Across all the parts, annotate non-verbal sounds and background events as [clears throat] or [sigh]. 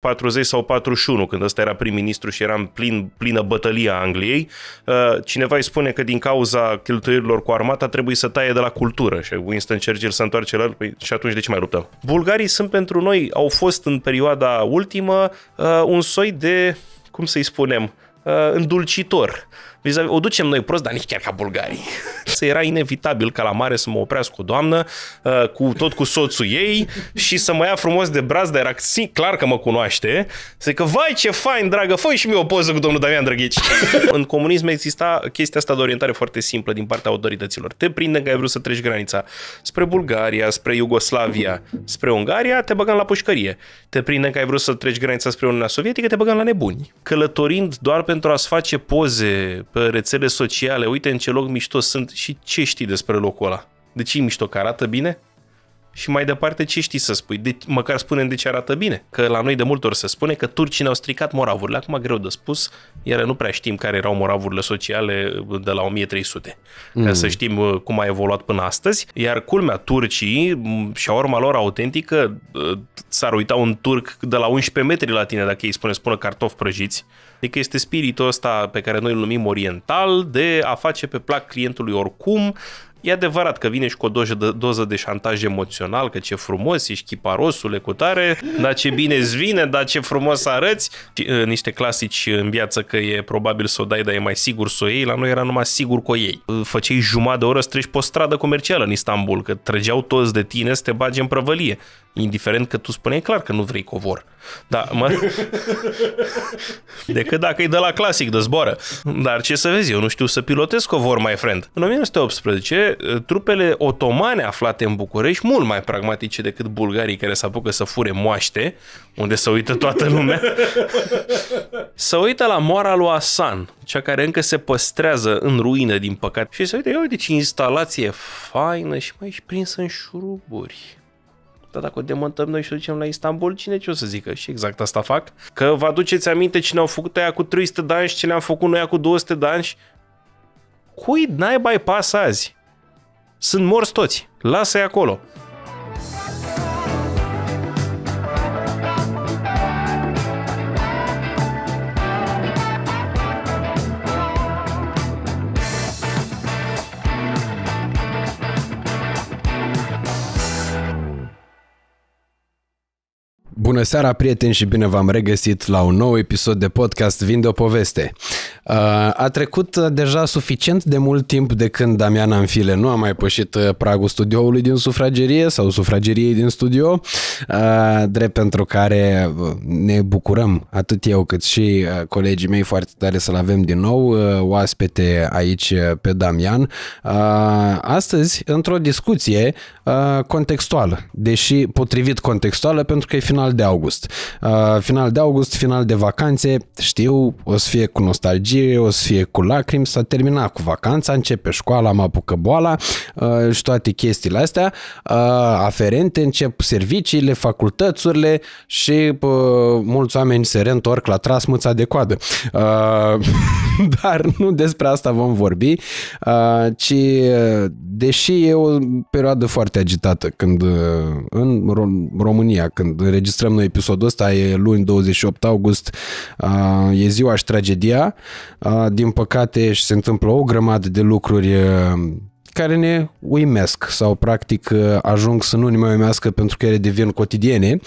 40 sau 41, când ăsta era prim-ministru și era în plin, plină bătălia Angliei, uh, cineva îi spune că din cauza cheltuielilor cu armata trebuie să taie de la cultură și Winston Churchill se întoarce la el păi, și atunci de ce mai luptăm? Bulgarii sunt pentru noi, au fost în perioada ultimă uh, un soi de, cum să-i spunem, uh, îndulcitor o ducem noi prost, dar nici chiar ca bulgarii. [laughs] Să era inevitabil ca la mare să mă oprească o doamnă, uh, cu, tot cu soțul ei și să mă ia frumos de braț, dar era clar că mă cunoaște. Să că vai ce fain, dragă, fă și mie o poză cu domnul Damian Drăghici. [laughs] în comunism exista chestia asta de orientare foarte simplă din partea autorităților. Te prinde că ai vrut să treci granița spre Bulgaria, spre Iugoslavia, spre Ungaria, te băgăm la pușcărie. Te prinde că ai vrut să treci granița spre Uniunea Sovietică, te băgăm la nebuni. Călătorind doar pentru a-ți face poze pe rețele sociale, uite în ce loc mișto sunt și ce știi despre locul ăla. De deci ce e mișto? Că arată bine? și mai departe ce știi să spui? De, măcar spune de ce arată bine. Că la noi de multe ori se spune că turcii ne-au stricat moravurile. Acum greu de spus, iar nu prea știm care erau moravurile sociale de la 1300. Mm. Ca să știm uh, cum a evoluat până astăzi. Iar culmea, turcii și a urma lor autentică, uh, s-ar uita un turc de la 11 metri la tine dacă îi spune, spună cartofi prăjiți. Adică este spiritul ăsta pe care noi îl numim oriental de a face pe plac clientului oricum, E adevărat că vine și cu o doză de, doză de șantaj emoțional, că ce frumos, ești chiparosule cu tare, dar ce bine îți vine, dar ce frumos arăți. Uh, niște clasici în viață că e probabil să o dai, dar e mai sigur să o iei. La noi era numai sigur cu ei. Uh, făceai jumătate de oră să treci pe o stradă comercială în Istanbul, că trăgeau toți de tine să te bagi în prăvălie. Indiferent că tu spuneai clar că nu vrei covor. Da, mă... [laughs] Decât dacă e de la clasic, de zboară. Dar ce să vezi, eu nu știu să pilotez covor, my friend. În 1918, eh, trupele otomane aflate în București, mult mai pragmatice decât bulgarii care se apucă să fure moaște, unde se uită toată lumea, să [laughs] uită la moara lui Asan, cea care încă se păstrează în ruină, din păcate, și să uită, ia uite ce instalație faină și mai și prinsă în șuruburi. Dar dacă o demontăm noi și o ducem la Istanbul, cine ce o să zică? Și exact asta fac. Că vă aduceți aminte cine au făcut aia cu 300 de ani și ce le-am făcut noi cu 200 de ani? Cui n-ai bypass azi? Sunt morți toți. Lasă-i acolo. Bună seara, prieteni, și bine v-am regăsit la un nou episod de podcast Vinde o poveste. Uh, a trecut uh, deja suficient de mult timp de când Damian Anfile nu a mai pășit uh, pragul studioului din sufragerie sau sufrageriei din studio, drept pentru care ne bucurăm atât eu cât și colegii mei foarte tare să-l avem din nou oaspete aici pe Damian. Astăzi, într-o discuție contextuală, deși potrivit contextuală pentru că e final de august. Final de august, final de vacanțe, știu, o să fie cu nostalgie zi o să fie cu lacrimi, s-a terminat cu vacanța, începe școala, mă apucă boala uh, și toate chestiile astea uh, aferente, încep serviciile, facultățurile și uh, mulți oameni se reîntorc la trasmăța de coadă. Uh, [laughs] dar nu despre asta vom vorbi, uh, ci uh, deși e o perioadă foarte agitată când uh, în România, când înregistrăm noi episodul ăsta, e luni 28 august, uh, e ziua și tragedia, din păcate și se întâmplă o grămadă de lucruri care ne uimesc sau practic ajung să nu ne mai uimească pentru că ele devin cotidiene.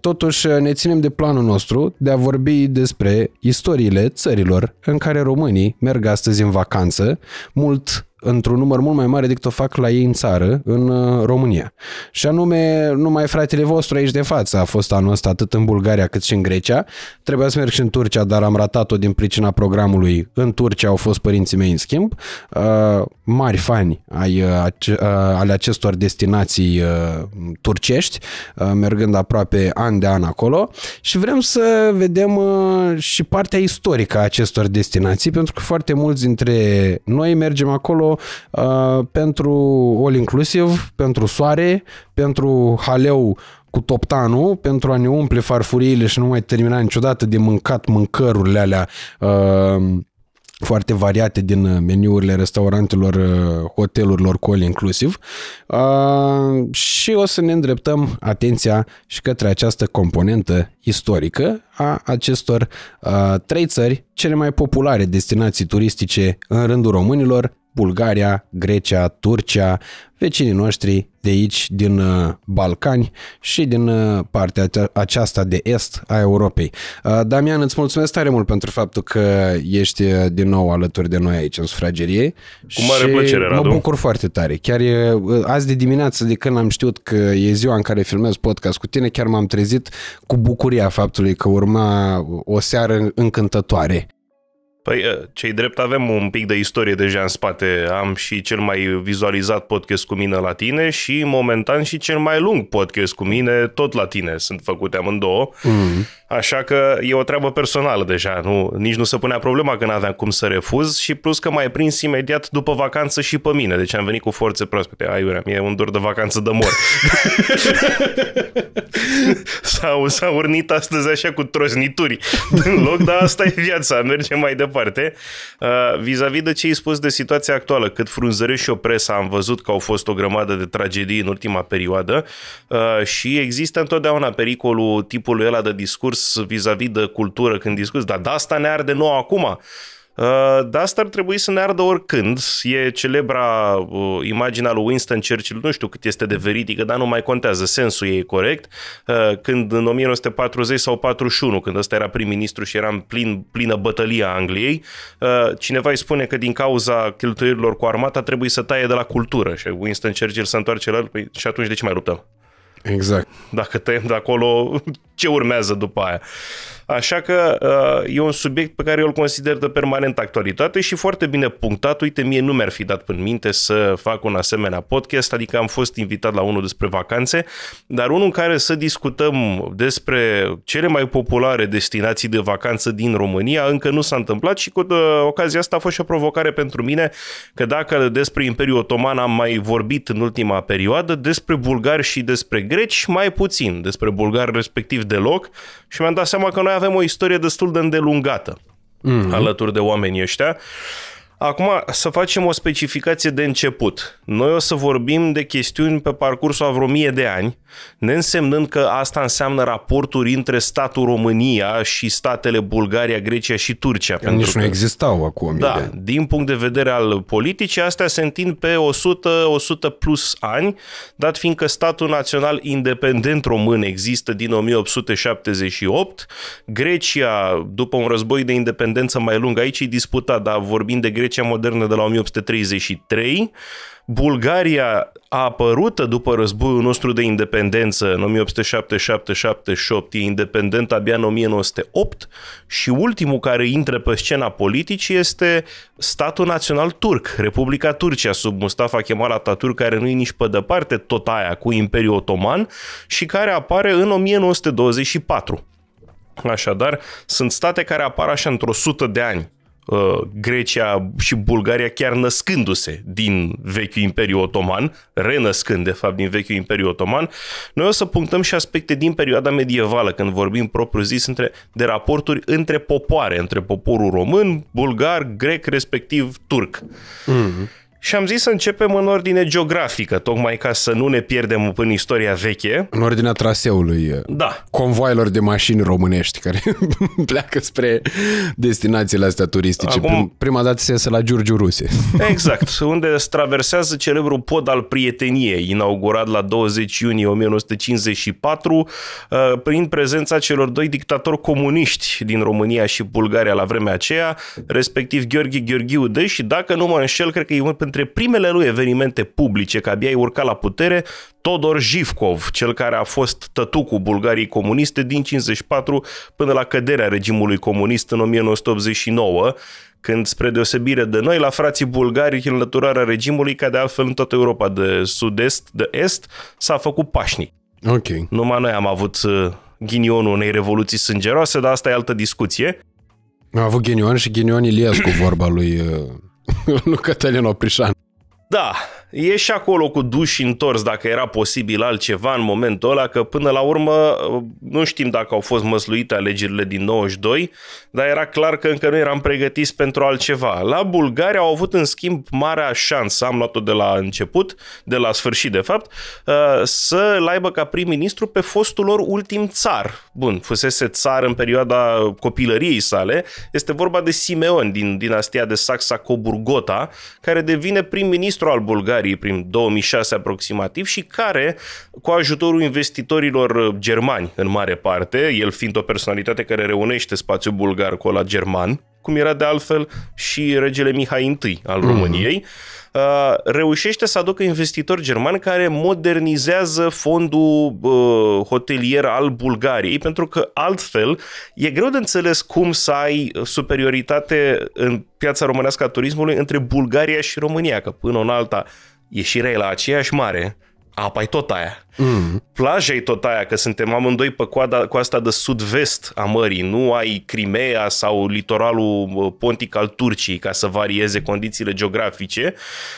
Totuși ne ținem de planul nostru de a vorbi despre istoriile țărilor în care românii merg astăzi în vacanță, mult într-un număr mult mai mare decât o fac la ei în țară, în uh, România. Și anume, numai fratele vostru aici de față a fost anul ăsta atât în Bulgaria cât și în Grecia. Trebuia să merg și în Turcia, dar am ratat-o din pricina programului. În Turcia au fost părinții mei în schimb. Uh, mari fani ai, uh, ale acestor destinații turcești, mergând aproape an de an acolo și vrem să vedem și partea istorică a acestor destinații, pentru că foarte mulți dintre noi mergem acolo Uh, pentru all inclusiv, pentru soare, pentru haleu cu toptanul pentru a ne umple farfuriile și nu mai termina niciodată de mâncat mâncărurile alea uh, foarte variate din meniurile restaurantelor, uh, hotelurilor cu inclusiv uh, și o să ne îndreptăm atenția și către această componentă istorică a acestor uh, trei țări, cele mai populare destinații turistice în rândul românilor, Bulgaria, Grecia, Turcia, vecinii noștri de aici, din Balcani și din partea aceasta de est a Europei. Damian, îți mulțumesc tare mult pentru faptul că ești din nou alături de noi aici în sufragerie. Cu mare și plăcere, Radu. Mă bucur foarte tare. Chiar e, azi de dimineață, de când am știut că e ziua în care filmez podcast cu tine, chiar m-am trezit cu bucurie bucuria faptului că urma o seară încântătoare. Păi, ă, cei drept avem un pic de istorie deja în spate. Am și cel mai vizualizat podcast cu mine la tine și momentan și cel mai lung podcast cu mine tot la tine. Sunt făcute amândouă. Mm. Așa că e o treabă personală deja. Nu, nici nu se punea problema că n-aveam cum să refuz și plus că mai prins imediat după vacanță și pe mine. Deci am venit cu forțe proaspete. urea, mie un dor de vacanță de mor. s-a, [laughs] s-a urnit astăzi așa cu troznituri în loc, dar asta e viața. Mergem mai departe departe, uh, vis-a-vis de ce ai spus de situația actuală, cât frunzăriu și o presă am văzut că au fost o grămadă de tragedii în ultima perioadă uh, și există întotdeauna pericolul tipului ăla de discurs vis-a-vis de cultură când discuți, dar de asta ne arde nou acum. Uh, dar asta ar trebui să ne ardă oricând. E celebra uh, imaginea lui Winston Churchill, nu știu cât este de veridică, dar nu mai contează, sensul ei e corect. Uh, când în 1940 sau 41, când ăsta era prim-ministru și era în plin, plină bătălia Angliei, cineva îi spune că din cauza cheltuielilor cu armata trebuie să taie de la cultură. Și Winston Churchill se întoarce la el, păi, și atunci de ce mai luptăm? Exact. Dacă tăiem de acolo, ce urmează după aia. Așa că uh, e un subiect pe care eu îl consider de permanent actualitate și foarte bine punctat. Uite, mie nu mi-ar fi dat până minte să fac un asemenea podcast, adică am fost invitat la unul despre vacanțe, dar unul în care să discutăm despre cele mai populare destinații de vacanță din România încă nu s-a întâmplat și cu uh, ocazia asta a fost și o provocare pentru mine că dacă despre Imperiul Otoman am mai vorbit în ultima perioadă, despre bulgari și despre greci mai puțin, despre bulgari respectiv deloc și mi-am dat seama că noi avem o istorie destul de îndelungată mm-hmm. alături de oamenii ăștia. Uh, Acum să facem o specificație de început. Noi o să vorbim de chestiuni pe parcursul a vreo mie de ani, ne însemnând că asta înseamnă raporturi între statul România și statele Bulgaria, Grecia și Turcia. Ea pentru nici că, nu existau acum da, de din punct de vedere al politicii, astea se întind pe 100-100 plus ani, dat fiindcă statul național independent român există din 1878, Grecia, după un război de independență mai lung, aici e disputat, dar vorbim de Grecia Grecia modernă de la 1833, Bulgaria a apărut după războiul nostru de independență în 1877-78, e independent abia în 1908 și ultimul care intră pe scena politicii este statul național turc, Republica Turcia sub Mustafa Kemal Atatürk, care nu e nici pe departe tot aia cu Imperiul Otoman și care apare în 1924. Așadar, sunt state care apar așa într-o sută de ani Uh, Grecia și Bulgaria chiar născându-se din vechiul Imperiu Otoman, renăscând de fapt din vechiul Imperiu Otoman, noi o să punctăm și aspecte din perioada medievală, când vorbim propriu zis între, de raporturi între popoare, între poporul român, bulgar, grec, respectiv turc. Mm-hmm și am zis să începem în ordine geografică, tocmai ca să nu ne pierdem în istoria veche. În ordinea traseului. Da. Convoailor de mașini românești care [laughs] pleacă spre destinațiile astea turistice. Acum... prima dată se iese la Giurgiu Ruse. [laughs] exact, unde traversează celebrul pod al prieteniei, inaugurat la 20 iunie 1954, uh, prin prezența celor doi dictatori comuniști din România și Bulgaria la vremea aceea, respectiv Gheorghe Gheorghiu Dă și, dacă nu mă înșel, cred că e dintre primele lui evenimente publice, că abia ai urcat la putere, Todor Jivkov, cel care a fost tătucul Bulgariei comuniste din 54 până la căderea regimului comunist în 1989, când, spre deosebire de noi, la frații bulgari, înlăturarea regimului, ca de altfel în toată Europa de sud-est, de est, s-a făcut pașnic. Ok. Numai noi am avut uh, ghinionul unei revoluții sângeroase, dar asta e altă discuție. A avut ghinion și ghinion Iliescu, vorba lui uh, [laughs] ono kataljano oprišano. Da, și acolo cu duș întors dacă era posibil altceva în momentul ăla, că până la urmă nu știm dacă au fost măsluite alegerile din 92, dar era clar că încă nu eram pregătiți pentru altceva. La Bulgaria au avut în schimb marea șansă, am luat-o de la început, de la sfârșit de fapt, uh, să-l aibă ca prim-ministru pe fostul lor ultim țar. Bun, fusese țar în perioada copilăriei sale, este vorba de Simeon din dinastia de Saxa-Coburgota, care devine prim-ministru al Bulgariei Ungariei prin 2006 aproximativ și care, cu ajutorul investitorilor uh, germani în mare parte, el fiind o personalitate care reunește spațiul bulgar cu la german, cum era de altfel și regele Mihai I al mhm. României, mm-hmm reușește să aducă investitori germani care modernizează fondul uh, hotelier al Bulgariei, pentru că altfel e greu de înțeles cum să ai superioritate în piața românească a turismului între Bulgaria și România, că până în alta ieșirea e la aceeași mare, apa e tot aia. Mm. Plaja e tot aia, că suntem amândoi pe coada, coasta de sud-vest a mării. Nu ai Crimea sau litoralul uh, pontic al Turciei ca să varieze condițiile geografice.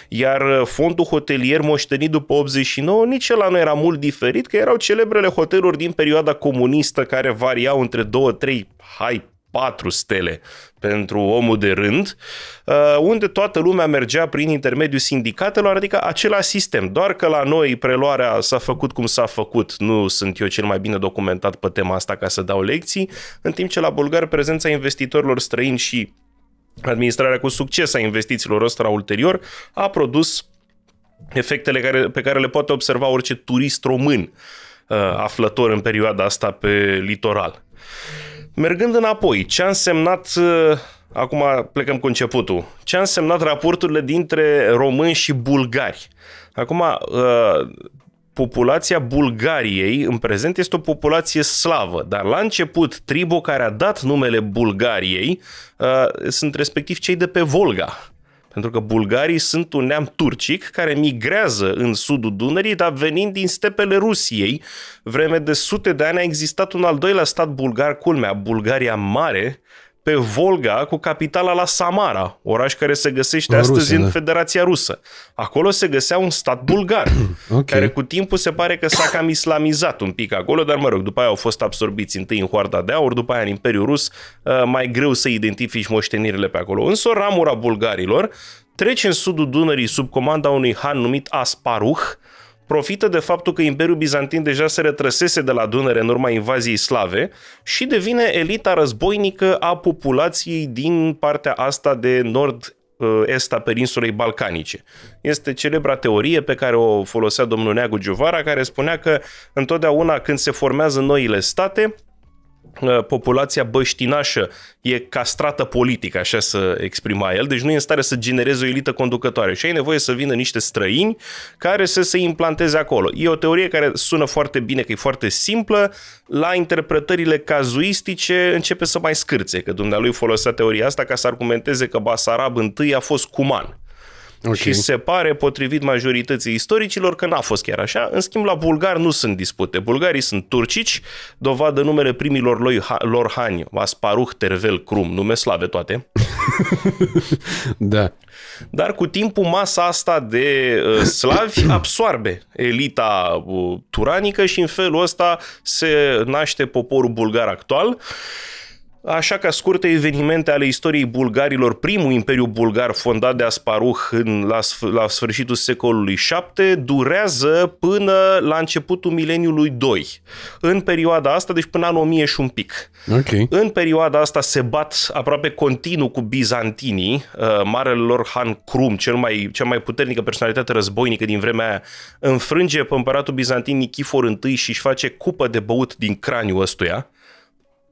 Iar uh, fondul hotelier moștenit după 89, nici la nu era mult diferit, că erau celebrele hoteluri din perioada comunistă care variau între 2, 3, hai, 4 stele pentru omul de rând, uh, unde toată lumea mergea prin intermediul sindicatelor, adică același sistem, doar că la noi preluarea s-a făcut cum s-a făcut, nu sunt eu cel mai bine documentat pe tema asta ca să dau lecții, în timp ce la bulgar prezența investitorilor străini și administrarea cu succes a investițiilor ăsta ulterior a produs efectele care, pe care le poate observa orice turist român uh, aflător în perioada asta pe litoral. Mergând înapoi, ce a însemnat, uh, acum plecăm cu începutul, ce a însemnat raporturile dintre români și bulgari? Acum, uh, populația Bulgariei în prezent este o populație slavă, dar la început tribul care a dat numele Bulgariei uh, sunt respectiv cei de pe Volga. Pentru că bulgarii sunt un neam turcic care migrează în sudul Dunării, dar venind din stepele Rusiei. Vreme de sute de ani a existat un al doilea stat bulgar, culmea, Bulgaria Mare, pe Volga cu capitala la Samara, oraș care se găsește în astăzi Rusia, în da. Federația Rusă. Acolo se găsea un stat bulgar, [clears throat] okay. care cu timpul se pare că s-a cam islamizat un pic acolo, dar mă rog, după aia au fost absorbiți întâi în Hoarda de Aur, după aia în Imperiul Rus, uh, mai greu să identifici moștenirile pe acolo. Însă ramura bulgarilor trece în sudul Dunării sub comanda unui han numit Asparuh, profită de faptul că Imperiul Bizantin deja se retrăsese de la Dunăre în urma invaziei slave și devine elita războinică a populației din partea asta de nord est a peninsulei balcanice. Este celebra teorie pe care o folosea domnul Neagu Giovara, care spunea că întotdeauna când se formează noile state, Ă, populația băștinașă e castrată politic, așa să exprima el, deci nu e în stare să genereze o elită conducătoare și ai nevoie să vină niște străini care să se implanteze acolo. E o teorie care sună foarte bine, că e foarte simplă, la interpretările cazuistice începe să mai scârțe, că dumnealui folosea teoria asta ca să argumenteze că Basarab întâi a fost cuman Okay. Și se pare, potrivit majorității istoricilor, că n-a fost chiar așa. În schimb, la bulgari nu sunt dispute. Bulgarii sunt turcici, dovadă numele primilor lor, lor hani, Asparuh, Tervel, Crum, nume slave toate. [laughs] da. Dar cu timpul masa asta de uh, slavi [coughs] absoarbe elita uh, turanică și în felul ăsta se naște poporul bulgar actual. Uh, Așa ca scurte evenimente ale istoriei bulgarilor, primul imperiu bulgar fondat de Asparuh în, la, la sfârșitul secolului 7 durează până la începutul mileniului 2. În perioada asta, deci până anul 1000 și un pic. Okay. În perioada asta se bat aproape continuu cu bizantinii, uh, marele lor Han Krum, cel mai, cea mai puternică personalitate războinică din vremea aia, înfrânge pe împăratul bizantin Nichifor I și își face cupă de băut din craniul ăstuia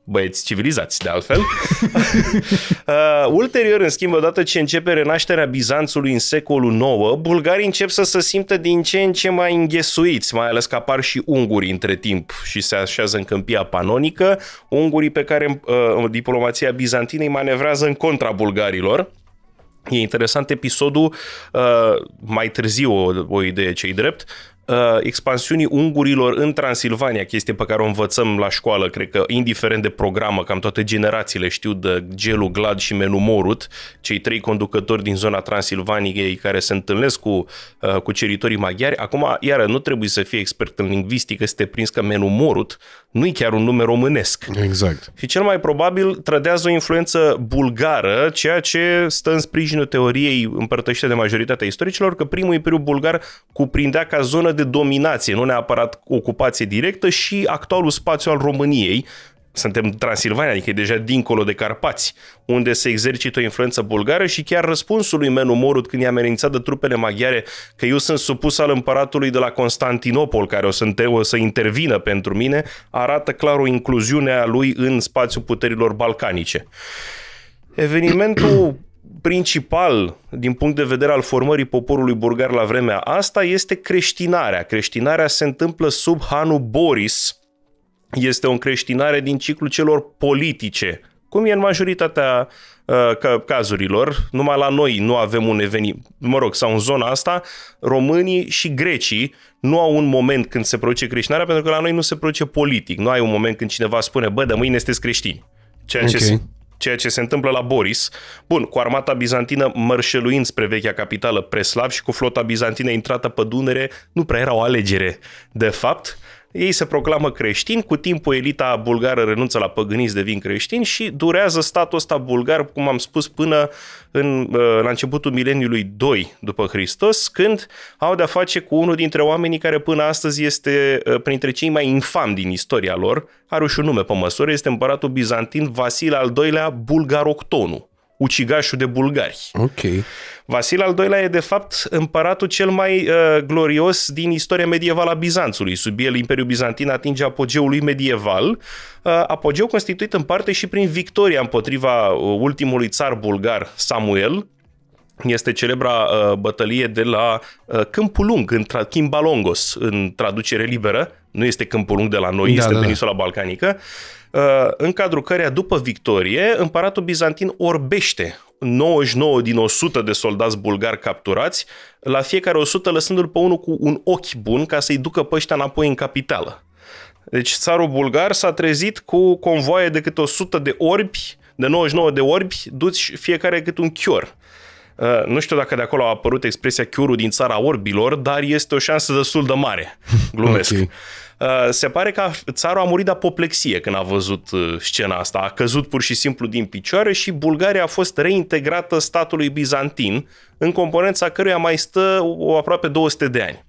băieți civilizați, de altfel. [laughs] uh, ulterior, în schimb, odată ce începe renașterea Bizanțului în secolul IX, bulgarii încep să se simtă din ce în ce mai înghesuiți, mai ales că apar și ungurii între timp și se așează în câmpia panonică, ungurii pe care uh, diplomația bizantinei manevrează în contra bulgarilor. E interesant episodul, uh, mai târziu o, o idee ce drept, drept, Uh, expansiunii ungurilor în Transilvania, chestie pe care o învățăm la școală, cred că indiferent de programă, cam toate generațiile știu de Gelu Glad și Menumorut, cei trei conducători din zona Transilvaniei care se întâlnesc cu, uh, cu ceritorii maghiari. Acum, iară, nu trebuie să fie expert în lingvistică este prins că Menumorut nu-i chiar un nume românesc. Exact. Și cel mai probabil trădează o influență bulgară, ceea ce stă în sprijinul teoriei împărtășite de majoritatea istoricilor, că primul imperiu bulgar cuprindea ca zonă de dominație, nu neapărat ocupație directă, și actualul spațiu al României, suntem Transilvania, adică e deja dincolo de Carpați, unde se exercită o influență bulgară și chiar răspunsul lui Menu Morut când i-a amenințat de trupele maghiare că eu sunt supus al împăratului de la Constantinopol, care o să, o să intervină pentru mine, arată clar o incluziune a lui în spațiul puterilor balcanice. Evenimentul principal din punct de vedere al formării poporului bulgar la vremea asta este creștinarea. Creștinarea se întâmplă sub Hanu Boris, este o încreștinare din ciclul celor politice, cum e în majoritatea uh, cazurilor, numai la noi nu avem un eveniment, mă rog, sau în zona asta, românii și grecii nu au un moment când se produce creștinarea, pentru că la noi nu se produce politic. Nu ai un moment când cineva spune, bă, de mâine sunteți creștini. Ceea okay. ce ceea ce se întâmplă la Boris. Bun, cu armata bizantină mărșeluind spre vechea capitală Preslav și cu flota bizantină intrată pe Dunăre, nu prea era o alegere. De fapt, ei se proclamă creștini, cu timpul elita bulgară renunță la păgâniți, devin creștini și durează statul ăsta bulgar, cum am spus, până în, uh, la începutul mileniului 2 după Hristos, când au de-a face cu unul dintre oamenii care până astăzi este uh, printre cei mai infam din istoria lor, are și un nume pe măsură, este împăratul bizantin Vasile al II-lea Bulgaroctonu, ucigașul de bulgari. Ok. Vasil al doilea e de fapt împăratul cel mai uh, glorios din istoria medievală a Bizanțului. Sub el Imperiul Bizantin atinge apogeul lui medieval, uh, apogeu constituit în parte și prin victoria împotriva uh, ultimului țar bulgar, Samuel, este celebra uh, bătălie de la uh, Câmpul Lung, în tra- Kimbalongos, în traducere liberă. Nu este Câmpul Lung de la noi, da, este da, da. peninsula da. balcanică. Uh, în cadrul căreia, după victorie, împăratul bizantin orbește 99 din 100 de soldați bulgari capturați, la fiecare 100 lăsându-l pe unul cu un ochi bun ca să-i ducă pe ăștia înapoi în capitală. Deci țarul bulgar s-a trezit cu convoaie de câte 100 de orbi, de 99 de orbi, duți fiecare cât un chior. Uh, nu știu dacă de acolo a apărut expresia chiorul din țara orbilor, dar este o șansă destul de mare. [laughs] Glumesc. okay. Uh, se pare că țarul a murit de apoplexie când a văzut uh, scena asta. A căzut pur și simplu din picioare și Bulgaria a fost reintegrată statului bizantin, în componența căruia mai stă o aproape 200 de ani.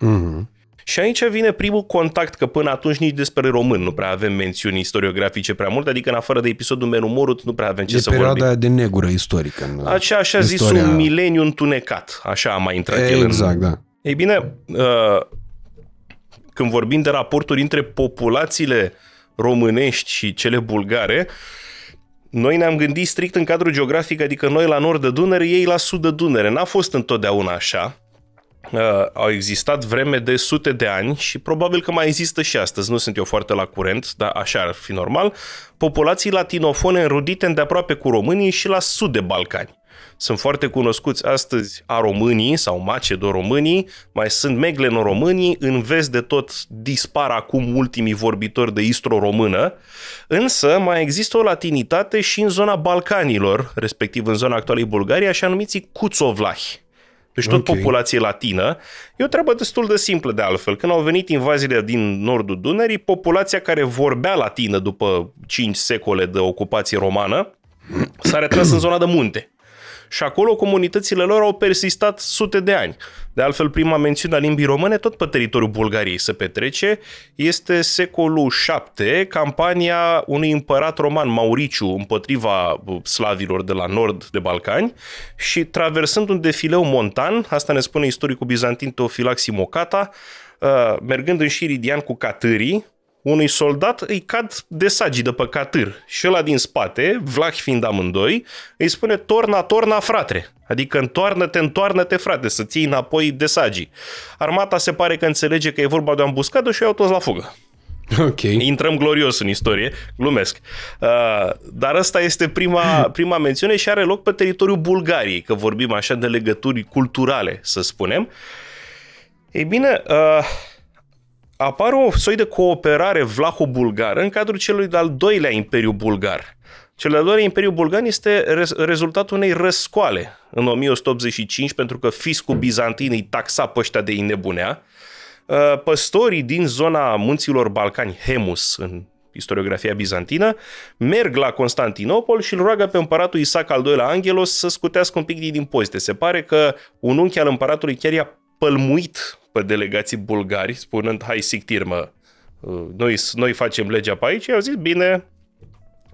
Mm-hmm. Și aici vine primul contact, că până atunci nici despre român nu prea avem mențiuni istoriografice prea mult, adică în afară de episodul Morut nu prea avem ce e să vorbim. vorbim. perioada de negură istorică. Așa, așa istoria... zis, un mileniu întunecat. Așa a mai intrat e, el exact, în... da. Ei bine, uh, când vorbim de raporturi între populațiile românești și cele bulgare, noi ne-am gândit strict în cadrul geografic, adică noi la nord de Dunăre, ei la sud de Dunăre. N-a fost întotdeauna așa. Uh, au existat vreme de sute de ani și probabil că mai există și astăzi, nu sunt eu foarte la curent, dar așa ar fi normal, populații latinofone înrudite de aproape cu românii și la sud de Balcani sunt foarte cunoscuți astăzi a românii sau macedo-românii, mai sunt meglenoromânii, în vest de tot dispar acum ultimii vorbitori de istro-română, însă mai există o latinitate și în zona Balcanilor, respectiv în zona actualei Bulgaria, și numiții cuțovlahi. Deci tot okay. populație latină. E o treabă destul de simplă de altfel. Când au venit invaziile din nordul Dunării, populația care vorbea latină după 5 secole de ocupație romană s-a retras în zona de munte. Și acolo comunitățile lor au persistat sute de ani. De altfel, prima mențiune a limbii române, tot pe teritoriul Bulgariei se petrece, este secolul VII, campania unui împărat roman, Mauriciu, împotriva uh, slavilor de la nord de Balcani și traversând un defileu montan, asta ne spune istoricul bizantin Teofilax Mocata, uh, mergând în șiridian cu catârii, unui soldat îi cad de sagii de pe catâr și ăla din spate, Vlach fiind amândoi, îi spune torna, torna, fratre. Adică întoarnă-te, întoarnă-te, frate, să ții înapoi de sagii. Armata se pare că înțelege că e vorba de o ambuscadă și o iau toți la fugă. Ok. Intrăm glorios în istorie, glumesc. Uh, dar asta este prima, [laughs] prima mențiune și are loc pe teritoriul Bulgariei, că vorbim așa de legături culturale, să spunem. Ei bine, uh, apare o soi de cooperare vlaho bulgar în cadrul celui de-al doilea Imperiu Bulgar. Cel de-al doilea Imperiu Bulgar este rez- rezultatul unei răscoale în 1185, pentru că fiscul bizantin îi taxa pe ăștia de inebunea. Uh, păstorii din zona munților Balcani, Hemus, în istoriografia bizantină, merg la Constantinopol și îl roagă pe împăratul Isaac al II-lea Angelos să scutească un pic din impozite. Se pare că un unchi al împăratului chiar i-a pălmuit pe delegații bulgari, spunând, hai sictir mă, uh, noi, noi facem legea pe aici, i-au zis, bine,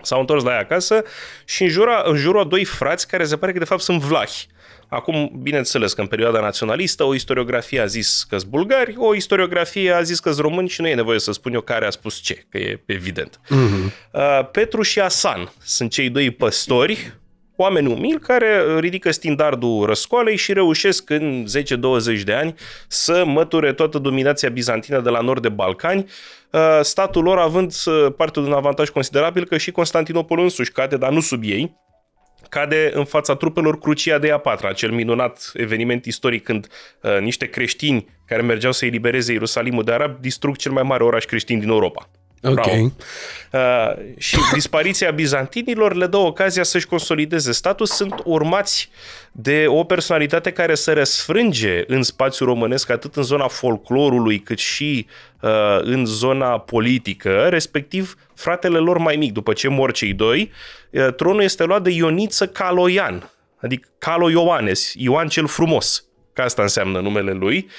s-au întors la ea acasă și în, jurul în jurul doi frați care se pare că de fapt sunt vlahi. Acum, bineînțeles că în perioada naționalistă o istoriografie a zis că sunt bulgari, o istoriografie a zis că sunt români și nu e nevoie să spun eu care a spus ce, că e evident. Mm-hmm. Uh, Petru și Asan sunt cei doi păstori oameni umili care uh, ridică standardul răscoalei și reușesc în 10-20 de ani să măture toată dominația bizantină de la nord de Balcani, uh, statul lor având uh, parte de un avantaj considerabil că și Constantinopol însuși cade, dar nu sub ei, cade în fața trupelor Crucia de a patra, acel minunat eveniment istoric când uh, niște creștini care mergeau să elibereze Ierusalimul de arab distrug cel mai mare oraș creștin din Europa. Ok. Uh, și [coughs] dispariția bizantinilor le dă ocazia să-și consolideze status. Sunt urmați de o personalitate care se răsfrânge în spațiul românesc, atât în zona folclorului, cât și uh, în zona politică, respectiv fratele lor mai mic. După ce mor cei doi, uh, tronul este luat de Ioniță Caloian, adică Calo Ioanes, Ioan cel Frumos. ca asta înseamnă numele lui. Uh,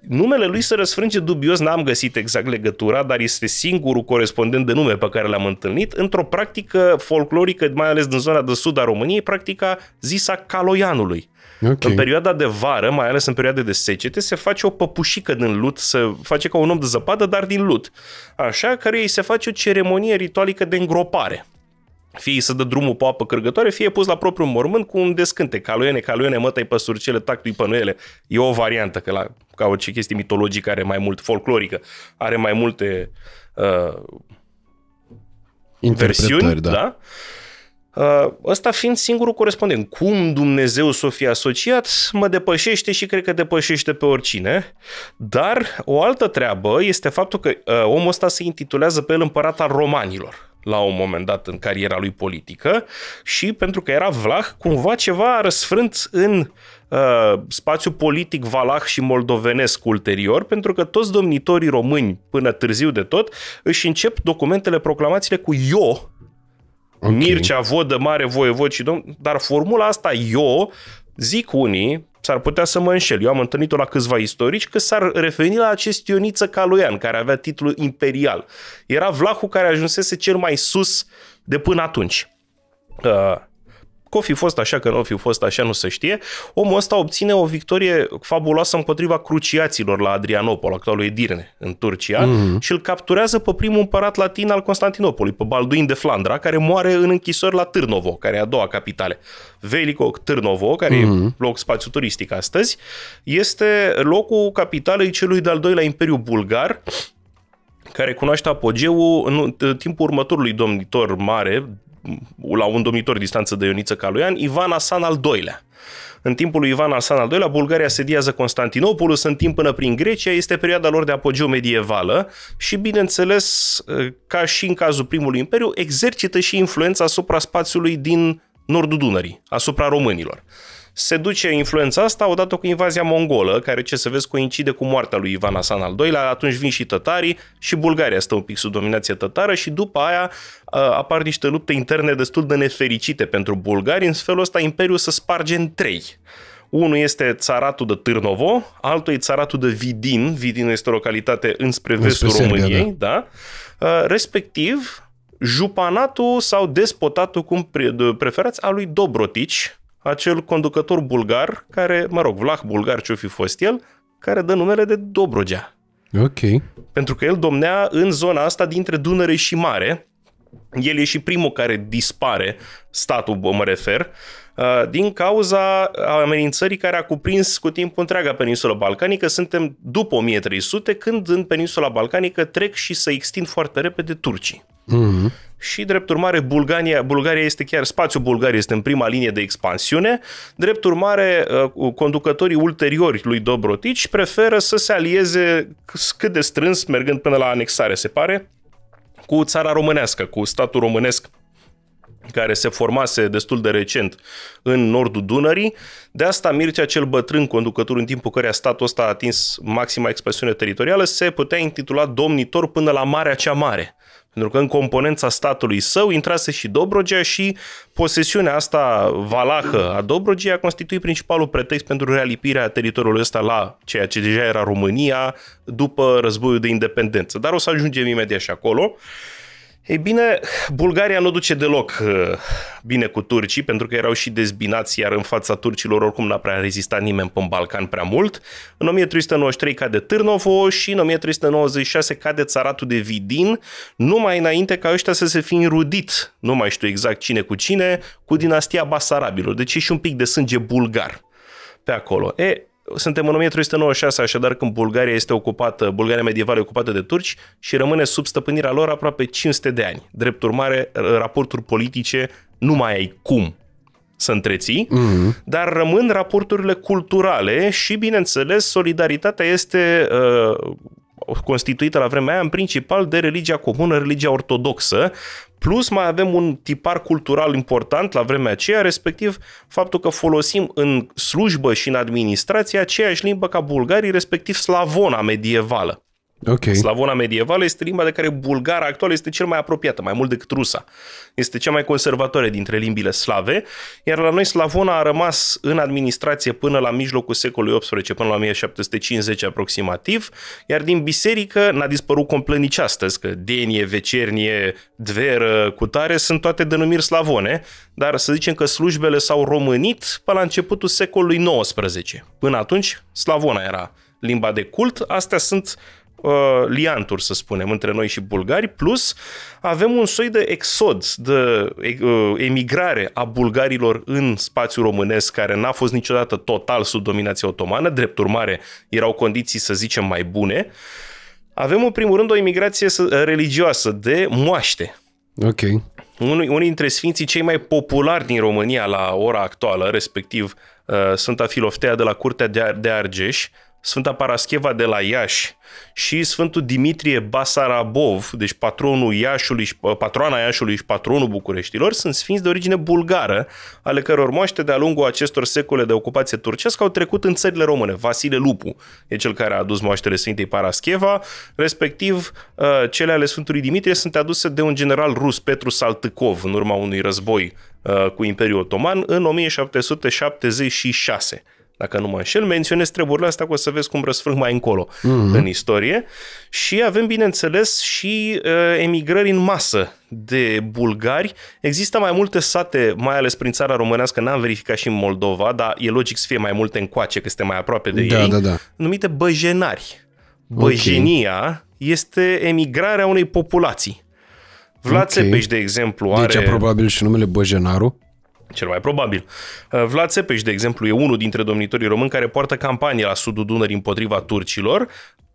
numele lui se răsfrânge dubios, n-am găsit exact legătura, dar este singurul corespondent de nume pe care l-am întâlnit într-o practică folclorică, mai ales din zona de sud a României, practica zisa caloianului. Okay. În perioada de vară, mai ales în perioada de secete, se face o păpușică din lut, se face ca un om de zăpadă, dar din lut. Așa, care îi se face o ceremonie ritualică de îngropare fie să dă drumul pe apă cărgătoare, fie pus la propriu mormânt cu un descânte. Caluene, caluene, mătai pe surcele, tactui pe nuele. E o variantă, că la, ca orice chestie mitologică are mai mult, folclorică, are mai multe uh, versiuni. Da. da? Uh, ăsta fiind singurul corespondent. Cum Dumnezeu să o fi asociat, mă depășește și cred că depășește pe oricine. Dar o altă treabă este faptul că uh, omul ăsta se intitulează pe el împărata romanilor la un moment dat în cariera lui politică și pentru că era vlah, cumva ceva răsfrânt în uh, spațiu politic valah și moldovenesc ulterior, pentru că toți domnitorii români, până târziu de tot, își încep documentele, proclamațiile cu Io okay. Mircea Vodă, Mare Voievod și domn, dar formula asta Io zic unii, S-ar putea să mă înșel. Eu am întâlnit-o la câțiva istorici că s-ar referi la acest Ioniță Caloian, care avea titlul imperial. Era vlahul care ajunsese cel mai sus de până atunci. Uh, că o fi fost așa, că nu o fi fost așa, nu se știe, omul ăsta obține o victorie fabuloasă împotriva cruciaților la Adrianopol, actualul Edirne, în Turcia, mm-hmm. și îl capturează pe primul împărat latin al Constantinopolului, pe Balduin de Flandra, care moare în închisori la Târnovo, care e a doua capitale. Velico Târnovo, care mm-hmm. e mhm. loc spațiu turistic astăzi, este locul capitalei celui de-al doilea Imperiu Bulgar, care cunoaște apogeul în timpul următorului domnitor mare, la un domnitor distanță de Ioniță Caluian, Ivan Asan al doilea. În timpul lui Ivan Asan al doilea, Bulgaria sediază Constantinopolul, se timp până prin Grecia, este perioada lor de apogeu medievală și, bineînțeles, eh, ca și în cazul primului imperiu, exercită și influența asupra spațiului din nordul Dunării, asupra românilor se duce influența asta odată cu invazia mongolă, care ce să vezi coincide cu moartea lui Ivan Hasan al II-lea, atunci vin și tătarii și Bulgaria stă un pic sub dominație tătară și după aia apar niște lupte interne destul de nefericite pentru bulgari, în felul ăsta imperiul se sparge în trei. Unul este țaratul de Târnovo, altul e țaratul de Vidin. Vidin este o localitate înspre vestul Serbia, României, da. da? Respectiv, jupanatul sau despotatul, cum preferați, al lui Dobrotici, acel conducător bulgar, care, mă rog, Vlah bulgar ce-o fi fost el, care dă numele de Dobrogea. Ok. Pentru că el domnea în zona asta dintre Dunăre și Mare. El e și primul care dispare, statul mă refer, uh, din cauza amenințării care a cuprins cu timpul întreaga peninsulă balcanică. Suntem după 1300, când în peninsula balcanică trec și se extind foarte repede turcii. Mm-hmm. Și, drept urmare, Bulgaria, Bulgaria este chiar, spațiul Bulgariei este în prima linie de expansiune. Drept urmare, uh, conducătorii ulteriori lui Dobrotici preferă să se alieze cât de strâns, mergând până la anexare, se pare, cu țara românească, cu statul românesc care se formase destul de recent în nordul Dunării. De asta Mircea cel Bătrân, conducător în timpul căreia statul ăsta a atins maxima expansiune teritorială, se putea intitula domnitor până la Marea Cea Mare. Pentru că în componența statului său intrase și Dobrogea și posesiunea asta valahă a Dobrogei a constituit principalul pretext pentru realipirea teritoriului ăsta la ceea ce deja era România după războiul de independență. Dar o să ajungem imediat și acolo. Uh, ei bine, Bulgaria nu duce deloc uh, bine cu turcii, pentru că erau și dezbinați, iar în fața turcilor oricum n-a prea rezistat nimeni pe Balcan prea mult. În 1393 cade Târnovo și în 1396 cade țaratul de Vidin, numai înainte ca ăștia să se fi înrudit, nu mai știu exact cine cu cine, cu dinastia Basarabilor, deci e și un pic de sânge bulgar pe acolo. E, suntem în 1396, așadar când Bulgaria este ocupată, Bulgaria medievală ocupată de turci și rămâne sub stăpânirea lor aproape 500 de ani. Drept urmare, raporturi politice nu mai ai cum să întreții, mm-hmm. dar rămân raporturile culturale și, bineînțeles, solidaritatea este uh, constituită la vremea aia în principal de religia comună, religia ortodoxă, plus mai avem un tipar cultural important la vremea aceea, respectiv faptul că folosim în slujbă și în administrație aceeași limbă ca bulgarii, respectiv slavona medievală. Okay. Slavona medievală este limba de care bulgara actuală este cel mai apropiată, mai mult decât rusa. Este cea mai conservatoare dintre limbile slave, iar la noi slavona a rămas în administrație până la mijlocul secolului XVIII, până la 1750 aproximativ, iar din biserică n-a dispărut complet nici astăzi, că denie, vecernie, dveră, cutare sunt toate denumiri slavone, dar să zicem că slujbele s-au românit până la începutul secolului XIX. Până atunci, slavona era limba de cult, astea sunt Uh, lianturi, să spunem, între noi și bulgari, plus avem un soi de exod, de uh, emigrare a bulgarilor în spațiul românesc, care n-a fost niciodată total sub dominație otomană, drept urmare erau condiții, să zicem, mai bune. Avem, în primul rând, o emigrație religioasă de moaște. Ok. Unul, unii dintre sfinții cei mai populari din România la ora actuală, respectiv uh, Sfânta Filoftea de la Curtea de Argeș, Sfânta Parascheva de la Iași și Sfântul Dimitrie Basarabov, deci patronul Iașului, ă, patroana Iașului și patronul Bucureștilor, sunt sfinți de origine bulgară, ale căror moaște de-a lungul acestor secole de ocupație turcească au trecut în țările române. Vasile Lupu e cel care a adus moaștele Sfintei Parascheva, respectiv ă, cele ale Sfântului Dimitrie sunt aduse de un general rus, Petru Saltykov, în urma unui război ă, cu Imperiul Otoman în 1776 dacă nu mă înșel, menționez treburile astea, că o să vezi cum răsfrâng mai încolo mm-hmm. în istorie. Și avem, bineînțeles, și uh, emigrări în masă de bulgari. Există mai multe sate, mai ales prin țara românească, n-am verificat și în Moldova, dar e logic să fie mai multe încoace, că este mai aproape de da, ei, da, da. numite băjenari. Băjenia okay. este emigrarea unei populații. Vlad okay. Țepeș, de exemplu, deci, are... Deci, probabil și numele Băjenaru? Cel mai probabil. Uh, Vlad Țepeș, de exemplu, e unul dintre domnitorii români care poartă campanie la sudul Dunării împotriva turcilor,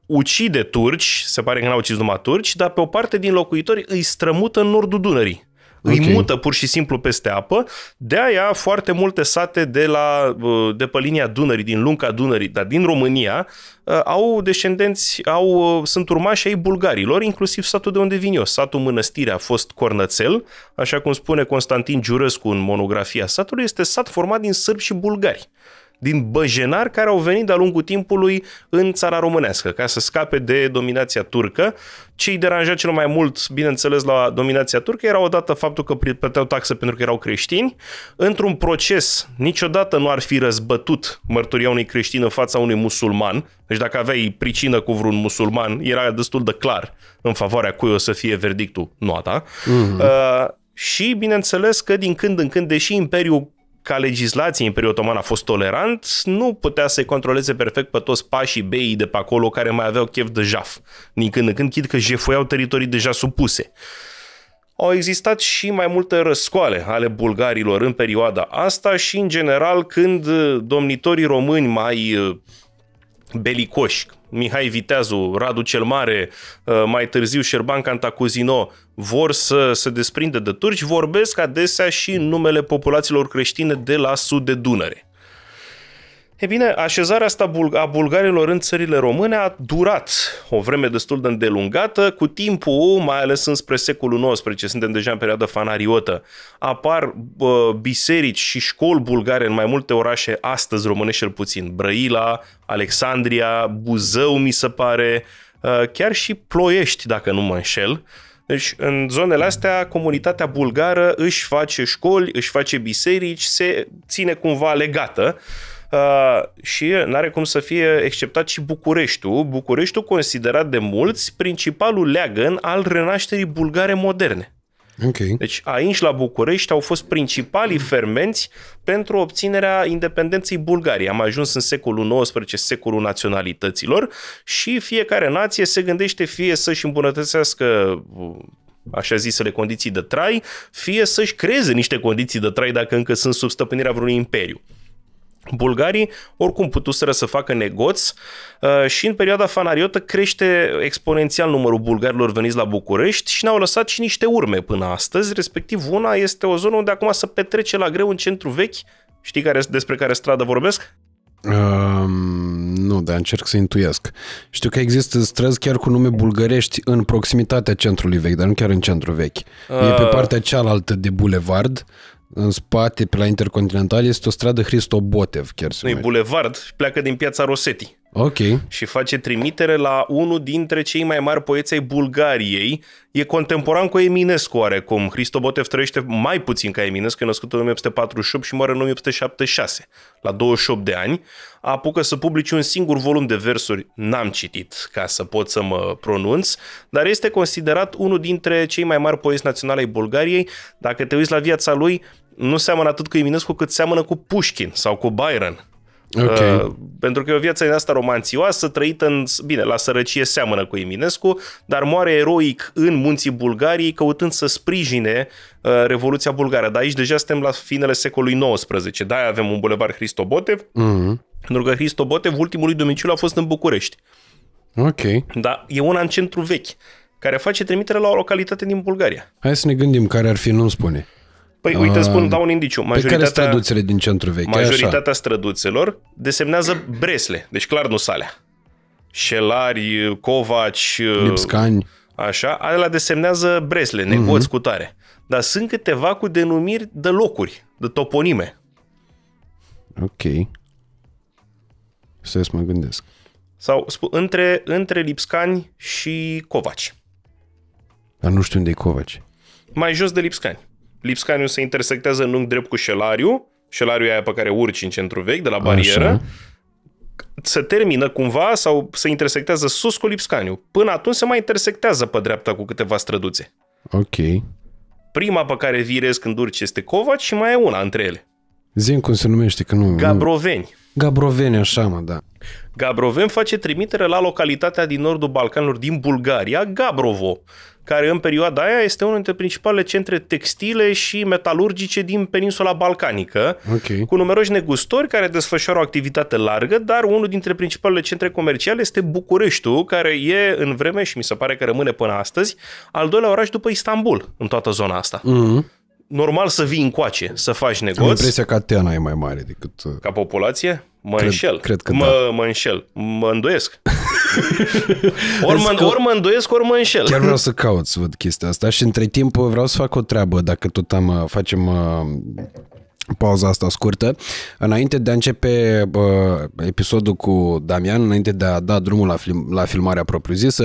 ucide turci, se pare că n-au ucis numai turci, dar pe o parte din locuitori îi strămută în nordul Dunării okay. îi mută pur și simplu peste apă. De aia foarte multe sate de, la, de pe linia Dunării, din lunca Dunării, dar din România, ă, au descendenți, au, ă, sunt urmași ai bulgarilor, inclusiv satul de unde vin eu. Satul Mănăstire a fost Cornățel, așa cum spune Constantin Giurescu în monografia satului, este sat format din sârbi și bulgari din băjenari care au venit de-a lungul timpului în țara românească, ca să scape de dominația turcă. Ce îi deranja cel mai mult, bineînțeles, la dominația turcă era odată faptul că plăteau taxă pentru că erau creștini. Într-un proces, niciodată nu ar fi răzbătut mărturia unui creștin în fața unui musulman. Deci dacă aveai pricină cu vreun musulman, era destul de clar în favoarea cui o să fie verdictul, nu Mm-hmm. Uh, și bineînțeles că din când în când, deși Imperiul ca legislație Imperiul Otoman a fost tolerant, nu putea să-i controleze perfect pe toți pașii beii de pe acolo care mai aveau chef de jaf. Din când în când chid că jefuiau teritorii deja supuse. Au existat și mai multe răscoale ale bulgarilor în perioada asta și, în general, când domnitorii români mai belicoși, Mihai Viteazu, Radu cel Mare, uh, mai târziu Șerban Cantacuzino, vor să se desprindă de turci, vorbesc adesea și în numele populațiilor creștine de la sud de Dunăre. E bine, așezarea asta a bulgarilor în țările române a durat o vreme destul de îndelungată. Cu timpul, mai ales înspre secolul XIX, suntem deja în perioada fanariotă, apar bă, biserici și școli bulgare în mai multe orașe, astăzi românești cel puțin, Brăila, Alexandria, Buzău, mi se pare, ă, chiar și Ploiești, dacă nu mă înșel. Deci, în zonele astea, comunitatea bulgară își face școli, își face biserici, se ține cumva legată. Uh, și nu are cum să fie exceptat și Bucureștiul, Bucureștiul considerat de mulți principalul leagăn al renașterii bulgare moderne. Okay. Deci aici la București au fost principalii fermenți pentru obținerea independenței Bulgariei. Am ajuns în secolul XIX, secolul naționalităților și fiecare nație se gândește fie să-și îmbunătățească așa zisele condiții de trai, fie să-și creeze niște condiții de trai dacă încă sunt sub stăpânirea vreunui imperiu. Bulgarii oricum putuseră să facă negoți uh, și în perioada fanariotă crește exponențial numărul bulgarilor veniți la București și ne-au lăsat și niște urme până astăzi, respectiv una este o zonă unde acum se petrece la greu în centru vechi, știi care, despre care stradă vorbesc? Um, nu, dar încerc să intuiesc. Știu că există străzi chiar cu nume bulgărești în proximitatea centrului vechi, dar nu chiar în centru vechi. Uh, e pe uh. partea cealaltă de bulevard, în spate, pe la Intercontinental, este o stradă Hristobotev, chiar se Nu, bulevard, pleacă din piața Rosetti. Ok. Și face trimitere la unul dintre cei mai mari poeți ai Bulgariei. E contemporan cu Eminescu, oarecum. Hristobotev trăiește mai puțin ca Eminescu, e născut în 1848 și moare în 1876, la 28 de ani. Apucă să publice un singur volum de versuri, n-am citit ca să pot să mă pronunț, dar este considerat unul dintre cei mai mari poeți naționale ai Bulgariei. Dacă te uiți la viața lui, nu seamănă atât cu Eminescu cât seamănă cu Pushkin sau cu Byron. Okay. Uh, pentru că e o viață din asta romanțioasă, trăită în, bine, la sărăcie seamănă cu Eminescu, dar moare eroic în munții Bulgariei, căutând să sprijine uh, Revoluția Bulgară. Dar aici deja suntem la finele secolului XIX, Da, avem un bulevard Hristobotev, mm-hmm. pentru că Hristobotev, ultimul lui domiciliu, a fost în București. Ok. Da, e una în centru vechi, care face trimitere la o localitate din Bulgaria. Hai să ne gândim care ar fi, nu spune. Păi uite, uh, spun, ah. dau un indiciu. Majoritatea, pe care străduțele din centru vechi? Majoritatea așa. străduțelor desemnează Bresle, deci clar nu Salea. Șelari, Covaci... Lipscani. Așa, alea desemnează Bresle, negoți uh-huh. Mhm. cu tare. Dar sunt câteva cu denumiri de locuri, de toponime. Ok. Să mă gândesc. Sau între, între Lipscani și Covaci. Dar nu știu unde e Covaci. Mai jos de Lipscani. Lipscaniu se intersectează în unghi drept cu Șelariu, Șelariu e aia pe care urci în centru vechi, de la barieră, se termină cumva sau se intersectează sus cu Lipscaniu. Până atunci se mai intersectează pe dreapta cu câteva străduțe. Ok. Prima pe care virez când urci este Covaci și mai e una între ele. Zim cum se numește, că nu... Gabroveni. Gabroveni, așa mă, da. Gabroveni face trimitere la localitatea din nordul Balcanilor din Bulgaria, Gabrovo, care în perioada aia este unul dintre principalele centre textile și metalurgice din peninsula balcanică, okay. cu numeroși negustori care desfășoară o activitate largă, dar unul dintre principalele centre comerciale este Bucureștiul, care e în vreme și mi se pare că rămâne până astăzi, al doilea oraș după Istanbul, în toată zona asta. Mm-hmm. Normal să vii încoace, să faci negoți. Am impresia că Atena e mai mare decât... Ca populație? Mă cred, înșel. Cred că mă, da. mă înșel. Mă îndoiesc. [laughs] [laughs] ori, mă, ori mă îndoiesc, ori mă înșel. Chiar vreau să [laughs] caut să văd chestia asta și între timp vreau să fac o treabă, dacă tot am, uh, facem uh, pauza asta scurtă. Înainte de a începe uh, episodul cu Damian, înainte de a da drumul la, film, la filmarea propriu-zisă,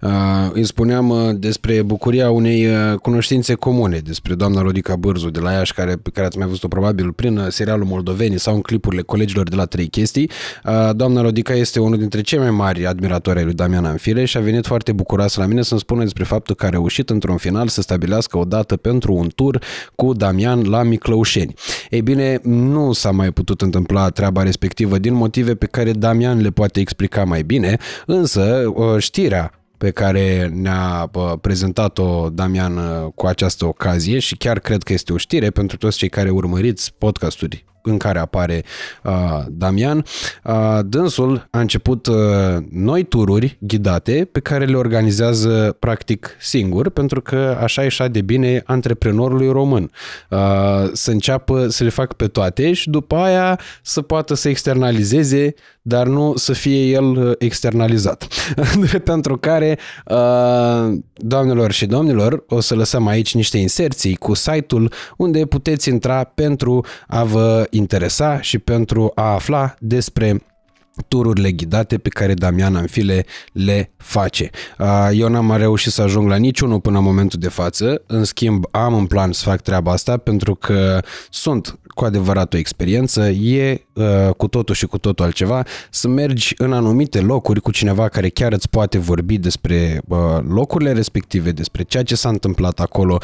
uh, ă, îi spuneam uh, despre bucuria unei uh, cunoștințe comune, despre doamna Rodica Bârzu de la Iași, care, pe care ați mai văzut-o probabil prin uh, serialul Moldovenii sau în clipurile colegilor de la Trei Chestii. Uh, doamna Rodica este unul dintre cei mai mari admiratori ai lui Damian Anfile și a venit foarte bucuroasă la mine să-mi spună despre faptul că a reușit într-un final să stabilească o dată pentru un tur cu Damian la Miclăușeni. Ei bine, nu s-a mai putut întâmpla treaba respectivă din motive pe care Damian le poate explica mai bine, însă uh, știrea pe care ne-a uh, prezentat-o Damian uh, cu această ocazie și chiar cred că este o știre pentru toți cei care urmăriți podcasturi în care apare uh, Damian. Uh, dânsul a început uh, noi tururi ghidate pe care le organizează practic singur, pentru că așa așa de bine antreprenorului român. Uh, să înceapă să le facă pe toate și după aia să poată să externalizeze, dar nu să fie el uh, externalizat. [laughs] pentru care, uh, doamnelor și domnilor, o să lăsăm aici niște inserții cu site-ul unde puteți intra pentru a vă interesa și pentru a afla despre tururile ghidate pe care Damian Anfile le face. Eu n-am reușit să ajung la niciunul până în momentul de față, în schimb am în plan să fac treaba asta pentru că sunt cu adevărat o experiență, e cu totul și cu totul altceva să mergi în anumite locuri cu cineva care chiar îți poate vorbi despre locurile respective, despre ceea ce s-a întâmplat acolo,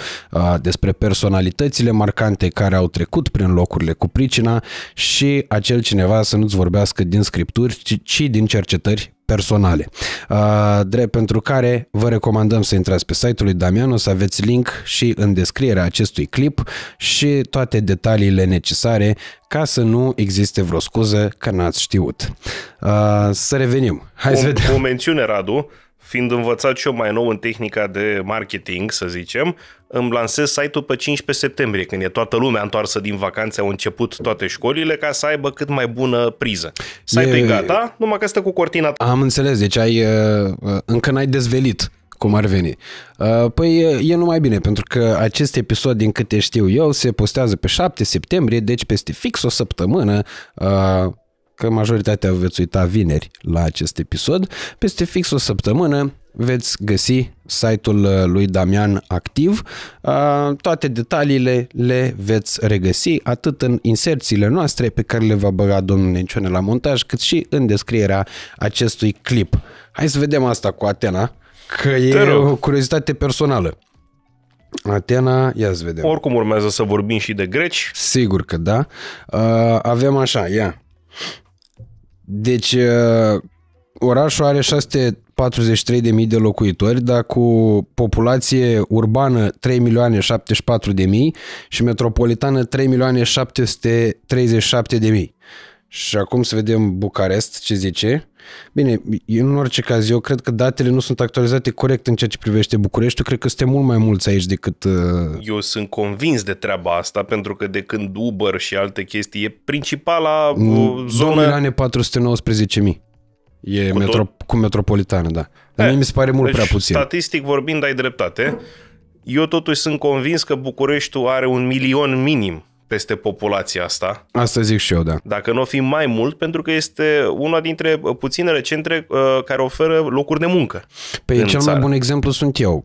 despre personalitățile marcante care au trecut prin locurile cu pricina și acel cineva să nu-ți vorbească din scriptură cursuri, ci din cercetări personale. Uh, drept pentru care vă recomandăm să intrați pe site-ul lui o să aveți link și în descrierea acestui clip și toate detaliile necesare ca să nu existe vreo scuză că n-ați știut. Uh, să revenim. Hai o, să vedem. O mențiune, Radu, fiind învățat și eu mai nou în tehnica de marketing, să zicem, îmi lansez site-ul pe 15 septembrie, când e toată lumea întoarsă din vacanțe, au început toate școlile, ca să aibă cât mai bună priză. Site-ul e, e gata, numai că stă cu cortina. Am înțeles, deci ai, uh, uh, încă n-ai dezvelit cum ar veni. Uh, păi e numai bine, pentru că acest episod, din câte știu eu, se postează pe 7 septembrie, deci peste fix o săptămână că majoritatea veți uita vineri la acest episod, peste fix o săptămână veți găsi site-ul uh, lui Damian activ. Uh, toate detaliile le veți regăsi atât în inserțiile noastre pe care le va băga domnul Nencione la montaj, cât și în descrierea acestui clip. Hai să vedem asta cu Atena, că e o curiozitate personală. Atena, ia să vedem. Oricum urmează să vorbim și de greci. Sigur că da. Uh, avem așa, ia. Deci, uh, orașul are 643.000 de locuitori, dar cu populație urbană 3 milioane de mii și metropolitană 3 milioane de Și acum să vedem Bucarest ce zice. Bine, în orice caz, eu cred că datele nu sunt actualizate corect în ceea ce privește Bucureștiul. Cred că suntem mult mai mulți aici decât... Uh... Eu sunt convins de treaba asta, pentru că de când Uber și alte chestii e principala uh, zonă... 2.419.000 E cu, metro, tot... cu metropolitană, da. Dar mie eh, mi se pare mult deci, prea puțin. Statistic vorbind, ai dreptate. Eu totuși sunt convins că Bucureștiul are un milion minim peste populația asta. Asta zic și eu, da. Dacă nu o fi mai mult, pentru că este una dintre puținele centre uh, care oferă locuri de muncă. Pe păi cel țară. mai bun exemplu sunt eu.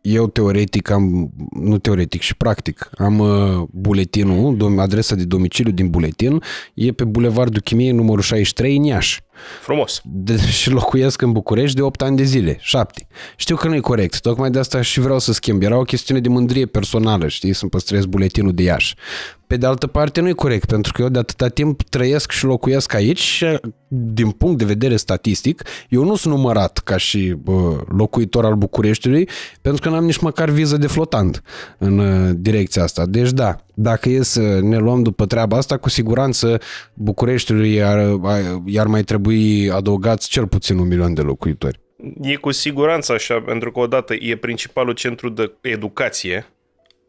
Eu teoretic am, nu teoretic și practic, am uh, buletinul, adresa de domiciliu din buletin, e pe Bulevardul Chimiei numărul 63 în Iași. Frumos. De- și locuiesc în București de 8 ani de zile, 7. Știu că nu e corect, tocmai de asta și vreau să schimb. Era o chestiune de mândrie personală, știi, să-mi păstrez buletinul de Iași. Pe de altă parte, nu e corect, pentru că eu de atâta timp trăiesc și locuiesc aici și, din punct de vedere statistic, eu nu sunt numărat ca și bă, locuitor al Bucureștiului, pentru că n-am nici măcar viză de flotant în uh, direcția asta. Deci da, dacă e să ne luăm după treaba asta, cu siguranță Bucureștiului ar, ar mai trebui adăugați cel puțin un milion de locuitori. E cu siguranță așa, pentru că odată e principalul centru de educație.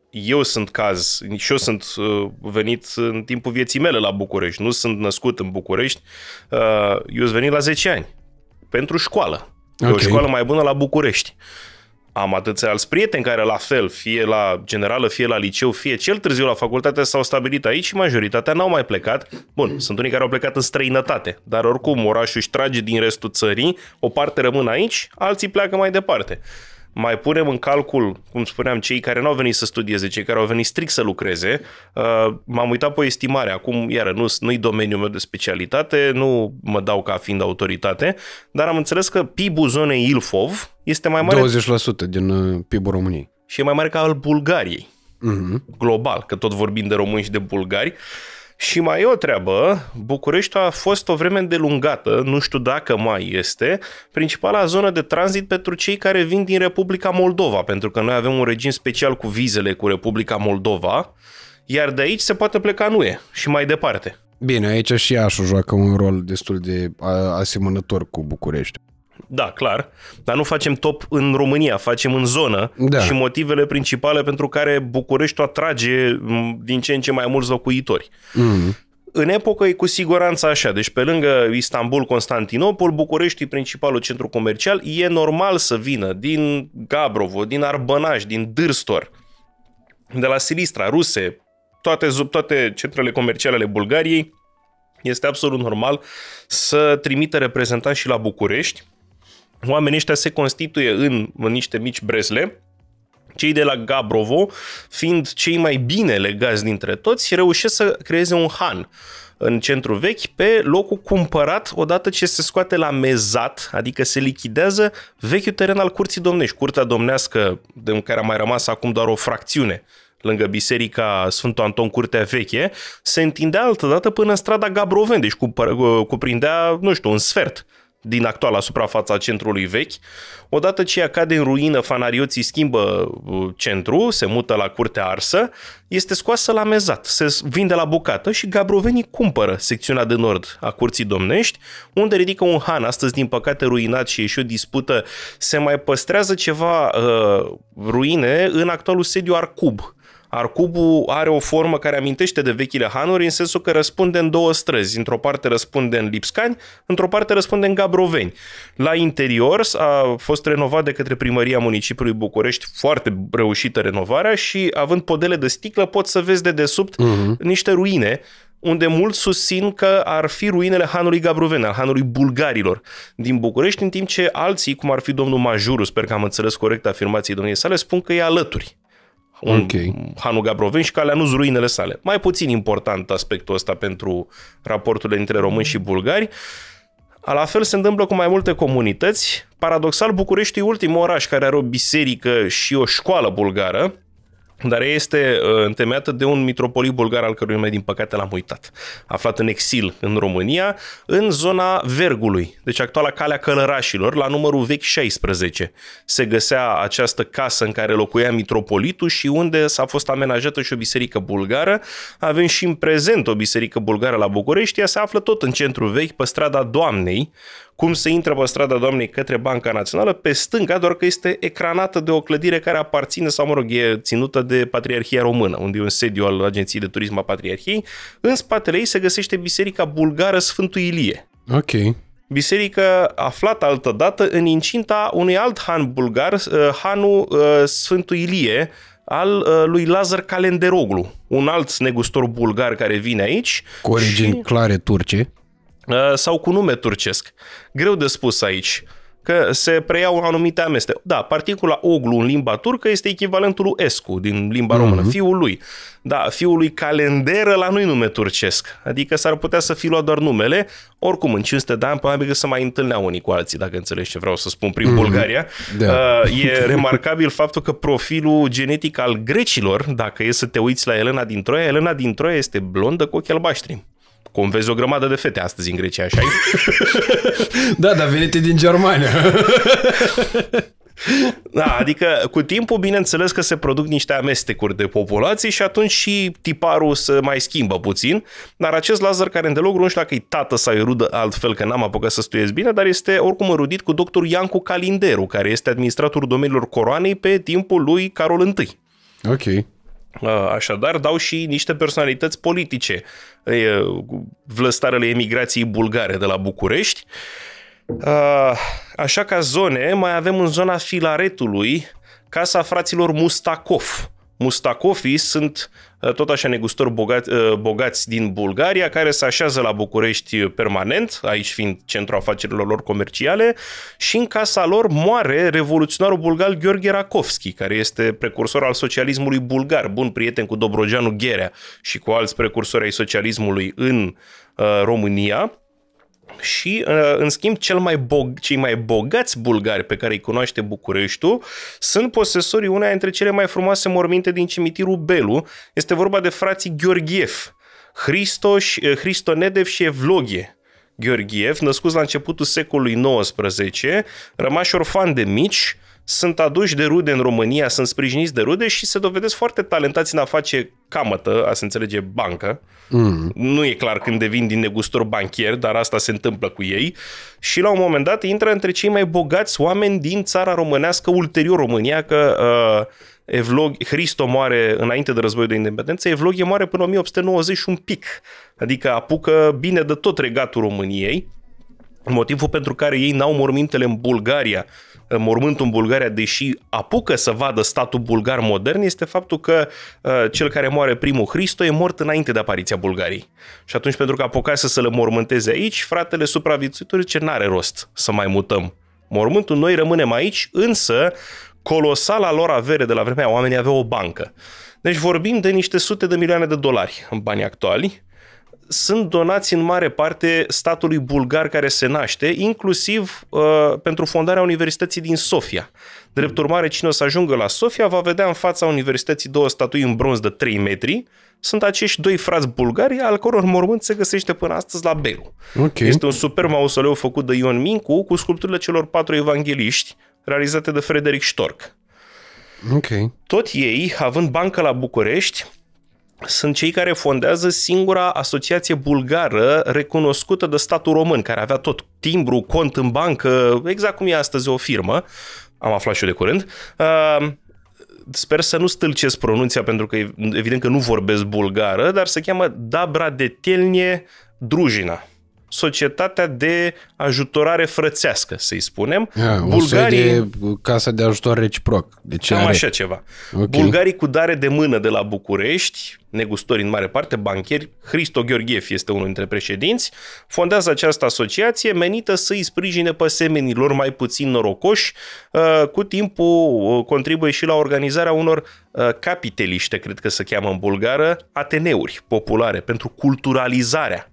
Eu sunt caz, și eu sunt uh, venit în timpul vieții mele la București, nu sunt născut în București. Uh, eu sunt venit la 10 ani pentru școală. E okay. o școală mai bună la București am atâția alți prieteni care la fel, fie la generală, fie la liceu, fie cel târziu la facultate s-au stabilit aici și majoritatea n-au mai plecat. Bun, sunt unii care au plecat în străinătate, dar oricum orașul își trage din restul țării, o parte rămân aici, alții pleacă mai departe mai punem în calcul, cum spuneam, cei care nu au venit să studieze, cei care au venit strict să lucreze. Uh, m-am uitat pe o estimare, acum, iară, nu, nu-i domeniul meu de specialitate, nu mă dau ca fiind autoritate, dar am înțeles că PIB-ul zonei Ilfov este mai mare... 20% din uh, PIB-ul României. Și e mai mare ca al Bulgariei, uh-huh. global, că tot vorbim de români și de bulgari. Uh, și mai e o treabă, București a fost o vreme îndelungată, nu știu dacă mai este, principala zonă de tranzit pentru cei care vin din Republica Moldova, pentru că noi avem un regim special cu vizele cu Republica Moldova, iar de aici se poate pleca nu e. și mai departe. Bine, aici și Iașu joacă un rol destul de asemănător cu București. Da, clar, dar nu facem top în România, facem în zonă da. și motivele principale pentru care Bucureștiul atrage din ce în ce mai mulți locuitori. Mm. În epocă e cu siguranță așa, deci pe lângă Istanbul, Constantinopol, București e principalul centru comercial, e normal să vină din Gabrovo, din Arbănaș, din Dârstor, de la Silistra, Ruse, toate, toate centrele comerciale ale Bulgariei, este absolut normal să trimite reprezentanți și la București, oamenii ăștia se constituie în, în niște mici bresle, cei de la Gabrovo, fiind cei mai bine legați dintre toți, reușesc să creeze un han în centru vechi pe locul cumpărat odată ce se scoate la mezat, adică se lichidează vechiul teren al curții domnești, curtea domnească de care a mai rămas acum doar o fracțiune lângă biserica Sfântul Anton Curtea Veche, se întindea altădată până în strada Gabroven, deci cuprindea, nu știu, un sfert din actuala suprafața centrului vechi. Odată ce ea cade în ruină, fanarioții schimbă uh, centru, se mută la curtea arsă, este scoasă la mezat, se vinde la bucată și gabrovenii cumpără secțiunea de nord a curții domnești, unde ridică un han, astăzi din păcate ruinat și e și o dispută, se mai păstrează ceva uh, ruine în actualul sediu Arcub, Arcubul are o formă care amintește de vechile hanuri în sensul că răspunde în două străzi. Într-o parte răspunde în Lipscani, într-o parte răspunde în Gabroveni. La interior a fost renovat de către primăria municipiului București, foarte reușită renovarea și având podele de sticlă poți să vezi de desubt uh-huh. niște ruine unde mulți susțin că ar fi ruinele hanului Gabruven, al hanului bulgarilor din București, în timp ce alții, cum ar fi domnul Majuru, sper că am înțeles corect afirmații domniei sale, spun că e alături un okay. Hanu Gabrovin și nu ruinele sale. Mai puțin important aspectul ăsta pentru raporturile între români și bulgari. La fel se întâmplă cu mai multe comunități. Paradoxal, București e ultimul oraș care are o biserică și o școală bulgară dar este este uh, întemeiată de un mitropolit bulgar al cărui nume, din păcate, l-am uitat. Aflat în exil în România, în zona Vergului, deci actuala calea călărașilor, la numărul vechi 16. Se găsea această casă în care locuia mitropolitul și unde s-a fost amenajată și o biserică bulgară. Avem și în prezent o biserică bulgară la București, ea se află tot în centru vechi, pe strada Doamnei, cum se intră pe strada Doamnei către Banca Națională, pe stânga, doar că este ecranată de o clădire care aparține, sau mă rog, e ținută de Patriarhia Română, unde e un sediu al Agenției de Turism a Patriarhiei. În spatele ei se găsește Biserica Bulgară Sfântul Ilie. Ok. Biserică aflată altădată în incinta unui alt han bulgar, uh, hanul uh, Sfântul Ilie, al uh, lui Lazar Calenderoglu, un alt negustor bulgar care vine aici. Cu origini și... clare turce. Uh, sau cu nume turcesc. Greu de spus aici că se preiau anumite ameste. Da, particula oglu în limba turcă este echivalentul lui escu din limba română, mm-hmm. fiul lui. Da, fiul lui calenderă la noi nume turcesc, adică s-ar putea să fi luat doar numele, oricum în 500 de ani probabil că se mai întâlneau unii cu alții, dacă înțelegi ce vreau să spun, prin mm-hmm. Bulgaria. Da. Uh, e remarcabil faptul că profilul genetic al grecilor, dacă e să te uiți la Elena din Troia, Elena din Troia este blondă cu ochi albaștri. Cum vezi o grămadă de fete astăzi în Grecia, așa [laughs] Da, dar venite din Germania. [laughs] Da, adică cu timpul, bineînțeles că se produc niște amestecuri de populații și atunci și tiparul se mai schimbă puțin, dar acest Lazar care în deloc nu știu dacă e tată sau e rudă altfel, că n-am apucat să studiez bine, dar este oricum rudit cu doctor Iancu Calinderu, care este administratorul domeniilor coroanei pe timpul lui Carol I. Ok. Uh, așadar, dau și niște personalități politice. Vlăstarele emigrației bulgare de la București. Uh, așa ca zone, mai avem în zona Filaretului Casa Fraților Mustacov, Mustacofii sunt uh, tot așa negustori bogați, uh, bogați din Bulgaria, care se așează la București permanent, aici fiind centrul afacerilor lor comerciale, și în casa lor moare revoluționarul bulgar Gheorghe Rakovski, care este precursor al socialismului bulgar, bun prieten cu Dobrogeanu Gherea și cu alți precursori ai socialismului în uh, România. Și, uh, în schimb, cel mai bog, cei mai bogați bulgari pe care îi cunoaște Bucureștiul sunt posesorii uneia dintre cele mai frumoase morminte din cimitirul Belu. Este vorba de frații Gheorghev, Hristos, uh, Hristonedev și Evlogie. Gheorghev, născut la începutul secolului XIX, rămași orfan de mici, sunt aduși de rude în România, sunt sprijiniți de rude și se dovedesc foarte talentați în a face camătă, a se înțelege bancă. Mm. Nu e clar când devin din negustor banchier, dar asta se întâmplă cu ei. Și la un moment dat intră între cei mai bogați oameni din țara românească, ulterior România, că uh, Evlog, Hristo moare înainte de războiul de independență, Evlogie moare până 1890 și un pic, adică apucă bine de tot regatul României, motivul pentru care ei n-au mormintele în Bulgaria, Uh, mormântul în Bulgaria, deși apucă să vadă statul bulgar modern, este faptul că uh, cel care moare primul Hristo e mort înainte de apariția Bulgariei. Și atunci, pentru că apuca să le mormânteze aici, fratele supraviețuitor ce n-are rost să mai mutăm mormântul, noi rămânem aici, însă colosala lor avere de la vremea oamenii aveau o bancă. Deci vorbim de niște sute de milioane de dolari în bani actuali, sunt donați în mare parte statului bulgar care se naște, inclusiv uh, pentru fondarea Universității din Sofia. Drept urmare, cine o să ajungă la Sofia va vedea în fața Universității două statui în bronz de 3 metri, sunt acești doi frați bulgari, al căror mormânt se găsește până astăzi la Belu. Okay. Este un super mausoleu făcut de Ion Mincu cu sculpturile celor patru evangeliști realizate de Frederic Stork. Okay. Tot ei, având bancă la București, sunt cei care fondează singura asociație bulgară recunoscută de statul român, care avea tot timbru, cont în bancă, exact cum e astăzi o firmă, am aflat și eu de curând. Uh, sper să nu stâlcesc pronunția, pentru că evident că nu vorbesc bulgară, dar se cheamă Dabra de Telnie Drujina. Societatea de ajutorare frățească, să-i spunem. Yeah, Bulgarii... de casa de ajutor reciproc. Deci Cam are... așa ceva. Okay. Bulgarii cu dare de mână de la București, negustori în mare parte, bancheri. Hristo Gheorghef este unul dintre președinți. Fondează această asociație menită să îi sprijine pe semenii lor mai puțin norocoși. Uh, cu timpul uh, contribuie și la organizarea unor uh, capiteliște, cred că se cheamă în bulgară, ateneuri populare pentru culturalizarea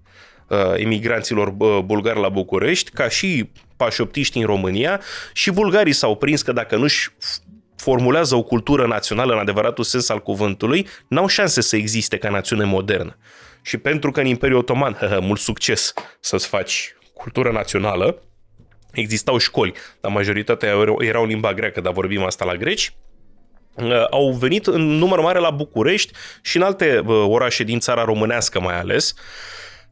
emigranților bulgari la București, ca și pașoptiști în România și bulgarii s-au prins că dacă nu-și formulează o cultură națională în adevăratul sens al cuvântului, n-au șanse să existe ca națiune modernă. Și pentru că în Imperiul Otoman, hă, hă, mult succes să-ți faci cultură națională, existau școli, dar majoritatea erau în limba greacă, dar vorbim asta la greci, ă, au venit în număr mare la București și în alte orașe din țara românească mai ales,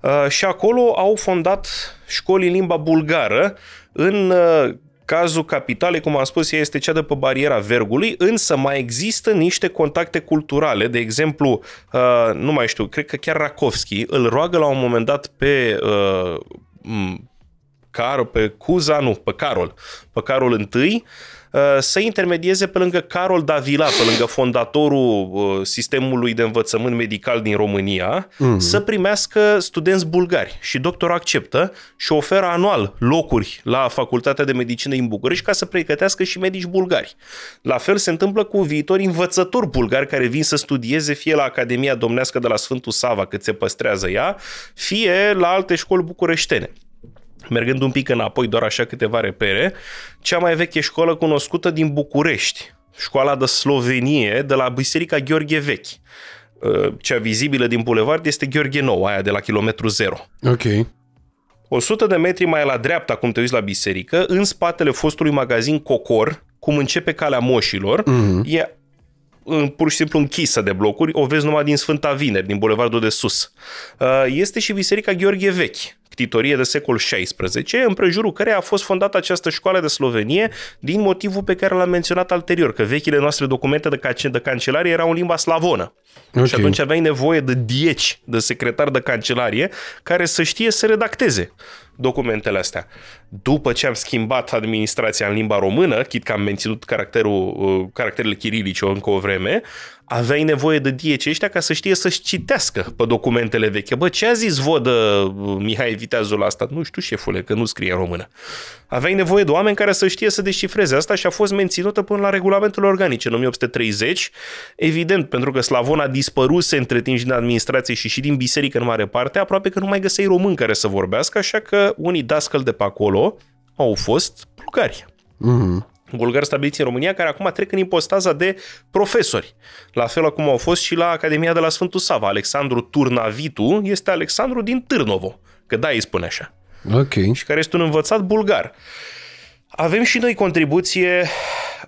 ă, și acolo au fondat școli în limba bulgară în ă, Cazul capitalei, cum am spus, este cea de pe bariera vergului, însă mai există niște contacte culturale. De exemplu, uh, nu mai știu, cred că chiar Rakovski îl roagă la un moment dat pe uh, Car, pe Cuza, nu, pe Carol, pe Carol I, Uh, să intermedieze pe lângă Carol Davila, pe lângă fondatorul uh, sistemului de învățământ medical din România, mm-hmm. să primească studenți bulgari. Și doctorul acceptă și oferă anual locuri la Facultatea de Medicină din București ca să pregătească și medici bulgari. La fel se întâmplă cu viitori învățători bulgari care vin să studieze fie la Academia Domnească de la Sfântul Sava, cât se păstrează ea, fie la alte școli bucureștene. Mergând un pic înapoi, doar așa câteva repere, cea mai veche școală cunoscută din București, școala de Slovenie de la Biserica Gheorghe Vechi. Uh, cea vizibilă din bulevard este Gheorghe Nou, aia de la kilometru zero. Ok. 100 de metri mai la dreapta, cum te uiți la biserică, în spatele fostului magazin Cocor, cum începe calea moșilor, mm-hmm. e pur și simplu închisă de blocuri, o vezi numai din Sfânta Vineri, din Bulevardul de Sus. Uh, este și Biserica Gheorghe Vechi, ctitorie de secol XVI, în prejurul care a fost fondată această școală de Slovenie din motivul pe care l-am menționat anterior, că vechile noastre documente de, can- de cancelarie erau în limba slavonă. Okay. Și atunci aveai nevoie de dieci, de secretar de cancelarie, care să știe să redacteze documentele astea. După ce am schimbat administrația în limba română, chit că am menținut caracterul, uh, caracterele chirilice încă o vreme, aveai nevoie de dieci ăștia ca să știe să-și citească pe documentele veche. Bă, ce a zis vodă uh, Mihai Viteazul asta? Nu știu, șefule, că nu scrie în română. Aveai nevoie de oameni care să știe să descifreze asta și a fost menținută până la regulamentul organice în 1830. Evident, pentru că Slavona dispăruse între timp și din administrație și și din biserică în mare parte, aproape că nu mai găseai români care să vorbească, așa că unii dascăl de pe acolo au fost bulgari. Mm-hmm bulgari stabiliți în România, care acum trec în impostaza de profesori. La fel cum au fost și la Academia de la Sfântul Sava. Alexandru Turnavitu este Alexandru din Târnovo, că da, îi spune așa. Ok. Și care este un învățat bulgar. Avem și noi contribuție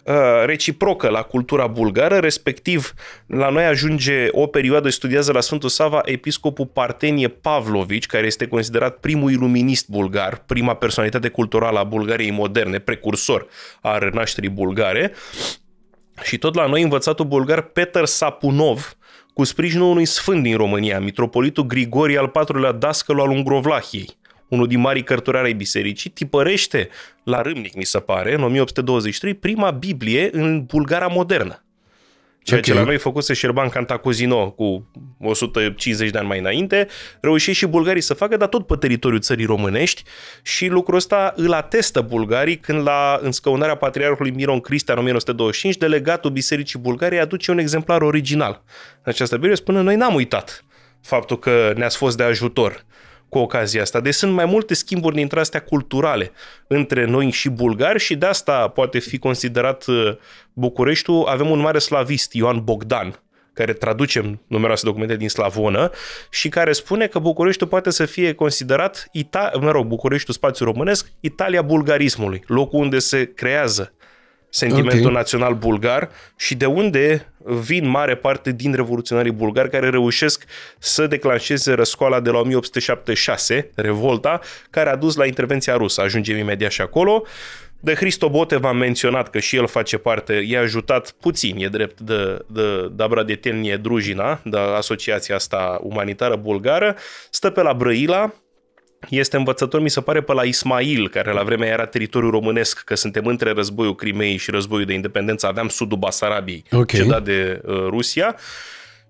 Uh, reciprocă la cultura bulgară, respectiv la noi ajunge o perioadă, studiază la Sfântul Sava episcopul Partenie Pavlovici, care este considerat primul iluminist bulgar, prima personalitate culturală a Bulgariei moderne, precursor a renașterii bulgare. Și tot la noi învățatul bulgar Peter Sapunov, cu sprijinul unui sfânt din România, mitropolitul Grigori al IV-lea Dascălu al Ungrovlahiei unul din marii cărturari ai bisericii, tipărește la Râmnic, mi se pare, în 1823, prima Biblie în Bulgara modernă. Ceea okay. ce la noi făcuse Șerban Cantacuzino cu 150 de ani mai înainte, reușește și bulgarii să facă, dar tot pe teritoriul țării românești și lucrul ăsta îl atestă bulgarii când la înscăunarea patriarhului Miron Cristian în 1925, delegatul Bisericii Bulgariei aduce un exemplar original. În această biblie spune, noi n-am uitat faptul că ne-ați fost de ajutor cu ocazia asta. Deci sunt mai multe schimburi dintre astea culturale între noi și bulgari și de asta poate fi considerat uh, Bucureștiul. Avem un mare slavist, Ioan Bogdan, care traducem numeroase documente din slavonă și care spune că Bucureștiul poate să fie considerat, Ita- mă rog, Bucureștiul spațiu românesc, Italia bulgarismului, locul unde se creează sentimentul okay. național bulgar și de unde vin mare parte din revoluționarii bulgari care reușesc să declanșeze răscoala de la 1876, revolta, care a dus la intervenția rusă. Ajungem imediat și acolo. De Hristo Bote v-am menționat că și el face parte, i-a ajutat puțin, e drept, de, de Dabra de Telnie Drujina, de asociația asta umanitară bulgară, stă pe la Brăila, este învățător, mi se pare, pe la Ismail, care la vremea era teritoriul românesc, că suntem între războiul Crimeei și războiul de independență, aveam sudul Basarabiei, okay. cedat de uh, Rusia.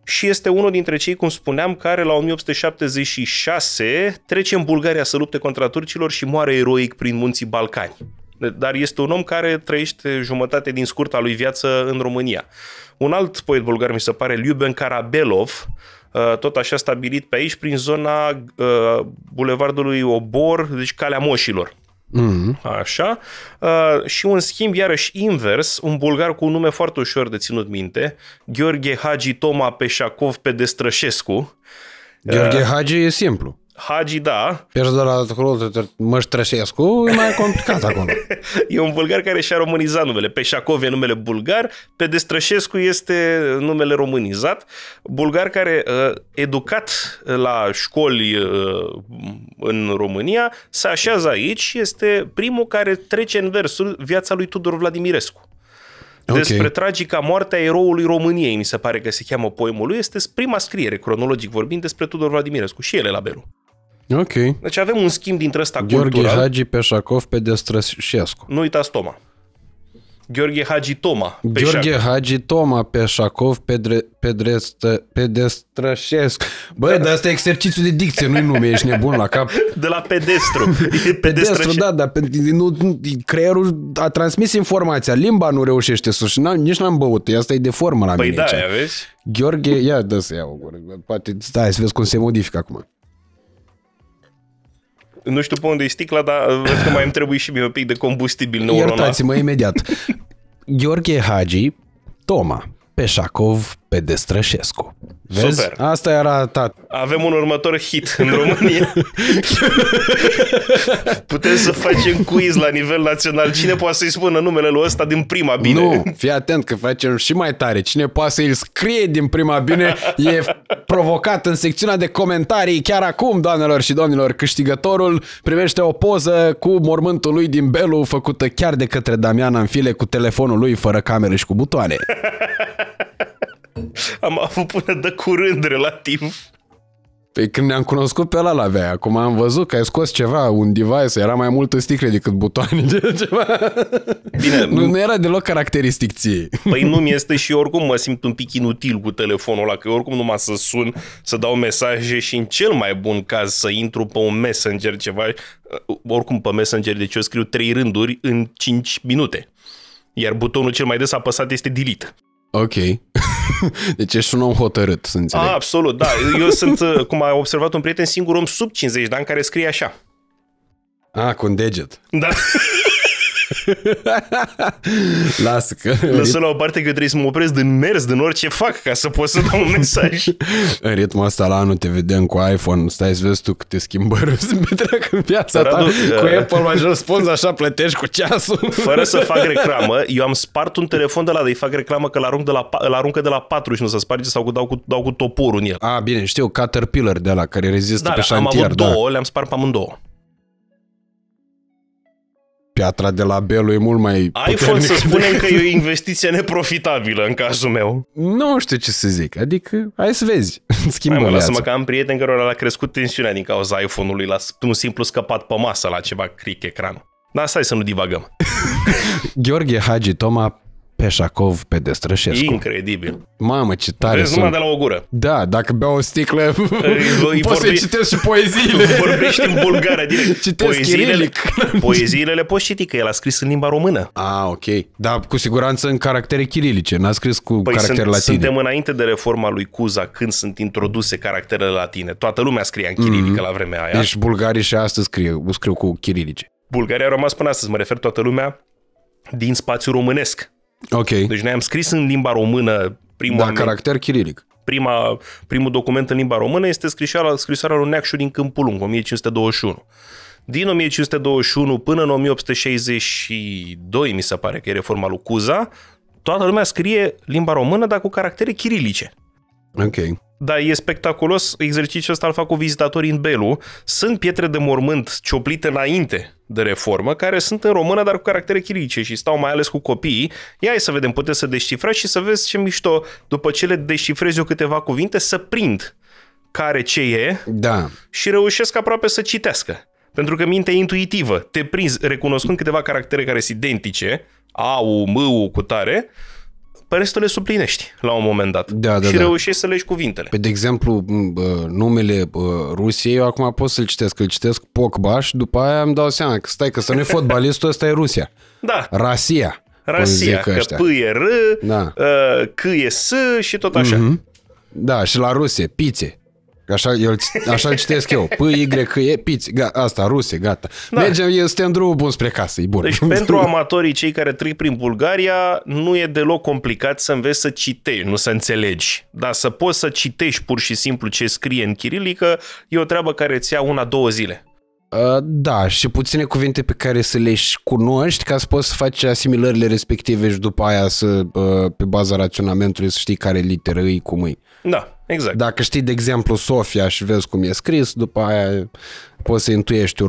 Și este unul dintre cei, cum spuneam, care la 1876 trece în Bulgaria să lupte contra turcilor și moare eroic prin munții Balcani. Dar este un om care trăiește jumătate din scurta lui viață în România. Un alt poet bulgar, mi se pare, Liuben Karabelov, Uh, tot așa stabilit pe aici, prin zona uh, bulevardului Obor, deci Calea Moșilor. Mm-hmm. Așa. Uh, și un schimb, iarăși invers, un bulgar cu un nume foarte ușor de ținut minte, Gheorghe Hagi Toma Peșacov Pedestrășescu. Gheorghe Hagi e simplu. Hagi, da. Ești de la Măștrășescu, e mai complicat acolo. [laughs] e un bulgar care și-a românizat numele. Șacov e numele bulgar, pe Destrășescu este numele românizat. Bulgar care, uh, educat la școli uh, în România, se așează aici și este primul care trece în versul viața lui Tudor Vladimirescu. Despre okay. tragica moartea eroului României, mi se pare că se cheamă poemul lui, este prima scriere, cronologic vorbind, despre Tudor Vladimirescu și el la Beru. Ok. Deci avem un schimb dintre ăsta Gheorghe cultural. Gheorghe Hagi, Peșacov, Destrășescu. Nu uitați Toma. Gheorghe Hagi Toma. Peșacov. Gheorghe Hagi Toma Peșacov Pedre, pe Destrășescu. Bă, da, da. dar asta e exercițiu de dicție, nu-i nume, ești nebun la cap. [laughs] De la pedestru. [laughs] pedestru, da, dar nu, creierul a transmis informația, limba nu reușește să și nici n-am băut, asta e de formă la păi mine. Păi da, aici. vezi? Gheorghe, ia, dă să iau o gură, poate, stai să vezi cum se modifică acum. Nu știu pe unde e sticla, dar văd că mai îmi trebuie și mie un pic de combustibil neuronal. Iertați-mă imediat. Gheorghe Hagi, Toma, Peșacov, pe Destrășescu. Vezi? Super. Asta era ta. Avem un următor hit în România. [laughs] Putem să facem quiz la nivel național. Cine poate să-i spună numele lui ăsta din prima bine? Nu, fii atent că facem și mai tare. Cine poate să-i scrie din prima bine e provocat în secțiunea de comentarii chiar acum, doamnelor și domnilor. Câștigătorul primește o poză cu mormântul lui din Belu făcută chiar de către Damian file cu telefonul lui fără cameră și cu butoane. [laughs] Am avut până de curând relativ. Păi când ne-am cunoscut pe ăla l-avea, acum am văzut că ai scos ceva, un device, era mai multă sticle decât butoane, [laughs] ceva. Bine, nu, nu era deloc caracteristic ție. Păi nu mi este și oricum mă simt un pic inutil cu telefonul ăla, că eu oricum numai să sun, să dau mesaje și în cel mai bun caz să intru pe un messenger ceva, uh, oricum pe messenger, deci eu scriu trei rânduri în 5 minute. Iar butonul cel mai des apăsat este delete. Ok. [laughs] Deci ești un om hotărât, să înțeleg. A, absolut, da. Eu sunt, uh, cum a observat un prieten, singur om sub 50 de ani care scrie așa. A, cu un deget. Da. [laughs] [laughs] Lasă că... Lasă la o parte că trebuie să mă opresc din mers, din orice fac, ca să pot să dau un mesaj. [laughs] în ritmul ăsta la anul te vedem cu iPhone, stai să vezi tu câte schimbări se petrec în viața Radu, ta. Cu uh, Apple mai răspunzi așa, plătești cu ceasul. Fără să fac [laughs] reclamă, eu am spart un telefon de la de fac reclamă că l-arunc de la, l-aruncă de la 4 și nu se sparge sau cu dau cu, dau cu toporul în el. A, bine, știu, Caterpillar de la care rezistă da, pe da, șantier. am avut da. două, le-am spart pe amândouă piatra de la Belu e mult mai Ai fost să spunem că e o [laughs] investiție neprofitabilă în cazul meu. Nu știu ce să zic, adică hai să vezi, [laughs] schimbă Hai mă, lasă-mă că am prieteni care l-a crescut tensiunea din cauza iPhone-ului la un simplu scăpat pe masă la ceva cric ecran. Dar stai să nu divagăm. [laughs] Gheorghe Hagi Toma Peșacov pe Destrășescu. Incredibil. Mamă, ce tare Vezi sunt. numai de la o gură. Da, dacă beau o sticlă, [laughs] poți vorbi... să citesc și poeziile. [laughs] Vorbești în bulgară direct. [laughs] Citesc poeziile, chirilic. poeziile le poți citi, că el a scris în limba română. Ah, ok. Dar cu siguranță în caractere chirilice, n-a scris cu păi caractere sunt, latine. Suntem înainte de reforma lui Cuza, când sunt introduse caracterele latine. Toată lumea scria în chirilică mm-hmm. la vremea aia. Deci bulgarii și astăzi scriu, scriu cu chirilice. Bulgaria a rămas până astăzi, mă refer toată lumea din spațiul românesc. Ok. Deci noi am scris în limba română prima... Da, caracter chirilic. Prima, primul document în limba română este scrisoarea, scrisoarea lui Neacșu din Câmpul Lung, 1521. Din 1521 până în 1862, mi se pare că e reforma lui Cuza, toată lumea scrie limba română, dar cu caractere chirilice. Ok. Dar e spectaculos, exercițiul ăsta îl fac cu vizitatorii în Belu. Sunt pietre de mormânt cioplite înainte de reformă care sunt în română, dar cu caractere chirice și stau mai ales cu copiii. Ia să vedem, puteți să descifrați și să vezi ce mișto, după ce le descifrez eu câteva cuvinte, să prind care ce e da. și reușesc aproape să citească. Pentru că mintea intuitivă, te prinzi recunoscând câteva caractere care sunt identice, A, U, M, U, cu tare, pe restul le suplinești la un moment dat. Da, da, și da. reușești să legi cuvintele. Pe păi, de exemplu, numele Rusiei, eu acum pot să-l citesc, îl citesc Pogba și după aia îmi dau seama că stai că să nu e fotbalistul ăsta e Rusia. Da. Rasia. Rasia, că P e R, da. Uh, C e S și tot așa. Mm-hmm. Da, și la Rusie, pițe. Așa, eu, [laughs] așa îl citesc eu. P, Y, E, piți, gata. asta, ruse, gata. Da. Mergem, este în drum bun spre casă, e bun. Deci pentru amatorii cei care trec prin Bulgaria, nu e deloc complicat să înveți să citești, nu să înțelegi. Dar să poți să citești pur și simplu ce scrie în chirilică, e o treabă care îți ia una, două zile. Da, și puține cuvinte pe care să le cunoști ca să poți să faci asimilările respective și după aia să, pe baza raționamentului să știi care literă e, cum e. Da. Exact. Dacă știi, de exemplu, Sofia și vezi cum e scris, după aia poți să intuiești o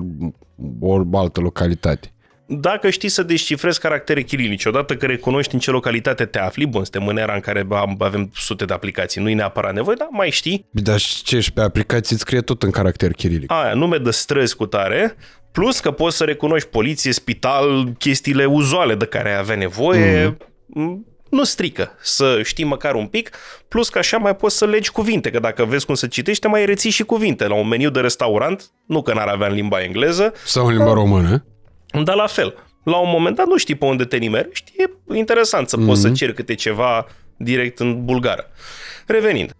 ori altă localitate. Dacă știi să descifrezi caractere chirilice, odată că recunoști în ce localitate te afli, bun, suntem în era în care avem sute de aplicații, nu e neapărat nevoie, dar mai știi. Dar ce și pe aplicații îți scrie tot în caracter chirilic. Aia, nume de străzi cu tare, plus că poți să recunoști poliție, spital, chestiile uzuale de care ai avea nevoie, mm-hmm nu strică să știi măcar un pic, plus că așa mai poți să legi cuvinte, că dacă vezi cum să citești, mai reții și cuvinte. La un meniu de restaurant, nu că n-ar avea în limba engleză. Sau în limba mm. română. Dar la fel, la un moment dat nu știi pe unde te știi, e interesant să mm-hmm. poți să mhm. ceri câte ceva direct în bulgară. Revenind.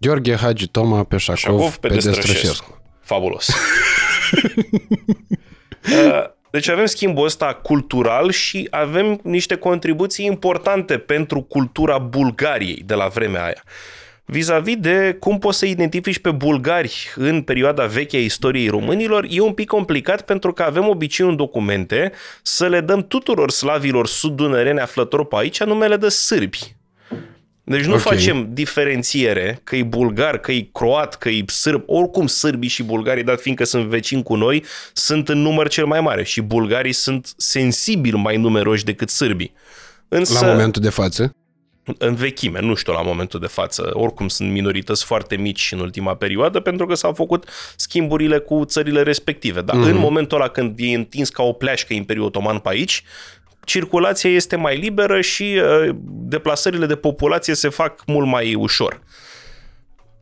Gheorghe Hagi Toma pe Șacov, Șacov pe, pe Destrășescu. Fabulos. [laughs] uh, deci avem schimbul ăsta cultural și avem niște contribuții importante pentru cultura Bulgariei de la vremea aia vis-a-vis de cum poți să identifici pe bulgari în perioada veche a istoriei românilor, e un pic complicat pentru că avem obiceiul în documente să le dăm tuturor slavilor sud dunărene aflător pe aici numele de sârbi. Deci nu okay. facem diferențiere că e bulgar, că e croat, că e sârb. Oricum sârbii și bulgarii, dat fiindcă sunt vecini cu noi, sunt în număr cel mai mare și bulgarii sunt sensibil mai numeroși decât sârbii. Însă, la momentul de față? În vechime, nu știu la momentul de față. Oricum sunt minorități foarte mici în ultima perioadă pentru că s-au făcut schimburile cu țările respective. Dar mm-hmm. în momentul ăla când e întins ca o pleașcă Imperiul Otoman pe aici, circulația este mai liberă și uh, deplasările de populație se fac mult mai ușor.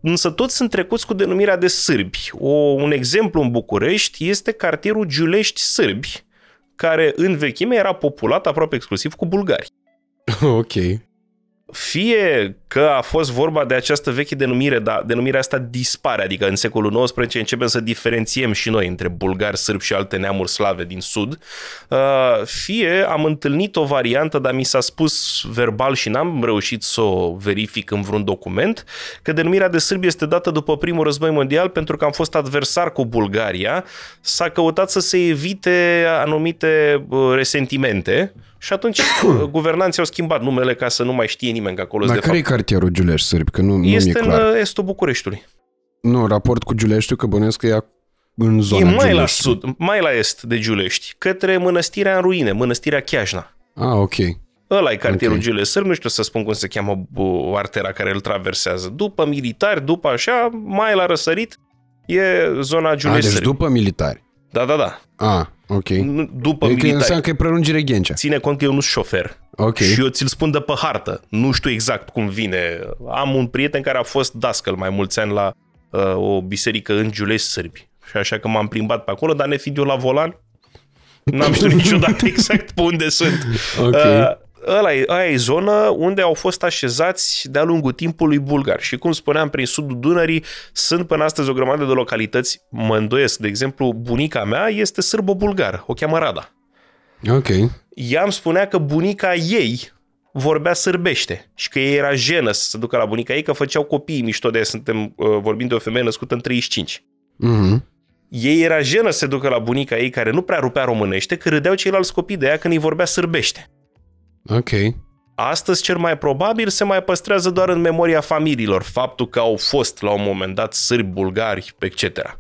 Însă toți sunt trecuți cu denumirea de sârbi. O, un exemplu în București este cartierul Giulești Sârbi, care în vechime era populat aproape exclusiv cu bulgari. [laughs] Ok fie că a fost vorba de această veche denumire, dar denumirea asta dispare, adică în secolul XIX începem să diferențiem și noi între bulgari, sârbi și alte neamuri slave din sud, uh, fie am întâlnit o variantă, dar mi s-a spus verbal și n-am reușit să o verific în vreun document, că denumirea de sârbi este dată după primul război mondial pentru că am fost adversar cu Bulgaria, s-a căutat să se evite anumite uh, resentimente, și atunci [coughs] guvernanții au schimbat numele ca să nu mai știe nimeni că acolo Dar de care fapt. e cartierul Giulești Sârb? Că nu, nu este e clar. în uh, estul Bucureștiului. Nu, raport cu Giuleștiul, că bănuiesc că e în zona E mai Giulești. la sud, mai la est de Giulești, către mănăstirea în ruine, mănăstirea Chiajna. Ah, ok. Ăla e cartierul okay. Giulești Sârb, nu știu să spun cum se cheamă artera care îl traversează. După militari, după așa, mai la răsărit, e zona ah, Giulești A, deci după militari. Da, da, da. A, ah. Ok. După eu adică militari. că e prelungire Ghencea. Ține cont că eu nu sunt șofer. Ok. Și eu ți-l spun de pe hartă. Nu știu exact cum vine. Am un prieten care a fost dascăl mai mulți ani la uh, o biserică în Giulești Sârbi. Și așa că m-am plimbat pe acolo, dar nefiind eu la volan, n-am știut [laughs] niciodată exact pe unde sunt. Ok. Uh, ăla, e, aia e zonă unde au fost așezați de-a lungul timpului bulgari. Și cum spuneam, prin sudul Dunării sunt până astăzi o grămadă de localități, mă îndoiesc. De exemplu, bunica mea este sârbo-bulgar, o cheamă Rada. Ok. Ea îmi spunea că bunica ei vorbea sârbește și că ei era jenă să se ducă la bunica ei, că făceau copii. mișto de suntem uh, vorbind de o femeie născută în 35. mm Ei era jenă să se ducă la bunica ei care nu prea rupea românește, că râdeau ceilalți copii de ea când îi vorbea sârbește. Ok. Astăzi, cel mai probabil, se mai păstrează doar în memoria familiilor faptul că au fost la un moment dat sârbi, bulgari, etc.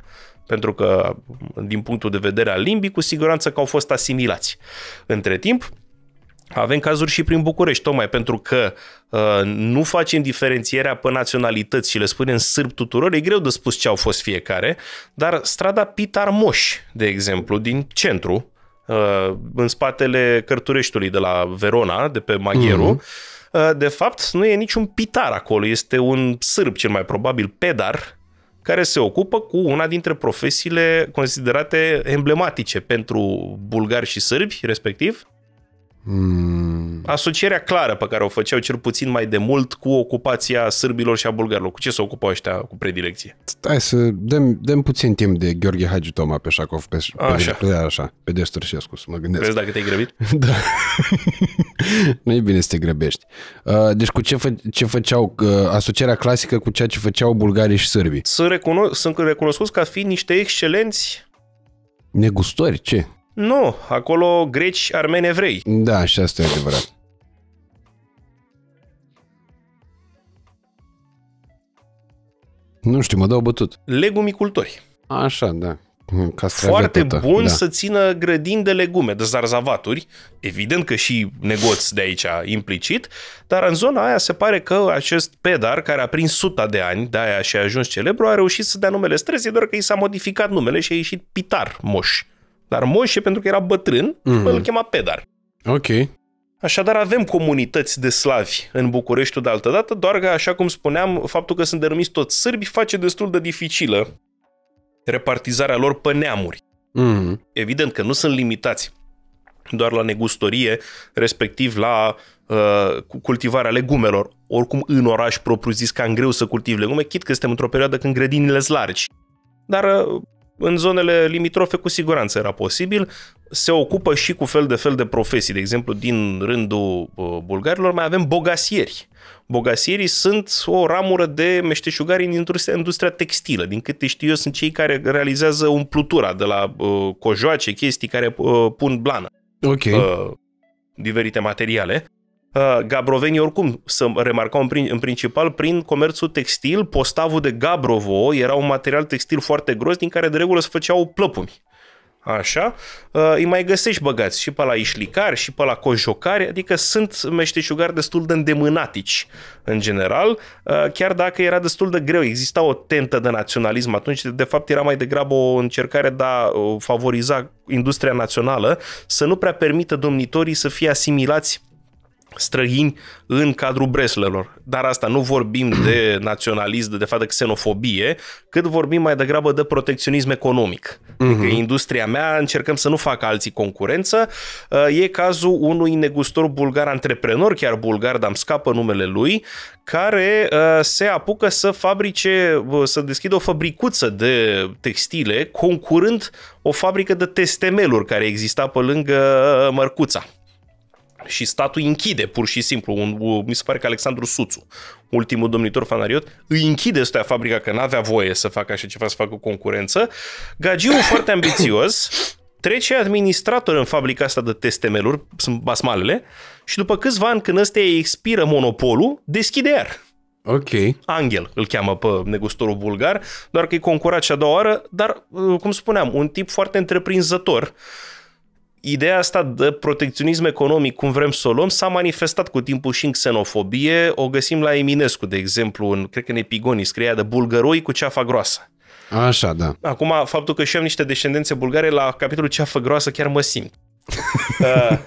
Pentru că, din punctul de vedere al limbii, cu siguranță că au fost asimilați. Între timp, avem cazuri și prin București, tocmai pentru că uh, nu facem diferențierea pe naționalități și le spunem sârb tuturor, e greu de spus ce au fost fiecare, dar strada Pitar Moș, de exemplu, din centru, Uh, în spatele cărtureștului de la Verona, de pe Magheru, mm-hmm. Uh, de fapt nu e niciun pitar acolo, este un sârb cel mai probabil, pedar, care se ocupă cu una dintre profesiile considerate emblematice pentru bulgari și sârbi, respectiv, Hmm. Asocierea clară pe care o făceau cel puțin mai de mult cu ocupația sârbilor și a bulgarilor. Cu ce se ocupau ăștia cu predilecție? Hai să dăm, dăm puțin timp de Gheorghe Hagi Toma pe Șacov, pe, așa. pe, pe, așa, pe Destărșescu, să mă gândesc. Vezi dacă te-ai grăbit? [laughs] da. nu e bine să te grăbești. Uh, deci cu ce, fă, ce făceau, uh, asocierea clasică cu ceea ce făceau bulgarii și sârbii? Sunt, recuno- sunt recunoscuți ca fiind niște excelenți Negustori? Ce? Nu, acolo greci, armeni, evrei. Da, și asta e adevărat. Nu știu, mă dau bătut. legumicultori. Așa, da. Foarte bun da. să țină grădini de legume, de zarzavaturi, evident că și negoți de aici implicit, dar în zona aia se pare că acest pedar, care a prins suta de ani, de aia și a ajuns celebru, a reușit să dea numele străzii, doar că i s-a modificat numele și a ieșit Pitar Moș. Dar Moșe, pentru că era bătrân, mm-hmm. îl chema Pedar. Ok. Așadar, avem comunități de slavi în Bucureștiul de dată. doar că, așa cum spuneam, faptul că sunt denumiți toți sârbi face destul de dificilă repartizarea lor pe neamuri. Mm-hmm. Evident că nu sunt limitați doar la negustorie, respectiv la uh, cultivarea legumelor. Oricum, în oraș propriu zis, cam greu să cultivi legume, chit că suntem într-o perioadă când grădinile sunt largi. Dar uh, în zonele limitrofe cu siguranță era posibil, se ocupă și cu fel de fel de profesii. De exemplu, din rândul uh, bulgarilor mai avem bogasieri. Bogasierii sunt o ramură de meșteșugari din industria, industria textilă. Din câte știu eu, sunt cei care realizează umplutura de la uh, cojoace, chestii care uh, pun blană. Ok. Uh, diverite materiale. Uh, gabrovenii oricum să remarcau în, în principal prin comerțul textil, postavul de Gabrovo era un material textil foarte gros din care de regulă se făceau plăpumi. Așa, uh, îi mai găsești băgați și pe la ișlicari, și pe la cojocari, adică sunt meșteșugari destul de îndemânatici în general, uh, chiar dacă era destul de greu, exista o tentă de naționalism atunci, de fapt era mai degrabă o încercare de a favoriza industria națională, să nu prea permită domnitorii să fie asimilați străini în cadrul breslelor. Dar asta nu vorbim de naționalism, de, de fapt de xenofobie, cât vorbim mai degrabă de protecționism economic. Uh-huh. Adică industria mea, încercăm să nu facă alții concurență. Uh, e cazul unui negustor bulgar, antreprenor chiar bulgar, dar îmi scapă numele lui, care uh, se apucă să fabrice, uh, să deschidă o fabricuță de textile, concurând o fabrică de testemeluri care exista pe lângă Mărcuța și statul închide pur și simplu, un, mi se pare că Alexandru Suțu, ultimul domnitor fanariot, îi închide stea fabrica că n-avea voie să facă așa ceva, să facă concurență. Gagiu [coughs] foarte ambițios, trece administrator în fabrica asta de testemeluri, sunt basmalele, și după câțiva ani când ăsta expiră monopolul, deschide iar. Ok. Angel îl cheamă pe negustorul bulgar, doar că e concurat și a doua oară, dar, uh, cum spuneam, un tip foarte întreprinzător ideea asta de protecționism economic, cum vrem să o luăm, s-a manifestat cu timpul și în xenofobie. O găsim la Eminescu, de exemplu, în, cred că în Epigonii, scria de bulgăroi cu ceafa groasă. Așa, da. Acum, faptul că și am niște descendențe bulgare, la capitolul ceafă groasă chiar mă simt. [laughs] Uh,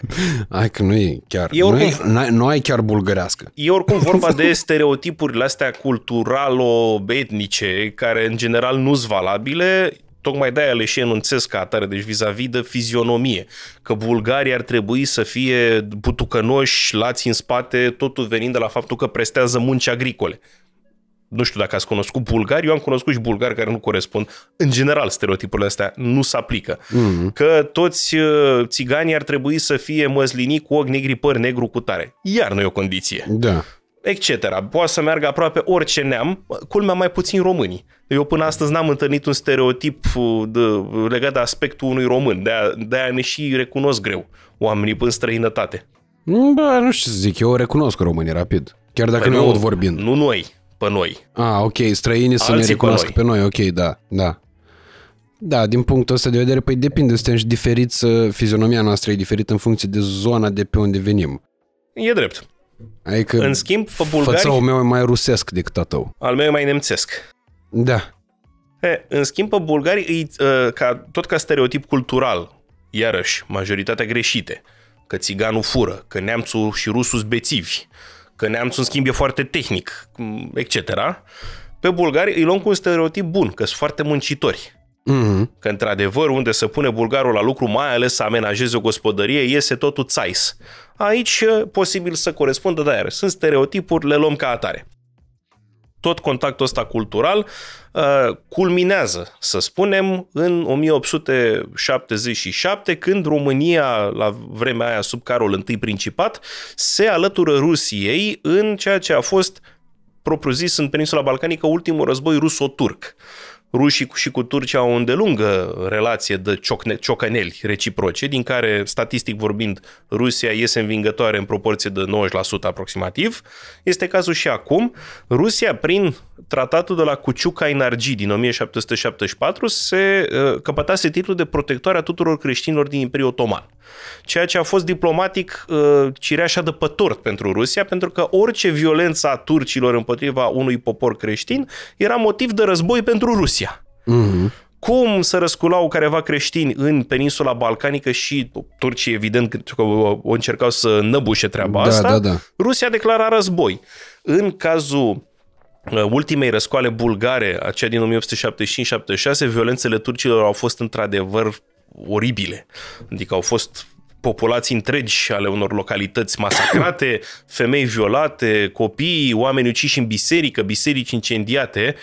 Hai că nu e chiar, e oricum, nu, e, nu ai chiar bulgărească. E oricum vorba de stereotipurile astea culturalo-etnice, care în general nu sunt valabile. Tocmai de-aia le și enunțez ca atare, deci vis-a-vis de fizionomie, că bulgarii ar trebui să fie butucănoși, lați în spate, totul venind de la faptul că prestează munci agricole. Nu știu dacă ați cunoscut bulgari, eu am cunoscut și bulgari care nu corespund. În general, stereotipurile astea nu se aplică. Mm-hmm. Că toți uh, țiganii ar trebui să fie măslinii cu ochi negri, păr negru, cu tare. Iar nu e o condiție. Da etc. Poate să meargă aproape orice neam, culmea mai puțin românii. Eu până astăzi n-am întâlnit un stereotip uh, de, uh, legat de aspectul unui român, de-aia, de-aia ne și recunosc greu oamenii în străinătate. Bă, nu știu să zic, eu recunosc românii rapid, chiar dacă păi nu, aud vorbind. Nu noi, pe noi. Ah, ok, străinii Alții să ne recunosc pe noi. pe noi, ok, da, da. Da, din punctul ăsta de vedere, păi depinde, suntem și diferiți, uh, fizionomia noastră e diferită în funcție de zona de pe unde venim. E drept. Adică în schimb, pe bulgari... Fățăul meu e mai rusesc decât a tău. Al meu e mai nemțesc. Da. He, în schimb, pe bulgari, e, ă, ca, tot ca stereotip cultural, iarăși, majoritatea greșite, că țiganul fură, că neamțul și rusul sunt bețivi, că neamțul, în schimb, e foarte tehnic, etc. Pe bulgari îi luăm cu un stereotip bun, că sunt foarte muncitori. Mm-hmm. Că, într-adevăr, unde se pune bulgarul la lucru, mai ales să amenajeze o gospodărie, iese totul țais. Aici, posibil să corespundă, dar iar, sunt stereotipuri, le luăm ca atare. Tot contactul ăsta cultural uh, culminează, să spunem, în 1877, când România, la vremea aia sub Carol I Principat, se alătură Rusiei în ceea ce a fost propriu-zis în peninsula balcanică ultimul război ruso-turc. Uh, Rușii și cu Turcia au o îndelungă relație de ciocne, ciocăneli reciproce, din care, statistic vorbind, Rusia iese învingătoare în proporție de 90% aproximativ. Este cazul și acum. Rusia, prin tratatul de la Cuciuca Inargi din 1774, se uh, căpătase titlul de protectoare a tuturor creștinilor din Imperiul Otoman. Ceea ce a fost diplomatic uh, cireașa de pe pentru Rusia, pentru că orice violență a turcilor împotriva unui popor creștin era motiv de război pentru Rusia. Mm-hmm. Cum să răsculau careva creștini în peninsula balcanică și turcii, evident, că o încercau să năbușe treaba da, asta, da, da. Rusia declara război. În cazul uh, ultimei răscoale bulgare, aceea din 1875-76, violențele turcilor au fost într-adevăr oribile. Adică au fost populații întregi ale unor localități masacrate, [coughs] femei violate, copii, oameni uciși în biserică, biserici incendiate.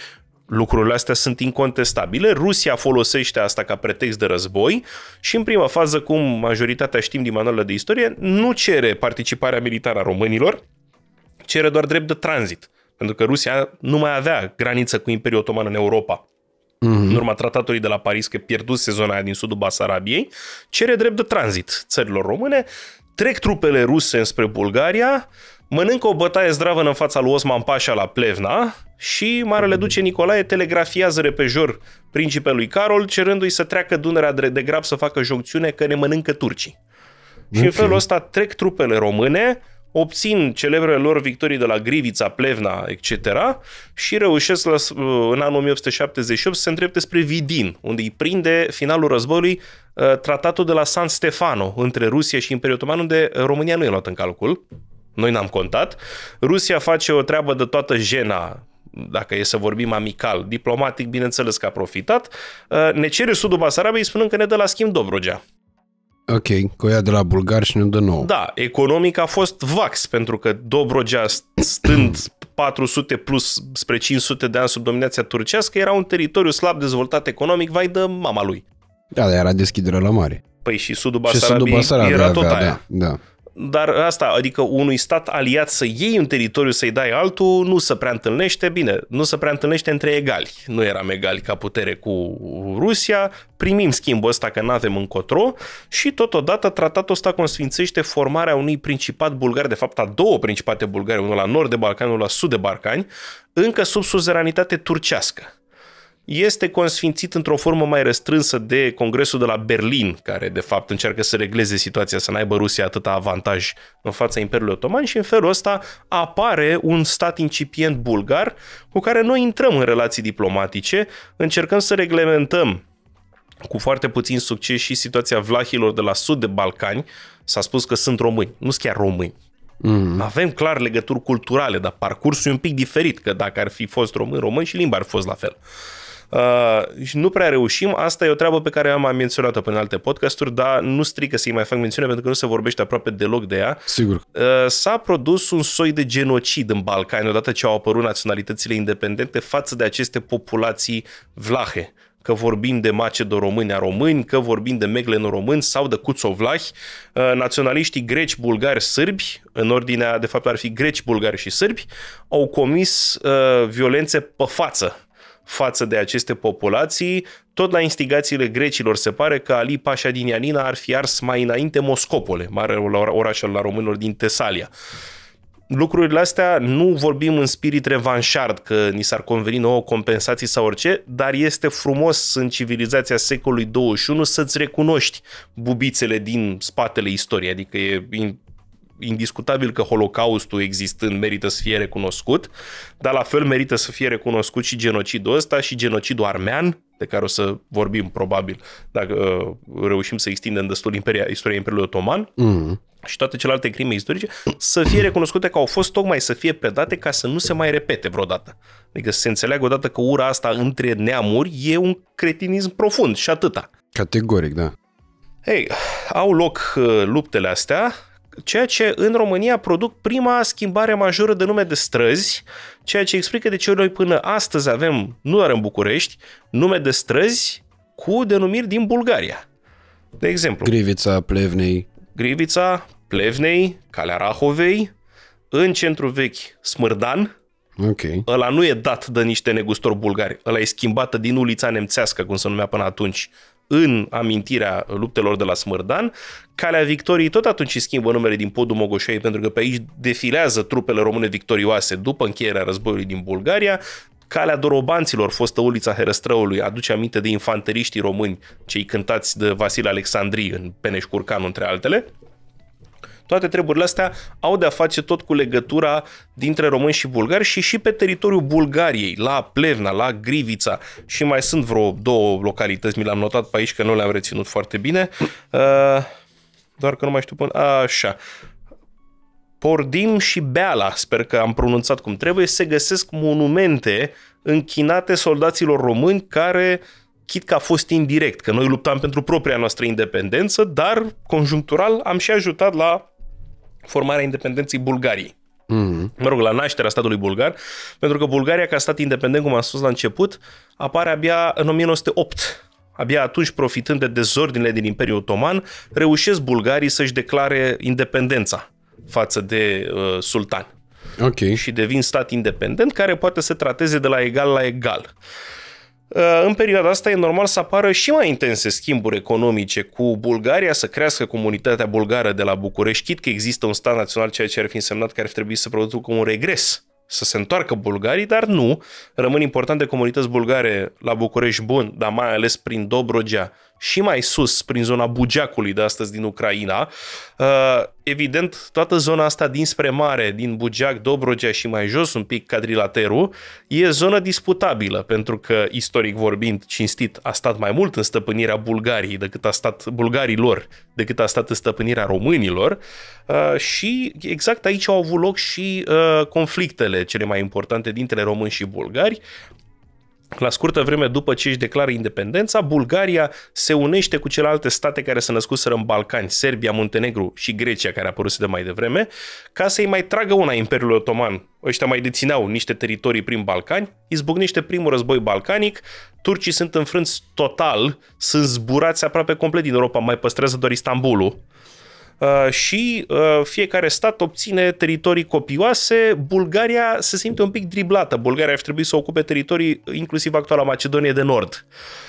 Lucrurile astea sunt incontestabile. Rusia folosește asta ca pretext de război și, în prima fază, cum majoritatea știm din manualele de istorie, nu cere participarea militară a românilor, cere doar drept de tranzit. Pentru că Rusia nu mai avea graniță cu Imperiul Otoman în Europa. Mm-hmm. În urma tratatului de la Paris, că pierduse zona aia din sudul Basarabiei, cere drept de tranzit țărilor române, trec trupele ruse înspre Bulgaria, Mănâncă o bătaie zdravă în fața lui Osman Pașa la Plevna și Marele Duce Nicolae telegrafiază repejor principelui Carol cerându-i să treacă Dunărea de grab să facă joncțiune că ne mănâncă turcii. Okay. Și în felul ăsta trec trupele române, obțin celebrele lor victorii de la Grivița, Plevna, etc. și reușesc la, uh, în anul 1878 să se îndrepte spre Vidin, unde îi prinde finalul războiului uh, tratatul de la San Stefano între Rusia și Imperiul Otoman, unde România nu e luată în calcul noi n-am contat. Rusia face o treabă de toată jena dacă e să vorbim amical, diplomatic, bineînțeles că a profitat, uh, ne cere Sudul Basarabiei spunând că ne dă la schimb Dobrogea. Ok, cu ea de la bulgar și ne dă nouă. Da, economic a fost vax, pentru că Dobrogea, stând 400 [clears throat] plus spre 500 de ani sub dominația turcească, era un teritoriu slab dezvoltat economic, vai de mama lui. Da, dar era deschiderea la mare. Păi și Sudul Basarabiei, era tot era avea, tot aia. Da, da dar asta, adică unui stat aliat să iei un teritoriu, să-i dai altul, nu se prea întâlnește, bine, nu se prea întâlnește între egali. Nu eram egali ca putere cu Rusia, primim schimbul ăsta că nu avem încotro și totodată tratatul ăsta consfințește formarea unui principat bulgar, de fapt a două principate bulgare, unul la nord de Balcani, unul la sud de Balcani, încă sub suzeranitate turcească este consfințit într-o formă mai restrânsă de Congresul de la Berlin, care de fapt încearcă să regleze situația, să n-aibă Rusia atâta avantaj în fața Imperiului Otoman și în felul ăsta apare un stat incipient bulgar cu care noi intrăm în relații diplomatice, încercăm să reglementăm cu foarte puțin succes și situația vlahilor de la sud de Balcani, s-a spus că sunt români, nu sunt chiar români, Mm. Avem clar legături culturale, dar parcursul e un pic diferit, că dacă ar fi fost român, român și limba ar fi fost la fel. Uh, Uh, și nu prea reușim. Asta e o treabă pe care am mai menționat-o până în alte podcasturi, dar nu strică să-i mai fac mențiune pentru că nu se vorbește aproape deloc de ea. Sigur. Uh, s-a produs un soi de genocid în Balcani odată ce au apărut naționalitățile independente față de aceste populații vlahe că vorbim de macedo-români a români, că vorbim de megleno-români sau de cuțovlahi, uh, naționaliștii greci, bulgari, sârbi, în ordinea de fapt ar fi greci, bulgari și sârbi, au comis uh, violențe pe față față de aceste populații. Tot la instigațiile grecilor se pare că Ali Pașa din Ianina ar fi ars mai înainte Moscopole, mare oraș al românilor din Tesalia lucrurile astea nu vorbim în spirit revanșard că ni s-ar conveni nouă compensații sau orice, dar este frumos în civilizația secolului 21 să-ți recunoști bubițele din spatele istoriei, adică e indiscutabil că Holocaustul existând merită să fie recunoscut, dar la fel merită să fie recunoscut și genocidul ăsta și genocidul armean, de care o să vorbim probabil dacă uh, reușim să extindem destul imperia, istoria Imperiului Otoman mm. și toate celelalte crime istorice, să fie recunoscute că au fost tocmai să fie predate ca să nu se mai repete vreodată. Adică să se înțeleagă odată că ura asta între neamuri e un cretinism profund și atâta. Categoric, da. Ei, hey, au loc uh, luptele astea, ceea ce în România produc prima schimbare majoră de nume de străzi, ceea ce explică de ce noi până astăzi avem, nu doar în București, nume de străzi cu denumiri din Bulgaria. De exemplu... Grivița Plevnei. Grivița Plevnei, Calea Rahovei, în centru vechi Smârdan, Ok. Ăla nu e dat de niște negustori bulgari, ăla e schimbată din ulița nemțească, cum se numea până atunci, în amintirea luptelor de la Smârdan. Calea Victoriei tot atunci îi schimbă numele din podul Mogoșei, pentru că pe aici defilează trupele române victorioase după încheierea războiului din Bulgaria. Calea Dorobanților, fostă ulița Herăstrăului, aduce aminte de infanteriștii români, cei cântați de Vasile Alexandrii în Peneș între altele. Toate treburile astea au de-a face tot cu legătura dintre români și bulgari și și pe teritoriul Bulgariei, la Plevna, la Grivița și mai sunt vreo două localități, mi le-am notat pe aici că nu le-am reținut foarte bine, uh, doar că nu mai știu până... Așa. Pordim și Beala, sper că am pronunțat cum trebuie, se găsesc monumente închinate soldaților români care chit că a fost indirect, că noi luptam pentru propria noastră independență, dar conjunctural am și ajutat la formarea independenței Bulgariei. Mm-hmm. Mă rog, la nașterea statului bulgar, pentru că Bulgaria, ca stat independent, cum am spus la început, apare abia în 1908. Abia atunci, profitând de dezordinele din Imperiul Otoman, reușesc bulgarii să-și declare independența față de uh, sultan. Okay. Și devin stat independent care poate să trateze de la egal la egal. Uh, în perioada asta e normal să apară și mai intense schimburi economice cu Bulgaria, să crească comunitatea bulgară de la București, chit că există un stat național, ceea ce ar fi însemnat că ar trebui să producă un regres să se întoarcă bulgarii, dar nu. Rămân importante comunități bulgare la București bun, dar mai ales prin Dobrogea și mai sus, prin zona Bugeacului de astăzi din Ucraina. Uh, evident, toată zona asta dinspre mare, din Bugeac, Dobrogea și mai jos un pic Cadrilaterul, e zonă disputabilă, pentru că, istoric vorbind, cinstit, a stat mai mult în stăpânirea Bulgariei decât a stat bulgarilor, decât a stat în stăpânirea românilor uh, și exact aici au avut loc și uh, conflictele cele mai importante dintre români și bulgari, la scurtă vreme după ce își declară independența, Bulgaria se unește cu celelalte state care se născuseră în Balcani, Serbia, Muntenegru și Grecia, care a apărut de mai devreme, ca să-i mai tragă una Imperiul Otoman. Ăștia mai dețineau niște teritorii prin Balcani, izbucnește primul război balcanic, turcii sunt înfrânți total, sunt zburați aproape complet din Europa, mai păstrează doar Istanbulul Uh, și uh, fiecare stat obține teritorii copioase. Bulgaria se simte un pic driblată. Bulgaria ar trebui să ocupe teritorii, inclusiv actuala Macedonie de Nord.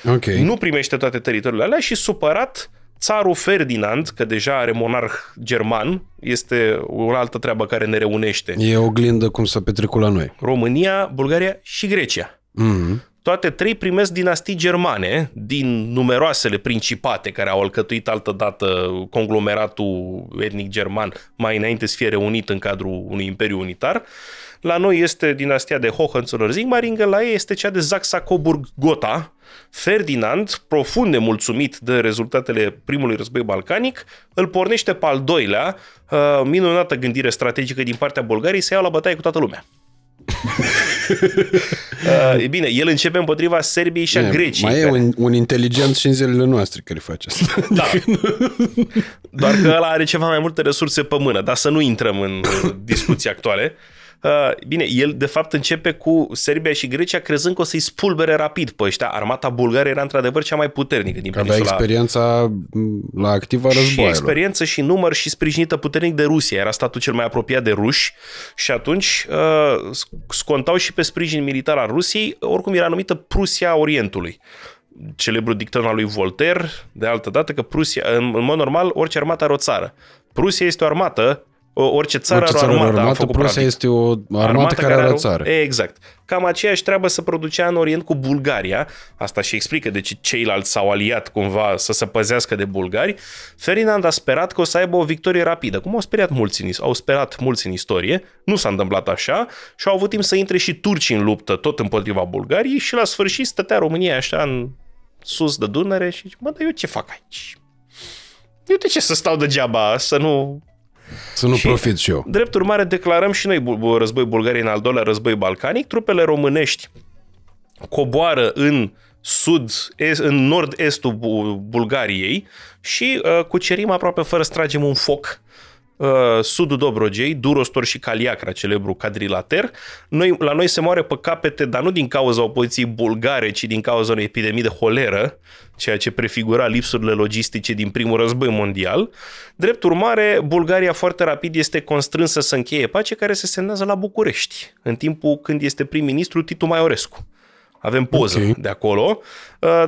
Okay. Nu primește toate teritoriile alea și supărat Țarul Ferdinand, că deja are monarh german, este o altă treabă care ne reunește. E oglindă cum s-a petrecut la noi. România, Bulgaria și Grecia. Mm-hmm toate trei primesc dinastii germane din numeroasele principate care au alcătuit altădată conglomeratul etnic german mai înainte să fie reunit în cadrul unui imperiu unitar. La noi este dinastia de Hohenzollern-Sigmaringen, la ei este cea de Zaxa coburg gotha Ferdinand, profund nemulțumit de rezultatele primului război balcanic, îl pornește pe al doilea, uh, minunată gândire strategică din partea Bulgariei, să iau la bătaie cu toată lumea. [laughs] [laughs] Uh, e bine, el începe împotriva Serbiei și a Greciei. Mai care... e un, un inteligent și în zilele noastre care face asta. [laughs] Da. Doar că ăla are ceva mai multe resurse pe mână, dar să nu intrăm în discuții actuale. Uh, bine, el de fapt începe cu Serbia și Grecia crezând că o să-i spulbere rapid pe ăștia. Armata bulgară era într-adevăr cea mai puternică din Avea peninsula. experiența la activa războaielor. Și experiență și număr și sprijinită puternic de Rusia. Era statul cel mai apropiat de ruși și atunci uh, scontau și pe sprijin militar al Rusiei, oricum era numită Prusia Orientului celebrul dictator al lui Voltaire, de altă dată, că Prusia, în, în mod normal, orice armată are o țară. Prusia este o armată Orice țară Orice țară are o armată. armată făcut Prusia este o armată, armată care, care are o țară. Exact. Cam aceeași treabă se producea în Orient cu Bulgaria. Asta și explică de ce ceilalți s-au aliat cumva să se păzească de bulgari. Ferdinand a sperat că o să aibă o victorie rapidă. Cum au sperat mulți în, au sperat mulți în istorie. Nu s-a întâmplat așa și au avut timp să intre și turcii în luptă tot împotriva Bulgariei și la sfârșit stătea România așa în sus de Dunăre și zice, mă, dar eu ce fac aici? Eu de ce să stau degeaba, să nu să nu și, profit și eu. Drept urmare, declarăm și noi război Bulgariei în al doilea război balcanic. Trupele românești coboară în sud, în nord-estul Bulgariei și uh, cucerim aproape fără să tragem un foc Uh, sudul Dobrogei, Durostor și Caliacra, celebru cadrilater. Noi, la noi se moare pe capete, dar nu din cauza opoziției bulgare, ci din cauza unei epidemii de holeră, ceea ce prefigura lipsurile logistice din primul război mondial. Drept urmare, Bulgaria foarte rapid este constrânsă să încheie pace care se semnează la București, în timpul când este prim-ministru Titu Maiorescu. Avem poză okay. de acolo. Uh,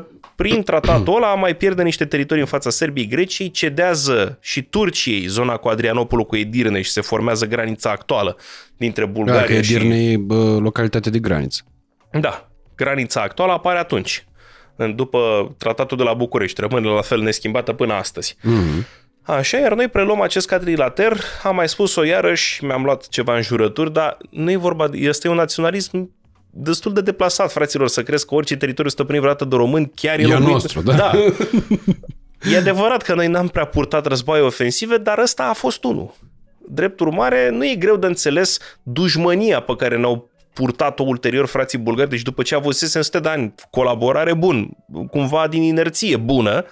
prin tratatul ăla mai pierde niște teritorii în fața Serbiei, Greciei, cedează și Turciei zona cu Adrianopolul, cu Edirne și se formează granița actuală dintre Bulgaria da, că Edirne și... e localitate de graniță. Da, granița actuală apare atunci. După tratatul de la București, rămâne la fel neschimbată până astăzi. Mm-hmm. Așa, iar noi preluăm acest quadrilater, am mai spus-o iarăși, mi-am luat ceva în jurături, dar nu e vorba, este un naționalism destul de deplasat, fraților, să crezi că orice teritoriu stăpânit vreodată de români chiar e, e locuit... nostru, da. da. [laughs] E adevărat că noi n-am prea purtat războaie ofensive, dar ăsta a fost unul. Drept urmare, nu e greu de înțeles dușmania pe care ne-au purtat-o ulterior frații bulgari, deci după ce avusese 100 de ani colaborare bun, cumva din inerție bună, uh,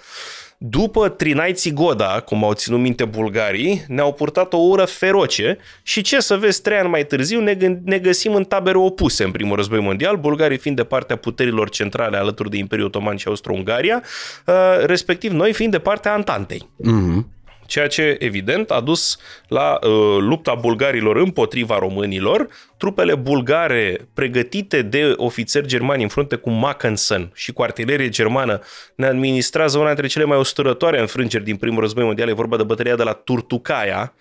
după Trinaiții Goda, cum au ținut minte bulgarii, ne-au purtat o ură feroce și ce să vezi, trei ani mai târziu ne, gând- ne găsim în tabere opuse în primul război mondial, bulgarii fiind de partea puterilor centrale alături de Imperiul Otoman și Austro-Ungaria, uh, respectiv noi fiind de partea Antantei. Mm-hmm ceea ce, evident, a dus la uh, lupta bulgarilor împotriva românilor. Trupele bulgare pregătite de ofițeri germani în frunte cu Mackensen și cu artilerie germană ne administrează una dintre cele mai usturătoare înfrângeri din primul război mondial, e vorba de bătălia de la Turtucaia,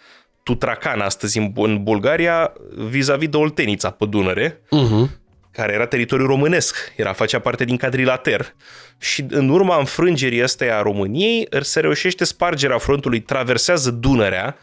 Tutracan astăzi în, Bulgaria, vis-a-vis de Oltenița pe Dunăre. Uh-huh care era teritoriul românesc, era facea parte din cadrilater. Și în urma înfrângerii astea a României, se reușește spargerea frontului, traversează Dunărea,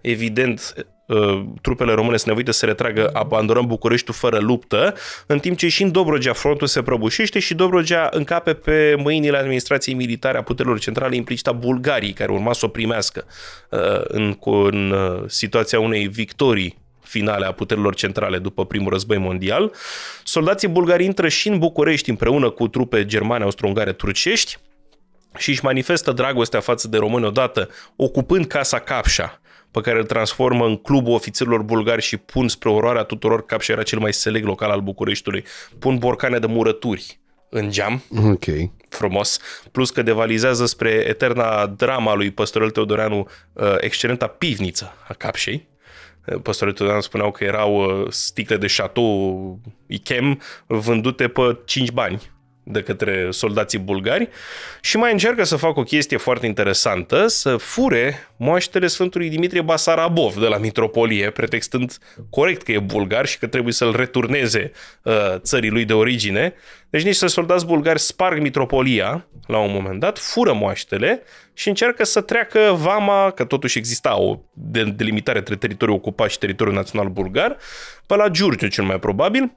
evident ă, trupele române sunt nevoite să se retragă, abandonăm Bucureștiul fără luptă, în timp ce și în Dobrogea frontul se prăbușește și Dobrogea încape pe mâinile administrației militare a puterilor centrale implicita Bulgarii, care urma să o primească ă, în, în ă, situația unei victorii finale a puterilor centrale după primul război mondial, soldații bulgari intră și în București împreună cu trupe germane, austro-ungare, turcești și își manifestă dragostea față de români odată, ocupând casa Capșa, pe care îl transformă în clubul ofițerilor bulgari și pun spre oroarea tuturor Capșa era cel mai seleg local al Bucureștiului. Pun borcane de murături în geam. Ok. Frumos. Plus că devalizează spre eterna drama lui Păstorel Teodoreanu, uh, excelenta pivniță a Capșei păstorii Tudan spuneau că erau uh, sticle de chateau Ichem vândute pe 5 bani de către soldații bulgari și mai încearcă să facă o chestie foarte interesantă, să fure moaștele Sfântului Dimitrie Basarabov de la Mitropolie, pretextând corect că e bulgar și că trebuie să-l returneze uh, țării lui de origine. Deci niște soldați bulgari sparg Mitropolia la un moment dat, fură moaștele și încearcă să treacă vama, că totuși exista o delimitare între teritoriul ocupat și teritoriul național bulgar, pe la Giurgiu cel mai probabil.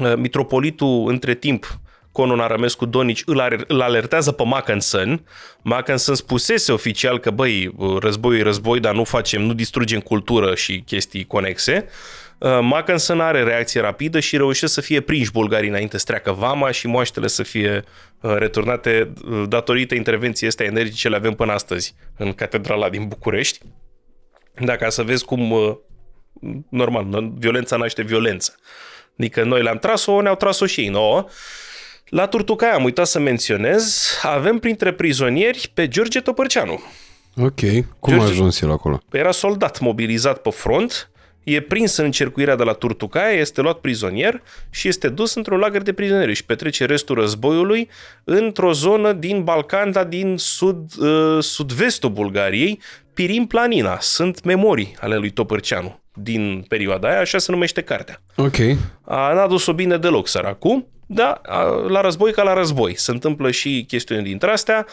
Uh, mitropolitul între timp Conon Aramescu Donici îl, îl alertează pe Mackensen. Mackensen spusese oficial că, băi, războiul e război, dar nu facem, nu distrugem cultură și chestii conexe. Uh, Mackensen are reacție rapidă și reușește să fie prinși bulgarii înainte să treacă vama și moaștele să fie uh, returnate uh, datorită intervenției astea energice le avem până astăzi în catedrala din București. Da, ca să vezi cum, normal, violența naște violență. Adică noi le-am tras-o, ne-au tras-o și ei nouă. La Turtucaia, am uitat să menționez, avem printre prizonieri pe George Topărceanu. Ok, cum George, a ajuns el acolo? Păi era soldat mobilizat pe front, e prins în încercuirea de la Turtucaia, este luat prizonier și este dus într-un lagăr de prizonieri și petrece restul războiului într-o zonă din Balcan, dar din sud, uh, sud-vestul Bulgariei, Pirin Planina. Sunt memorii ale lui Topărceanu din perioada aia, așa se numește cartea. Ok. A, n-a dus-o bine deloc, săracu. Da, la război ca la război. Se întâmplă și chestiuni dintre astea.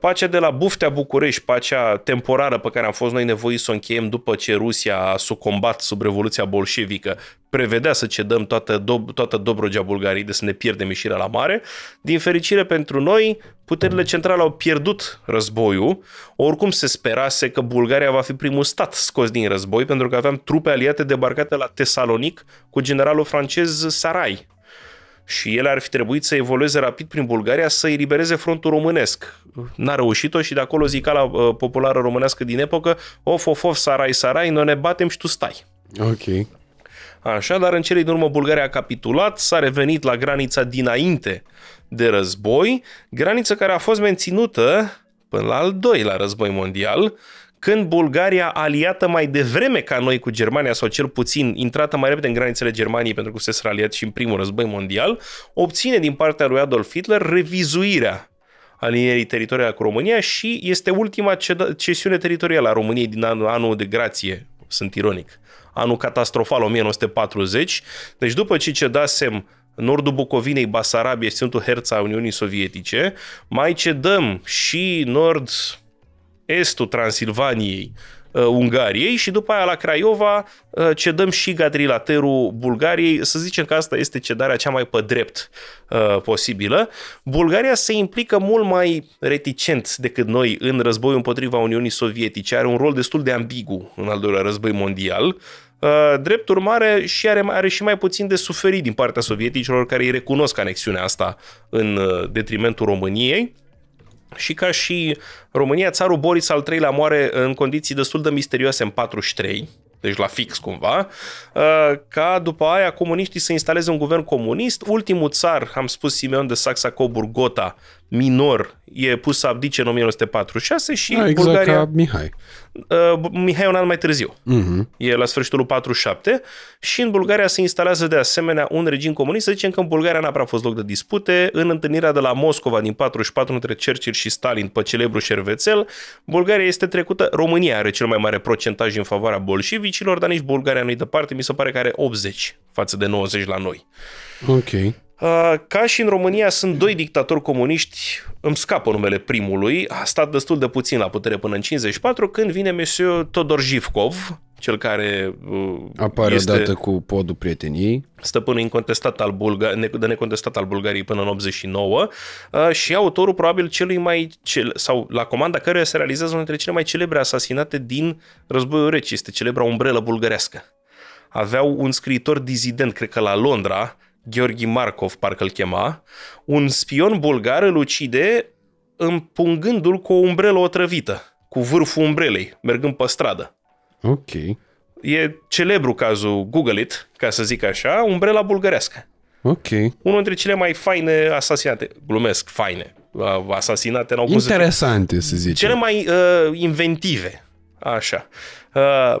Pacea de la Buftea București, pacea temporară pe care am fost noi nevoiți să o încheiem după ce Rusia a sucombat sub Revoluția Bolșevică, prevedea să cedăm toată, do- toată Dobrogea Bulgariei, de să ne pierdem ieșirea la mare. Din fericire pentru noi, puterile centrale au pierdut războiul. Oricum se sperase că Bulgaria va fi primul stat scos din război, pentru că aveam trupe aliate debarcate la Tesalonic cu generalul francez Sarai, și ele ar fi trebuit să evolueze rapid prin Bulgaria să elibereze frontul românesc. N-a reușit-o și de acolo la uh, populară românească din epocă, of, of, of, sarai, sarai, noi ne batem și tu stai. Ok. Așa, dar în cele din urmă Bulgaria a capitulat, s-a revenit la granița dinainte de război, graniță care a fost menținută până la al doilea război mondial, când Bulgaria, aliată mai devreme ca noi cu Germania, sau cel puțin intrată mai repede în granițele Germaniei pentru că se aliat și în primul război mondial, obține din partea lui Adolf Hitler revizuirea alinierii teritoriale cu România și este ultima cesiune teritorială a României din anul, anul de grație, sunt ironic, anul catastrofal 1940, deci după ce cedasem nordul Bucovinei, Basarabie, Sfântul Herța a Uniunii Sovietice, mai cedăm și nord estul Transilvaniei, uh, Ungariei și după aia la Craiova uh, cedăm și quadrilaterul Bulgariei. Să zicem că asta este cedarea cea mai pe drept uh, posibilă. Bulgaria se implică mult mai reticent decât noi în războiul împotriva Uniunii Sovietice. Are un rol destul de ambigu în al doilea război mondial. Uh, drept urmare, și are, are și mai puțin de suferit din partea sovieticilor care îi recunosc anexiunea asta în uh, detrimentul României și ca și România, țarul Boris al III-lea moare în condiții destul de misterioase în 43, deci la fix cumva, uh, ca după aia comuniștii să instaleze un guvern comunist. Ultimul țar, am spus Simeon de saxa coburg Gota, minor e pus să abdice în 1946 și da, exact Bulgaria... ca Mihai. Uh, Mihai un an mai târziu. Uh-huh. E la sfârșitul 47 și în Bulgaria se instalează de asemenea un regim comunist. Să zicem că în Bulgaria n-a prea fost loc de dispute. În întâlnirea de la Moscova din 44 între Churchill și Stalin pe celebru șervețel, Bulgaria este trecută, România are cel mai mare procentaj în favoarea bolșevicilor, dar nici Bulgaria nu-i departe, mi se pare că are 80 față de 90 la noi. Ok. Uh, ca și în România, sunt doi dictatori comuniști, îmi scapă numele primului, a stat destul de puțin la putere până în 54, când vine Monsieur Todor Jivkov, cel care uh, apare este odată cu podul prieteniei, stăpânul incontestat al Bulga- de necontestat al Bulgariei până în 89 uh, și autorul probabil celui mai cel, sau la comanda căruia se realizează unul dintre cele mai celebre asasinate din războiul rece, este celebra umbrelă bulgărească. Aveau un scriitor dizident, cred că la Londra, Gheorghi Markov, parcă îl chema, un spion bulgar îl ucide împungându-l cu o umbrelă otrăvită, cu vârful umbrelei, mergând pe stradă. Ok. E celebru cazul Google It, ca să zic așa, umbrela bulgărească. Ok. Unul dintre cele mai faine asasinate, glumesc, faine, asasinate, în august. Interesante, să, să zicem. Cele mai uh, inventive, așa. Uh,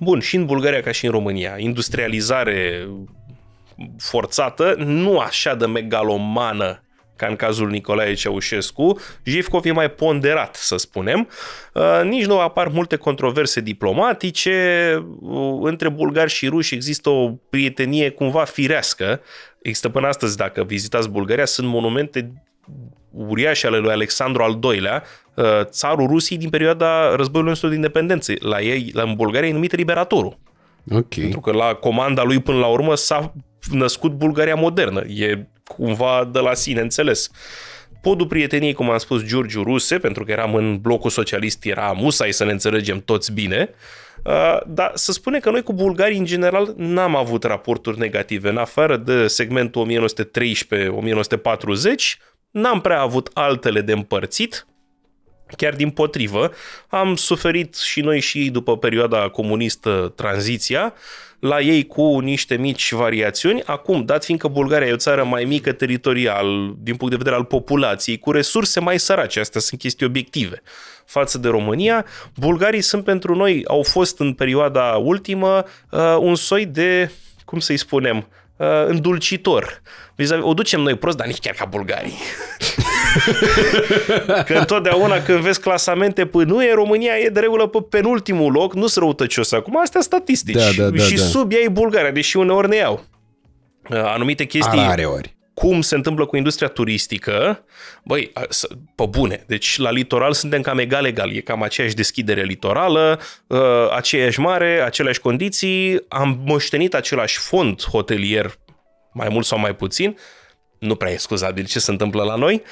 bun, și în Bulgaria ca și în România, industrializare, forțată, nu așa de megalomană ca în cazul Nicolae Ceaușescu, Jivkov e mai ponderat, să spunem. Uh, nici nu apar multe controverse diplomatice, uh, între bulgari și ruși există o prietenie cumva firească. Există până astăzi, dacă vizitați Bulgaria, sunt monumente uriașe ale lui Alexandru al II-lea, uh, țarul Rusiei din perioada războiului nostru de independență. La ei, la în Bulgaria, e numit Liberatorul. Okay. Pentru că la comanda lui, până la urmă, s-a născut Bulgaria modernă. E cumva de la sine înțeles. Podul prieteniei, cum am spus, Giurgiu Ruse, pentru că eram în blocul socialist, era musai să ne înțelegem toți bine, uh, dar să spune că noi cu bulgarii, în general, n-am avut raporturi negative. În afară de segmentul 1913-1940, n-am prea avut altele de împărțit, Chiar din potrivă, am suferit și noi și ei după perioada comunistă tranziția, la ei cu niște mici variațiuni. Acum, dat fiindcă Bulgaria e o țară mai mică teritorial, din punct de vedere al populației, cu resurse mai sărace, astea sunt chestii obiective față de România, bulgarii sunt pentru noi, au fost în perioada ultimă uh, un soi de, cum să-i spunem, uh, îndulcitor. O ducem noi prost, dar nici chiar ca bulgarii. [laughs] că întotdeauna când vezi clasamente nu e România e de regulă pe penultimul loc, nu sunt răutăcios acum, astea statistici. Da, da, da, și da. sub ei Bulgaria, deși uneori ne iau. Uh, anumite chestii... Are ori cum se întâmplă cu industria turistică, băi, pe bune, deci la litoral suntem cam egal-egal, e cam aceeași deschidere litorală, uh, aceeași mare, aceleași condiții, am moștenit același fond hotelier, mai mult sau mai puțin, nu prea e scuzabil ce se întâmplă la noi,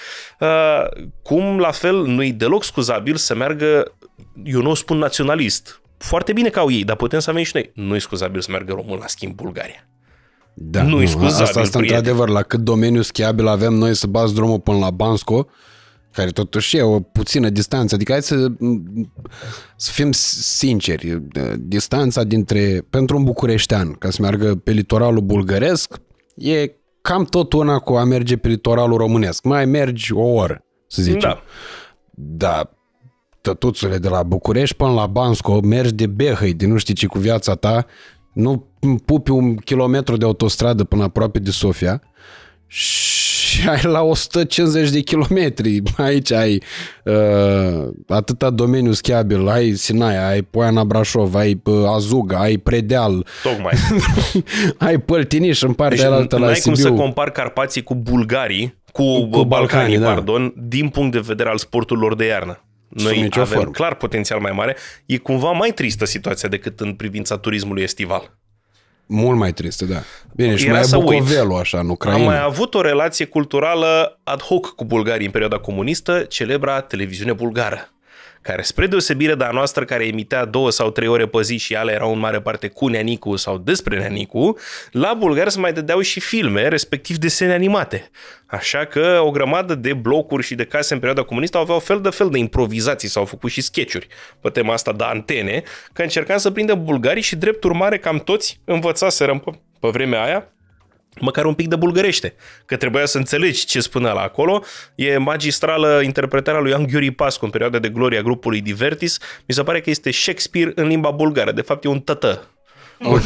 uh, cum la fel nu-i deloc scuzabil să meargă, eu nu o spun naționalist, foarte bine ca au ei, dar putem să avem și noi. nu e scuzabil să meargă român la schimb Bulgaria. Da, nu, e scuzabil, asta, asta într-adevăr, la cât domeniu schiabil avem noi să bați drumul până la Bansco, care totuși e o puțină distanță. Adică hai să, să fim sinceri, distanța dintre, pentru un bucureștean, ca să meargă pe litoralul bulgăresc, e cam tot una cu a merge pe litoralul românesc. Mai mergi o oră, să zicem. Da. Da, tătuțule de la București până la Bansco, mergi de Behăi, de nu știi ce cu viața ta, nu pupi un kilometru de autostradă până aproape de Sofia și ai [laughs] la 150 de kilometri. Aici ai uh, atâta domeniu schiabil, ai Sinaia, ai Poiana Brașov, ai uh, Azuga, ai Predeal. Tocmai. [laughs] ai Păltiniș în partea deci altă la Sibiu. cum să compar Carpații cu bulgarii, cu, uh, cu Balcanii, Balcanii da. pardon, din punct de vedere al sporturilor de iarnă. Noi avem formă. clar potențial mai mare. E cumva mai tristă situația decât în privința turismului estival. Mult mai tristă, da. Bine, și Era mai e Bucovelu, uit. așa, în Ucraina. Am mai avut o relație culturală ad hoc cu bulgarii în perioada comunistă, celebra televiziune bulgară care spre deosebire de a noastră care emitea două sau trei ore pe zi și ale erau în mare parte cu Neanicu sau despre Neanicu, la bulgar se mai dădeau și filme, respectiv desene animate. Așa că o grămadă de blocuri și de case în perioada comunistă aveau fel de fel de improvizații, s-au făcut și sketchuri pe tema asta de antene, că încercam să prindem bulgarii și drept urmare cam toți învățaserăm pe, pe vremea aia măcar un pic de bulgărește, că trebuia să înțelegi ce spunea la acolo. E magistrală interpretarea lui Anghiuri Pascu în perioada de gloria grupului Divertis. Mi se pare că este Shakespeare în limba bulgară. De fapt, e un tătă. Ok,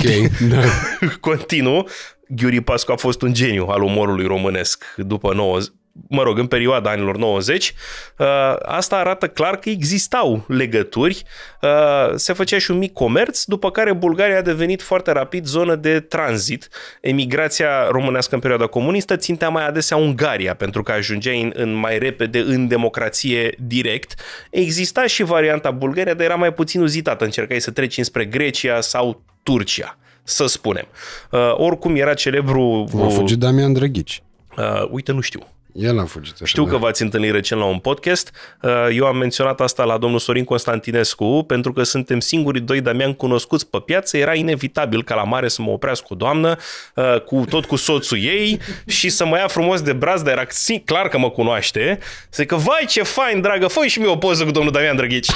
da. [laughs] Continuu. Ghiuri Pascu a fost un geniu al umorului românesc după 90, mă rog, în perioada anilor 90, uh, asta arată clar că existau legături, uh, se făcea și un mic comerț, după care Bulgaria a devenit foarte rapid zonă de tranzit. Emigrația românească în perioada comunistă țintea mai adesea Ungaria, pentru că ajungea în, în mai repede în democrație direct. Exista și varianta Bulgaria, dar era mai puțin uzitată, încercai să treci înspre Grecia sau Turcia să spunem. Uh, oricum era celebru... Cum a fugit Damian Drăghici. Uh, uite, nu știu. El a fugit așa. Știu da. că v-ați întâlnit recent la un podcast. Uh, eu am menționat asta la domnul Sorin Constantinescu pentru că suntem singurii doi Damian cunoscuți pe piață. Era inevitabil ca la mare să mă oprească o doamnă, uh, cu, tot cu soțul ei și să mă ia frumos de braț, dar era clar că mă cunoaște. Să că vai ce fain, dragă, fă și mie o poză cu domnul Damian Drăghici.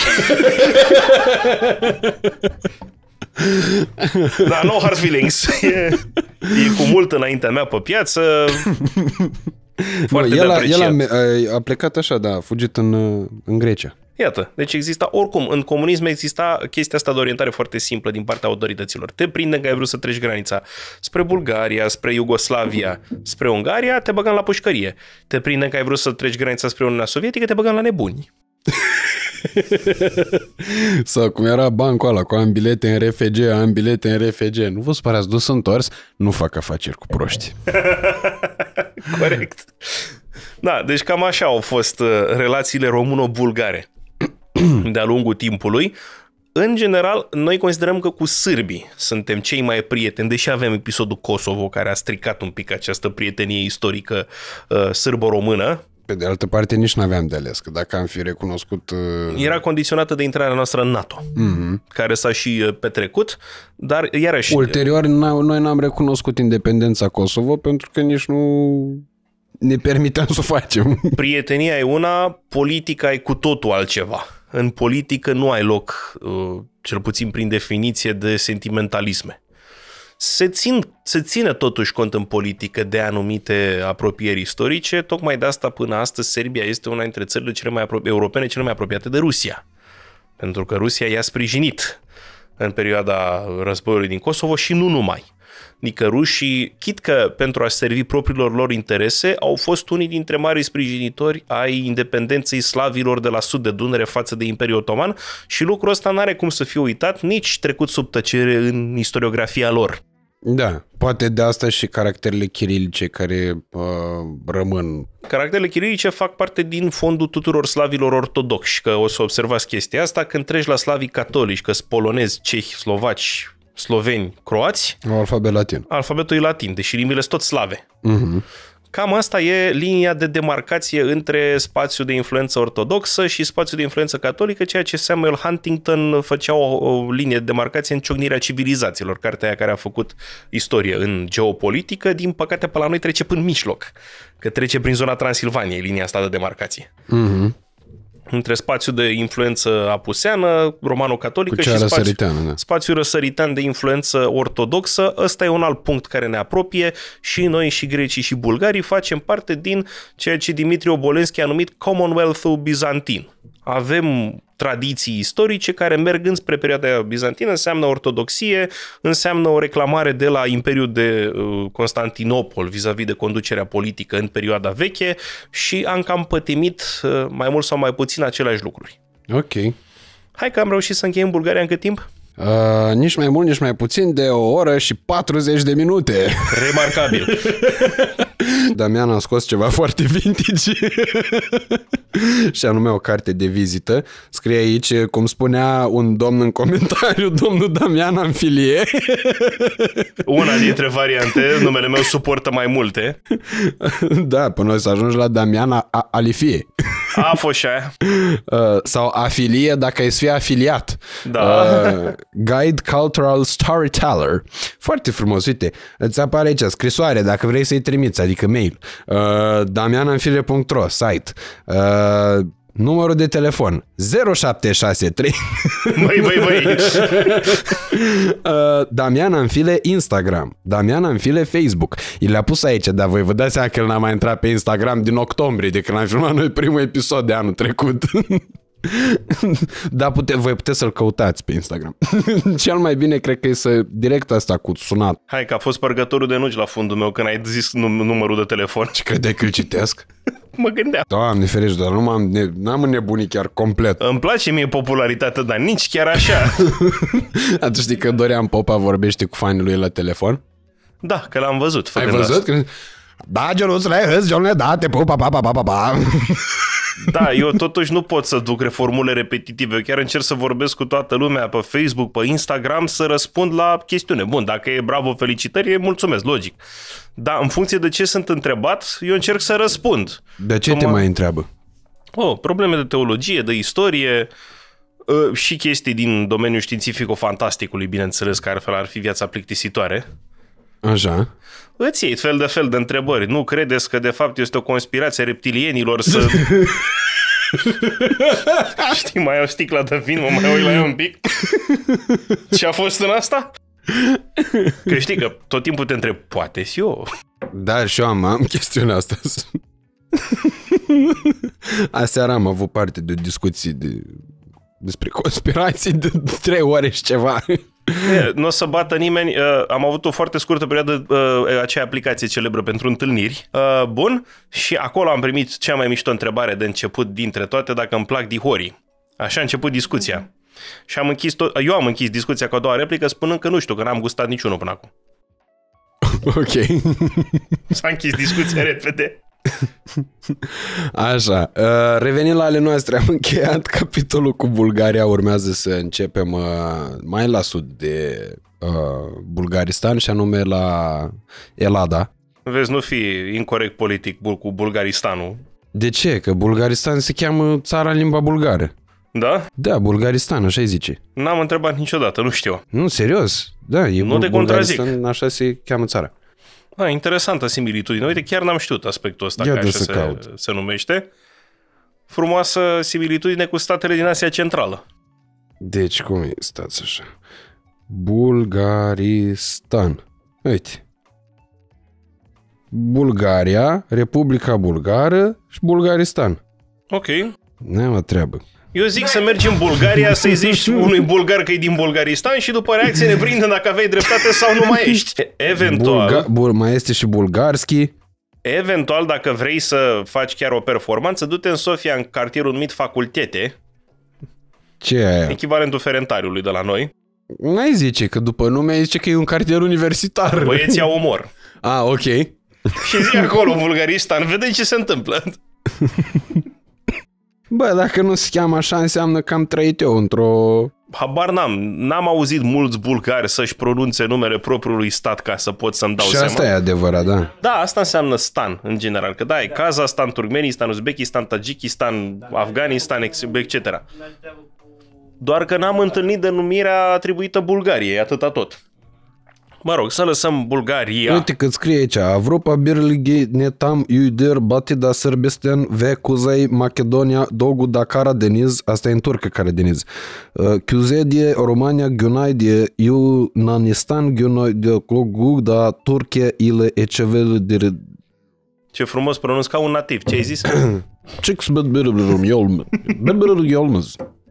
[laughs] Da, no hard feelings. [laughs] E, e cu mult înaintea mea pe piață. [laughs] Foarte el, de el a, a plecat așa, da, a fugit în, uh, în Grecia. Iată, deci exista, oricum, în comunism exista chestia asta de orientare foarte simplă din partea autorităților. Te prindem că ai vrut să treci granița spre Bulgaria, spre Iugoslavia, spre Ungaria, te băgăm la pușcărie. Te prindem că ai vrut să treci granița spre Uniunea Sovietică, te băgăm la nebuni. [laughs] Sau cum era bancul ăla cu am bilete în RFG, am bilete în RFG. Nu vă spărați, dus întors, nu fac afaceri cu proști. [laughs] [laughs] Corect. Da, deci cam așa au fost uh, relațiile româno-bulgare [clears throat] de-a lungul timpului. În general, noi considerăm că cu sârbii suntem cei mai prieteni, deși avem episodul Kosovo care a stricat un pic această prietenie istorică uh, sârbo-română, pe de altă parte, nici nu aveam de ales, că dacă am fi recunoscut... Uh, Era condiționată de intrarea noastră în NATO, mm-hmm. care s-a și uh, petrecut, dar iarăși... Uh, Ulterior, noi n-am recunoscut independența Kosovo pentru că nici nu ne permiteam să o facem. [laughs] Prietenia e una, politica e cu totul altceva. În politică nu ai loc, cel puțin prin definiție, de sentimentalisme se, țin, se ține totuși cont în politică de anumite apropieri istorice, tocmai de asta până astăzi Serbia este una dintre țările cele mai apro- europene cele mai apropiate de Rusia. Pentru că Rusia i-a sprijinit în perioada războiului din Kosovo și nu numai nicărușii, chit că pentru a servi propriilor lor interese, au fost unii dintre marii sprijinitori ai independenței slavilor de la sud de Dunăre față de Imperiul Otoman și lucrul ăsta nu are cum să fie uitat, nici trecut sub tăcere în istoriografia lor. Da, poate de asta și caracterele chirilice care uh, rămân. Caracterele chirilice fac parte din fondul tuturor slavilor ortodoxi, că o să observați chestia asta când treci la slavii catolici, că polonezi, cehi, slovaci, sloveni, croați. Un alfabet latin. Alfabetul e latin, deși limbile sunt tot slave. Uh-huh. Cam asta e linia de demarcație între spațiul de influență ortodoxă și spațiul de influență catolică, ceea ce Samuel Huntington făcea o, o linie de demarcație în ciocnirea civilizațiilor, cartea aia care a făcut istorie în geopolitică, din păcate pe la noi trece până în mijloc, că trece prin zona Transilvaniei, linia asta de demarcație. Uh-huh între spațiul de influență apuseană, romano-catolică și spațiu, da. spațiul răsăritan de influență ortodoxă. Ăsta e un alt punct care ne apropie și noi și grecii și bulgarii facem parte din ceea ce Dimitri Obolenski a numit Commonwealth-ul bizantin avem tradiții istorice care merg înspre perioada bizantină, înseamnă ortodoxie, înseamnă o reclamare de la Imperiul de uh, Constantinopol vis-a-vis de conducerea politică în perioada veche și am cam pătimit uh, mai mult sau mai puțin aceleași lucruri. Ok. Hai că am reușit să încheiem Bulgaria în cât timp? Uh, nici mai mult, nici mai puțin de o oră și 40 de minute. Remarcabil. [laughs] Damian a scos ceva [laughs] foarte vintage [laughs] și anume o carte de vizită. Scrie aici, cum spunea un domn în comentariu, [laughs] domnul Damian Amfilie. Una dintre variante, numele meu suportă mai multe. Da, până o să ajungi la Damian Alifie. A fost și aia. [laughs] Uh, sau afilie, dacă ai fie afiliat. Da. Uh, Guide Cultural Storyteller. Foarte frumos, uite. Îți apare aici scrisoare, dacă vrei să-i trimiți, adică mail. Uh, damiananfire.ro, site. Uh, numărul de telefon 0763 Băi, băi, băi [laughs] uh, Damian Anfile Instagram Damian Anfile Facebook I le-a pus aici, dar voi vă dați seama că el n-a mai intrat pe Instagram din octombrie de când am filmat noi primul episod de anul trecut [laughs] [laughs] da, pute, voi puteți să-l căutați pe Instagram. [laughs] Cel mai bine cred că e să direct asta cu sunat. Hai că a fost părgătorul de nuci la fundul meu când ai zis num- numărul de telefon. Și credeai că îl citesc? [laughs] mă gândeam. Doamne ferești, dar nu am ne, n-am înnebunit chiar complet. Îmi place mie popularitatea, dar nici chiar așa. Atunci știi că Dorian Popa vorbește cu fanii lui la telefon? Da, că l-am văzut. Ai văzut? Asta. Da, Geluțule, îți, Geluțule, da, te pup, pa, pa, pa, pa, pa. Da, eu totuși nu pot să duc reformule repetitive. Eu chiar încerc să vorbesc cu toată lumea pe Facebook, pe Instagram, să răspund la chestiune. Bun, dacă e bravo, felicitări, e mulțumesc, logic. Dar în funcție de ce sunt întrebat, eu încerc să răspund. De ce Cum te mai întreabă? Oh, probleme de teologie, de istorie, ă, și chestii din domeniul științific-fantasticului, bineînțeles, care ar fi viața plictisitoare. Așa. Îți iei fel de fel de întrebări. Nu credeți că de fapt este o conspirație a reptilienilor să... [laughs] Știi, mai o sticla de vin, mă mai uit la un pic. Ce a fost în asta? Că știi că tot timpul te întreb, poate și eu. Da, și eu am, am chestiunea asta. Aseară am avut parte de discuții de, despre conspirații de trei ore și ceva nu o să bată nimeni. Am avut o foarte scurtă perioadă acea aplicație celebră pentru întâlniri. Bun. Și acolo am primit cea mai mișto întrebare de început dintre toate, dacă îmi plac dihorii. Așa a început discuția. Și am închis tot, eu am închis discuția cu a doua replică spunând că nu știu, că n-am gustat niciunul până acum. Ok. S-a închis discuția repede. [laughs] Așa, uh, revenind la ale noastre, am încheiat [laughs] capitolul cu Bulgaria, urmează să începem uh, mai la sud de uh, Bulgaristan și anume la Elada. Vezi, nu fi incorrect politic cu Bulgaristanul. De ce? Că Bulgaristan se cheamă țara în limba bulgară. Da? Da, Bulgaristan, așa zice. N-am întrebat niciodată, nu știu. Nu, serios. Da, e Nu te contrazic. Așa se cheamă țara. Da, interesantă similitudine. Uite, chiar n-am știut aspectul ăsta, Ia că așa se, caut. se numește. Frumoasă similitudine cu statele din Asia Centrală. Deci, cum e? Stați așa. Bulgaristan. Uite. Bulgaria, Republica Bulgară și Bulgaristan. Ok. Ne-am treabă. Eu zic să mergi în Bulgaria, să-i zici unui bulgar că e din Bulgaristan și după reacție ne prindem dacă aveai dreptate sau nu mai ești. Eventual. Bulga- bul- mai este și bulgarski. Eventual, dacă vrei să faci chiar o performanță, du-te în Sofia, în cartierul numit Facultete. Ce e aia? Echivalentul Ferentariului de la noi. Mai zice că după nume zice că e un cartier universitar. Băieții au omor. A, [laughs] ah, ok. Și zi acolo, Bulgaristan, vedem ce se întâmplă. [laughs] Bă, dacă nu se cheamă așa, înseamnă că am trăit eu într-o... Habar n-am. N-am auzit mulți bulgari să-și pronunțe numele propriului stat ca să pot să-mi dau Și seama. asta e adevărat, da. Da, asta înseamnă stan, în general. Că da, e Kazahstan, Turkmenistan, Uzbekistan, Tajikistan, Afganistan, etc. Doar că n-am întâlnit denumirea atribuită Bulgariei, atâta tot. Mă rog, să lăsăm Bulgaria. Uite că scrie aici, Evropa Birligei netam iuder batida Sârbisten ve Macedonia dogu da deniz. asta e în turcă Karadeniz, Küzedie uh, Romania Günaydie Yunanistan Günaydie Kogu da Turkia ile Ecevelidir ce frumos pronunț ca un nativ. Ce ai zis? Çıksın ben böyle bir yorum. Ben böyle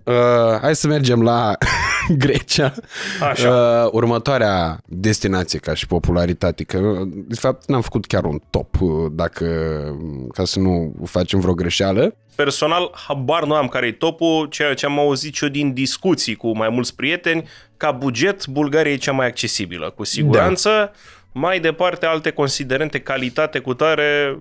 Uh, hai să mergem la [laughs] Grecia. Așa. Uh, următoarea destinație ca și popularitate, că de fapt n-am făcut chiar un top, uh, dacă ca să nu facem vreo greșeală. Personal, habar nu am care e topul, ceea ce am auzit și eu din discuții cu mai mulți prieteni, ca buget, Bulgaria e cea mai accesibilă, cu da. siguranță. Da mai departe, alte considerente, calitate cu tare,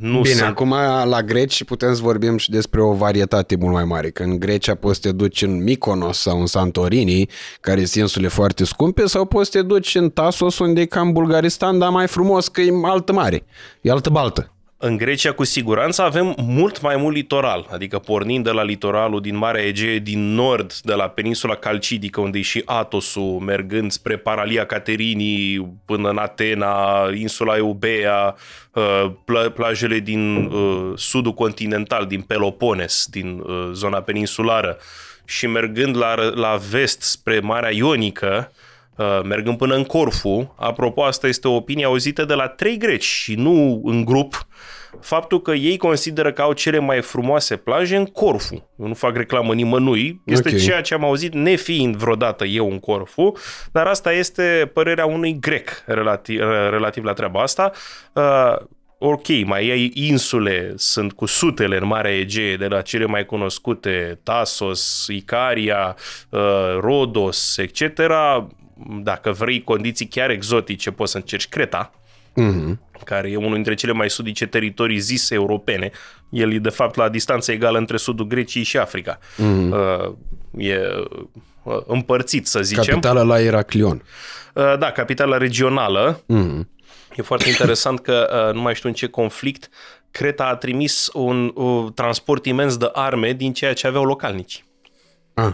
nu Bine, sunt. acum la greci putem să vorbim și despre o varietate mult mai mare. Când în Grecia poți să te duci în Mykonos sau în Santorini, care sunt insule foarte scumpe, sau poți să te duci în Tasos, unde e cam Bulgaristan, dar mai frumos, că e altă mare, e altă baltă. În Grecia, cu siguranță, avem mult mai mult litoral, adică pornind de la litoralul din Marea Egee din nord, de la peninsula Calcidică, unde e și Atosul, mergând spre Paralia Caterinii, până în Atena, insula Eubea, uh, plajele din uh, sudul continental, din Pelopones, din uh, zona peninsulară, și mergând la, la vest spre Marea Ionică, Uh, mergând până în Corfu. Apropo, asta este o opinie auzită de la trei greci și nu în grup. Faptul că ei consideră că au cele mai frumoase plaje în Corfu. Eu nu fac reclamă nimănui, este okay. ceea ce am auzit nefiind vreodată eu în Corfu, dar asta este părerea unui grec relativ, relativ la treaba asta. Uh, ok, mai ai insule, sunt cu sutele în Marea Egee, de la cele mai cunoscute, Tasos, Icaria, uh, Rodos, etc dacă vrei condiții chiar exotice, poți să încerci Creta, mm-hmm. care e unul dintre cele mai sudice teritorii zise europene. El e, de fapt, la distanță egală între sudul Greciei și Africa. Mm-hmm. Uh, e uh, împărțit, să zicem. Capitala la Heraclion. Uh, da, capitala regională. Mm-hmm. E foarte interesant că, uh, nu mai știu în ce conflict, Creta a trimis un uh, transport imens de arme din ceea ce aveau localnici. Ah.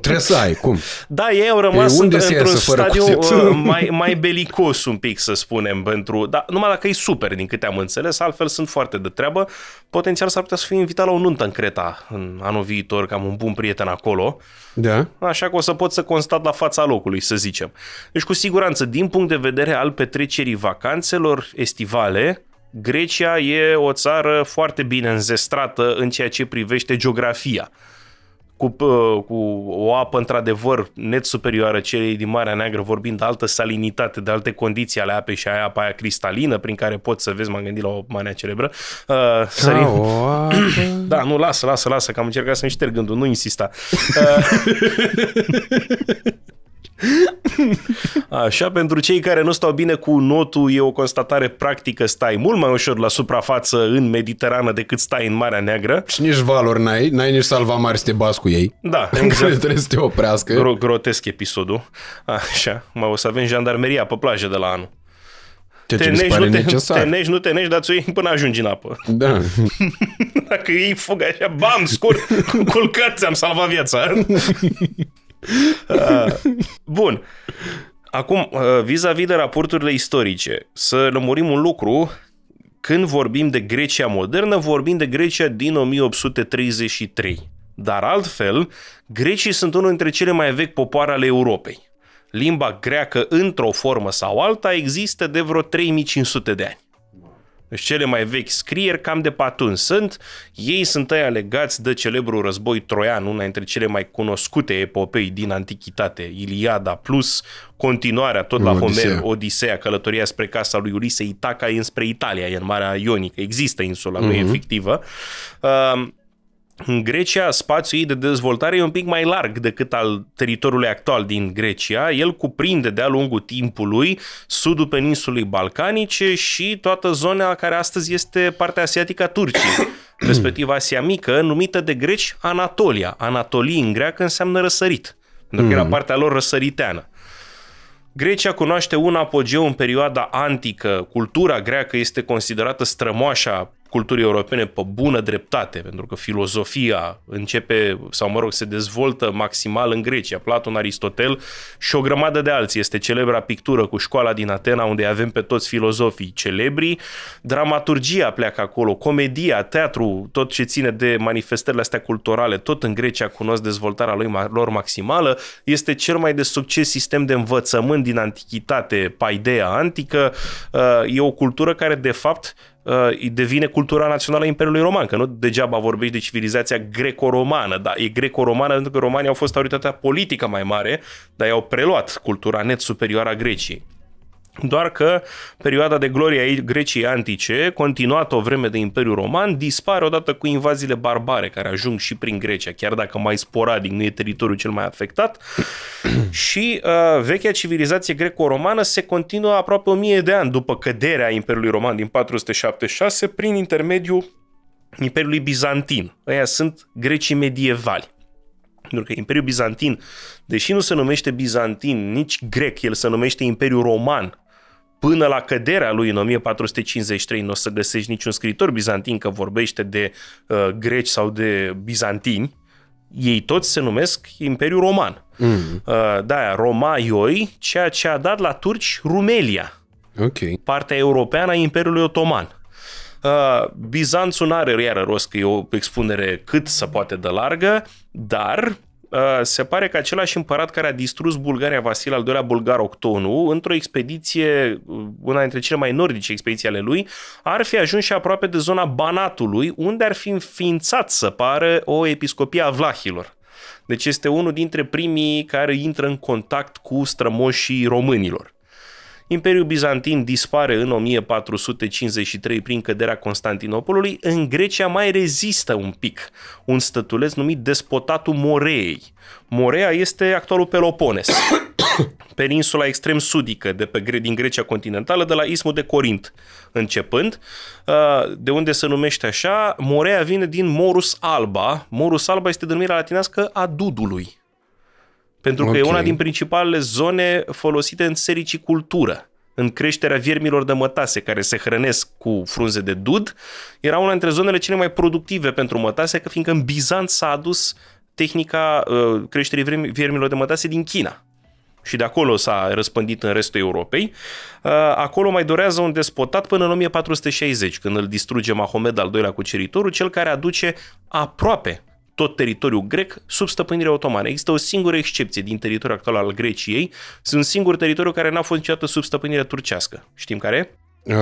Trebuie să ai, cum? Da, ei au rămas unde într-un stadiu uh, mai, mai belicos un pic, să spunem, pentru... da, numai dacă e super, din câte am înțeles, altfel sunt foarte de treabă. Potențial s-ar putea să fie invitat la o nuntă în Creta în anul viitor, că am un bun prieten acolo. Da. Așa că o să pot să constat la fața locului, să zicem. Deci, cu siguranță, din punct de vedere al petrecerii vacanțelor estivale, Grecia e o țară foarte bine înzestrată în ceea ce privește geografia cu, cu o apă într-adevăr net superioară celei din Marea Neagră, vorbind de altă salinitate, de alte condiții ale apei și aia apa aia cristalină, prin care poți să vezi, m-am gândit la o manea cerebră. Uh, sărin... Ah, da, nu, lasă, lasă, lasă, că am încercat să-mi șterg gândul, nu insista. Uh... [laughs] [laughs] Așa, pentru cei care nu stau bine cu notul, e o constatare practică, stai mult mai ușor la suprafață în Mediterană decât stai în Marea Neagră. Și nici valori n-ai, n-ai nici mari să te Bas cu ei. Da, exact. trebuie să te oprească. Gro- grotesc episodul. Așa, mai o să avem jandarmeria pe plajă de la anul. Ceea te, ce negi, nu te, necesar. te nu te dar ți iei până ajungi în apă. Da. [laughs] Dacă ei fug așa, bam, scurt, culcați, am salvat viața. [laughs] [laughs] Bun. Acum, uh, vis-a-vis de raporturile istorice, să lămurim un lucru, când vorbim de Grecia modernă, vorbim de Grecia din 1833. Dar altfel, grecii sunt unul dintre cele mai vechi popoare ale Europei. Limba greacă, într-o formă sau alta, există de vreo 3500 de ani. Deci cele mai vechi scrieri cam de patun sunt. Ei sunt aia legați de celebrul război troian, una dintre cele mai cunoscute epopei din antichitate, Iliada, plus continuarea tot la Odisea. Homer, Odiseea, călătoria spre casa lui Ulise, Itaca înspre Italia, e în Marea Ionică. Există insula, uh-huh. nu e mhm. fictivă. Uh, în Grecia spațiul ei de dezvoltare e un pic mai larg decât al teritoriului actual din Grecia. El cuprinde de-a lungul timpului sudul peninsulei balcanice și toată zona care astăzi este partea asiatică a Turciei, [clears throat] respectiv Asia Mică, numită de greci Anatolia. Anatolii în greacă înseamnă răsărit, pentru că era mm. partea lor răsăriteană. Grecia cunoaște un apogeu în perioada antică. Cultura greacă este considerată strămoașa culturii europene pe bună dreptate, pentru că filozofia începe, sau mă rog, se dezvoltă maximal în Grecia, Platon, Aristotel și o grămadă de alții. Este celebra pictură cu școala din Atena, unde avem pe toți filozofii celebri. Dramaturgia pleacă acolo, comedia, teatru, tot ce ține de manifestările astea culturale, tot în Grecia cunosc dezvoltarea lui, lor maximală. Este cel mai de succes sistem de învățământ din antichitate, paideea antică. Uh, e o cultură care, de fapt, uh, devine cultura națională a Imperiului Roman, că nu degeaba vorbești de civilizația greco-romană, dar e greco-romană pentru că romanii au fost autoritatea politică mai mare, dar i-au preluat cultura net superioară a Greciei. Doar că perioada de glorie a Greciei antice, continuată o vreme de Imperiul Roman, dispare odată cu invaziile barbare care ajung și prin Grecia, chiar dacă mai sporadic, nu e teritoriul cel mai afectat. [clears throat] și uh, vechea civilizație greco-romană se continuă aproape 1000 de ani după căderea Imperiului Roman din 476 prin intermediul Imperiului Bizantin. Aia sunt grecii medievali. Pentru că Imperiul Bizantin, deși nu se numește Bizantin, nici grec, el se numește Imperiul Roman până la căderea lui în 1453 nu o să găsești niciun scriitor bizantin că vorbește de uh, greci sau de bizantini, ei toți se numesc Imperiul Roman. Mm. Uh, da, Roma Ioi, ceea ce a dat la turci Rumelia, okay. partea europeană a Imperiului Otoman. Uh, Bizanțul nu are iară rost că e o expunere cât se poate de largă, dar Uh, se pare că același împărat care a distrus Bulgaria, Vasile al doilea bulgar Octonu, într-o expediție, uh, una dintre cele mai nordice expediții ale lui, ar fi ajuns și aproape de zona Banatului, unde ar fi înființat, să pare, o episcopie a Vlahilor. Deci este unul dintre primii care intră în contact cu strămoșii românilor. Imperiul Bizantin dispare în 1453 prin căderea Constantinopolului, în Grecia mai rezistă un pic un stătuleț numit Despotatul Moreei. Morea este actualul Pelopones, [coughs] peninsula extrem sudică de pe, din Grecia continentală, de la Ismul de Corint începând, uh, de unde se numește așa, Morea vine din Morus Alba. Morus Alba este denumirea latinească a Dudului pentru okay. că e una din principalele zone folosite în sericicultură în creșterea viermilor de mătase care se hrănesc cu frunze de dud, era una dintre zonele cele mai productive pentru mătase, că fiindcă în Bizanț s-a adus tehnica uh, creșterii viermilor de mătase din China. Și de acolo s-a răspândit în restul Europei. Uh, acolo mai dorează un despotat până în 1460, când îl distruge Mahomed al doilea cuceritorul, cel care aduce aproape tot teritoriul grec sub stăpânirea otomană. Există o singură excepție din teritoriul actual al Greciei, un singur teritoriu care n-a fost niciodată sub stăpânirea turcească. Știm care? Uh,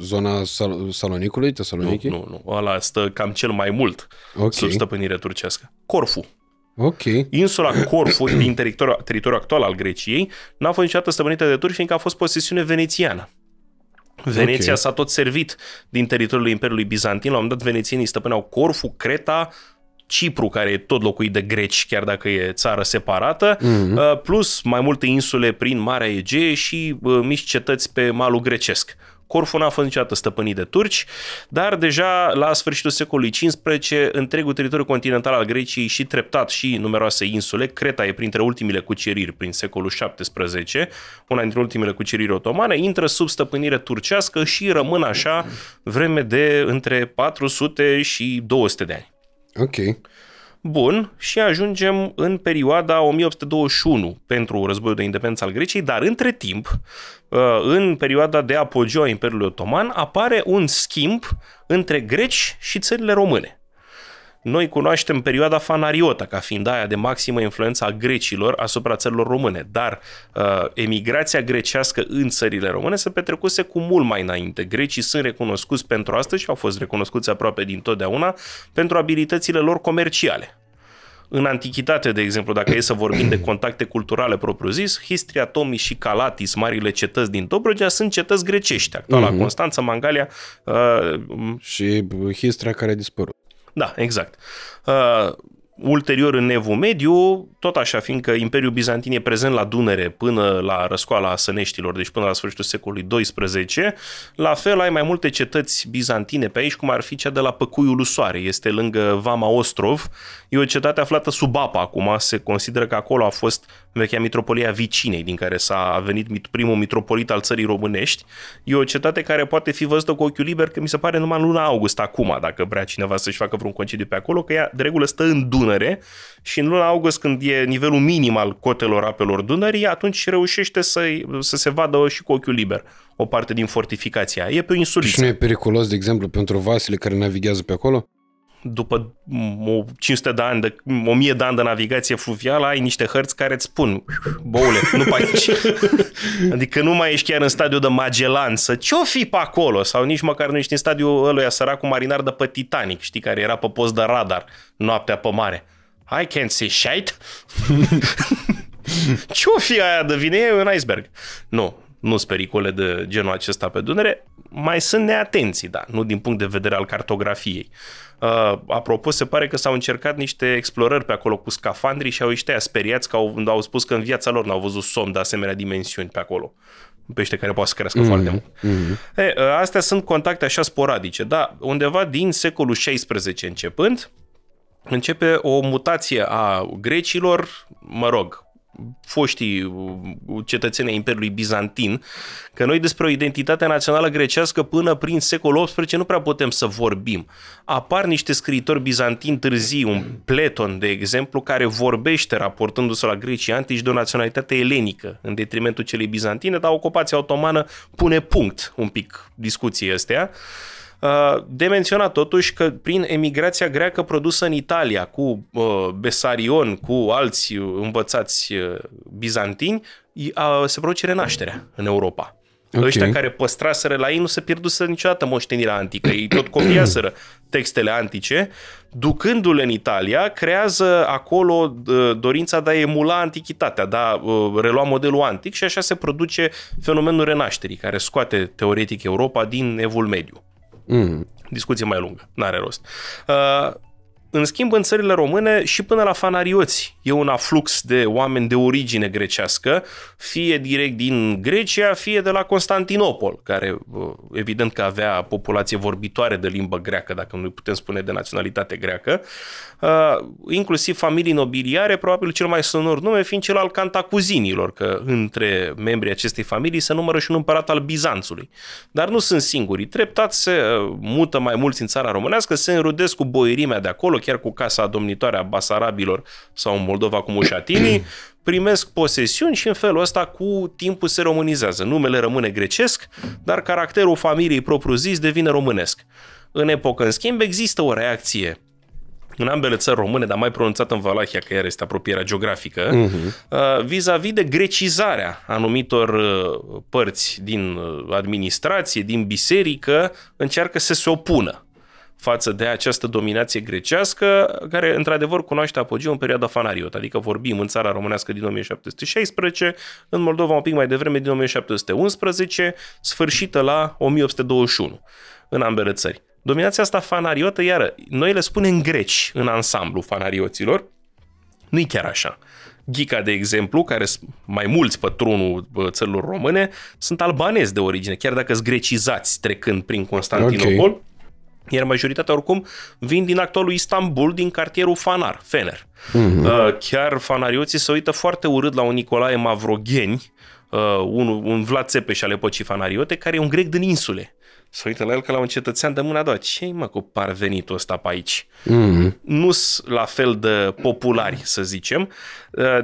zona Sal- Salonicului, Tesaloniki? Nu, nu, nu. Ăla stă cam cel mai mult okay. sub stăpânirea turcească. Corfu. Ok. Insula Corfu, [clears throat] din teritoriul, teritoriul actual al Greciei, n-a fost niciodată stăpânită de turci, fiindcă a fost posesiune venețiană. Veneția okay. s-a tot servit din teritoriul Imperiului Bizantin. La un moment dat venețienii stăpâneau Corfu, Creta, Cipru, care e tot locuit de greci, chiar dacă e țară separată, mm-hmm. plus mai multe insule prin Marea Egee și uh, mici cetăți pe malul grecesc. Corfu n-a fost niciodată stăpânit de turci, dar deja la sfârșitul secolului XV, întregul teritoriu continental al Greciei și treptat și numeroase insule, Creta e printre ultimile cuceriri prin secolul XVII, una dintre ultimele cuceriri otomane, intră sub stăpânire turcească și rămân așa vreme de între 400 și 200 de ani. Ok. Bun, și ajungem în perioada 1821 pentru războiul de independență al Greciei, dar între timp, uh, în perioada de apogeu a Imperiului Otoman, apare un schimb între greci și țările române. Noi cunoaștem perioada Fanariota ca fiind aia de maximă influență a grecilor asupra țărilor române, dar uh, emigrația grecească în țările române se petrecuse cu mult mai înainte. Grecii sunt recunoscuți pentru asta și au fost recunoscuți aproape din totdeauna pentru abilitățile lor comerciale. În antichitate, de exemplu, dacă e să vorbim de contacte culturale propriu-zis, Histria, Tomi și Calatis, marile cetăți din Dobrogea, sunt cetăți grecești. Actuala uh-huh. Mhm. Constanța, Mangalia... Uh, și Histria care a dispărut. Da, exact. Uh, Ulterior, în Evul Mediu, tot așa, fiindcă Imperiul Bizantin e prezent la Dunăre până la răscoala săneștilor, deci până la sfârșitul secolului XII, la fel ai mai multe cetăți bizantine pe aici, cum ar fi cea de la Păcuiul Soare, este lângă Vama Ostrov, e o cetate aflată sub apa acum, se consideră că acolo a fost vechea mitropolia Vicinei, din care s-a venit primul mitropolit al țării românești. E o cetate care poate fi văzută cu ochiul liber, că mi se pare numai în luna august acum, dacă vrea cineva să-și facă vreun concediu pe acolo, că ea de regulă stă în Dunăre Dunăre și în luna august, când e nivelul minim al cotelor apelor Dunării, atunci reușește să, să se vadă și cu ochiul liber o parte din fortificația. E pe o insuliță. Și nu e periculos, de exemplu, pentru vasele care navighează pe acolo? după 500 de ani, de, 1000 de ani de navigație fluvială, ai niște hărți care îți spun, boule, nu pe aici. [laughs] adică nu mai ești chiar în stadiu de să Ce-o fi pe acolo? Sau nici măcar nu ești în stadiu ăluia cu marinar de pe Titanic, știi, care era pe post de radar, noaptea pe mare. I can't see shit. [laughs] Ce-o fi aia de vine? E un iceberg. Nu, nu sunt pericole de genul acesta pe Dunăre, mai sunt neatenții, da, nu din punct de vedere al cartografiei. Uh, apropo, se pare că s-au încercat niște explorări pe acolo cu scafandrii și au ieșit aia speriați că au, au spus că în viața lor n-au văzut somn de asemenea dimensiuni pe acolo. pește care poate să crească mm-hmm. foarte mult. Mm-hmm. Hey, uh, ă, astea sunt contacte așa sporadice, da, undeva din secolul XVI începând, începe o mutație a grecilor, mă rog, foștii uh, cetățenii Imperiului Bizantin, că noi despre o identitate națională grecească până prin secolul XVIII nu prea putem să vorbim. Apar niște scriitori bizantini târzii, un Pleton, de exemplu, care vorbește, raportându-se la grecii antici, de o naționalitate elenică, în detrimentul celei bizantine, dar ocupația otomană pune punct un pic discuției astea. Uh, Uh, de menționat totuși că prin emigrația greacă produsă în Italia cu uh, Besarion, cu alți uh, învățați bizantini, se produce renașterea în Europa. Okay. Ăștia care păstraseră la ei nu se pierduse niciodată moștenirea antică, ei tot copiaseră textele antice, ducându-le în Italia, creează acolo dorința de a emula antichitatea, de a relua modelul antic și așa se produce fenomenul renașterii, care scoate teoretic Europa din evul mediu. Mm. Discuție mai lungă, n-are rost. Uh, în schimb, în țările române și până la fanarioți e un aflux de oameni de origine grecească, fie direct din Grecia, fie de la Constantinopol, care evident că avea populație vorbitoare de limbă greacă, dacă nu putem spune de naționalitate greacă, inclusiv familii nobiliare, probabil cel mai sonor nume fiind cel al cantacuzinilor, că între membrii acestei familii se numără și un împărat al Bizanțului. Dar nu sunt singurii. Treptat se mută mai mulți în țara românească, se înrudesc cu boierimea de acolo, acolo, chiar cu casa domnitoare a Basarabilor sau în Moldova cu Mușatinii, [clears throat] primesc posesiuni și în felul ăsta cu timpul se românizează. Numele rămâne grecesc, dar caracterul familiei propriu-zis devine românesc. În epocă, în schimb, există o reacție în ambele țări române, dar mai pronunțat în Valahia, că iar este apropierea geografică, uh-huh. vis-a-vis de grecizarea anumitor uh, părți din uh, administrație, din biserică, încearcă să se opună față de această dominație grecească, care într-adevăr cunoaște apogeu în perioada Fanariot, adică vorbim în țara românească din 1716, în Moldova un pic mai devreme din 1711, sfârșită la 1821 în ambele țări. Dominația asta fanariotă, iară, noi le spunem greci în ansamblu fanarioților, nu-i chiar așa. Ghica, de exemplu, care sunt mai mulți pe tronul țărilor române, sunt albanezi de origine, chiar dacă sunt grecizați trecând prin Constantinopol. Okay. Iar majoritatea oricum vin din actualul Istanbul, din cartierul Fanar, Fener. Mm-hmm. Chiar fanarioții se uită foarte urât la un Nicolae Mavrogheni, uh, un, un Vlad Țepeș al epocii fanariote, care e un grec din insule să uită la el ca la un cetățean de mâna a doua. ce mă cu parvenitul ăsta pe aici? Mm-hmm. nu la fel de populari, să zicem.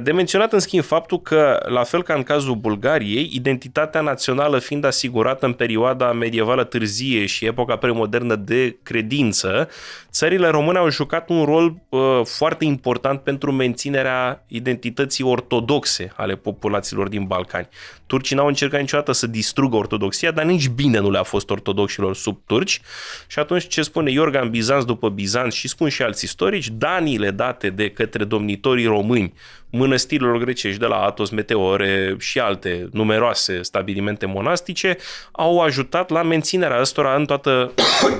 De menționat, în schimb, faptul că, la fel ca în cazul Bulgariei, identitatea națională fiind asigurată în perioada medievală târzie și epoca premodernă de credință, țările române au jucat un rol uh, foarte important pentru menținerea identității ortodoxe ale populațiilor din Balcani. Turcii n-au încercat niciodată să distrugă ortodoxia, dar nici bine nu le-a fost ortodoxia ortodoxilor sub turci. Și atunci ce spune Iorgan Bizanț după Bizanț și spun și alți istorici, daniile date de către domnitorii români mănăstirilor grecești, de la Atos, Meteore și alte numeroase stabilimente monastice, au ajutat la menținerea acestora în toată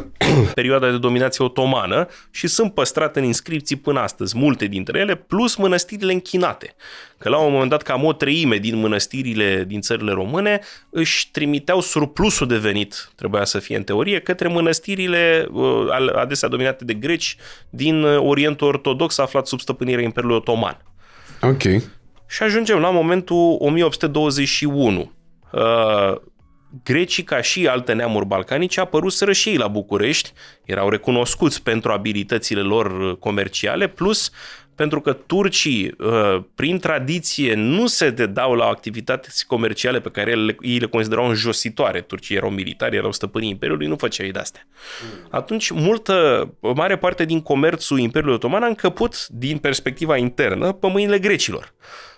[coughs] perioada de dominație otomană și sunt păstrate în inscripții până astăzi, multe dintre ele, plus mănăstirile închinate. Că la un moment dat cam o treime din mănăstirile din țările române își trimiteau surplusul de venit, trebuia să fie în teorie, către mănăstirile uh, adesea dominate de greci din Orientul Ortodox aflat sub stăpânirea Imperiului Otoman. Ok. Și ajungem la momentul 1821. Uh, grecii, ca și alte neamuri balcanice, apăruseră și ei la București, erau recunoscuți pentru abilitățile lor uh, comerciale, plus pentru că turcii, uh, prin tradiție, nu se dedau la activități comerciale pe care ei le considerau înjositoare. Turcii erau militari, erau stăpânii Imperiului, nu făceau ei de-astea. Atunci, multă, mare parte din comerțul Imperiului Otoman a încăput, din perspectiva internă, pe mâinile grecilor.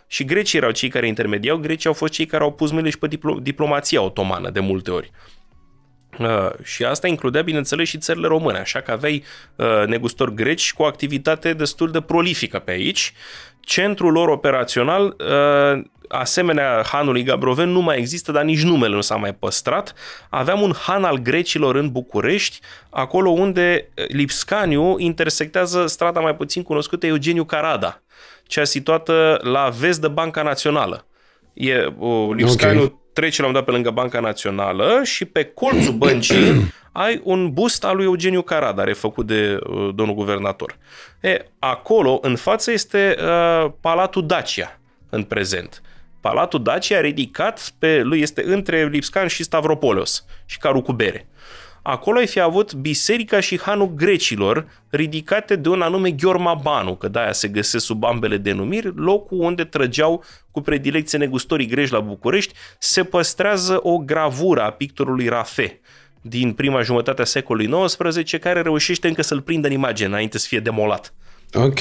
Și grecii erau cei care intermediau, grecii au fost cei care au pus mâinile și pe diplo- diplomația otomană de multe ori. Uh, și asta includea, bineînțeles, și țările române, așa că aveai uh, negustori greci cu o activitate destul de prolifică pe aici. Centrul lor operațional, uh, asemenea hanului Gabroven, nu mai există, dar nici numele nu s-a mai păstrat. Aveam un han al grecilor în București, acolo unde Lipscaniu intersectează strada mai puțin cunoscută Eugeniu Carada, cea situată la vest de Banca Națională. E, Lipscaniu okay treci la un dat pe lângă Banca Națională și pe colțul băncii [clears throat] ai un bust al lui Eugeniu Carada, făcut de uh, domnul guvernator. E, acolo, în față, este uh, Palatul Dacia, în prezent. Palatul Dacia ridicat pe lui este între Lipscan și Stavropolos și Carucubere acolo ai fi avut biserica și hanul grecilor ridicate de un anume Gheorma Banu, că de-aia se găsesc sub ambele denumiri, locul unde trăgeau cu predilecție negustorii greci la București, se păstrează o gravură a pictorului Rafe din prima jumătate a secolului XIX, care reușește încă să-l prindă în imagine înainte să fie demolat. Ok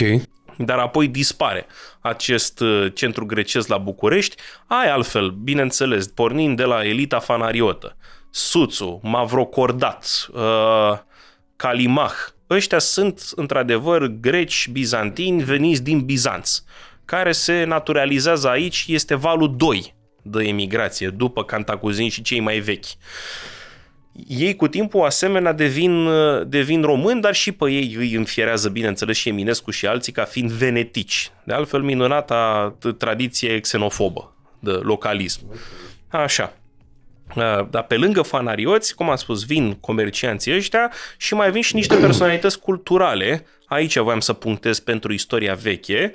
dar apoi dispare acest uh, centru grecesc la București. Ai altfel, bineînțeles, pornind de la elita fanariotă, Suțu, Mavrocordat, uh, Calimah, ăștia sunt într-adevăr greci bizantini veniți din Bizanț, care se naturalizează aici, este valul 2 de emigrație, după Cantacuzin și cei mai vechi. Ei cu timpul asemenea devin, uh, devin români, dar și pe ei îi înfierează, bineînțeles, și Eminescu și alții ca fiind venetici. De altfel, minunata tradiție xenofobă de localism. Așa. Uh, dar pe lângă fanarioți, cum am spus, vin comercianții ăștia și mai vin și niște personalități culturale. Aici voiam să punctez pentru istoria veche.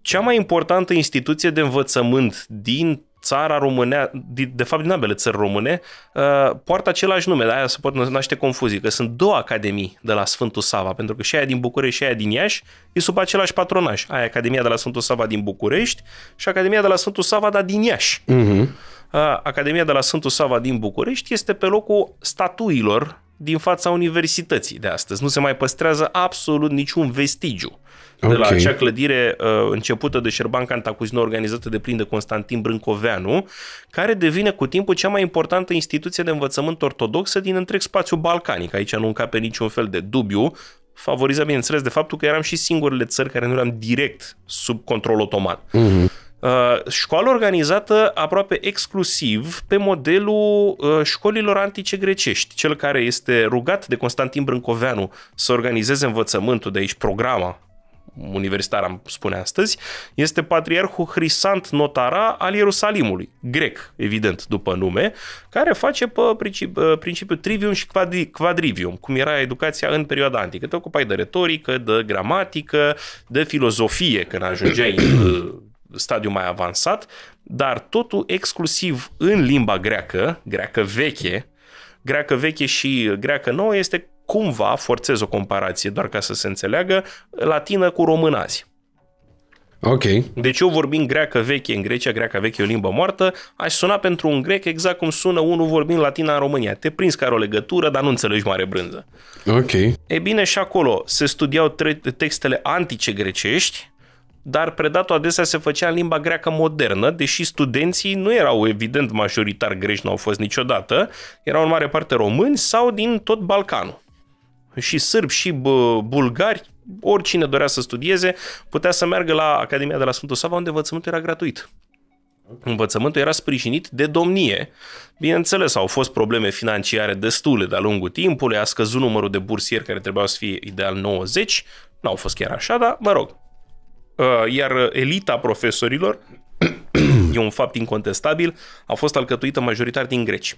Cea mai importantă instituție de învățământ din țara românea, de fapt din ambele țări române, uh, poartă același nume, dar aia se pot naște confuzii, că sunt două academii de la Sfântul Sava, pentru că și aia din București și aia din Iași e sub același patronaj. Aia Academia de la Sfântul Sava din București și Academia de la Sfântul Sava, dar din Iași. Uh-huh. Academia de la Sfântul Sava din București este pe locul statuilor din fața universității de astăzi. Nu se mai păstrează absolut niciun vestigiu okay. de la acea clădire uh, începută de Șerban Cantacuzino, organizată de plin de Constantin Brâncoveanu, care devine cu timpul cea mai importantă instituție de învățământ ortodoxă din întreg spațiu balcanic. Aici nu încape niciun fel de dubiu, favoriza, bineînțeles, de faptul că eram și singurele țări care nu eram direct sub control otoman. Mm-hmm. Uh, școală organizată aproape exclusiv pe modelul uh, școlilor antice grecești, cel care este rugat de Constantin Brâncoveanu să organizeze învățământul de aici, programa universitar, am spune astăzi, este patriarhul Hrisant Notara al Ierusalimului, grec, evident, după nume, care face pe principiul principiu trivium și quadrivium, cum era educația în perioada antică. Te ocupai de retorică, de gramatică, de filozofie când ajungeai în [clears throat] uh, stadiu mai avansat, dar totul exclusiv în limba greacă, greacă veche, greacă veche și greacă nouă este cumva, forțez o comparație doar ca să se înțeleagă, latină cu român azi. Ok. Deci eu vorbim greacă veche în Grecia, greacă veche e o limbă moartă, aș suna pentru un grec exact cum sună unul vorbind latina în România. Te prinzi care o legătură, dar nu înțelegi mare brânză. Ok. E bine, și acolo se studiau tre- textele antice grecești, dar predatul adesea se făcea în limba greacă modernă, deși studenții nu erau evident majoritar greci, nu au fost niciodată, erau în mare parte români sau din tot Balcanul și sârbi și bulgari, oricine dorea să studieze, putea să meargă la Academia de la Sfântul Sava, unde învățământul era gratuit. Învățământul era sprijinit de domnie. Bineînțeles, au fost probleme financiare destule de-a lungul timpului, a scăzut numărul de bursieri care trebuiau să fie ideal 90, nu au fost chiar așa, dar mă rog. Uh, iar elita profesorilor, [coughs] e un fapt incontestabil, a fost alcătuită majoritar din greci.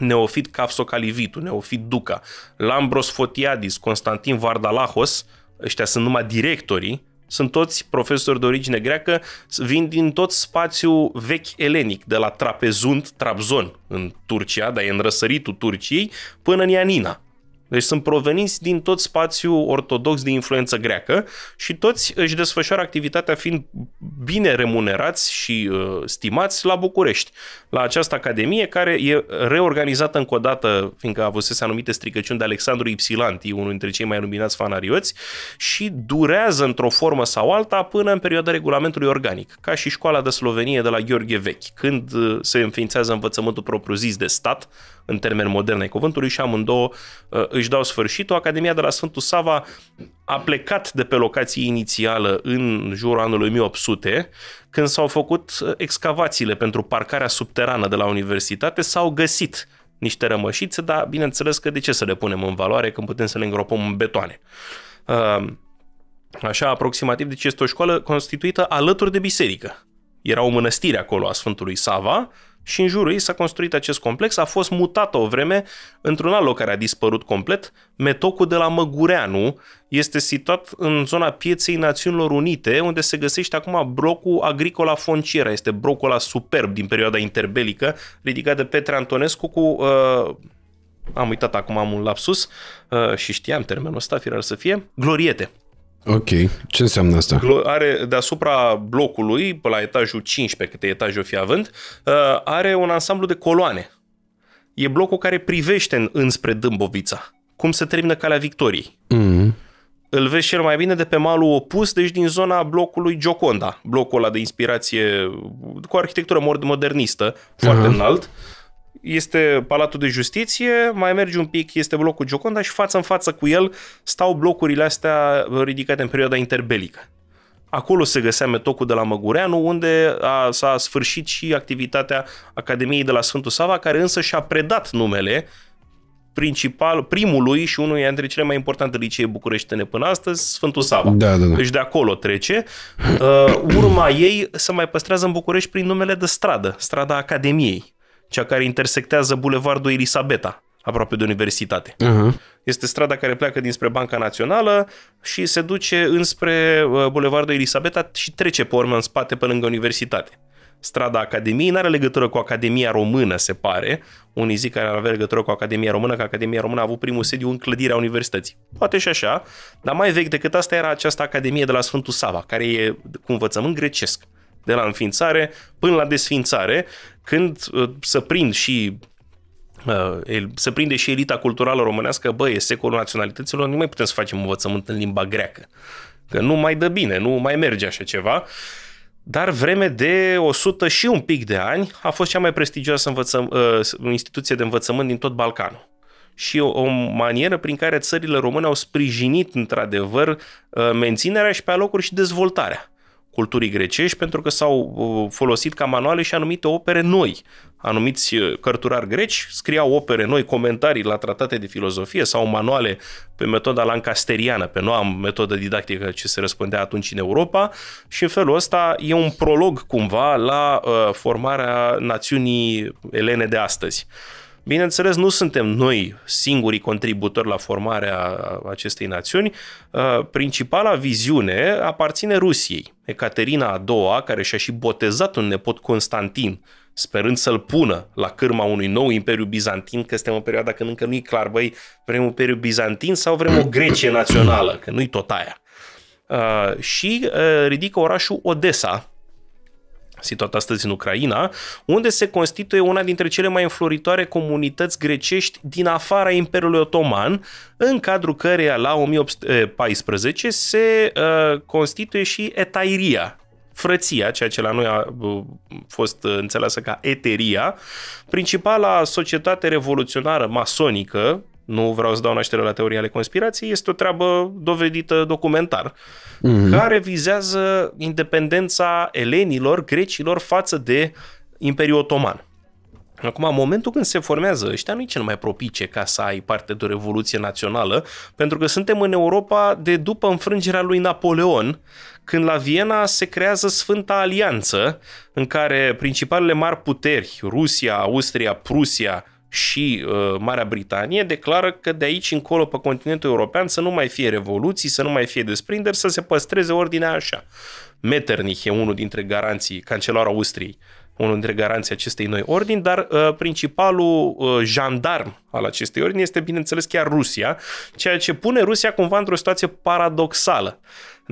Neofit Capsocalivitu, Neofit Duca, Lambros Fotiadis, Constantin Vardalahos, ăștia sunt numai directorii, sunt toți profesori de origine greacă, vin din tot spațiul vechi elenic, de la Trapezunt, Trabzon, în Turcia, dar e în răsăritul Turciei, până în Ianina. Deci sunt proveniți din tot spațiul ortodox de influență greacă și toți își desfășoară activitatea fiind bine remunerați și uh, stimați la București, la această academie care e reorganizată încă o dată, fiindcă avusese anumite stricăciuni de Alexandru Ipsilanti, unul dintre cei mai luminați fanarioți, și durează într-o formă sau alta până în perioada regulamentului organic, ca și școala de Slovenie de la Gheorghe Vechi, când uh, se înființează învățământul propriu-zis de stat, în termeni moderne ai cuvântului, și amândouă uh, își dau sfârșitul, Academia de la Sfântul Sava a plecat de pe locație inițială în jurul anului 1800, când s-au făcut uh, excavațiile pentru parcarea subterană de la universitate, s-au găsit niște rămășițe, dar bineînțeles că de ce să le punem în valoare când putem să le îngropăm în betoane. Uh, așa, aproximativ, deci este o școală constituită alături de biserică. Era o mănăstire acolo a Sfântului Sava, și în jurul ei s-a construit acest complex. A fost mutată o vreme într-un alt loc care a dispărut complet. Metocul de la Măgureanu este situat în zona pieței Națiunilor Unite, unde se găsește acum brocul Agricola Fonciera. Este brocul ăla superb din perioada interbelică, ridicat de Petre Antonescu cu... Uh, am uitat acum, am un lapsus uh, și știam termenul ăsta, firar să fie, gloriete. Ok. Ce înseamnă asta? Are deasupra blocului, pe la etajul 15, câte etaje o fi având, uh, are un ansamblu de coloane. E blocul care privește înspre Dâmbovița. Cum se termină calea victoriei. Mm-hmm. Îl vezi cel mai bine de pe malul opus, deci din zona blocului Gioconda, blocul ăla de inspirație cu arhitectură modernistă, foarte uh-huh. înalt este Palatul de Justiție, mai mergi un pic, este blocul Gioconda și față în față cu el stau blocurile astea ridicate în perioada interbelică. Acolo se găsea metocul de la Măgureanu, unde a, s-a sfârșit și activitatea Academiei de la Sfântul Sava, care însă și-a predat numele principal, primului și unul dintre cele mai importante licee bucureștene până astăzi, Sfântul Sava. Da, da, da. Deci de acolo trece. Uh, urma ei se mai păstrează în București prin numele de stradă, strada Academiei cea care intersectează Bulevardul Elisabeta, aproape de universitate. Uh-huh. Este strada care pleacă dinspre Banca Națională și se duce înspre uh, Bulevardul Elisabeta și trece pe urmă în spate pe lângă universitate. Strada Academiei nu are legătură cu Academia Română, se pare. Unii zic că ar avea legătură cu Academia Română, că Academia Română a avut primul sediu în clădirea universității. Poate și așa, dar mai vechi decât asta era această Academie de la Sfântul Sava, care e cu învățământ grecesc de la înființare până la desfințare, când uh, să prind și uh, se prinde și elita culturală românească, bă, e secolul naționalităților, nu mai putem să facem învățământ în limba greacă. Că nu mai dă bine, nu mai merge așa ceva. Dar vreme de 100 și un pic de ani a fost cea mai prestigioasă învățăm, uh, instituție de învățământ din tot Balcanul și o, o manieră prin care țările române au sprijinit, într-adevăr, menținerea și pe alocuri și dezvoltarea culturii grecești pentru că s-au uh, folosit ca manuale și anumite opere noi. Anumiți uh, cărturari greci scriau opere noi, comentarii la tratate de filozofie sau manuale pe metoda lancasteriană, pe noua metodă didactică ce se răspândea atunci în Europa și în felul ăsta e un prolog cumva la uh, formarea națiunii elene de astăzi. Bineînțeles, nu suntem noi singurii contributori la formarea acestei națiuni. Uh, principala viziune aparține Rusiei. Ecaterina a II, care și-a și botezat un nepot Constantin, sperând să-l pună la cârma unui nou imperiu bizantin, că suntem în perioada când încă nu-i clar, băi, vrem un imperiu bizantin sau vrem o Grecie națională, că nu-i tot aia. Uh, și uh, ridică orașul Odessa, situat astăzi în Ucraina, unde se constituie una dintre cele mai înfloritoare comunități grecești din afara Imperiului Otoman, în cadrul căreia la 1814 se uh, constituie și Etairia, frăția, ceea ce la noi a uh, fost uh, înțeleasă ca eteria, principala societate revoluționară masonică nu vreau să dau naștere la teoria ale conspirației, este o treabă dovedită documentar, mm-hmm. care vizează independența elenilor, grecilor față de Imperiul Otoman. Acum, în momentul când se formează ăștia, nu e cel mai propice ca să ai parte de o revoluție națională, pentru că suntem în Europa de după înfrângerea lui Napoleon, când la Viena se creează Sfânta Alianță, în care principalele mari puteri, Rusia, Austria, Prusia, și uh, Marea Britanie declară că de aici încolo pe continentul european să nu mai fie revoluții, să nu mai fie desprinderi, să se păstreze ordinea așa. Metternich e unul dintre garanții, cancelarul Austriei, unul dintre garanții acestei noi ordini, dar uh, principalul uh, jandarm al acestei ordini este, bineînțeles, chiar Rusia, ceea ce pune Rusia cumva într-o situație paradoxală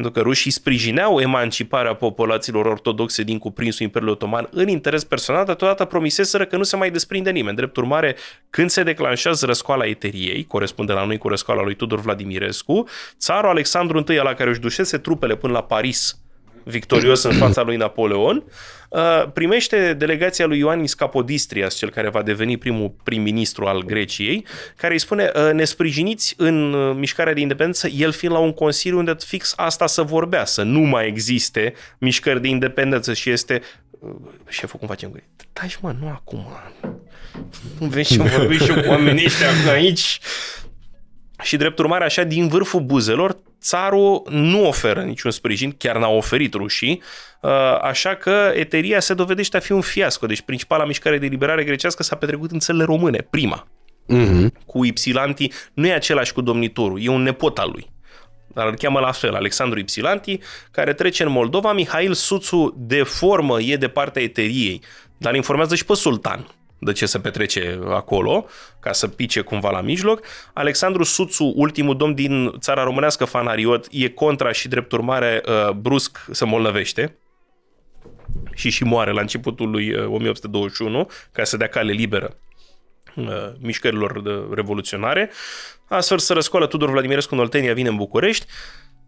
pentru că rușii sprijineau emanciparea populațiilor ortodoxe din cuprinsul Imperiului Otoman în interes personal, dar totodată promiseseră că nu se mai desprinde nimeni. Drept urmare, când se declanșează răscoala eteriei, corespunde la noi cu răscoala lui Tudor Vladimirescu, țarul Alexandru I, la care își dușese trupele până la Paris, victorios în fața lui Napoleon, Uh, primește delegația lui Ioannis Capodistrias, cel care va deveni primul prim-ministru al Greciei, care îi spune, uh, ne sprijiniți în uh, mișcarea de independență, el fiind la un consiliu unde fix asta să vorbea, să nu mai existe mișcări de independență și este șeful cum facem gândit. Taci mă, nu acum. Nu vezi și vorbim și cu oamenii ăștia aici. Și drept urmare, așa, din vârful buzelor, țarul nu oferă niciun sprijin, chiar n-a oferit rușii, uh, așa că eteria se dovedește a fi un fiasco. Deci principala mișcare de liberare grecească s-a petrecut în țările române, prima. Mm-hmm. Cu Ipsilanti nu e același cu domnitorul, e un nepot al lui dar îl cheamă la fel, Alexandru Ipsilanti, care trece în Moldova. Mihail Suțu, de formă, e de partea eteriei, dar informează și pe sultan de ce se petrece acolo, ca să pice cumva la mijloc. Alexandru Suțu, ultimul domn din țara românească fanariot, e contra și drept urmare uh, brusc se molnăvește și și moare la începutul lui 1821 uh, ca să dea cale liberă uh, mișcărilor revoluționare. Astfel să răscoală Tudor Vladimirescu în Oltenia, vine în București.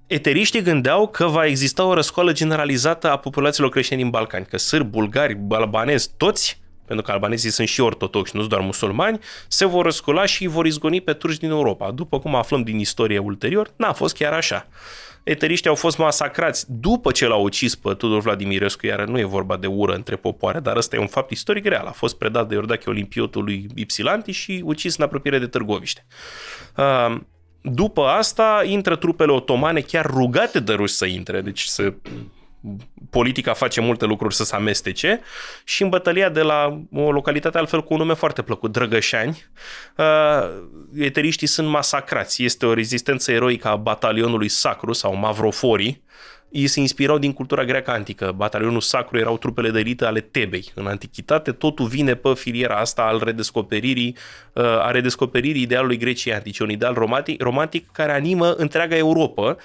Eteriștii gândeau că va exista o răscoală generalizată a populațiilor creștine din Balcani, că sârbi, bulgari, albanezi, toți pentru că albanezii sunt și ortodoxi, nu doar musulmani, se vor răscula și îi vor izgoni pe turci din Europa. După cum aflăm din istorie ulterior, n-a fost chiar așa. Eteriștii au fost masacrați după ce l-au ucis pe Tudor Vladimirescu, iar nu e vorba de ură între popoare, dar ăsta e un fapt istoric real. A fost predat de Iordache Olimpiotul lui Ipsilanti și ucis în apropiere de Târgoviște. După asta intră trupele otomane chiar rugate de ruși să intre, deci să politica face multe lucruri să se amestece și în bătălia de la o localitate altfel cu un nume foarte plăcut, Drăgășani, uh, eteriștii sunt masacrați. Este o rezistență eroică a batalionului Sacru sau Mavroforii, ei se inspirau din cultura greacă antică. Batalionul Sacru erau trupele de elită ale Tebei. În antichitate totul vine pe filiera asta al redescoperirii, uh, a redescoperirii idealului Greciei antice, un ideal romantic, romantic care animă întreaga Europa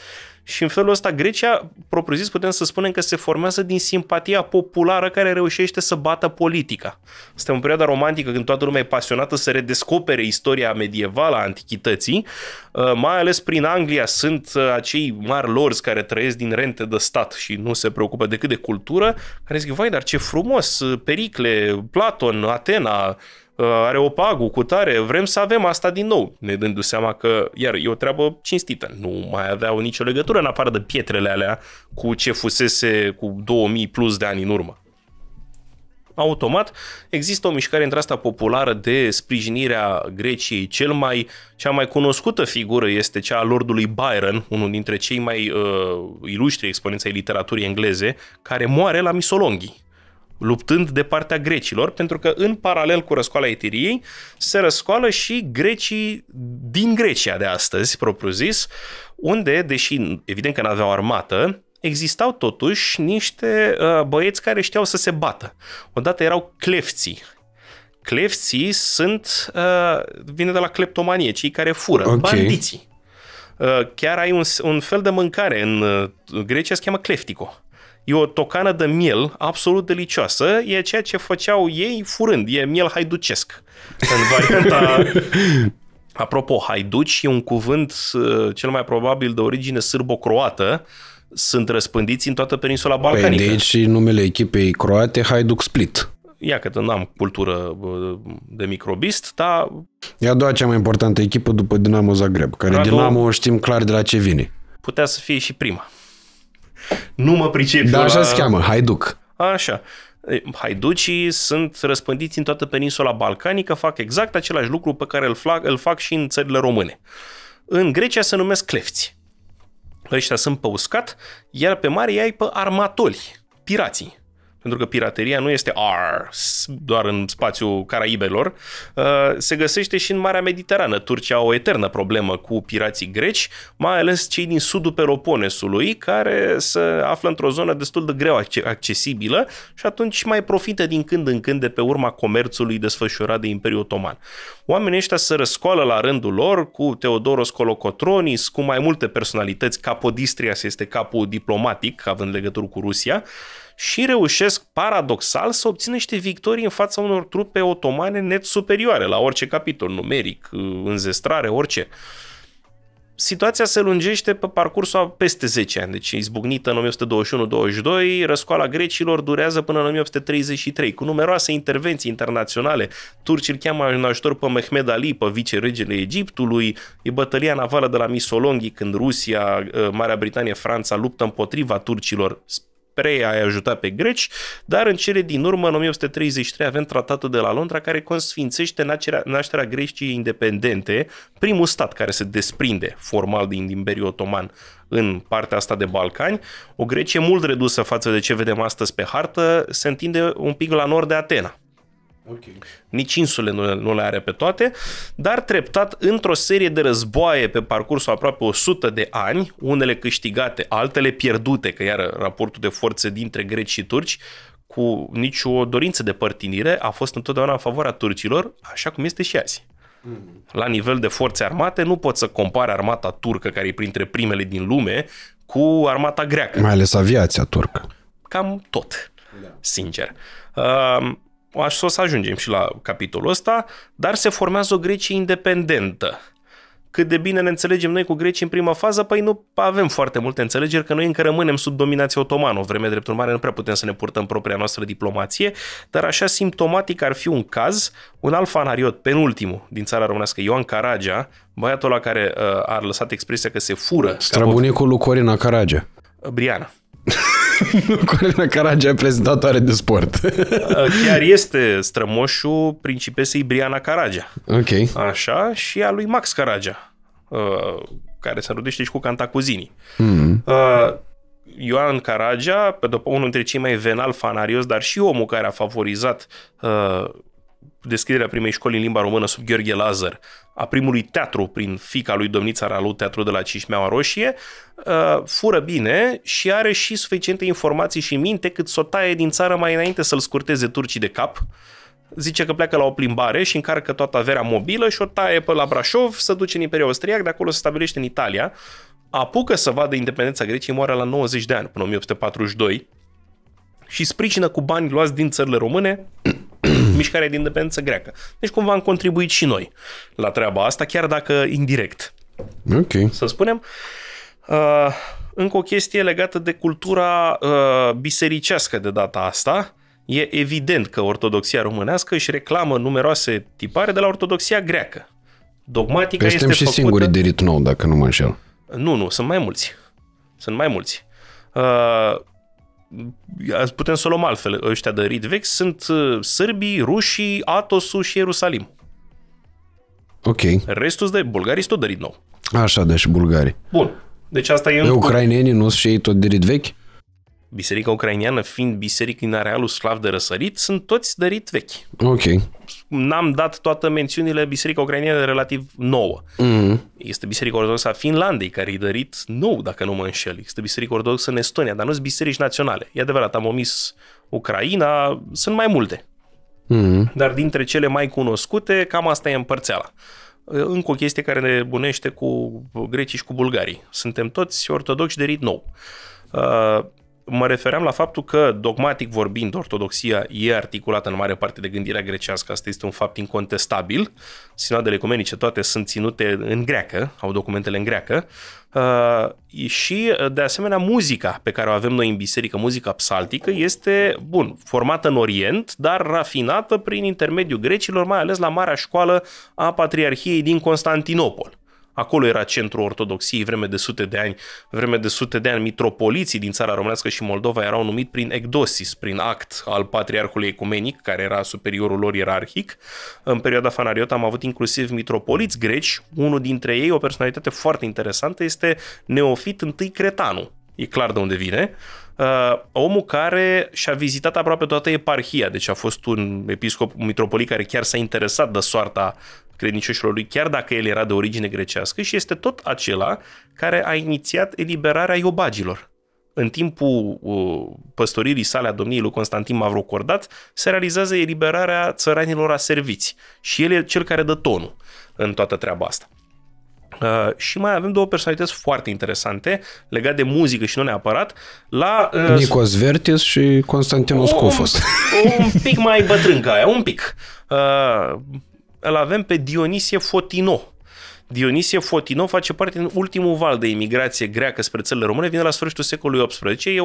și în felul ăsta Grecia, propriu zis, putem să spunem că se formează din simpatia populară care reușește să bată politica. Este o perioadă romantică când toată lumea e pasionată să redescopere istoria medievală a antichității, uh, mai ales prin Anglia sunt uh, acei mari lorzi care trăiesc din rente de stat și nu se preocupă decât de cultură, care zic, vai, dar ce frumos, uh, Pericle, Platon, Atena, Uh, are o pagu cu tare, vrem să avem asta din nou, ne dându seama că, iar, e o treabă cinstită. Nu mai aveau nicio legătură în afară de pietrele alea cu ce fusese cu 2000 plus de ani în urmă automat există o mișcare între asta populară de sprijinirea Greciei. Cel mai, cea mai cunoscută figură este cea a lordului Byron, unul dintre cei mai uh, ilustri exponenți ai literaturii engleze, care moare la Misolonghi luptând de partea grecilor, pentru că în paralel cu răscoala Etiriei se răscoală și grecii din Grecia de astăzi, propriu-zis, unde, deși evident că nu aveau armată, existau totuși niște uh, băieți care știau să se bată. Odată erau clefții, Clefții sunt, uh, vine de la cleptomanie, cei care fură, okay. bandiții. Uh, chiar ai un, un fel de mâncare în uh, Grecia, se cheamă cleftico. E o tocană de miel absolut delicioasă, e ceea ce făceau ei furând, e miel haiducesc. În varianta... [laughs] Apropo, haiduci e un cuvânt uh, cel mai probabil de origine sârbo-croată, sunt răspândiți în toată peninsula păi, balcanică. Păi deci și numele echipei croate Haiduc Split ia că n-am cultură de microbist, dar... E a doua cea mai importantă echipă după Dinamo Zagreb, care Radu... Dinamo știm clar de la ce vine. Putea să fie și prima. Nu mă pricep Dar așa la... se cheamă, haiduc. Așa. Haiducii sunt răspândiți în toată peninsula balcanică, fac exact același lucru pe care îl fac, îl fac și în țările române. În Grecia se numesc clefți. Ăștia sunt pe uscat, iar pe mare ai pe armatoli, pirații pentru că pirateria nu este ar, doar în spațiul Caraibelor, uh, se găsește și în Marea Mediterană. Turcia au o eternă problemă cu pirații greci, mai ales cei din sudul Peloponesului, care se află într-o zonă destul de greu accesibilă și atunci mai profită din când în când de pe urma comerțului desfășurat de Imperiul Otoman. Oamenii ăștia se răscoală la rândul lor cu Teodoros Colocotronis, cu mai multe personalități, Capodistria este capul diplomatic, având legătură cu Rusia, și reușesc paradoxal să obțină niște victorii în fața unor trupe otomane net superioare la orice capitol, numeric, înzestrare, orice. Situația se lungește pe parcursul a peste 10 ani, deci izbucnită în 1821 22 răscoala grecilor durează până în 1833, cu numeroase intervenții internaționale. Turcii îl cheamă în ajutor pe Mehmed Ali, pe viceregele Egiptului, e bătălia navală de la Misolonghi când Rusia, Marea Britanie, Franța luptă împotriva turcilor prea a ajuta pe greci, dar în cele din urmă, în 1833, avem tratatul de la Londra care consfințește nașterea, nașterea Greciei independente, primul stat care se desprinde formal din Imperiul Otoman în partea asta de Balcani. O Grecie mult redusă față de ce vedem astăzi pe hartă se întinde un pic la nord de Atena Okay. Nici insule nu, nu le are pe toate, dar treptat, într-o serie de războaie pe parcursul aproape 100 de ani, unele câștigate, altele pierdute, că iar raportul de forțe dintre greci și turci, cu nicio dorință de părtinire, a fost întotdeauna în favoarea turcilor, așa cum este și azi. Mm. La nivel de forțe armate, nu poți să compari armata turcă, care e printre primele din lume, cu armata greacă. Mai ales aviația turcă. Cam tot, da. sincer. Uh, Aș o să ajungem și la capitolul ăsta, dar se formează o Grecie independentă. Cât de bine ne înțelegem noi cu Grecii în prima fază, păi nu avem foarte multe înțelegeri, că noi încă rămânem sub dominație otomană, o vreme drept urmare nu prea putem să ne purtăm propria noastră diplomație, dar așa simptomatic ar fi un caz, un alt fanariot, penultimul din țara românească, Ioan Caragea, băiatul la care uh, a lăsat expresia că se fură. Străbunicul lui Corina Caragea. Briana. [laughs] [laughs] Corina Caragea, prezentatoare de sport. [laughs] Uh, chiar este strămoșul principesei Briana Caragea. Ok. Așa, și a lui Max Caragea, uh, care se rudește și cu Cantacuzini. Mm. Uh, Ioan Caragea, pe după unul dintre cei mai venal fanarios, dar și omul care a favorizat deschiderea primei școli în limba română sub Gheorghe Lazar, a primului teatru prin fica lui Domnița Ralu, teatru de la Cișmeaua Roșie, uh, fură bine și are și suficiente informații și minte cât să o taie din țară mai înainte să-l scurteze turcii de cap, zice că pleacă la o plimbare și încarcă toată averea mobilă și o taie pe la Brașov, să duce în Imperiul Austriac, de acolo se stabilește în Italia, apucă să vadă independența Greciei, moare la 90 de ani, până 1842, și sprijină cu bani luați din țările române [clears throat] mișcarea de independență greacă. Deci cumva am contribuit și noi la treaba asta, chiar dacă indirect. Ok. Să spunem. Uh, încă o chestie legată de cultura uh, bisericească de data asta. E evident că ortodoxia românească își reclamă numeroase tipare de la ortodoxia greacă. Dogmatica Că este făcută... și singuri de rit nou, dacă nu mă înșel. Nu, nu, sunt mai mulți. Sunt mai mulți. Uh, putem să o luăm altfel, ăștia de rit vechi sunt uh, sârbii, rușii, Atosul și Ierusalim. Ok. Restul de bulgarii sunt tot de rit nou. Așa, deci bulgari. Bun. Deci asta e... De păi, ucrainenii nu sunt și ei tot de rit vechi? Biserica ucrainiană fiind biserică din arealul slav de răsărit, sunt toți dărit vechi. Ok. N-am dat toată mențiunile Biserica ucrainiană relativ nouă. Mm-hmm. Este Biserica Ortodoxă a Finlandei, care e dărit nou, dacă nu mă înșel. Este Biserica Ortodoxă în Estonia, dar nu sunt biserici naționale. E adevărat, am omis Ucraina, sunt mai multe. Mm-hmm. Dar dintre cele mai cunoscute, cam asta e împărțeala încă o chestie care ne bunește cu grecii și cu bulgarii. Suntem toți ortodoxi de rit nou. Uh, mă refeream la faptul că, dogmatic vorbind, ortodoxia e articulată în mare parte de gândirea grecească. Asta este un fapt incontestabil. sinodele ecumenice toate sunt ținute în greacă, au documentele în greacă. Uh, și, de asemenea, muzica pe care o avem noi în biserică, muzica psaltică, este, bun, formată în Orient, dar rafinată prin intermediul grecilor, mai ales la marea școală a Patriarhiei din Constantinopol. Acolo era centrul ortodoxiei vreme de sute de ani. Vreme de sute de ani, mitropoliții din țara românească și Moldova erau numit prin ecdosis, prin act al patriarhului ecumenic, care era superiorul lor ierarhic. În perioada Fanariot am avut inclusiv mitropoliți greci. Unul dintre ei, o personalitate foarte interesantă, este Neofit I Cretanu. E clar de unde vine uh, omul care și-a vizitat aproape toată eparhia, deci a fost un episcop, un mitropolit care chiar s-a interesat de soarta credincioșilor lui, chiar dacă el era de origine grecească și este tot acela care a inițiat eliberarea iobagilor. În timpul uh, păstoririi sale a domniei lui Constantin Mavrocordat se realizează eliberarea țăranilor aserviți și el e cel care dă tonul în toată treaba asta. Uh, și mai avem două personalități foarte interesante legate de muzică și nu neapărat la... Uh, Nicos Vertis și Constantinus Cofos. Un, un pic mai bătrân ca aia, un pic. Uh, îl avem pe Dionisie Fotino, Dionisie Fotino face parte din ultimul val de imigrație greacă spre țările române, vine la sfârșitul secolului XVIII, e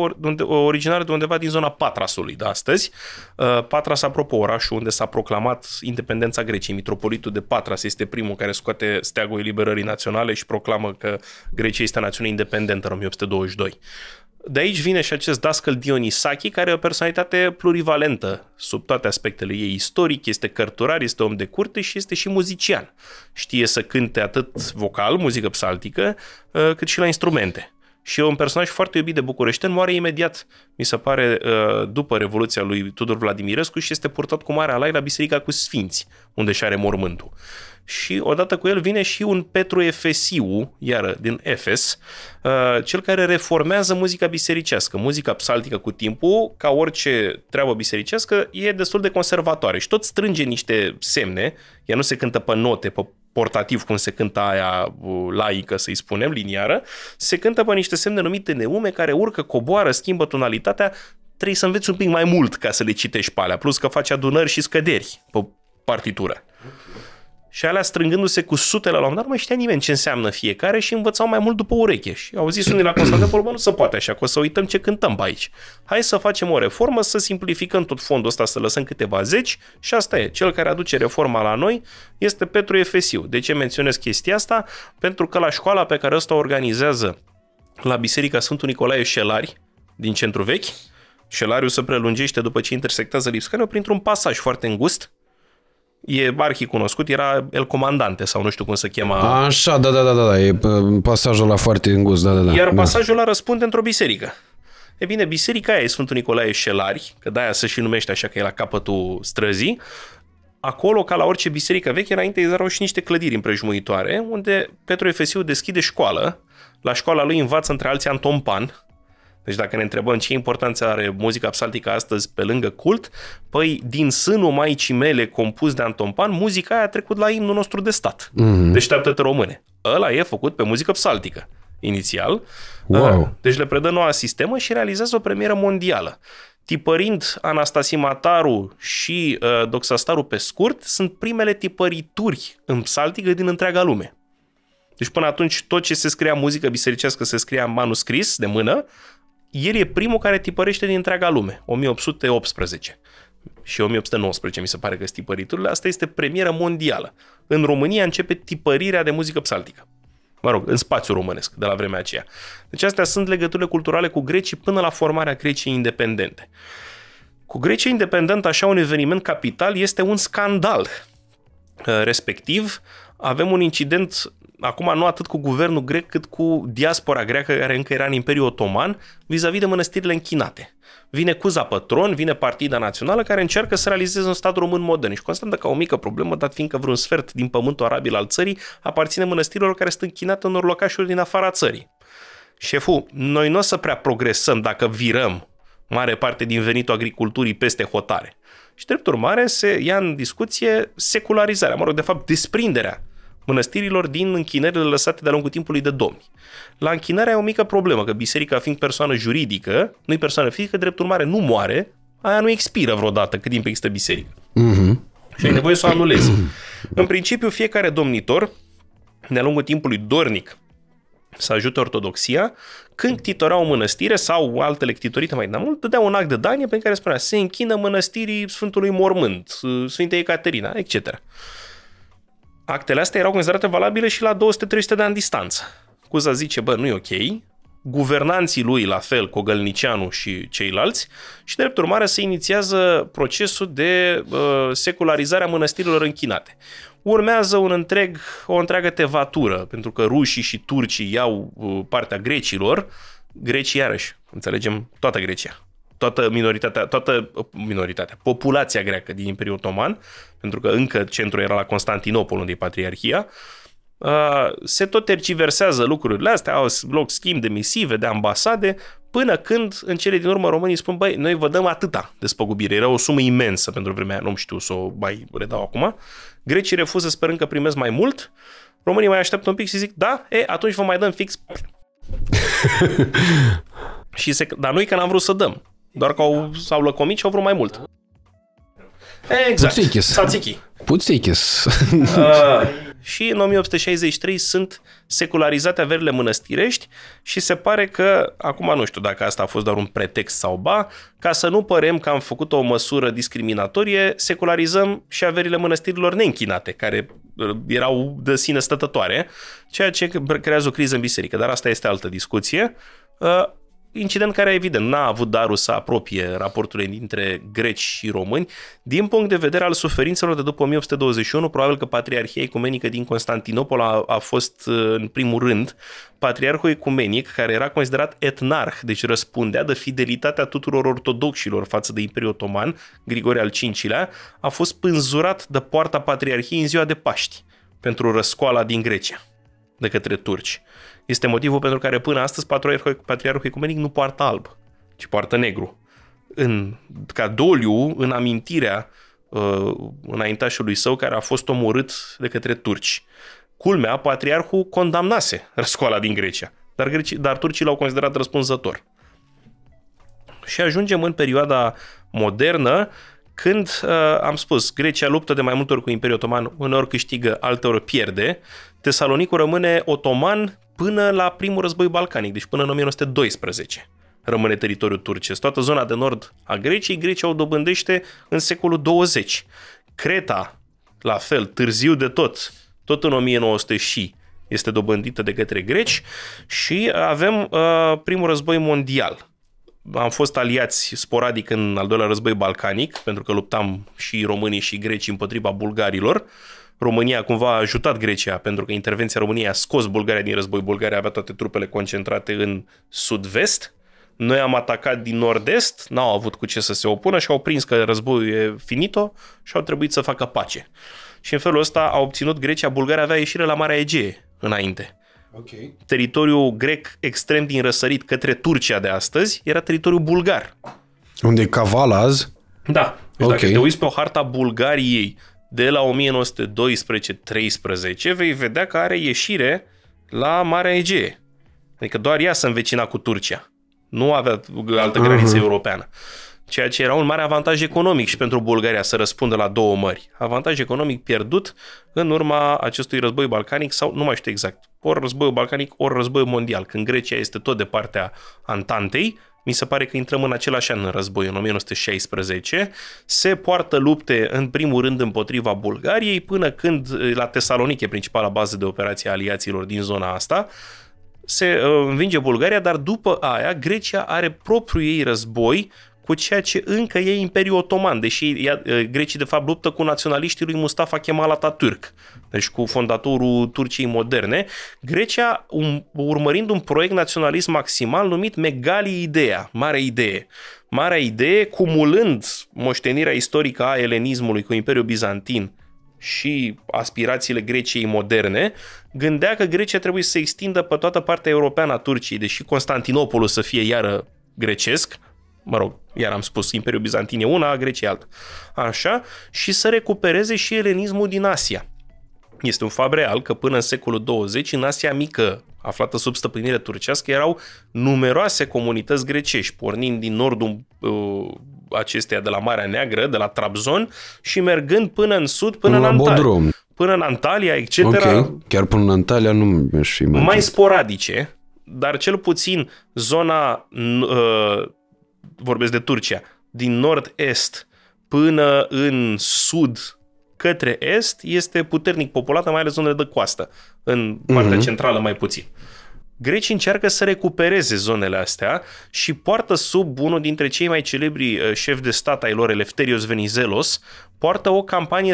originar de undeva din zona Patrasului de astăzi. Uh, Patras, apropo, orașul unde s-a proclamat independența Greciei. Mitropolitul de Patras este primul care scoate steagul eliberării naționale și proclamă că Grecia este națiune independentă în 1822. De aici vine și acest dascăl Dionisaki, care e o personalitate plurivalentă sub toate aspectele ei. Istoric, este cărturar, este om de curte și este și muzician. Știe să cânte atât vocal, muzică psaltică, uh, cât și la instrumente. Și e un personaj foarte iubit de bucureșteni, moare imediat, mi se pare, uh, după Revoluția lui Tudor Vladimirescu și este purtat cu mare alai la Biserica cu Sfinți, unde și are mormântul și odată cu el vine și un Petru Efesiu, iară din Efes, uh, cel care reformează muzica bisericească. Muzica psaltică cu timpul, ca orice treabă bisericească, e destul de conservatoare și tot strânge niște semne, ea nu se cântă pe note, pe portativ, cum se cântă aia uh, laică, să-i spunem, liniară, se cântă pe niște semne numite neume care urcă, coboară, schimbă tonalitatea, trebuie să înveți un pic mai mult ca să le citești pe alea, plus că face adunări și scăderi pe partitură. Și alea strângându-se cu sutele la un dar, nu mai știa nimeni ce înseamnă fiecare și învățau mai mult după ureche. Și au zis unii la Constantinopol, bă, nu se poate așa, că o să uităm ce cântăm pe aici. Hai să facem o reformă, să simplificăm tot fondul ăsta, să lăsăm câteva zeci și asta e. Cel care aduce reforma la noi este Petru Efesiu. De ce menționez chestia asta? Pentru că la școala pe care ăsta o organizează la Biserica Sfântul Nicolae Șelari, din centru vechi, Șelariu se prelungește după ce intersectează Lipscaneu printr-un pasaj foarte îngust, E arhi cunoscut, era El Comandante sau nu știu cum se chema. Așa, da, da, da, da, e pasajul la foarte îngust, da, da, da. Iar pasajul da. răspunde într-o biserică. E bine, biserica aia e Sfântul Nicolae Șelari, că de-aia se și numește așa că e la capătul străzii. Acolo, ca la orice biserică veche, înainte erau și niște clădiri împrejmuitoare, unde Petru Efesiu deschide școală. La școala lui învață între alții Anton Pan, deci dacă ne întrebăm ce importanță are muzica psaltică astăzi pe lângă cult, păi din sânul Maicii mele compus de Anton Pan, muzica aia a trecut la imnul nostru de stat. Mm-hmm. Deșteaptă-te române. Ăla e făcut pe muzică psaltică inițial. Wow. Ă, deci le predă noua sistemă și realizează o premieră mondială. Tipărind Anastasimataru și uh, Doxastaru pe scurt, sunt primele tipărituri în psaltică din întreaga lume. Deci până atunci tot ce se scria muzică bisericească se scria manuscris de mână, el e primul care tipărește din întreaga lume, 1818 și 1819 mi se pare că sunt tipăriturile, asta este premieră mondială. În România începe tipărirea de muzică psaltică. Mă rog, în spațiu românesc, de la vremea aceea. Deci astea sunt legăturile culturale cu grecii până la formarea Greciei independente. Cu Grecia independentă, așa un eveniment capital este un scandal. Respectiv, avem un incident acum nu atât cu guvernul grec, cât cu diaspora greacă care încă era în Imperiul Otoman, vis-a-vis de mănăstirile închinate. Vine Cuza Pătron, vine Partida Națională care încearcă să realizeze un stat român modern și constantă ca o mică problemă, dat fiindcă vreun sfert din pământul arabil al țării aparține mănăstirilor care sunt închinate în locașuri din afara țării. Șeful, noi nu o să prea progresăm dacă virăm mare parte din venitul agriculturii peste hotare. Și drept urmare se ia în discuție secularizarea, mă rog, de fapt desprinderea mănăstirilor din închinările lăsate de-a lungul timpului de domni. La închinare e o mică problemă, că biserica fiind persoană juridică, nu i persoană fizică, drept urmare nu moare, aia nu expiră vreodată cât timp există biserică. Uh-huh. Și ai nevoie să o anulezi. În principiu, fiecare domnitor, de-a lungul timpului dornic, să ajute ortodoxia, când titorea o mănăstire sau altele titorite mai de mult, dădea un act de danie pe care spunea se închină mănăstirii Sfântului Mormânt, Sfintei Ecaterina, etc actele astea erau considerate valabile și la 200-300 de ani distanță. Cuza zice, bă, nu e ok, guvernanții lui, la fel, Cogălnicianu și ceilalți, și drept urmare se inițiază procesul de uh, secularizare a mănăstirilor închinate. Urmează un întreg, o întreagă tevatură, pentru că rușii și turcii iau uh, partea grecilor, Grecii iarăși, înțelegem toată Grecia, toată minoritatea, toată minoritatea, populația greacă din Imperiul Otoman, pentru că încă centrul era la Constantinopol, unde e patriarhia, se tot terciversează lucrurile astea, au loc schimb de misive, de ambasade, până când în cele din urmă românii spun, băi, noi vă dăm atâta de spăgubire, era o sumă imensă pentru vremea aia, nu știu să o mai redau acum, grecii refuză sperând că primesc mai mult, românii mai așteaptă un pic și zic, da, e, atunci vă mai dăm fix [laughs] și se, dar nu e că n-am vrut să dăm. Doar că au, da. s-au lăcomit și au vrut mai mult. Da. Exact. Puțichis. Satsiki. Puțichis. [laughs] Uh, și în 1863 sunt secularizate averile mănăstirești și se pare că, acum nu știu dacă asta a fost doar un pretext sau ba, ca să nu părem că am făcut o măsură discriminatorie, secularizăm și averile mănăstirilor neînchinate, care uh, erau de sine stătătoare, ceea ce creează o criză în biserică, dar asta este altă discuție. Uh, incident care, evident, n-a avut darul să apropie raporturile dintre greci și români. Din punct de vedere al suferințelor de după 1821, probabil că Patriarhia Ecumenică din Constantinopol a, a fost, uh, în primul rând, patriarhul ecumenic, care era considerat etnarh, deci răspundea de fidelitatea tuturor ortodoxilor față de Imperiul Otoman, Grigore al V-lea, a fost pânzurat de poarta Patriarhiei în ziua de Paști, pentru răscoala din Grecia, de către turci. Este motivul pentru care până astăzi patriarhul ecumenic nu poartă alb, ci poartă negru. În, ca doliu, în amintirea uh, înaintașului său care a fost omorât de către turci. Culmea, patriarhul condamnase răscoala din Grecia, dar, greci, dar turcii l-au considerat răspunzător. Și ajungem în perioada modernă, când uh, am spus, Grecia luptă de mai multe ori cu Imperiul Otoman, uneori câștigă, alteori pierde, Tesalonicul rămâne otoman până la primul război balcanic, deci până în 1912 rămâne teritoriul turcesc. Toată zona de nord a Greciei, Grecia o dobândește în secolul 20. Creta, la fel, târziu de tot, tot în 1900 și este dobândită de către greci și avem uh, primul război mondial. Am fost aliați sporadic în al doilea război balcanic, pentru că luptam și românii și grecii împotriva bulgarilor. Uh, România cumva a ajutat Grecia, pentru că intervenția României a scos Bulgaria din război. Bulgaria avea toate trupele concentrate în sud-vest. Noi am atacat din nord-est, n-au avut cu ce să se opună și au prins că războiul e finito și au trebuit să facă pace. Și în felul ăsta a obținut Grecia, Bulgaria avea ieșire la Marea Egee înainte. Okay. Teritoriul grec extrem din răsărit către Turcia de astăzi era teritoriul bulgar. Unde e Caval azi? Da. Deci okay. dacă te uiți pe o harta Bulgariei de la 1912-13 vei vedea că are ieșire la Marea Egee. Adică doar ea se învecina cu Turcia. Nu avea altă mhm. graniță uh-huh. europeană. Ceea ce era un mare avantaj economic și pentru Bulgaria să răspundă la două mări. Avantaj economic pierdut în urma acestui război balcanic sau, nu mai știu exact, ori războiul balcanic, ori războiul mondial, când Grecia este tot de partea Antantei, mi se pare că intrăm în același an în război, în 1916, se poartă lupte în primul rând împotriva Bulgariei, până când eh, la Tesalonic e principala bază de operație a aliaților din zona asta, se eh, învinge Bulgaria, dar după aia Grecia are propriul ei război cu ceea ce încă e Imperiul Otoman, deși ia, grecii de fapt luptă cu naționaliștii lui Mustafa Kemal Atatürk, deci cu fondatorul Turciei moderne, Grecia um, urmărind un proiect naționalist maximal numit Megali Idea, Mare Idee. Marea idee, cumulând moștenirea istorică a elenismului cu Imperiul Bizantin și aspirațiile Greciei moderne, gândea că Grecia trebuie să se extindă pe toată partea europeană a Turciei, deși Constantinopolul să fie iară grecesc, mă rog, iar am spus, Imperiul Bizantin e una, Grecia alta. Așa, și să recupereze și elenismul din Asia. Este un fapt real că până în secolul 20, în Asia Mică, aflată sub stăpânire turcească, erau numeroase comunități grecești, pornind din nordul uh, acesteia de la Marea Neagră, de la Trabzon și mergând până în sud, până, în Antalya. Bodrum. Până în Antalya, etc. Ok, chiar până în Antalya nu mi-aș fi Mai sporadice, dar cel puțin zona uh, vorbesc de Turcia, din nord-est până în sud către est este puternic populată, mai ales zonele de coastă, în partea mm-hmm. centrală mai puțin. Grecii încearcă să recupereze zonele astea și poartă sub unul dintre cei mai celebri uh, șefi de stat ai lor, Elefterios Venizelos, poartă o campanie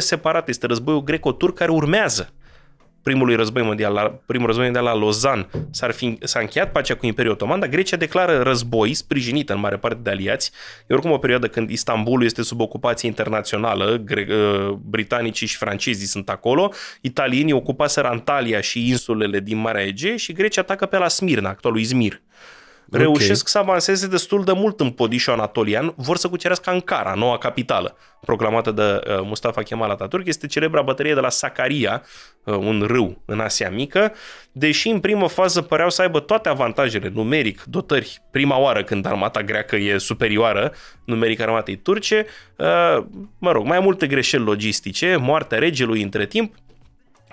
Este războiul greco-turc care urmează primului război mondial, la primul război mondial la Lozan, s-ar fi, s-a încheiat pacea cu Imperiul Otoman, dar Grecia declară război, sprijinită în mare parte de aliați. E oricum o perioadă când Istanbulul este sub ocupație internațională, gre- uh, britanicii și francezii sunt acolo, italienii ocupaseră Antalya și insulele din Marea Ege și Grecia atacă pe la Smirna, actualul Izmir. Okay. Reușesc să avanseze destul de mult în podișul anatolian, vor să cucerească Ankara, noua capitală, proclamată de uh, Mustafa Kemal Atatürk. Este celebra bătărie de la Sakarya, uh, un râu în Asia Mică, deși în primă fază păreau să aibă toate avantajele numeric, dotări, prima oară când armata greacă e superioară numeric armatei turce, uh, mă rog, mai multe greșeli logistice, moartea regelui între timp,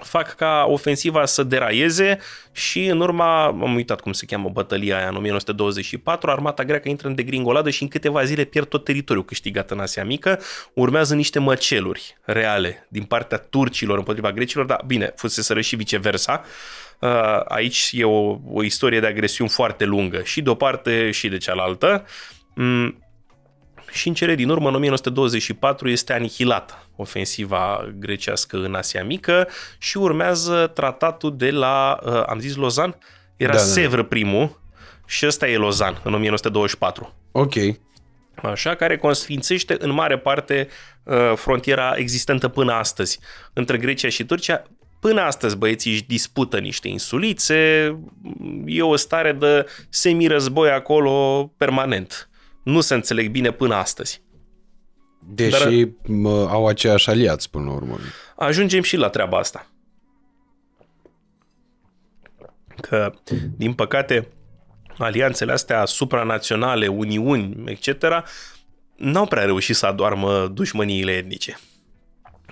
fac ca ofensiva să deraieze și în urma, am uitat cum se cheamă bătălia aia în 1924, armata greacă intră în degringoladă și în câteva zile pierd tot teritoriul câștigat în Asia Mică. Urmează niște măceluri reale din partea turcilor împotriva grecilor, dar bine, fuseseră și viceversa. Uh, aici e o, o istorie de agresiuni foarte lungă și de o parte și de cealaltă. Mm, și în cele din urmă, în 1924, este anihilată ofensiva grecească în Asia Mică și urmează tratatul de la, uh, am zis Lozan? Era da, da, da. Sevr da. primul și ăsta e Lozan în 1924. Ok. Așa, care consfințește în mare parte uh, frontiera existentă până astăzi între Grecia și Turcia, Până astăzi băieții își dispută niște insulițe, e o stare de semi-război acolo permanent. Nu se înțeleg bine până astăzi. Deși Dar, au aceeași aliați până la urmă. Ajungem și la treaba asta. Că, din păcate, alianțele astea supranaționale, uniuni, etc., n-au prea reușit să adoarmă dușmăniile etnice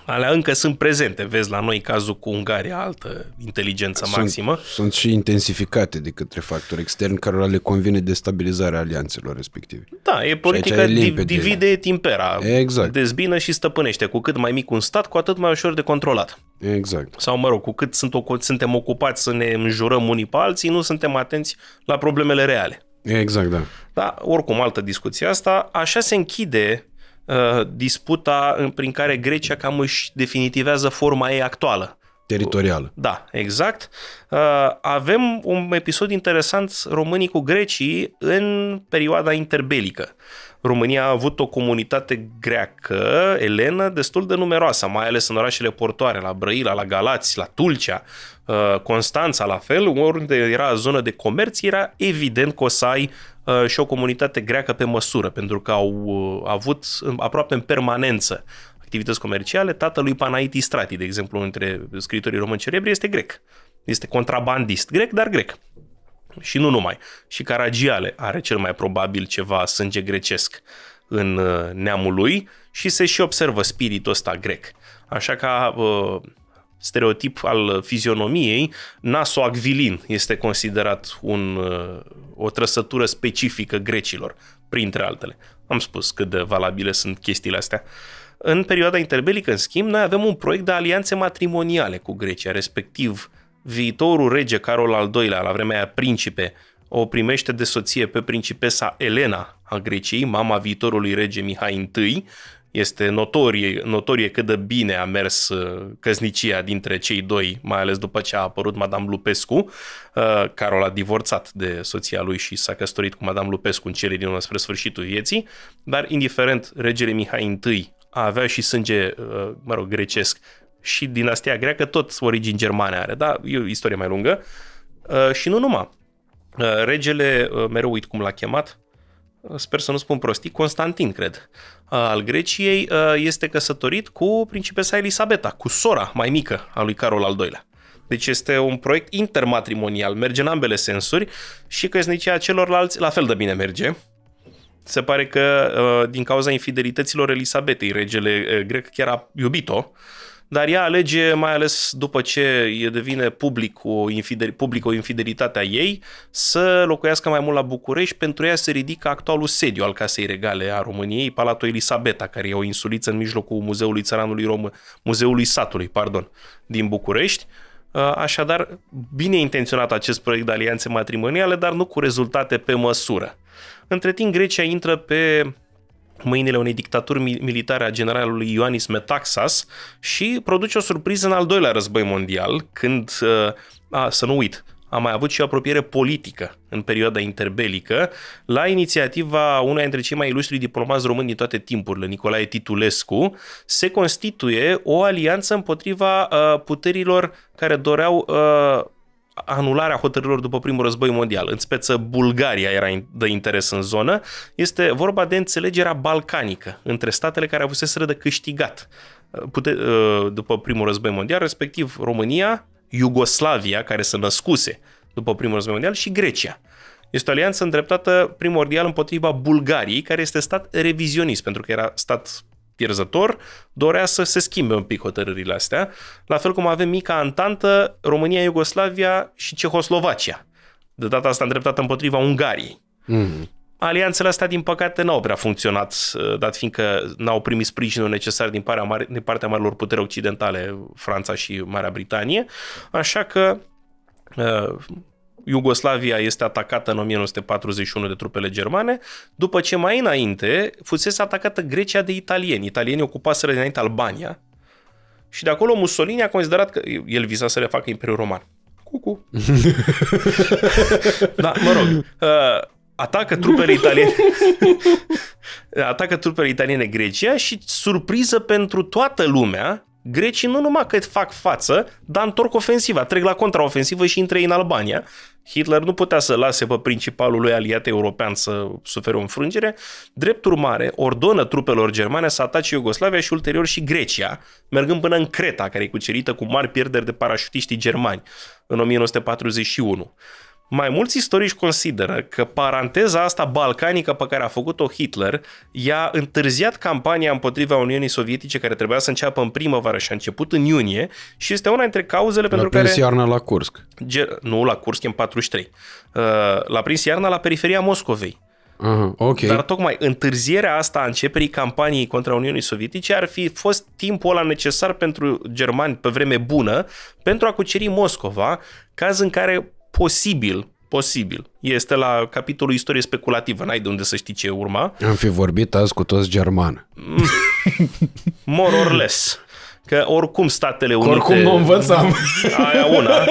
alea încă sunt prezente. Vezi la noi cazul cu Ungaria, altă inteligență sunt, maximă. Sunt și intensificate de către factori externi care le convine destabilizarea alianțelor respective. Da, e politica e divide et impera. Exact. Dezbină și stăpânește. Cu cât mai mic un stat, cu atât mai ușor de controlat. Exact. Sau, mă rog, cu cât sunt, suntem ocupați să ne înjurăm unii pe alții, nu suntem atenți la problemele reale. Exact, da. Da, oricum, altă discuție asta. Așa se închide Uh, disputa prin care Grecia cam își definitivează forma ei actuală. Teritorială. Da, exact. Uh, avem un episod interesant românii cu grecii în perioada interbelică. România a avut o comunitate greacă, elenă, destul de numeroasă, mai ales în orașele portoare, la Brăila, la Galați, la Tulcea, uh, Constanța la fel, oriunde era zonă de comerț, era evident că o să ai Uh, și o comunitate greacă pe măsură, pentru că au uh, avut aproape în permanență activități comerciale. Tatălui Panaiti Strati, de exemplu, între scritorii români celebri, este grec. Este contrabandist grec, dar grec. Și nu numai. Și Caragiale are cel mai probabil ceva sânge grecesc în uh, neamul lui și se și observă spiritul ăsta grec. Așa că stereotip al fizionomiei, nasul acvilin este considerat un, uh, o trăsătură specifică grecilor, printre altele. Am spus cât de valabile sunt chestiile astea. În perioada interbelică, în schimb, noi avem un proiect de alianțe matrimoniale cu Grecia, respectiv viitorul rege Carol al II-lea, la vremea aia principe, o primește de soție pe principesa Elena a Greciei, mama viitorului rege Mihai I, este notorie, notorie cât de bine a mers uh, căznicia dintre cei doi, mai ales după ce a apărut Madame Lupescu. Uh, l a divorțat de soția lui și s-a căsătorit cu Madame Lupescu în cele din urmă spre sfârșitul vieții, dar indiferent, regele Mihai I avea și sânge, uh, mă rog, grecesc și dinastia greacă, tot origini germane are, da? E o istorie mai lungă. Și nu numai. Regele, mereu uit cum l-a chemat, sper să nu spun prostii, Constantin, cred al Greciei este căsătorit cu principesa Elisabeta, cu sora mai mică a lui Carol al II-lea. Deci este un proiect intermatrimonial, merge în ambele sensuri și căsnicia celorlalți la fel de bine merge. Se pare că din cauza infidelităților Elisabetei, regele grec chiar a iubit-o, dar ea alege, mai ales după ce e devine public o, infidel, public o infidelitate a ei, să locuiască mai mult la București. Pentru ea se ridică actualul sediu al Casei Regale a României, Palatul Elisabeta, care e o insuliță în mijlocul Muzeului Țăranului Român, Muzeului Satului, pardon, din București. Uh, așadar, bine intenționat acest proiect de alianțe matrimoniale, dar nu cu rezultate pe măsură. Între timp, Grecia intră pe mâinile unei dictaturi militare a generalului Ioannis Metaxas și produce o surpriză în al doilea război mondial, când, uh, a, să nu uit, a mai avut și o apropiere politică în perioada interbelică, la inițiativa uneia dintre cei mai ilustri diplomați români din toate timpurile, Nicolae Titulescu, se constituie o alianță împotriva uh, puterilor care doreau uh, anularea hotărârilor după primul război mondial. În speță, Bulgaria era de interes în zonă. Este vorba de înțelegerea balcanică între statele care au să de câștigat uh, pute, uh, după primul război mondial, respectiv România, Iugoslavia, care se născuse după primul război mondial, și Grecia. Este o alianță îndreptată primordial împotriva Bulgariei, care este stat revizionist, pentru că era stat pierzător, dorea să se schimbe un pic hotărârile astea, la fel cum avem mica antantă România, Iugoslavia și Cehoslovacia. De data asta îndreptată împotriva Ungariei. Mm. Alianțele astea, din păcate, n-au prea funcționat, uh, dat fiindcă n-au primit sprijinul necesar din partea, mare, din partea marilor puteri occidentale, Franța și Marea Britanie, așa că uh, Iugoslavia este atacată în 1941 de trupele germane, după ce mai înainte fusese atacată Grecia de italieni. Italienii ocupaseră dinainte Albania și de acolo Mussolini a considerat că el visa să le facă Imperiul Roman. Cucu. [laughs] da, mă rog. Uh, atacă trupele italiene. [laughs] atacă trupele italiene Grecia și surpriză pentru toată lumea, Grecii nu numai că fac față, dar întorc ofensiva, trec la contraofensivă și intră în Albania. Hitler nu putea să lase pe principalul lui aliat european să sufere o înfrângere. Drept urmare, ordonă trupelor germane să atace Iugoslavia și ulterior și Grecia, mergând până în Creta, care e cucerită cu mari pierderi de parașutiștii germani în 1941. Mai mulți istorici consideră că paranteza asta balcanică pe care a făcut-o Hitler i-a întârziat campania împotriva Uniunii Sovietice care trebuia să înceapă în primăvară și a început în iunie și este una dintre cauzele pentru care... L-a prins iarna la Kursk. Ge... Nu, la Kursk în 43. Uh, l-a prins iarna la periferia Moscovei. Uh-huh, okay. Dar tocmai întârzierea asta a începerii campaniei contra Uniunii Sovietice ar fi fost timpul ăla necesar pentru germani pe vreme bună pentru a cuceri Moscova, caz în care posibil, posibil. Este la capitolul istorie speculativă, n-ai de unde să știi ce urma. Am fi vorbit azi cu toți german. More or less. Că oricum Statele Unite... oricum nu învățam. Aia una. [laughs]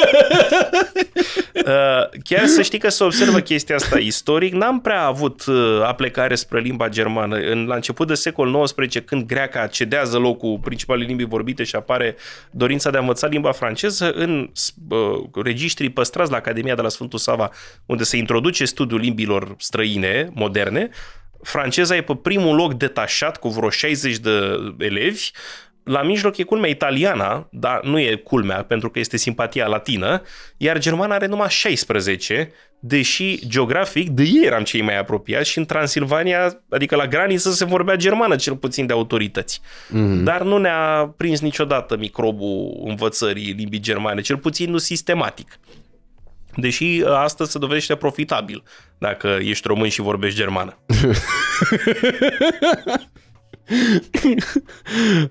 Uh, chiar să știi că se observă chestia asta istoric. N-am prea avut uh, aplecare spre limba germană. În, la început de secol XIX, când greaca cedează locul principalii limbii vorbite și apare dorința de a învăța limba franceză, în uh, registrii păstrați la Academia de la Sfântul Sava, unde se introduce studiul limbilor străine, moderne, franceza e pe primul loc detașat cu vreo 60 de elevi, la mijloc e culmea italiana, dar nu e culmea pentru că este simpatia latină, iar germana are numai 16, deși geografic de ei eram cei mai apropiați și în Transilvania, adică la graniță se vorbea germană cel puțin de autorități. Mm-hmm. Dar nu ne-a prins niciodată microbul învățării limbii germane, cel puțin nu sistematic. Deși ă, asta se dovedește profitabil dacă ești român și vorbești germană. [laughs] [laughs]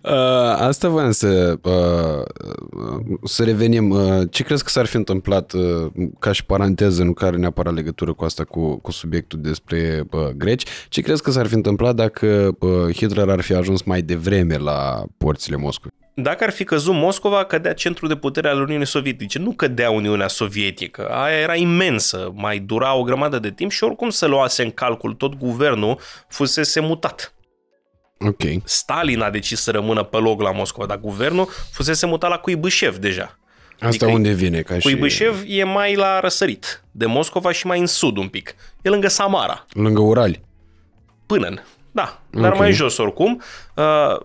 uh, asta voiam să, uh, să revenim. Uh, ce crezi că s-ar fi întâmplat, uh, ca și paranteză, nu care neapărat legătură cu asta, cu, cu subiectul despre uh, greci, ce crezi că s-ar fi întâmplat dacă uh, Hitler ar fi ajuns mai devreme la porțile Moscovei? Dacă ar fi căzut Moscova, cădea centrul de putere al Uniunii Sovietice. Deci nu cădea Uniunea Sovietică. Aia era imensă, mai dura o grămadă de timp și oricum să luase în calcul tot guvernul fusese mutat. Okay. Stalin a decis să rămână pe loc la Moscova, dar guvernul fusese mutat la Cuibășev deja. Asta adică unde vine? Ca Cuibășev și... e mai la răsărit de Moscova și mai în sud un pic. E lângă Samara. Lângă Urali. Până Da, dar okay. mai jos oricum. Uh,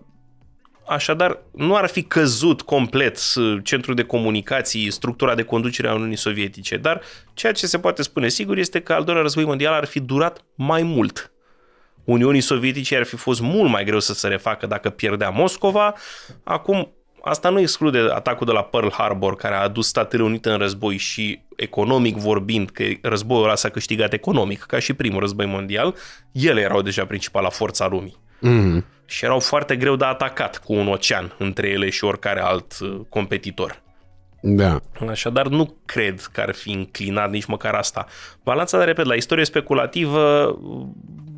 așadar, nu ar fi căzut complet centrul de comunicații, structura de conducere a Uniunii Sovietice, dar ceea ce se poate spune sigur este că al doilea război mondial ar fi durat mai mult Uniunii Sovietice ar fi fost mult mai greu să se refacă dacă pierdea Moscova. Acum, asta nu exclude atacul de la Pearl Harbor, care a adus Statele Unite în război și economic vorbind, că războiul ăla s-a câștigat economic, ca și primul război mondial, ele erau deja principala forța lumii. Mm. Și erau foarte greu de atacat cu un ocean între ele și oricare alt uh, competitor. Da. Așadar, nu cred că ar fi înclinat nici măcar asta. Balanța, de repet, la istorie speculativă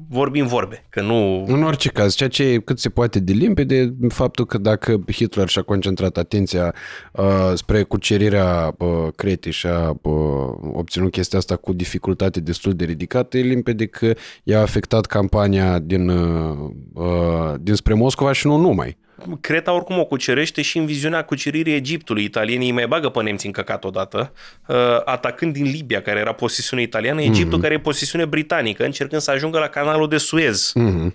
vorbim vorbe, că nu... În orice caz, ceea ce e cât se poate de limpede, faptul că dacă Hitler și-a concentrat atenția uh, spre cucerirea uh, Cretei și a uh, obținut chestia asta cu dificultate destul de ridicată, e limpede că i-a afectat campania din, uh, uh, spre Moscova și nu numai. Creta oricum o cucerește și în viziunea cuceririi Egiptului. Italienii mai bagă pe nemții în căcat odată, uh, atacând din Libia, care era posesiune italiană, Egiptul, mm-hmm. care e posesiune britanică, încercând să ajungă la canalul de Suez. Mm-hmm.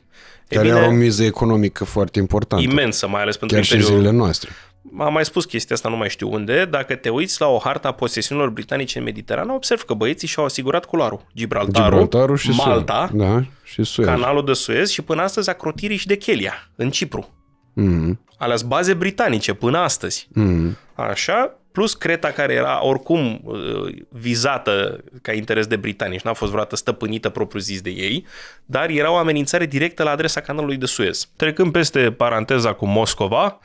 care bine, era o miză economică foarte importantă. Imensă, mai ales pentru Chiar imperiul. și zilele noastre. Am mai spus chestia asta, nu mai știu unde. Dacă te uiți la o harta a posesiunilor britanice în Mediterană, observ că băieții și-au asigurat culoarul. Gibraltarul, Gibraltarul și Malta, Suez. Da, și Suez. canalul de Suez și până astăzi acrotirii și de Chelia, în Cipru mm-hmm. ale baze britanice până astăzi. Mm-hmm. Așa, plus Creta care era oricum uh, vizată ca interes de britanici, n-a fost vreodată stăpânită propriu-zis de ei, dar era o amenințare directă la adresa canalului de Suez. Trecând peste paranteza cu Moscova,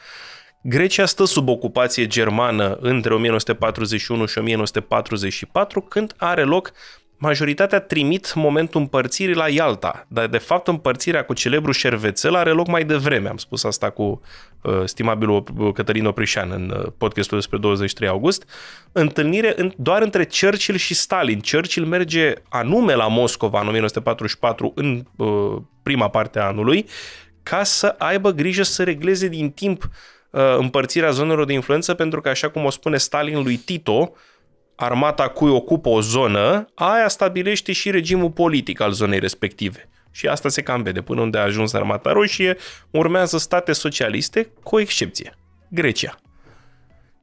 Grecia stă sub ocupație germană între 1941 și 1944, când are loc majoritatea trimit momentul împărțirii la Ialta, dar de fapt împărțirea cu celebru șervețel are loc mai devreme. Am spus asta cu uh, stimabilul uh, Cătălin Oprișan în uh, podcastul despre 23 august. Întâlnire în, doar între Churchill și Stalin. Churchill merge anume la Moscova în 1944, în uh, prima parte a anului, ca să aibă grijă să regleze din timp uh, împărțirea zonelor de influență, pentru că, așa cum o spune Stalin lui Tito, armata cui ocupă o zonă, aia stabilește și regimul politic al zonei respective. Și asta se cam vede. Până unde a ajuns armata roșie, urmează state socialiste, cu o excepție. Grecia.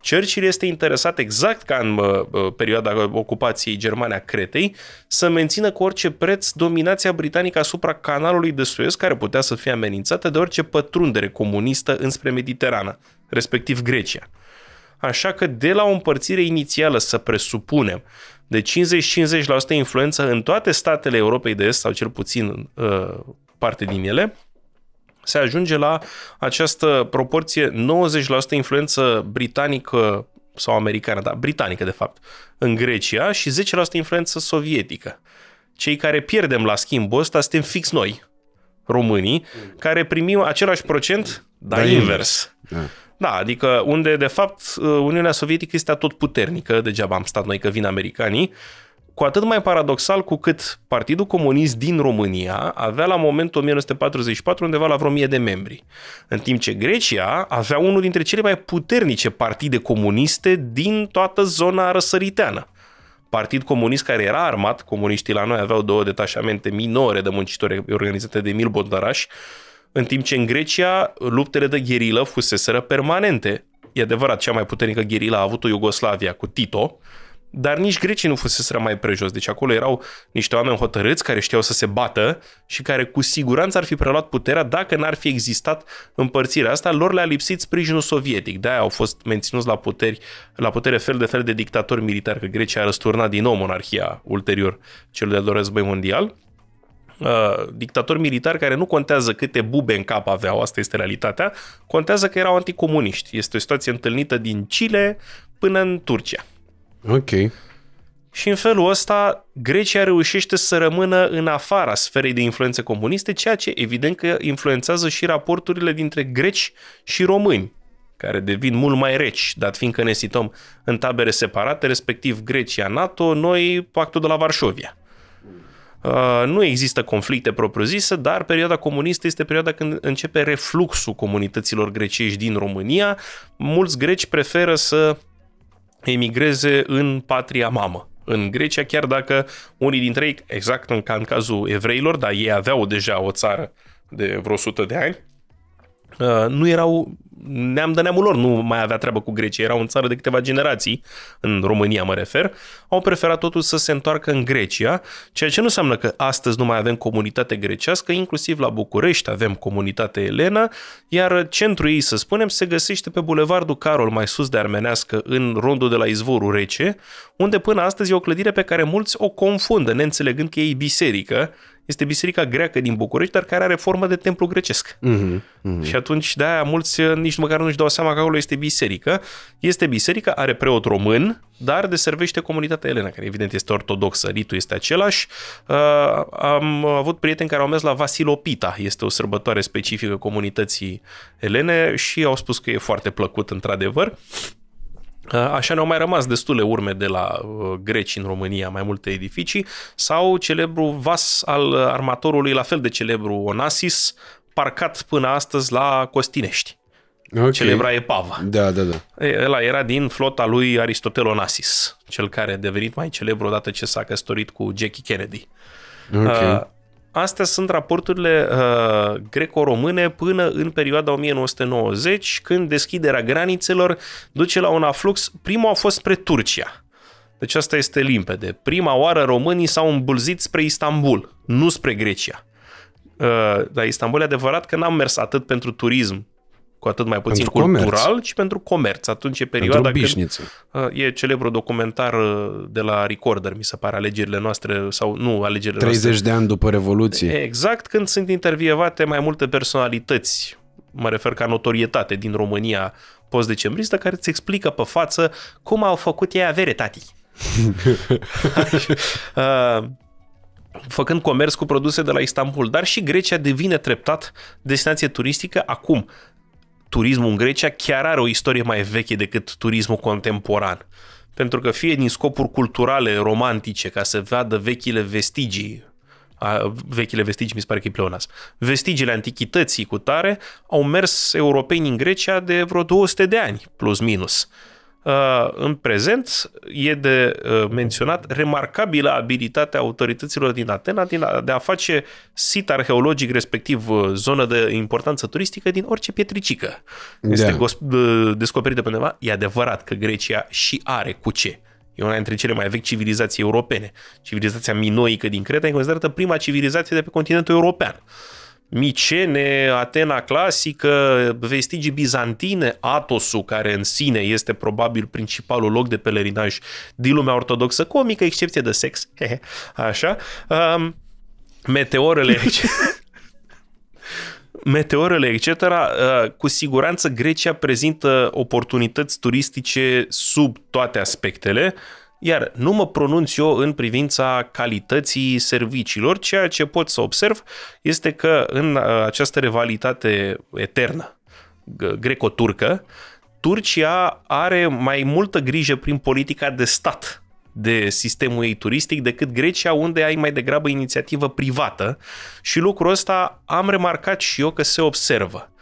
Churchill este interesat exact ca în uh, perioada ocupației germane a Cretei să mențină cu orice preț dominația britanică asupra canalului de Suez care putea să fie amenințată de orice pătrundere comunistă înspre Mediterana, respectiv Grecia. Așa că de la o împărțire inițială, să presupunem, de 50-50% influență în toate statele Europei de Est, sau cel puțin uh, parte din ele, se ajunge la această proporție 90% influență britanică sau americană, dar britanică de fapt, în Grecia și 10% influență sovietică. Cei care pierdem la schimbul ăsta suntem fix noi, românii, mm. care primim același procent, dar da, invers. invers. Da. Da, adică unde, de fapt, uh, Uniunea Sovietică este tot puternică, degeaba am stat noi că vin americanii, cu atât mai paradoxal cu cât Partidul Comunist din România avea la momentul 1944 undeva la vreo 1000 de membri, în timp ce Grecia avea unul dintre cele mai puternice partide comuniste din toată zona răsăriteană. Partid comunist care era armat, comuniștii la noi aveau două detașamente minore de muncitori organizate de Emil Bondaraș, în timp ce în Grecia luptele de gherilă fuseseră permanente. E adevărat, cea mai puternică gherilă a avut-o Iugoslavia cu Tito, dar nici grecii nu fuseseră mai prejos. Deci acolo erau niște oameni hotărâți care știau să se bată și care cu siguranță ar fi preluat puterea dacă n-ar fi existat împărțirea asta. Lor le-a lipsit sprijinul sovietic. De-aia au fost menținuți la, puteri, la putere fel de fel de dictatori militari, că Grecia a răsturnat din nou monarhia ulterior celui de-al doilea război mondial. Uh, dictatori militari care nu contează câte bube în cap aveau, asta este realitatea, contează că erau anticomuniști. Este o situație întâlnită din Chile până în Turcia. Ok. Și în felul ăsta, Grecia reușește să rămână în afara sferei de influențe comuniste, ceea ce evident că influențează și raporturile dintre greci și români, care devin mult mai reci, dat fiindcă ne situăm în tabere separate, respectiv Grecia, NATO, noi, pactul de la Varșovia. Uh, nu există conflicte propriu-zise, dar perioada comunistă este perioada când începe refluxul comunităților grecești din România. Mulți greci preferă să emigreze în patria mamă, în Grecia, chiar dacă unii dintre ei, exact în, ca în cazul evreilor, dar ei aveau deja o țară de vreo 100 de ani, Uh, nu erau neam de neamul lor, nu mai avea treabă cu Grecia, erau în țară de câteva generații, în România mă refer, au preferat totul să se întoarcă în Grecia, ceea ce nu înseamnă că astăzi nu mai avem comunitate grecească, inclusiv la București avem comunitate elena, iar centrul ei, să spunem, se găsește pe Bulevardul Carol, mai sus de Armenească, în rondul de la Izvorul Rece, unde până astăzi e o clădire pe care mulți o confundă, neînțelegând că e biserică, este biserica greacă din București, dar care are formă de templu grecesc. Uh-huh, uh-huh. Și atunci, de aia, mulți uh, nici măcar nu-și dau seama că acolo este biserică. Este biserică, are preot român, dar deservește comunitatea elena, care evident este ortodoxă, ritul este același. Uh, am avut prieteni care au mers la Vasilopita, este o sărbătoare specifică comunității elene și au spus că e foarte plăcut, într-adevăr. Uh, așa ne-au mai rămas destule urme de la uh, greci în România, mai multe edificii, sau celebru vas al armatorului, la fel de celebru Onassis, parcat până astăzi la Costinești. Okay. Celebra Epava. Da, da, da. Ela era din flota lui Aristotel Onassis, cel care a devenit mai celebru odată ce s-a căsătorit cu Jackie Kennedy. Okay. Uh, Astea sunt raporturile uh, greco-române până în perioada 1990, când deschiderea granițelor duce la un aflux. Primul a fost spre Turcia. Deci asta este limpede. Prima oară românii s-au îmbulzit spre Istanbul, nu spre Grecia. Uh, dar Istanbul e adevărat că n-am mers atât pentru turism cu atât mai puțin pentru cultural, comerț. ci pentru comerț. Atunci e perioada când... Uh, e celebru documentar uh, de la Recorder, mi se pare, alegerile noastre, sau nu alegerile 30 noastre. de ani după Revoluție. Exact, când sunt intervievate mai multe personalități, mă refer ca notorietate din România post-decembristă, care îți explică pe față cum au făcut ei avere, tati. [laughs] Uh, făcând comerț cu produse de la Istanbul, dar și Grecia devine treptat destinație turistică acum turismul în Grecia chiar are o istorie mai veche decât turismul contemporan. Pentru că fie din scopuri culturale, romantice, ca să vadă vechile vestigii, a, vechile vestigii, mi se pare că e pleonas, vestigiile antichității cu tare, au mers europeni în Grecia de vreo 200 de ani, plus minus. Uh, în prezent e de uh, menționat remarcabilă abilitatea autorităților din Atena de a face sit arheologic, respectiv uh, zonă de importanță turistică, din orice pietricică. Este da. descoperită de undeva. E adevărat că Grecia și are cu ce. E una dintre cele mai vechi civilizații europene. Civilizația minoică din Creta e considerată prima civilizație de pe continentul european. Micene, Atena clasică, vestigii bizantine, Atosul, care în sine este probabil principalul loc de pelerinaj din lumea ortodoxă, cu o mică excepție de sex. Așa. Um, meteorele... [laughs] meteorele, etc., cu siguranță Grecia prezintă oportunități turistice sub toate aspectele, iar nu mă pronunț eu în privința calității serviciilor, ceea ce pot să observ este că în uh, această rivalitate eternă greco-turcă, Turcia are mai multă grijă prin politica de stat de sistemul ei turistic decât Grecia, unde ai mai degrabă inițiativă privată și lucrul ăsta am remarcat și eu că se observă.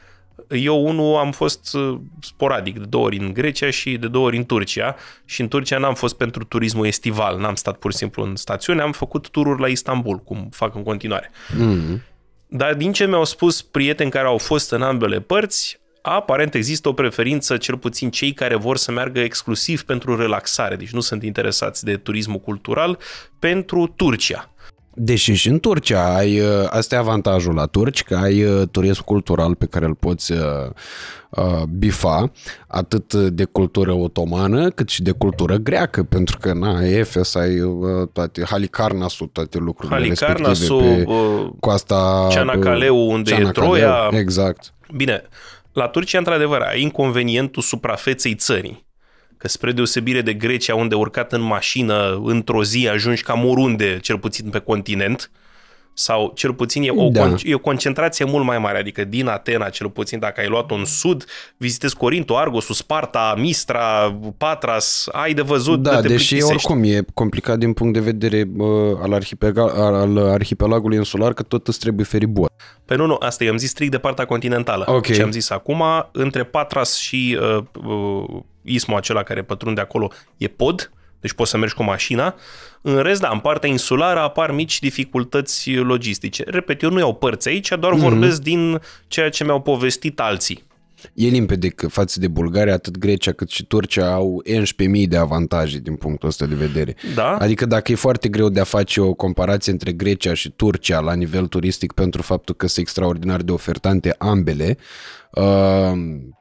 Eu, unul, am fost uh, sporadic, de două ori în Grecia și de două ori în Turcia. Și în Turcia n-am fost pentru turismul estival, n-am stat pur și simplu în stațiune, am făcut tururi la Istanbul, cum fac în continuare. Mm-hmm. Dar din ce mi-au spus prieteni care au fost în ambele părți, aparent există o preferință, cel puțin cei care vor să meargă exclusiv pentru relaxare, deci nu sunt interesați de turismul cultural, pentru Turcia. Deși și în Turcia ai, ă, asta e avantajul la turci, că ai ă, turism cultural pe care îl poți ă, bifa, atât de cultură otomană, cât și de cultură greacă, pentru că, na, Efes ai toate, Halicarnasul, toate lucrurile Halicarnasul, respective pe coasta... Ceanacaleu, unde Ceanacaleu, e Troia. Exact. Bine, la Turcia, într-adevăr, ai inconvenientul suprafeței țării. Că spre deosebire de Grecia, unde urcat în mașină, într-o zi ajungi cam oriunde, cel puțin pe continent, uh, sau cel puțin e o, da. con- e o concentrație mult mai mare, adică din Atena, cel puțin dacă ai luat-o în sud, vizitezi Corintul, Argosul, Sparta, Mistra, Patras, ai de văzut. Da, de deși oricum e complicat din punct de vedere uh, al, arhipelag- al arhipelagului insular, că tot îți trebuie feribot. Păi nu, nu, asta i-am zis strict de partea continentală. Okay. Ce am zis acum, între Patras și uh, uh, ismul acela care pătrunde acolo e pod, deci poți să mergi cu mașina, în rest, da, în partea insulară apar mici dificultăți logistice. Repet, eu nu iau părți aici, doar mm-hmm. vorbesc din ceea ce mi-au povestit alții. E limpede că față de Bulgaria, atât Grecia cât și Turcia au 11.000 de avantaje din punctul ăsta de vedere. Da? Adică dacă e foarte greu de a face o comparație între Grecia și Turcia la nivel turistic pentru faptul că sunt extraordinar de ofertante ambele, Uh,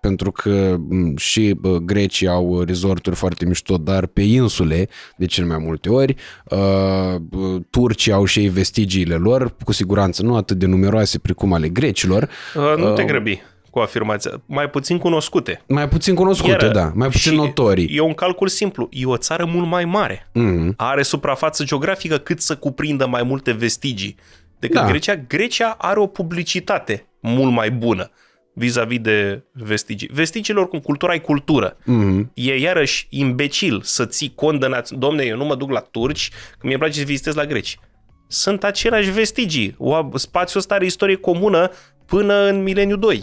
pentru că mm, și uh, grecii au resorturi foarte mișto, dar pe insule, de cele mai multe ori, uh, turcii au și ei vestigiile lor, cu siguranță nu atât de numeroase precum ale grecilor. Uh, nu te uh, grăbi cu afirmația, mai puțin cunoscute. Mai puțin cunoscute, Iară, da, mai puțin notori. E un calcul simplu, e o țară mult mai mare, mm-hmm. are suprafață geografică cât să cuprindă mai multe vestigii decât da. Grecia. Grecia are o publicitate mult mai bună vis-a-vis de vestigii. Vestigiile, cu cultura e cultură. Mm-hmm. E iarăși imbecil să ții cont de naț- Domne, eu nu mă duc la turci, că mi-e place să vizitez la greci. Sunt aceleași vestigii. O, spațiul ăsta are istorie comună până în mileniu 2.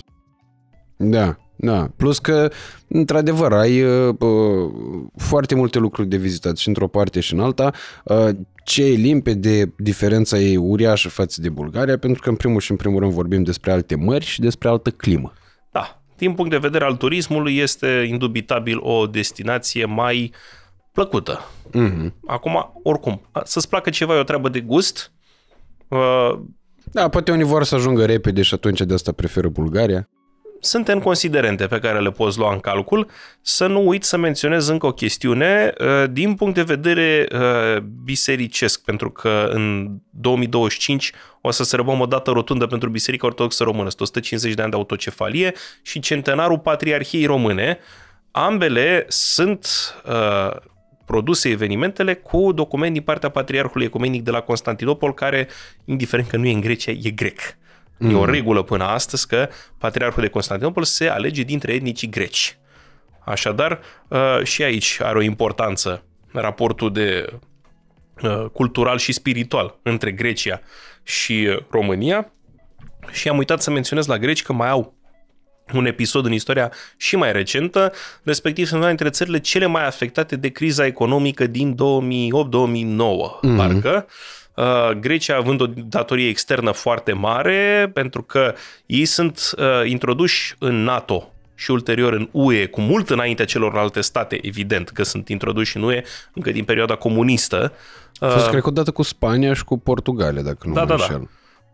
Da, da. Plus că, într-adevăr, ai uh, uh, foarte multe lucruri de vizitat și într-o parte și în alta. Uh, ce e limpede, diferența e uriașă față de Bulgaria, pentru că, în primul și în primul rând, vorbim despre alte mări și despre altă climă. Da. Din punct de vedere al turismului, este indubitabil o destinație mai plăcută. Mm-hmm. Acum, oricum, să-ți placă ceva e o treabă de gust. Uh, da, poate unii vor să ajungă repede și atunci de asta preferă Bulgaria în considerente pe care le poți lua în calcul. Să nu uit să menționez încă o chestiune uh, din punct de vedere uh, bisericesc, pentru că în 2025 o să sărbăm o dată rotundă pentru Biserica Ortodoxă Română, 150 de ani de autocefalie și centenarul Patriarhiei Române. Ambele sunt uh, produse evenimentele cu document din partea Patriarhului Ecumenic de la Constantinopol, care, indiferent că nu e în Grecia, e grec. Mm. E o mm. regulă până astăzi că Patriarhul de Constantinopol se alege dintre etnicii greci. Așadar, uh, și aici are o importanță raportul de uh, cultural și spiritual între Grecia și România. Și am uitat să menționez la greci că mai au un episod în istoria și mai recentă, respectiv sunt una dintre țările cele mai afectate de criza economică din 2008-2009, mm-hmm. parcă. Uh, Grecia având o datorie externă foarte mare, pentru că ei sunt uh, introduși în NATO și ulterior în UE, cu mult înainte celorlalte state, evident că sunt introduși în UE încă din perioada comunistă. A fost, uh, cred că, odată cu Spania și cu Portugalia, dacă nu da, mă da, înșel. Da.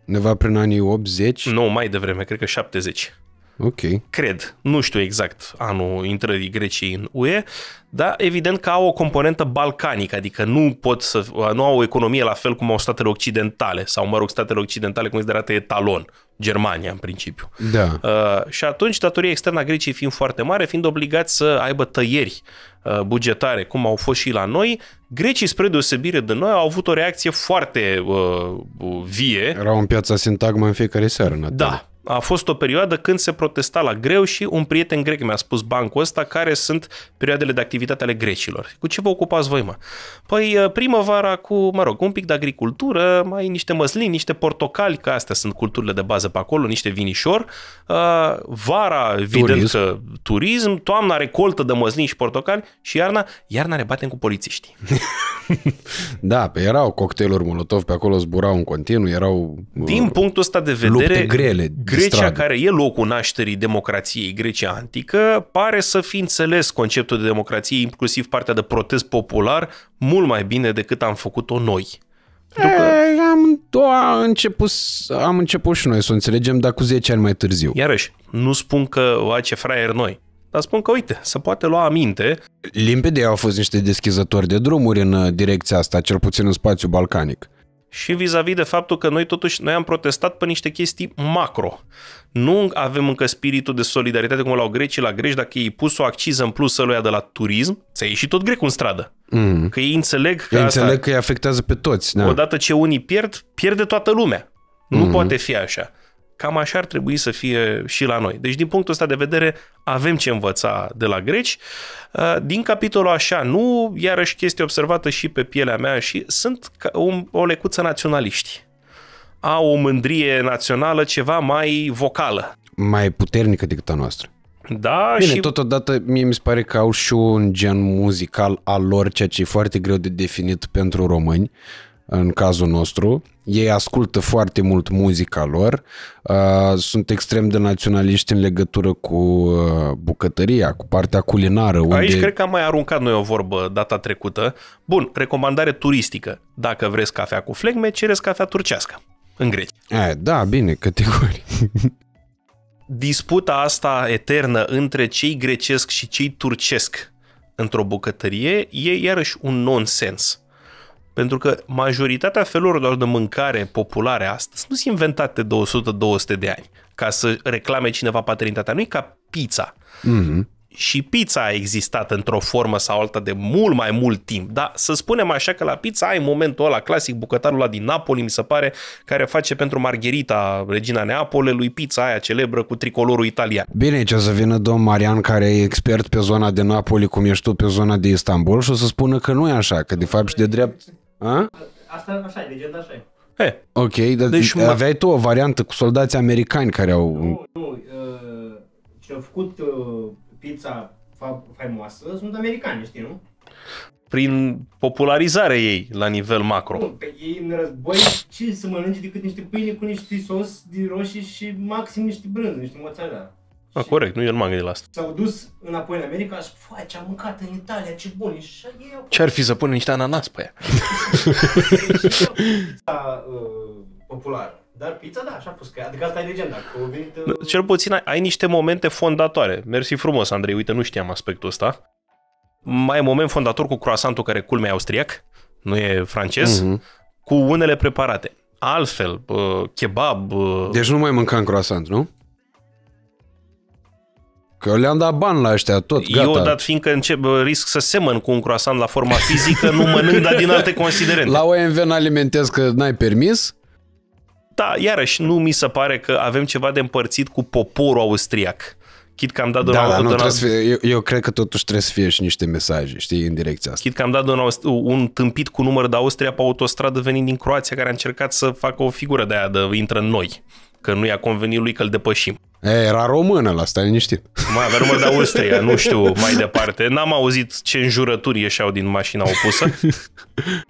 Neva prin anii 80? Nu, mai devreme, cred că 70. Ok. Cred. Nu știu exact anul intrării Greciei în UE, dar evident că au o componentă balcanică, adică nu pot să, nu au o economie la fel cum au statele occidentale sau, mă rog, statele occidentale considerate etalon, Germania în principiu. Da. Uh, și atunci datoria externă a Greciei fiind foarte mare, fiind obligați să aibă tăieri uh, bugetare, cum au fost și la noi, grecii, spre deosebire de noi, au avut o reacție foarte uh, vie. Erau în piața sintagma în fiecare seară. În da, a fost o perioadă când se protesta la greu și un prieten grec mi-a spus bancul ăsta care sunt perioadele de activitate ale grecilor. Cu ce vă ocupați voi, mă? Păi primăvara cu, mă rog, un pic de agricultură, mai niște măslini, niște portocali, că astea sunt culturile de bază pe acolo, niște vinișor. Vara, evident turism. că turism, toamna recoltă de măslini și portocali și iarna, iarna ne batem cu polițiștii. [laughs] da, pe erau cocktailuri Molotov pe acolo, zburau în continuu, erau... Din uh, punctul ăsta de vedere... Lupte grele Grecia, care e locul nașterii democrației, Grecia antică, pare să fi înțeles conceptul de democrație, inclusiv partea de protest popular, mult mai bine decât am făcut-o noi. că... E, am, a început, am început și noi să o înțelegem, dar cu 10 ani mai târziu. Iarăși, nu spun că a ce fraier noi, dar spun că, uite, se poate lua aminte. Limpede au fost niște deschizători de drumuri în uh, direcția asta, cel puțin în spațiu balcanic și vis-a-vis de faptul că noi totuși noi am protestat pe niște chestii macro. Nu avem încă spiritul de solidaritate cum l-au grecii la greci, dacă ei pus o acciză în plus să de la turism, ți-a ieșit tot grecul în stradă. Mm. Că ei înțeleg că ei asta, înțeleg că îi afectează pe toți. Da. Odată ce unii pierd, pierde toată lumea. Nu mm. poate fi așa. Cam așa ar trebui să fie și la noi. Deci, din punctul ăsta de vedere, avem ce învăța de la greci. Uh, din capitolul așa, nu, iarăși chestie observată și pe pielea mea și sunt o lecuță naționaliști. Au o mândrie națională ceva mai vocală. Mai puternică decât a noastră. Da, Bine, și... totodată mie mi se pare că au și un gen muzical al lor, ceea ce e foarte greu de definit pentru români. Uh, în cazul nostru. Ei ascultă foarte mult muzica lor, uh, sunt extrem de naționaliști în legătură cu uh, bucătăria, cu partea culinară. Unde... Aici cred că am mai aruncat noi o vorbă data trecută. Bun, recomandare turistică. Dacă vreți cafea cu flegme, cereți cafea turcească în Grecia. E, da, bine, categorii. Disputa asta eternă între cei grecesc și cei turcesc într-o bucătărie e iarăși un nonsens pentru că majoritatea felurilor de mâncare populare astăzi nu sunt inventate de 100-200 de ani ca să reclame cineva paternitatea. Nu e ca pizza. Mm-hmm și pizza a existat într-o formă sau alta de mult mai mult timp, dar să spunem așa că la pizza ai momentul ăla clasic, bucătarul ăla din Napoli, mi se pare, care face pentru Margherita, regina Neapolelui, pizza aia celebră cu tricolorul italian. Bine, ce să vină domn Marian, care e expert pe zona de Napoli, cum ești tu pe zona de Istanbul, și o să spună că nu e așa, că de fapt și de drept... A? Asta așa e, legenda așa e. He. Ok, dar deci, deci aveai tu o variantă cu soldații americani care au... Nu, nu, uh, ce au făcut uh, pizza faimoasă sunt americani, știi, nu? Prin popularizarea ei la nivel macro. Nu, pe ei în război ce să mănânce decât niște pâine cu niște sos din roșii și maxim niște brânză, niște mozzarella. A, și corect, nu eu nu m-am gândit la asta. S-au dus înapoi în America și, fai, ce am mâncat în Italia, ce bun, și ei Ce-ar fi să pună niște ananas pe ea? [laughs] Deci, [laughs] uh, populară. Dar pizza, da, așa a pus. Că, adică asta e legenda. Că venit, uh, Cel puțin ai, ai niște momente fondatoare. Mersi frumos, Andrei. Uite, nu știam aspectul ăsta. Mai e moment fondator cu croasantul care culmea austriac, nu e francez, mm-hmm. cu unele preparate. Altfel, uh, kebab... Uh... Deci nu mai mâncam croasant, nu? Că le-am dat bani la ăștia, tot, gata. Eu, dat fiindcă încep, risc să semăn cu un croissant la forma fizică, nu mănânc, dar din alte [laughs] considerente. La OMV n-alimentez că n-ai permis, da, iarăși, nu mi se pare că avem ceva de împărțit cu poporul austriac. Chit că am dat da, un, da, nu, un, să fie, eu, eu cred că totuși trebuie să fie și niște mesaje, știi, în direcția asta. Chit că am dat un, un tâmpit cu număr de Austria pe autostradă venind din Croația, care a încercat să facă o figură de aia de intră în noi, că nu i-a convenit lui că îl depășim. E, era română la asta, liniștit. Mai avea număr de Austria, nu știu mai departe. N-am auzit ce înjurături ieșeau din mașina opusă. [laughs]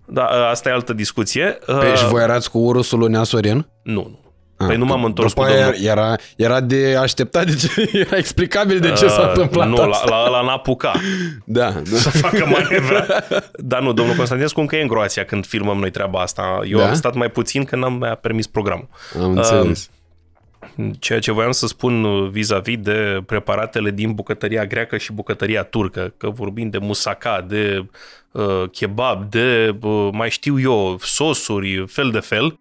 Da, ă, asta e altă discuție. Pe păi ă, și voi erați cu urusul lui Neasorin? Nu, nu. A, ah, păi nu m-am întors cu domnul... era, era de așteptat, de ce, [laughs] era explicabil de ce uh, s-a ah, întâmplat Nu, asta. la, la, la n-a [laughs] da, da. să facă manevra. Dar nu, domnul Constantinescu încă e în Croația când filmăm noi treaba asta. Eu da? am stat mai puțin că n-am mai permis programul. Am înțeles. Um, ceea ce voiam să spun uh, vis-a-vis de preparatele din bucătăria greacă și bucătăria turcă, că vorbim de musaca, de uh, kebab, de uh, mai știu eu, sosuri, fel de fel,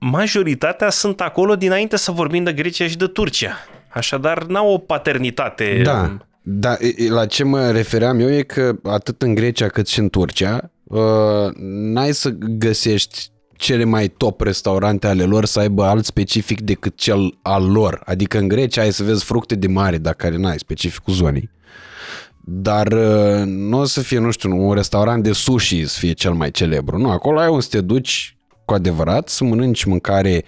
majoritatea sunt acolo dinainte să vorbim de Grecia și de Turcia. Așadar, n-au o paternitate. Da, um, da, la ce mă refeream eu e că atât în Grecia cât și în Turcia uh, n-ai să găsești cele mai top restaurante ale lor să aibă alt specific decât cel al lor. Adică în Grecia ai să vezi fructe de mare, dacă n-ai specificul zonei. Dar uh, nu o să fie, nu știu, un restaurant de sushi să fie cel mai celebru. Nu, acolo ai un să te duci cu adevărat, să mănânci mâncare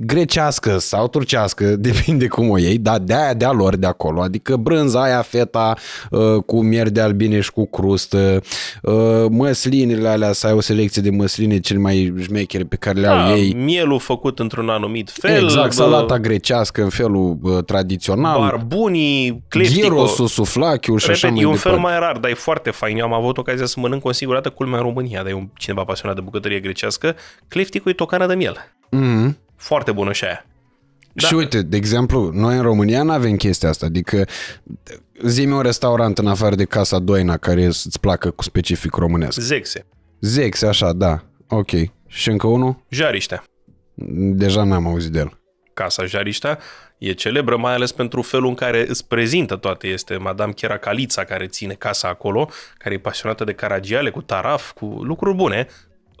grecească sau turcească, [laughs] depinde cum o iei, dar de aia de-a lor de acolo, adică brânza aia, feta uh, cu mier de albine și cu crustă, uh, măslinile alea, să ai o selecție de măsline cel mai șmechere pe care le au da, ei. Mielul făcut într-un anumit fel. Exact, bă, grecească în felul bă, tradițional. Barbunii, cleftico. Girosul, suflachiul și așa mai e un fel mai rar, dar e foarte fain. Eu am avut ocazia să mănânc o singură dată, culmea în România, dar e un cineva pasionat de bucătărie grecească. Clefticul e tocană de miel. Mm-hmm. Foarte bună și aia. Da. Și uite, de exemplu, noi în România nu avem chestia asta, adică zi-mi un restaurant în afară de Casa Doina care îți placă cu specific românesc. Zexe. Zexe, așa, da. Ok. Și încă unul? Jariștea. Deja n-am auzit de el. Casa Jariștea e celebră mai ales pentru felul în care îți prezintă toate. Este Madame Chiera Calița care ține casa acolo, care e pasionată de caragiale, cu taraf, cu lucruri bune.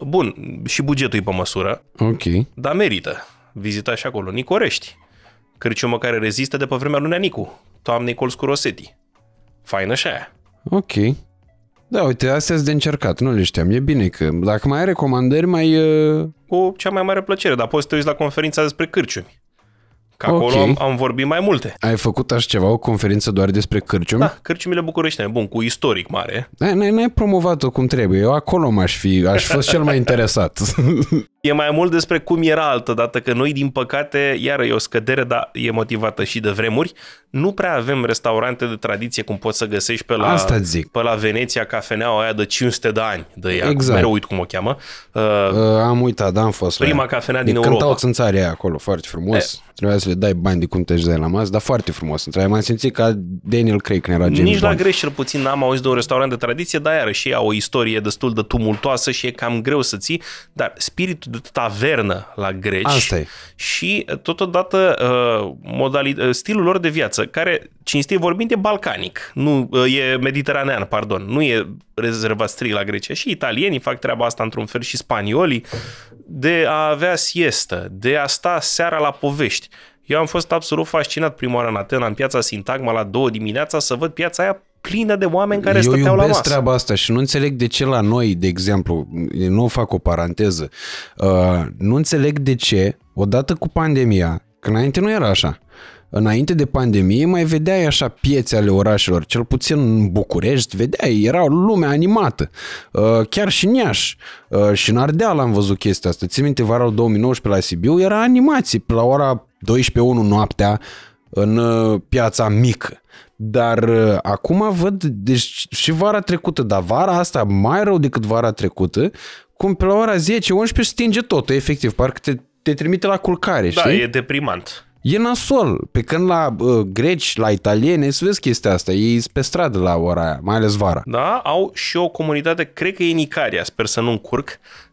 Bun, și bugetul e pe măsură. Ok. Dar merită vizita și acolo Nicorești. Cârciumă care rezistă de pe vremea lui Nicu, toamnei colți cu Rosetti. Faină și aia. Ok. Da, uite, astea sunt de încercat, nu le știam. E bine că dacă mai ai recomandări, mai... Cu cea mai mare plăcere, dar poți să te uiți la conferința despre cârciumi. Că acolo okay. am, am vorbit mai multe. Ai făcut așa ceva, o conferință doar despre cârciumi? Da, cârciumile bucureștine, bun, cu istoric mare. N-ai, n-ai promovat-o cum trebuie, eu acolo m-aș fi, aș fost cel mai interesat. [laughs] E mai mult despre cum era altă dată, că noi, din păcate, iară e o scădere, dar e motivată și de vremuri. Nu prea avem restaurante de tradiție cum poți să găsești pe la, Asta zic. Pe la Veneția cafeneaua aia de 500 de ani. De ea, exact. Mereu uit cum o cheamă. Uh, uh, am uitat, da, am fost Prima cafenea din Europa. Cântau țânțarii acolo, foarte frumos. E. Trebuia să le dai bani de cum te dai la masă, dar foarte frumos. într m-am simțit ca Daniel Craig când era Nici James la greș, cel puțin, n-am auzit de un restaurant de tradiție, dar iarăși au o istorie destul de tumultoasă și e cam greu să ții, dar spiritul de tavernă la greci Asta e. și totodată uh, modali- uh, stilul lor de viață, care, cinstit vorbind, e balcanic, nu uh, e mediteranean, pardon, nu e rezervat strict la Grecia. Și italienii fac treaba asta într-un fel și spaniolii, de a avea siestă, de a sta seara la povești, eu am fost absolut fascinat prima oară în Atena, în piața Sintagma, la două dimineața, să văd piața aia plină de oameni care Eu stăteau la masă. Eu treaba asta și nu înțeleg de ce la noi, de exemplu, nu fac o paranteză, uh, nu înțeleg de ce, odată cu pandemia, că înainte nu era așa, înainte de pandemie mai vedeai așa piețe ale orașelor, cel puțin în București, vedeai, era o lume animată. Uh, chiar și în Iași uh, și în Ardeal am văzut chestia asta. Țin minte, vara 2019 la Sibiu era pe la ora 12-1 noaptea în uh, piața mică. Dar uh, acum văd, deci și vara trecută, dar vara asta mai rău decât vara trecută, cum pe la ora 10-11 stinge totul, efectiv, parcă te, te trimite la culcare, da, știi? e deprimant. E nasol, pe când la uh, greci, la italieni, să vezi chestia asta, ei sunt pe stradă la ora aia, mai ales vara. Da, au și o comunitate, cred că e în Icaria, sper să nu încurc,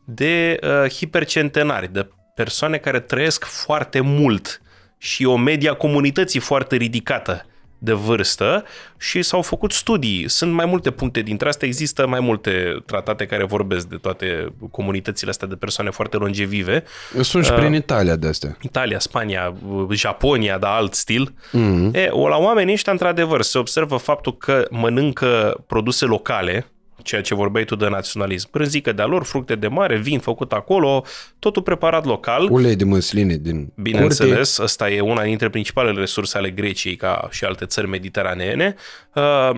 de uh, hipercentenari, de persoane care trăiesc foarte mult și o media comunității foarte ridicată de vârstă și s-au făcut studii. Sunt mai multe puncte dintre astea, există mai multe tratate care vorbesc de toate comunitățile astea de persoane foarte longevive. Sunt și uh, prin Italia de astea. Italia, Spania, uh, Japonia, dar alt stil. Mm-hmm. E, o, la oamenii ăștia, într-adevăr, se observă faptul că mănâncă produse locale, ceea ce vorbeai tu de naționalism. Prânzică de-a lor, fructe de mare, vin făcut acolo, totul preparat local. Ulei de măsline din Bineînțeles, curte. asta e una dintre principalele resurse ale Greciei ca și alte țări mediteraneene. Uh,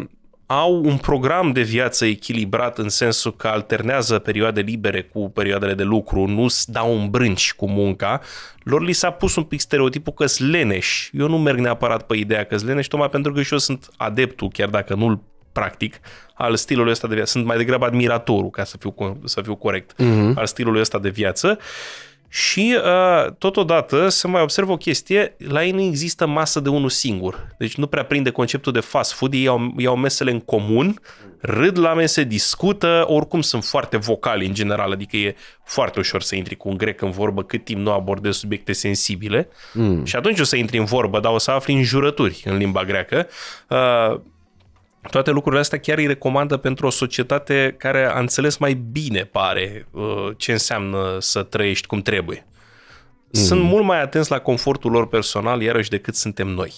au un program de viață echilibrat în sensul că alternează perioade libere cu perioadele de lucru, nu se dau un brânci cu munca. Lor li s-a pus un pic stereotipul că sunt leneși. Eu nu merg neapărat pe ideea că sunt leneși, tocmai pentru că și eu sunt adeptul, chiar dacă nu-l practic, al stilului ăsta de viață. Sunt mai degrabă admiratorul, ca să fiu, să fiu corect, uh-huh. al stilului ăsta de viață. Și uh, totodată se mai observă o chestie, la ei nu există masă de unul singur. Deci nu prea prinde conceptul de fast food, ei iau, iau mesele în comun, râd la mese, discută, oricum sunt foarte vocali în general, adică e foarte ușor să intri cu un grec în vorbă cât timp nu abordezi subiecte sensibile. Mm. Și atunci o să intri în vorbă, dar o să afli în jurături în limba greacă. Uh, toate lucrurile astea chiar îi recomandă pentru o societate care a înțeles mai bine, pare, uh, ce înseamnă să trăiești cum trebuie. Mm. Sunt mult mai atenți la confortul lor personal, iarăși, decât suntem noi.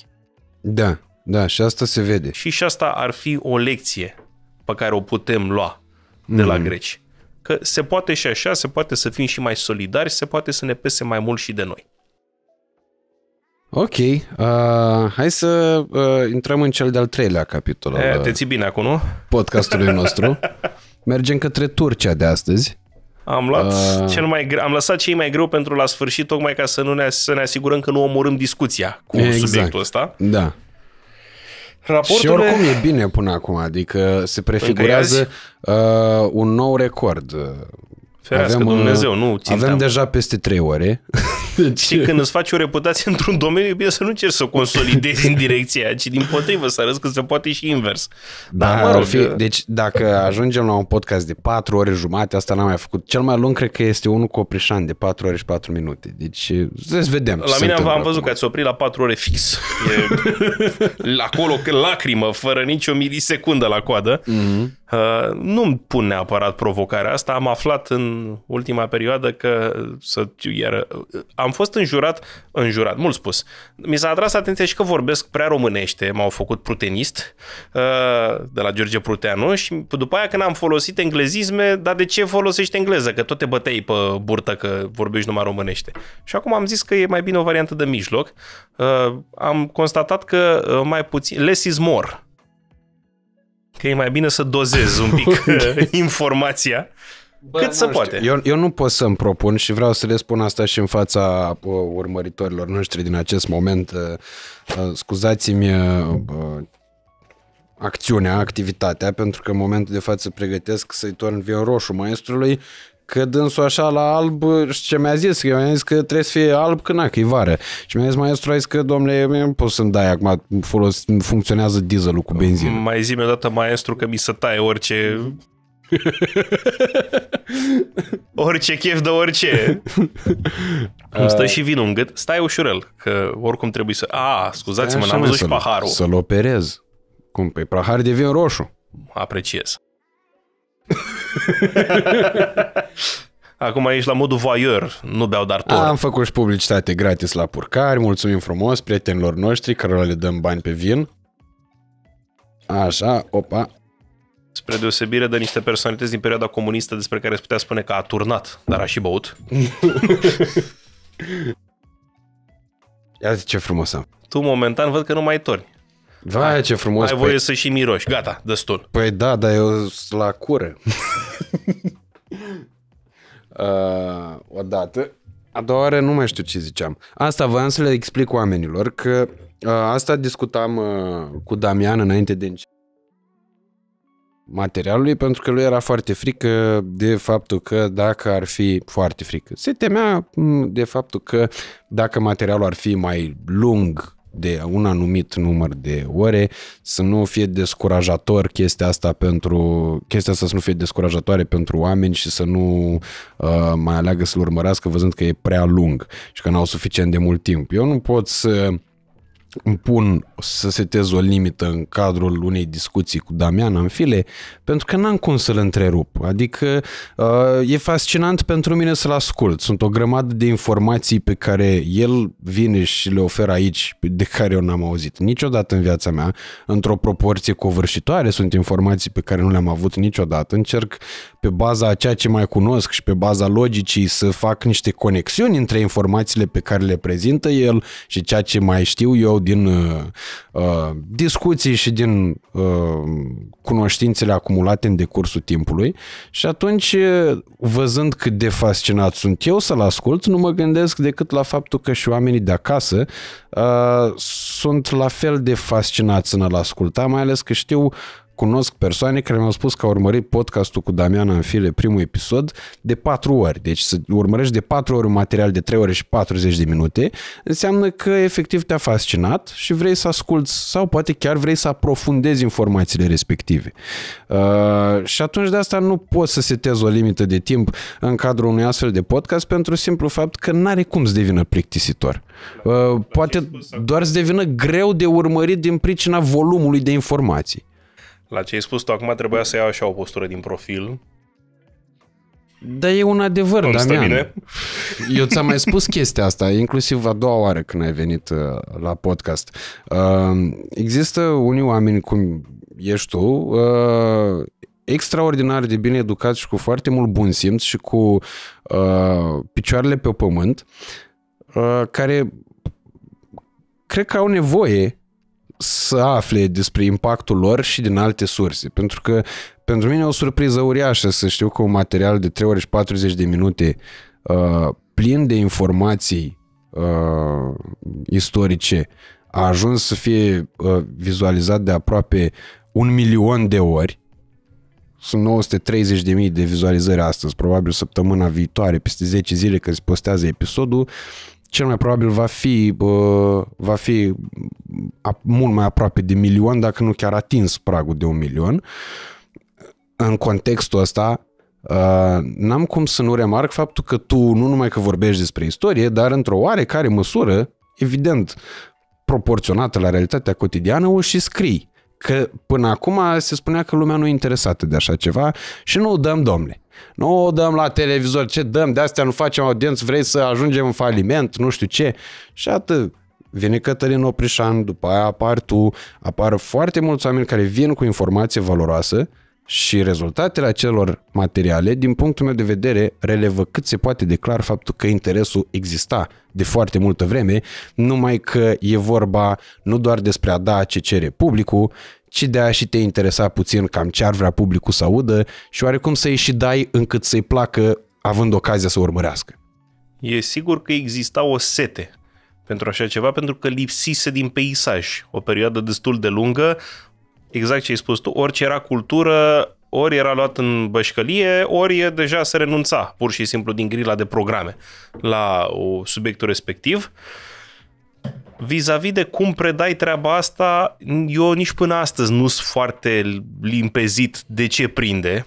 Da, da, și asta se vede. Și și asta ar fi o lecție pe care o putem lua de mm. la greci. Că se poate și așa, se poate să fim și mai solidari, se poate să ne pese mai mult și de noi. Ok, uh, hai să uh, intrăm în cel de-al treilea capitol. Uh, te ții bine acum, nu? Podcastului [laughs] nostru. Mergem către Turcia de astăzi. Am luat uh... cel mai gre- am lăsat cei mai greu pentru la sfârșit, tocmai ca să, nu ne, să ne asigurăm că nu omorâm discuția cu exact. subiectul ăsta. Da. Raporturile... Și oricum e bine până acum, adică se prefigurează uh, un nou record. Ferească avem, uh, Dumnezeu, nu Avem deja peste 3 ore. [laughs] Și când îți faci o reputație [laughs] într-un domeniu, bine să nu încerci să o consolidezi în direcția ci din potrivă să arăți că se poate și invers. Da, da mă rog, fi, că... Uh, deci dacă ajungem la un podcast de 4 ore jumate, asta n-am mai făcut. Cel mai lung cred că este unul cu Oprișan de 4 ore și 4 minute. Deci uh, să vedem La mine am, văzut că ați oprit la 4 ore fix. E [laughs] acolo că lacrimă, fără nicio milisecundă la coadă. Mm-hmm. Uh, nu-mi pun neapărat provocarea asta. Am aflat în ultima perioadă că să iar, uh, am fost înjurat, înjurat, mult spus. Mi s-a atras atenția și că vorbesc prea românește, m-au făcut prutenist uh, de la George Pruteanu și după aia când am folosit englezisme, dar de ce folosești engleză? Că tot te băteai pe burtă că vorbești numai românește. Și acum am zis că e mai bine o variantă de mijloc. Uh, am constatat că uh, mai puțin, less is more că e mai bine să dozezi un pic [laughs] informația Bă, Cât se poate. Eu, eu nu pot să-mi propun și vreau să le spun asta și în fața uh, urmăritorilor noștri din acest moment. Uh, uh, scuzați-mi uh, uh acțiunea, activitatea, pentru că în momentul de față pregătesc să-i torn viu roșu maestrului că dânsul așa la alb și ce mi-a zis, că mi-a zis că trebuie să fie alb că na, că e vară. Și mi-a zis maestru, a zis că, domnule, nu pot să-mi dai acum, folos, funcționează dieselul cu benzină. Mai zi mi-o dată maestru că mi se taie orice [laughs] orice chef de orice. [laughs] Cum stă uh, și vinul în gât. Stai ușurel, că oricum trebuie să... A, scuzați-mă, n-am văzut și paharul. Să-l operez. Cum? Pe păi prahar de vin roșu. Apreciez. [laughs] Acum ești la modul voyeur, nu beau dar tot. Am făcut și publicitate gratis la purcari, mulțumim frumos prietenilor noștri care le dăm bani pe vin. Așa, opa, spre deosebire de niște personalități din perioada comunistă despre care îți putea spune că a turnat, dar a și băut. [laughs] Ia ce frumos am. Tu momentan văd că nu mai torni. Vai, da, ce frumos. Ai voie păi... să și miroși. Gata, destul. Păi da, dar eu la cură. [laughs] uh, odată. A doua oară nu mai știu ce ziceam. Asta voiam să le explic oamenilor că uh, asta discutam uh, cu Damian înainte de înce- materialului pentru că lui era foarte frică de faptul că dacă ar fi foarte frică. Se temea de faptul că dacă materialul ar fi mai lung de un anumit număr de ore, să nu fie descurajator chestia asta pentru chestia asta să nu fie descurajatoare pentru oameni și să nu uh, mai aleagă să-l urmărească văzând că e prea lung și că n-au suficient de mult timp. Eu nu pot să uh, îmi pun să setez o limită în cadrul unei discuții cu Damian în file, pentru că n-am cum să-l întrerup. Adică uh, e fascinant pentru mine să-l ascult. Sunt o grămadă de informații pe care el vine și le oferă aici, de care eu n-am auzit niciodată în viața mea, într-o proporție covârșitoare. Sunt informații pe care nu le-am avut niciodată. Încerc pe baza a ceea ce mai cunosc și pe baza logicii să fac niște conexiuni între informațiile pe care le prezintă el și ceea ce mai știu eu din uh, uh, discuții și din uh, cunoștințele acumulate în decursul timpului și atunci, văzând cât de fascinat sunt eu să-l ascult, nu mă gândesc decât la faptul că și oamenii de acasă uh, sunt la fel de fascinați în a-l asculta, mai ales că știu cunosc persoane care mi-au spus că au urmărit podcastul cu Damian în file, primul episod, de patru ori. Deci să urmărești de patru ori un material de 3 ore și 40 de minute, înseamnă că efectiv te-a fascinat și vrei să asculți sau poate chiar vrei să aprofundezi informațiile respective. Uh, și atunci de asta nu poți să setezi o limită de timp în cadrul unui astfel de podcast pentru simplu fapt că n-are cum să devină plictisitor. Uh, poate doar să devină greu de urmărit din pricina volumului de informații. La ce ai spus tu acum trebuia să iau așa o postură din profil. Da, e un adevăr, Îmi Damian. Bine? [laughs] Eu ți-am mai spus chestia asta, inclusiv a doua oară când ai venit uh, la podcast. Uh, există unii oameni, cum ești tu, uh, extraordinar de bine educați și cu foarte mult bun simț și cu picioarele pe pământ, care cred că au nevoie să afle despre impactul lor și din alte surse. Pentru că pentru mine e o surpriză uriașă să știu că un material de 3 ore și 40 de minute uh, plin de informații uh, istorice a ajuns să fie uh, vizualizat de aproape un milion de ori. Sunt 930.000 de vizualizări astăzi, probabil săptămâna viitoare, peste 10 zile când se postează episodul, uh, cel mai probabil va fi, va fi mult mai aproape de milion, dacă nu chiar atins pragul de un milion. În contextul ăsta, ă, n-am cum să nu remarc faptul că tu nu numai că vorbești despre istorie, dar într-o oarecare măsură, evident, proporționată la realitatea cotidiană, o și scrii. Că până acum se spunea că lumea nu e interesată de așa ceva și nu o dăm, domne. Nu o dăm la televizor, ce dăm, de astea nu facem audiență vrei să ajungem în faliment, nu știu ce. Și atât. Vine Cătălin Oprișan, după aia apar tu, apar foarte mulți oameni care vin cu informație valoroasă și rezultatele acelor materiale, din punctul meu de vedere, relevă cât se poate de clar faptul că interesul exista de foarte multă vreme, numai că e vorba nu doar despre a da ce cere publicul, ci de a și te interesa puțin cam ce ar vrea publicul să audă și oarecum să-i și dai încât să-i placă având ocazia să urmărească. E sigur că exista o sete pentru așa ceva, pentru că lipsise din peisaj o perioadă destul de lungă. Exact ce ai spus tu, orice era cultură, ori era luat în bășcălie, ori deja se renunța pur și simplu din grila de programe la subiectul respectiv. Uh, vis-a-vis de cum predai treaba asta, eu nici până astăzi nu sunt foarte limpezit de ce prinde.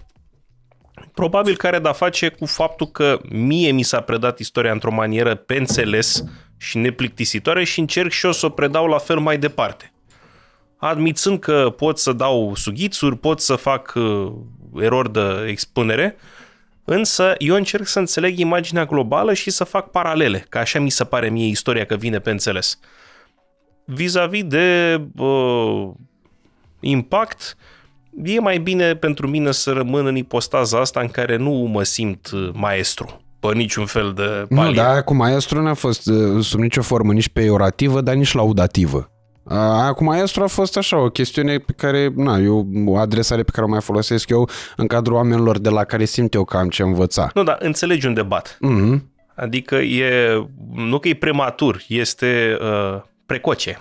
Probabil care da face cu faptul că mie mi s-a predat istoria într-o manieră pe înțeles și neplictisitoare și încerc și eu să o predau la fel mai departe. Admițând că pot să dau sughițuri, pot să fac uh, erori de expunere, uh, Însă eu încerc să înțeleg imaginea globală și să fac paralele, că așa mi se pare mie istoria că vine pe înțeles. Vis-a-vis de uh, impact, e mai bine pentru mine să rămân în ipostaza asta în care nu mă simt uh, maestru pe niciun fel de palie. Nu, da, cu maestru n-a fost uh, sub nicio formă nici peiorativă, dar nici laudativă. Acum, maestru a fost așa, o chestiune pe care, na, eu, o adresare pe care o mai folosesc eu în cadrul oamenilor de la care simt eu că am ce învăța. Nu, dar înțelegi un debat. Mm-hmm. Adică e, nu că e prematur, este uh, precoce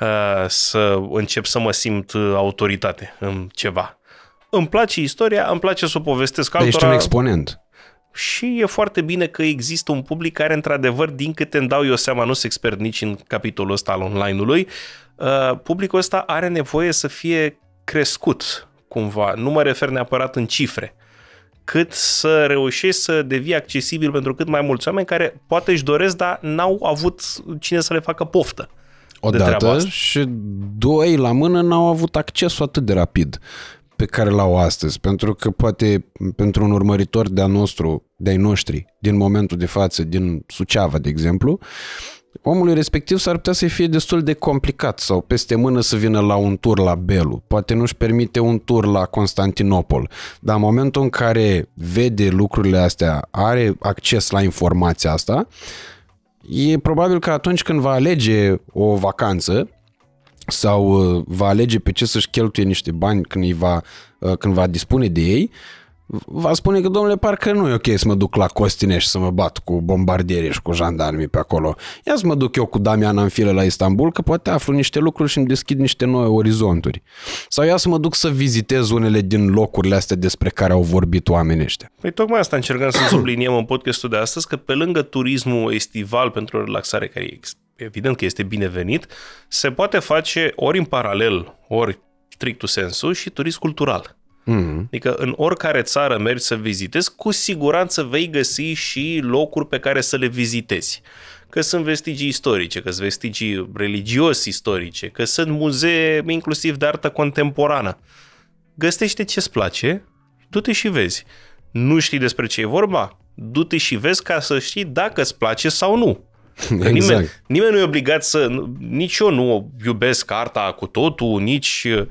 uh, să încep să mă simt uh, autoritate în ceva. Îmi place istoria, îmi place să o povestesc altora. Ești un exponent și e foarte bine că există un public care, într-adevăr, din câte îmi dau eu seama, nu sunt expert nici în capitolul ăsta al online-ului, uh, publicul ăsta are nevoie să fie crescut cumva. Nu mă refer neapărat în cifre, cât să reușești să devii accesibil pentru cât mai mulți oameni care poate își doresc, dar n-au avut cine să le facă poftă. Odată dată și doi la mână n-au avut accesul atât de rapid pe care l-au astăzi, pentru că poate pentru un urmăritor de-a nostru, de-ai noștri, din momentul de față, din Suceava, de exemplu, omului respectiv s-ar putea să-i fie destul de complicat sau peste mână să vină la un tur la Belu, poate nu-și permite un tur la Constantinopol, dar în momentul în care vede lucrurile astea, are acces la informația asta, e probabil că atunci când va alege o vacanță, sau uh, va alege pe ce să-și cheltuie niște bani când, îi va, uh, când va dispune de ei, va spune că, domnule, parcă nu e ok să mă duc la și să mă bat cu bombardierii și cu jandarmii pe acolo. Ia să mă duc eu cu Damian în file la Istanbul, că poate aflu niște lucruri și îmi deschid niște noi orizonturi. Sau ia să mă duc să vizitez unele din locurile astea despre care au vorbit oamenii ăștia. Păi tocmai asta încercăm să subliniem în podcastul de astăzi, că pe lângă turismul estival pentru relaxare care e evident că este binevenit, se poate face ori în paralel, ori strictul sensu și turism cultural. Mm-hmm. Adică în oricare țară mergi să vizitezi, cu siguranță vei găsi și locuri pe care să le vizitezi. Că sunt vestigii istorice, că sunt vestigii religios istorice, că sunt muzee inclusiv de artă contemporană. Găsește ce-ți place, du-te și vezi. Nu știi despre ce e vorba? Du-te și vezi ca să știi dacă îți place sau nu. Exact. Nimeni, exact. nimeni nu e obligat să... Nici eu nu iubesc arta cu totul, nici uh,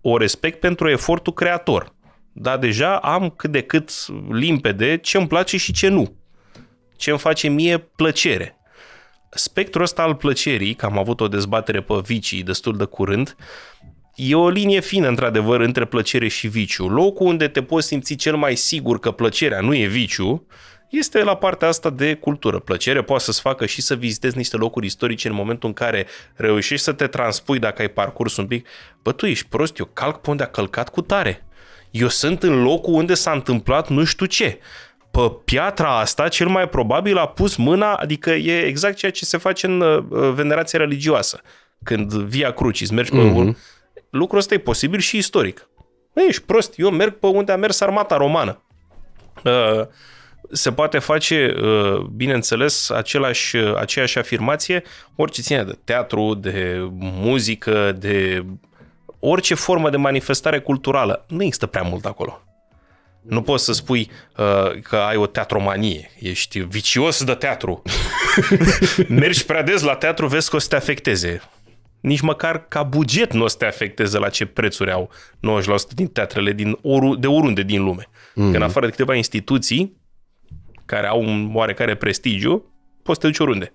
o respect pentru efortul creator. Dar deja am cât de cât limpede ce îmi place și ce nu. Ce îmi face mie plăcere. Spectrul ăsta al plăcerii, că am avut o dezbatere pe vicii destul de curând, e o linie fină, într-adevăr, între plăcere și viciu. Locul unde te poți simți cel mai sigur că plăcerea nu e viciu, uh, este la partea asta de cultură. Plăcere poate să-ți facă și să vizitezi niște locuri istorice în momentul în care reușești să te transpui dacă ai parcurs un pic. Bă, tu ești prost, eu calc pe unde a călcat cu tare. Eu sunt în locul unde s-a întâmplat nu știu ce. Pe piatra asta, cel mai probabil a pus mâna, adică e exact ceea ce se face în uh, venerația religioasă. Când via crucis, mergi pe mm-hmm. un... Lucrul ăsta e posibil și istoric. Nu ești prost, eu merg pe unde a mers armata romană. Uh, se poate face, uh, bineînțeles, același, uh, aceeași afirmație orice ține de teatru, de muzică, de orice formă de manifestare culturală. Nu există prea mult acolo. Nu poți să spui uh, că ai o teatromanie, ești vicios de teatru. [laughs] Mergi prea des la teatru, vezi că o să te afecteze. Nici măcar ca buget nu o să te afecteze la ce prețuri au 90% din teatrele din oru- de oriunde din lume. Mm-hmm. Că în mhm. afară de câteva instituții, care au un oarecare prestigiu, poți să te duci oriunde.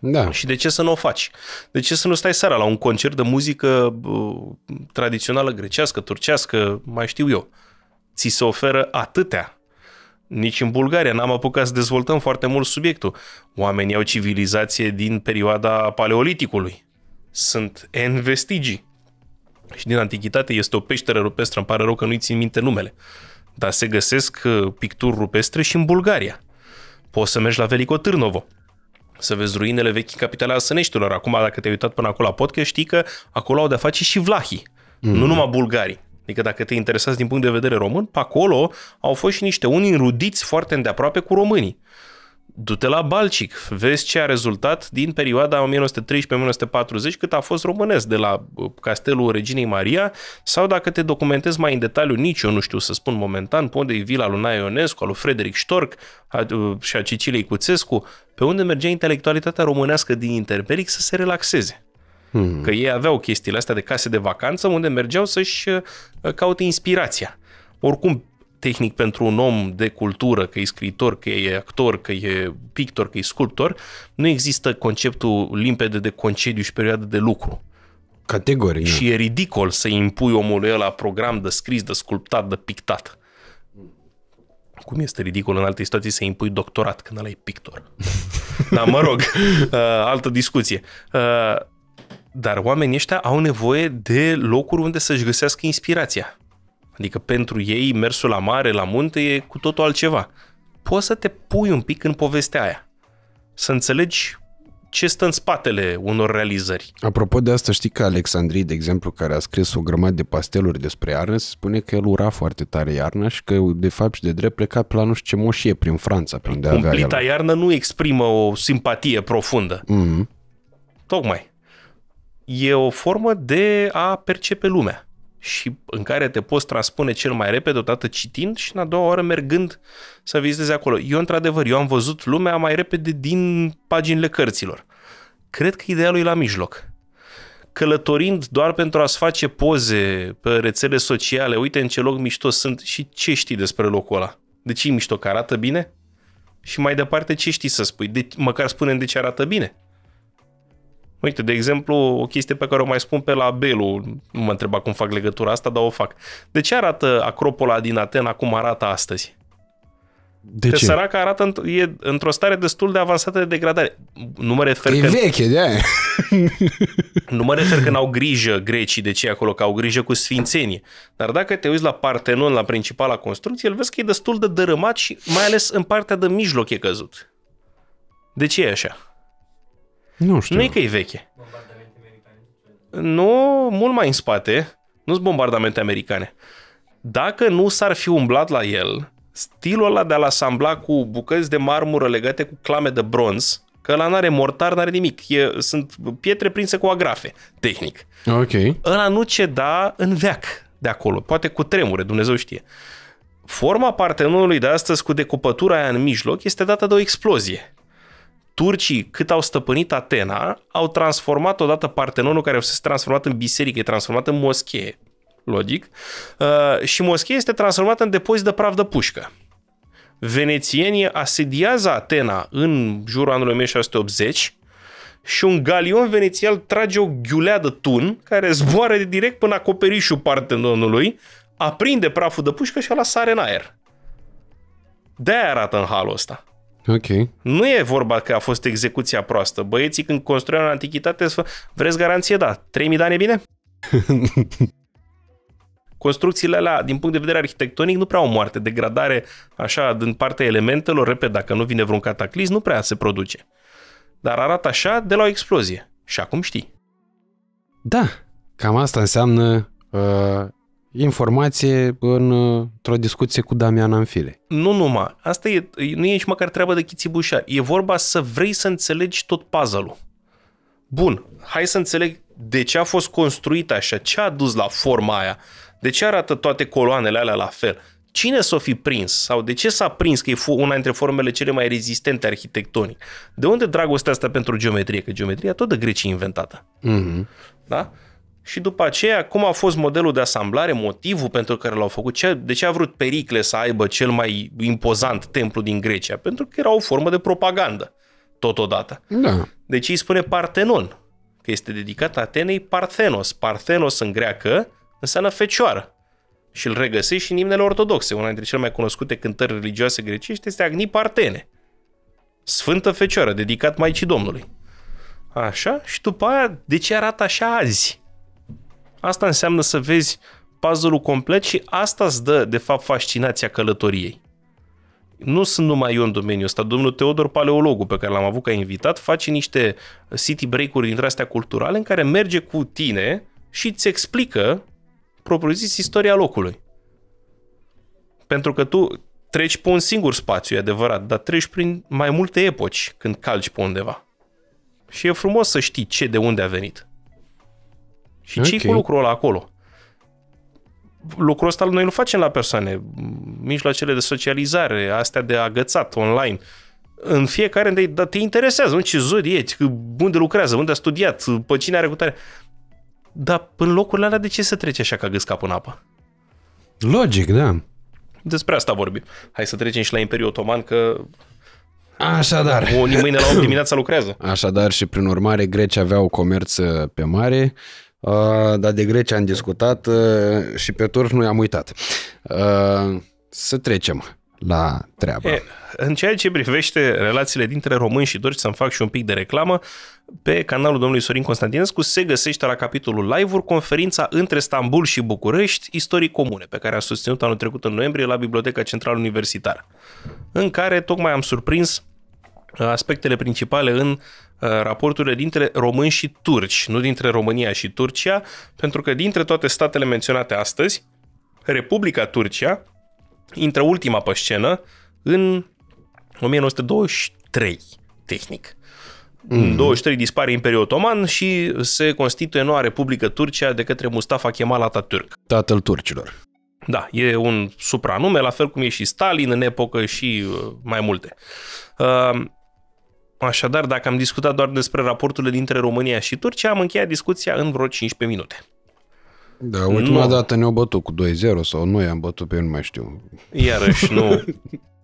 Da. Și de ce să nu o faci? De ce să nu stai seara la un concert de muzică tradițională grecească, turcească, mai știu eu? Ți se oferă atâtea. Nici în Bulgaria n-am apucat să dezvoltăm foarte mult subiectul. Oamenii au civilizație din perioada paleoliticului. Sunt N vestigii. Și din antichitate este o peșteră rupestră, îmi pare rău că nu-i țin minte numele. Uh, dar se găsesc uh, picturi rupestre și în Bulgaria. Poți să mergi la Veliko Târnovo, să vezi ruinele vechi capitale a Săneștilor. Acum, dacă te-ai uitat până acolo la podcast, știi că acolo au de-a face și vlahii, mm-hmm. nu numai bulgarii. Adică dacă te interesați din punct de vedere român, pe acolo au fost și niște unii înrudiți foarte îndeaproape cu românii du-te la Balcic, vezi ce a rezultat din perioada 1913-1940 cât a fost românesc, de la uh, castelul Reginei Maria, sau dacă te documentezi mai în detaliu, nici eu nu știu să spun momentan, pe unde e vila lui Ionescu, al lui Frederic Storc a, uh, și a Cicilei Cuțescu, pe unde mergea intelectualitatea românească din interbelic să se relaxeze. Hmm. Că ei aveau chestiile astea de case de vacanță unde mergeau să-și uh, caute inspirația. Oricum, tehnic pentru un om de cultură, că e scriitor, că e actor, că e pictor, că e sculptor, nu există conceptul limpede de concediu și perioadă de lucru. Categoric. Și e ridicol să impui omului la program de scris, de sculptat, de pictat. Cum este ridicol în alte situații să impui doctorat când ăla e pictor. [laughs] Dar mă rog, uh, altă discuție. Uh, dar oamenii ăștia au nevoie de locuri unde să-și găsească inspirația. Adică pentru ei mersul la mare, la munte e cu totul altceva. Poți să te pui un pic în povestea aia. Să înțelegi ce stă în spatele unor realizări. Apropo de asta, știi că Alexandrii, de exemplu, care a scris o grămadă de pasteluri despre iarnă, se spune că el ura foarte tare iarna și că, de fapt și de drept, pleca pe la nu știu ce moșie prin Franța, prin unde Cumplita avea Cumplita iarnă nu exprimă o simpatie profundă. Mm-hmm. Tocmai. E o formă de a percepe lumea și în care te poți transpune cel mai repede, odată citind și în a doua oră mergând să vizitezi acolo. Eu, într-adevăr, eu am văzut lumea mai repede din paginile cărților. Cred că idealul e la mijloc. Călătorind doar pentru a-ți face poze pe rețele sociale, uite în ce loc mișto sunt și ce știi despre locul ăla. De ce e mișto? Că arată bine? Și mai departe ce știi să spui? De, măcar spune de ce arată bine. Uite, de exemplu, o chestie pe care o mai spun pe la Belu, nu mă întreba cum fac legătura asta, dar o fac. De ce arată Acropola din Atena cum arată astăzi? De că ce? săraca arată e într-o stare destul de avansată de degradare. Nu mă refer e că... veche, de aia. [laughs] Nu mă refer că n-au grijă grecii de ce acolo, că au grijă cu sfințenie. Dar dacă te uiți la Partenon, la principala construcție, îl vezi că e destul de dărâmat și mai ales în partea de mijloc e căzut. De ce e așa? Nu știu. Nu e că e veche. Nu, mult mai în spate, nu sunt bombardamente americane. Dacă nu s-ar fi umblat la el, stilul ăla de a-l asambla cu bucăți de marmură legate cu clame de bronz, că la n-are mortar, n-are nimic. E, sunt pietre prinse cu agrafe, tehnic. Ok. Ăla nu ceda în veac de acolo. Poate cu tremure, Dumnezeu știe. Forma partenonului de astăzi cu decupătura aia în mijloc este dată de o explozie turcii, cât au stăpânit Atena, au transformat odată Partenonul, care fost transformat în biserică, e transformat în moschee, logic, uh, și moschee este transformată în depozit de praf de pușcă. Venețienii asediază Atena în jurul anului 1680 și un galion venețial trage o ghiulea de tun care zboară direct până acoperișul Partenonului, aprinde praful de pușcă și ăla sare în aer. De-aia arată în halul ăsta. Ok. Nu e vorba că a fost execuția proastă. Băieții când construiau în antichitate, vreți garanție? Da. 3000 de ani e bine? [laughs] Construcțiile alea, din punct de vedere arhitectonic, nu prea au moarte. Degradare, așa, din partea elementelor, repede, dacă nu vine vreun cataclism, nu prea se produce. Dar arată așa de la o explozie. Și acum știi. Da, cam asta înseamnă uh, informație în, într-o discuție cu Damian Anfile. Nu numai. Asta e, nu e nici măcar treaba de chitibușa. E vorba să vrei să înțelegi tot puzzle-ul. Bun, hai să înțeleg de ce a fost construit așa, ce a dus la forma aia, de ce arată toate coloanele alea la fel, cine s-o fi prins sau de ce s-a prins că e una dintre formele cele mai rezistente arhitectonic. De unde dragostea asta pentru geometrie? Că geometria tot de grecii inventată. Mm-hmm. Da? și după aceea cum a fost modelul de asamblare, motivul pentru care l-au făcut, ce, de ce a vrut Pericle să aibă cel mai impozant templu din Grecia? Pentru că era o formă de propagandă, totodată. Da. Deci îi spune Partenon, că este dedicat Atenei Parthenos. Parthenos în greacă înseamnă fecioară. Și îl regăsești și în imnele ortodoxe. Una dintre cele mai cunoscute cântări religioase grecești este Agni Partene. Sfântă Fecioară, dedicat Maicii Domnului. Așa, și după aia, de ce arată așa azi? Asta înseamnă să vezi puzzle-ul complet și asta îți dă, de fapt, fascinația călătoriei. Nu sunt numai eu în domeniul ăsta. Domnul Teodor Paleologu, pe care l-am avut ca invitat, face niște city break-uri dintre astea culturale în care merge cu tine și îți explică, propriu-zis, istoria locului. Pentru că tu treci pe un singur spațiu, e adevărat, dar treci prin mai multe epoci când calci pe undeva. Și e frumos să știi ce de unde a venit. Și okay. ce cu lucrul ăla acolo? Lucrul ăsta noi îl facem la persoane, mijloacele de socializare, astea de agățat online. În fiecare, dar te interesează, nu? ce zori ești, unde lucrează, unde a studiat, pe cine are cutare. Dar în locurile alea de ce să trece așa ca gâsca până apă? Logic, da. Despre asta vorbim. Hai să trecem și la Imperiul Otoman, că Așadar. Unii mâine la 8 dimineața lucrează. Așadar și prin urmare grecii avea comerț uh, pe mare, dar de greci am discutat și pe tur nu i-am uitat. Să trecem la treabă. E, în ceea ce privește relațiile dintre români și turci, să-mi fac și un pic de reclamă, pe canalul domnului Sorin Constantinescu se găsește la capitolul live-uri conferința între Stambul și București, istorii comune, pe care am susținut anul trecut în noiembrie la Biblioteca Centrală Universitară, în care tocmai am surprins aspectele principale în Uh, raporturile dintre români și turci, nu dintre România și Turcia, pentru că dintre toate statele menționate astăzi, Republica Turcia intră ultima pe scenă în 1923, tehnic. În mm. 23 dispare Imperiul Otoman și se constituie noua Republică Turcia de către Mustafa Kemal Atatürk. Tatăl turcilor. Da, e un supranume, la fel cum e și Stalin în epocă și uh, mai multe. Uh, Așadar, dacă am discutat doar despre raporturile dintre România și Turcia, am încheiat discuția în vreo 15 minute. Da, ultima nu. dată ne-au bătut cu 2-0 sau noi am bătut pe nu mai știu. Iarăși nu. [laughs]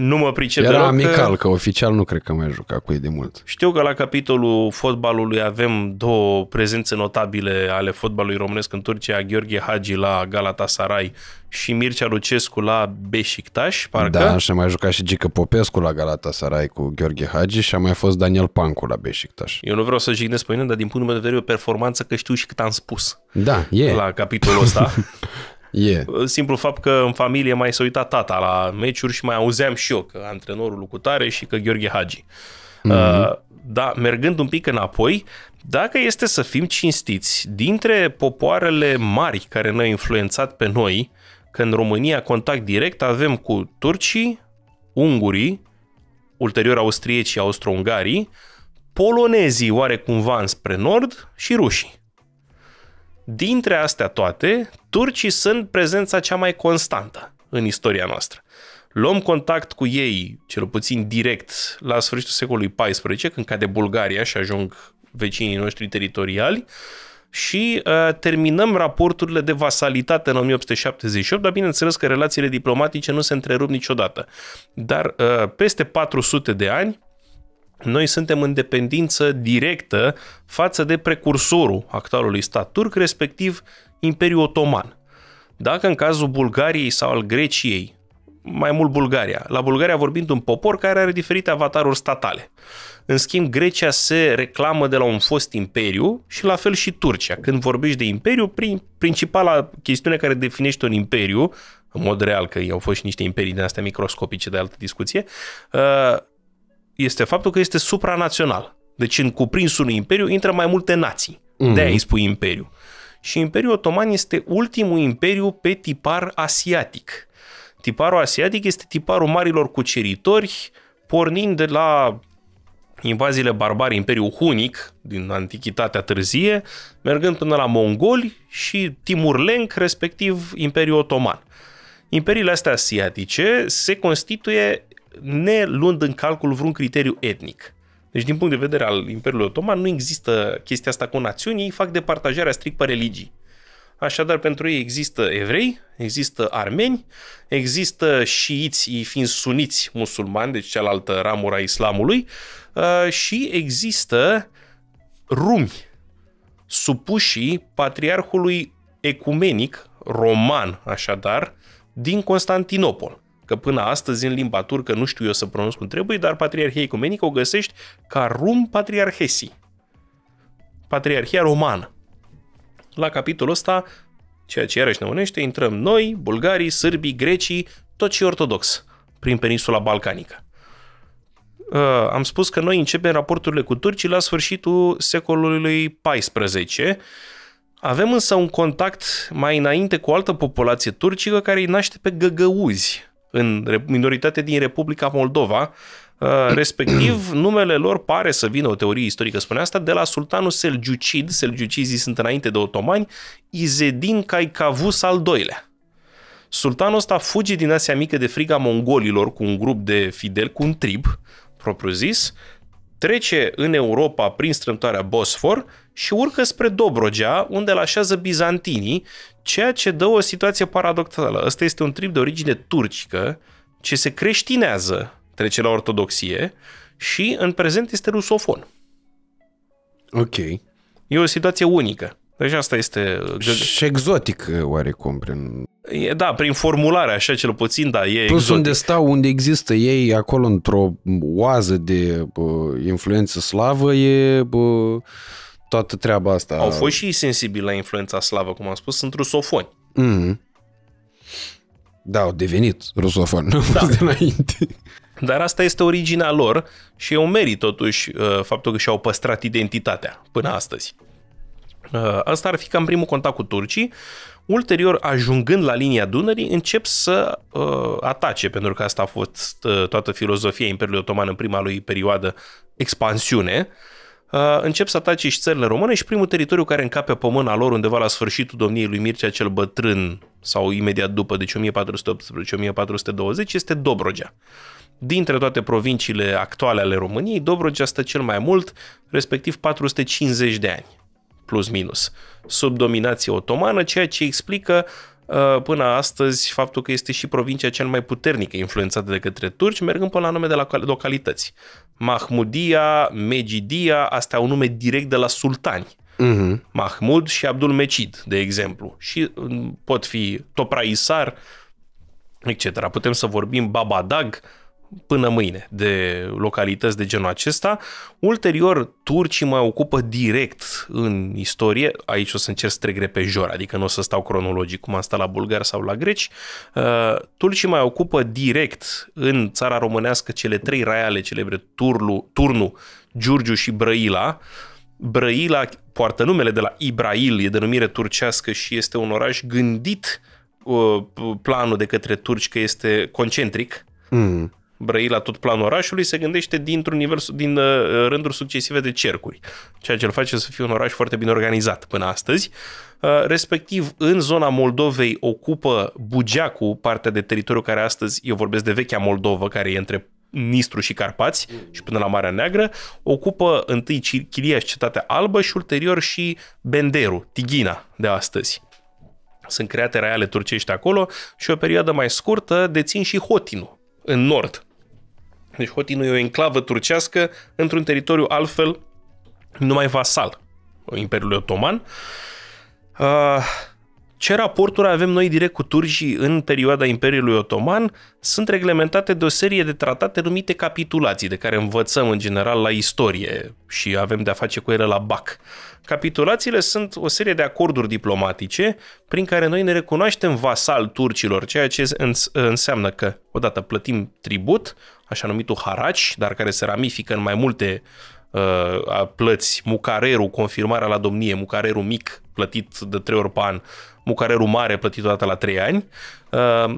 nu mă pricep Era deloc. amical, că... că oficial nu cred că mai juca cu ei de mult. Știu că la capitolul fotbalului avem două prezențe notabile ale fotbalului românesc în Turcia, Gheorghe Hagi la Galatasaray și Mircea Lucescu la Beșiktaș, parcă. Da, și a mai jucat și Gică Popescu la Galatasaray cu Gheorghe Hagi și a mai fost Daniel Pancu la Beșiktaș. Eu nu vreau să jignesc pe mine, dar din punctul meu de vedere o performanță că știu și cât am spus. Da, e. La capitolul ăsta. [laughs] Yeah. Uh, simplu fapt că în familie mai se uita tata la meciuri și mai auzeam și eu că antrenorul lucutare și că Gheorghe Hagi. Mm-hmm. Da, mergând un pic înapoi, dacă este să fim cinstiți, dintre popoarele mari care ne-au influențat pe noi, că în România contact direct avem cu turcii, ungurii, ulterior austriecii, austro-ungarii, polonezii oare cumva înspre nord și rușii. Dintre astea toate, turcii sunt prezența cea mai constantă în istoria noastră. Luăm contact cu ei, cel puțin direct, la sfârșitul secolului XIV, când cade Bulgaria și ajung vecinii noștri teritoriali, și uh, terminăm raporturile de vasalitate în 1878, dar bineînțeles că relațiile diplomatice nu se întrerup niciodată. Dar uh, peste 400 de ani, noi suntem în dependință directă față de precursorul actualului stat turc, respectiv Imperiul Otoman. Dacă în cazul Bulgariei sau al Greciei, mai mult Bulgaria, la Bulgaria vorbind un popor care are diferite avataruri statale. În schimb, Grecia se reclamă de la un fost imperiu și la fel și Turcia. Când vorbești de imperiu, prin principala chestiune care definește un imperiu, în mod real că au fost și niște imperii din astea microscopice de altă discuție, uh, este faptul că este supranațional. Deci în cuprinsul unui imperiu intră mai multe nații. Mm-hmm. De-aia îi spui imperiu. Și Imperiul Otoman este ultimul imperiu pe tipar asiatic. Tiparul asiatic este tiparul marilor cuceritori, pornind de la invaziile barbare Imperiul Hunic din Antichitatea Târzie, mergând până la mongoli și Timur Lenk respectiv Imperiul Otoman. Imperiile astea asiatice se constituie ne luând în calcul vreun criteriu etnic. Deci, din punct de vedere al Imperiului Otoman, nu există chestia asta cu națiuni, ei fac departajarea strict pe religii. Așadar, pentru ei există evrei, există armeni, există șiiți, fiind suniți musulmani, deci cealaltă ramura islamului, ă, și există rumi, supușii patriarhului ecumenic roman, așadar, din Constantinopol că până astăzi în limba turcă nu știu eu să pronunț cum trebuie, dar Patriarhia Ecumenică o găsești ca Rum Patriarhesi, Patriarhia Romană. La capitolul ăsta, ceea ce iarăși ne unește, intrăm noi, bulgarii, sârbii, grecii, tot și ortodox prin peninsula balcanică. Uh, am spus că noi începem raporturile cu turcii la sfârșitul secolului XIV. Avem însă un contact mai înainte cu o altă populație turcică care îi naște pe găgăuzi, în minoritate din Republica Moldova, uh, [clears throat] respectiv numele lor pare să vină, o teorie istorică spune asta, de la sultanul Selgiucid, Selgiucizii sunt înainte de otomani, Izedin Caicavus al doilea. Sultanul ăsta fuge din Asia Mică de friga mongolilor cu un grup de fideli, cu un trib, propriu zis, trece în Europa prin strâmtoarea Bosfor și urcă spre Dobrogea, unde îl așează bizantinii, ceea ce dă o situație paradoxală. Ăsta este un trip de origine turcică ce se creștinează, trece la ortodoxie și în prezent este rusofon. Ok. E o situație unică. Deci asta este... Și uh, exotic uh, oarecum prin... E, da, prin formulare, așa cel puțin, da, e Plus exotic. unde stau, unde există ei, acolo într-o oază de uh, influență slavă, e... Uh toată treaba asta. Au fost și ei sensibili la influența slavă, cum am spus, sunt rusofoni. Mm-hmm. Da, au devenit rusofoni da. de înainte. Dar asta este originea lor și e un merit totuși uh, faptul că și-au păstrat identitatea până astăzi. Uh, asta ar fi cam primul contact cu turcii. Ulterior, ajungând la linia Dunării, încep să uh, atace, pentru că asta a fost uh, toată filozofia Imperiului Otoman în prima lui perioadă, expansiune. Uh, Uh, încep să atace și țările române și primul teritoriu care încape pe mâna lor undeva la sfârșitul domniei lui Mircea cel Bătrân sau imediat după, deci 1418-1420, este Dobrogea. Dintre toate provinciile actuale ale României, Dobrogea stă cel mai mult, respectiv 450 de ani, plus minus, sub dominație otomană, ceea ce explică uh, până astăzi faptul că este și provincia cel mai puternică influențată de către turci, mergând până la nume de la localități. Mahmudia, Megidia, astea au nume direct de la sultani. Uh-huh. Mahmud și Abdul Mecid, de exemplu. Și mm, pot fi Topraisar, etc. Putem să vorbim Babadag, până mâine de localități de genul acesta. Ulterior, turcii mai ocupă direct în istorie, aici o să încerc să trec repejor, adică nu o să stau cronologic cum am stat la bulgari sau la greci, uh, turcii mai ocupă direct în țara românească cele trei raiale celebre, Turlu, Turnu, Giurgiu și Brăila, Brăila poartă numele de la Ibrail, e denumire turcească și este un oraș gândit uh, planul de către turci că este concentric, mm. Brăila, tot planul orașului, se gândește dintr-un univers, din uh, rânduri succesive de cercuri, ceea ce îl face să fie un oraș foarte bine organizat până astăzi. Uh, respectiv, în zona Moldovei ocupă Bugeacu, partea de teritoriu care astăzi, eu vorbesc de vechea Moldovă, care e între Nistru și Carpați și până la Marea Neagră, ocupă întâi Chilia și Cetatea Albă și ulterior și Benderu, Tighina de astăzi. Sunt create raiale turcești acolo și o perioadă mai scurtă dețin și Hotinu, în nord, deci Hotinul e o enclavă turcească într-un teritoriu altfel numai vasal Imperiului Otoman. Uh, ce raporturi avem noi direct cu turcii în perioada Imperiului Otoman sunt reglementate de o serie de tratate numite capitulații, de care învățăm în general la istorie și avem de-a face cu ele la BAC. Capitulațiile sunt o serie de acorduri diplomatice prin care noi ne recunoaștem vasal turcilor, ceea ce înseamnă că, odată, plătim tribut, așa numitul haraci, dar care se ramifică în mai multe uh, plăți, mucareru, confirmarea la domnie, mucareru mic, plătit de trei ori pe an, Mucareru mare plătit odată la 3 ani. Uh,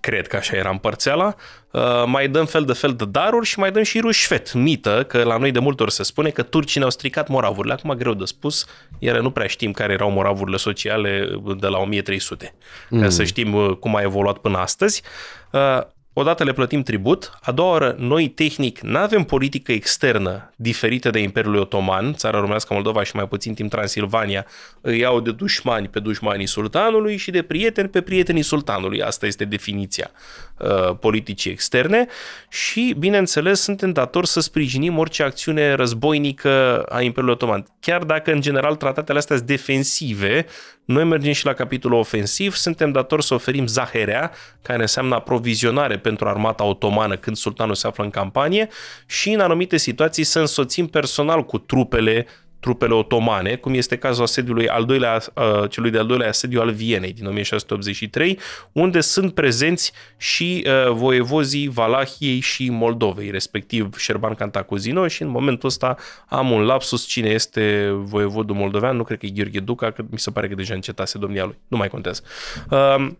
cred că așa era împărțeala, uh, mai dăm fel de fel de daruri și mai dăm și rușfet, mită, că la noi de multe ori se spune că turcii ne-au stricat moravurile, acum greu de spus, iar nu prea știm care erau moravurile sociale de la 1300, mm. ca să știm uh, cum a evoluat până astăzi. Uh, odată le plătim tribut, a doua oară noi tehnic nu avem politică externă diferită de Imperiul Otoman, țara românească Moldova și mai puțin timp Transilvania, îi iau de dușmani pe dușmanii sultanului și de prieteni pe prietenii sultanului. Asta este definiția uh, politicii externe și, bineînțeles, suntem datori să sprijinim orice acțiune războinică a Imperiului Otoman. Chiar dacă, în general, tratatele astea sunt defensive, noi mergem și la capitolul ofensiv, suntem datori să oferim zaherea, care înseamnă aprovizionare pentru armata otomană când sultanul se află în campanie și în anumite situații să însoțim personal cu trupele trupele otomane, cum este cazul asediului al doilea, uh, celui de-al doilea asediu al Vienei din 1683, unde sunt prezenți și uh, voievozii Valahiei și Moldovei, respectiv Șerban Cantacuzino și în momentul ăsta am un lapsus cine este voievodul moldovean, nu cred că e Gheorghe Duca, că mi se pare că deja încetase domnia lui, nu mai contează. Um,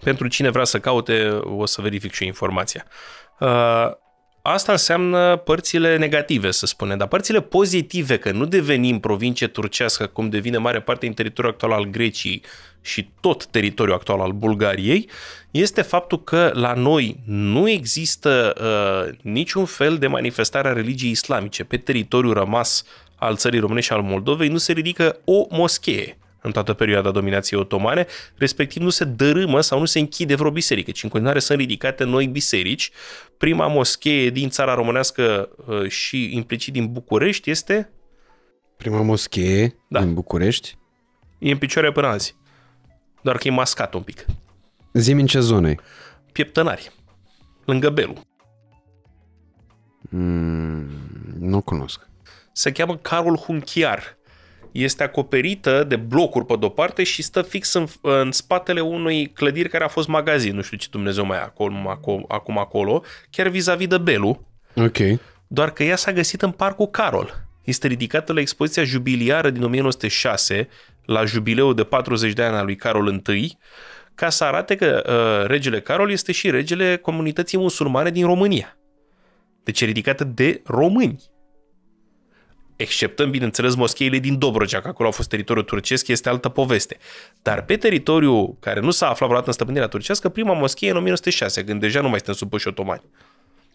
pentru cine vrea să caute, o să verific și informația. Uh, Asta înseamnă părțile negative, să spunem, dar părțile pozitive, că nu devenim provincie turcească, cum devine mare parte din teritoriul actual al Greciei și tot teritoriul actual al Bulgariei, este faptul că la noi nu există uh, niciun fel de manifestare a religiei islamice. Pe teritoriul rămas al țării românești și al Moldovei nu se ridică o moschee în toată perioada dominației otomane, respectiv nu se dărâmă sau nu se închide vreo biserică, ci în continuare sunt ridicate noi biserici. Prima moschee din țara românească uh, și implicit din București este... Prima moschee da. din București? E în picioare până azi, doar că e mascat un pic. Zim în ce zone? Pieptănari, lângă Belu. Mm, nu cunosc. Se cheamă Carol Hunchiar este acoperită de blocuri pe de-o parte și stă fix în, în spatele unui clădiri care a fost magazin, nu știu ce Dumnezeu mai acolo, acolo, acum acolo, chiar vis-a-vis de Belu. Ok. Doar că ea s-a găsit în parcul Carol. Este ridicată la expoziția jubiliară din 1906, la jubileul de 40 de ani al lui Carol I, ca să arate că uh, regele Carol este și regele comunității musulmane din România. Deci e ridicată de români Exceptăm, bineînțeles, moscheile din Dobrogea, că acolo a fost teritoriul turcesc, este altă poveste. Dar pe teritoriul care nu s-a aflat vreodată în stăpânirea turcească, prima moschee în 1906, când deja nu mai suntem supuși otomani.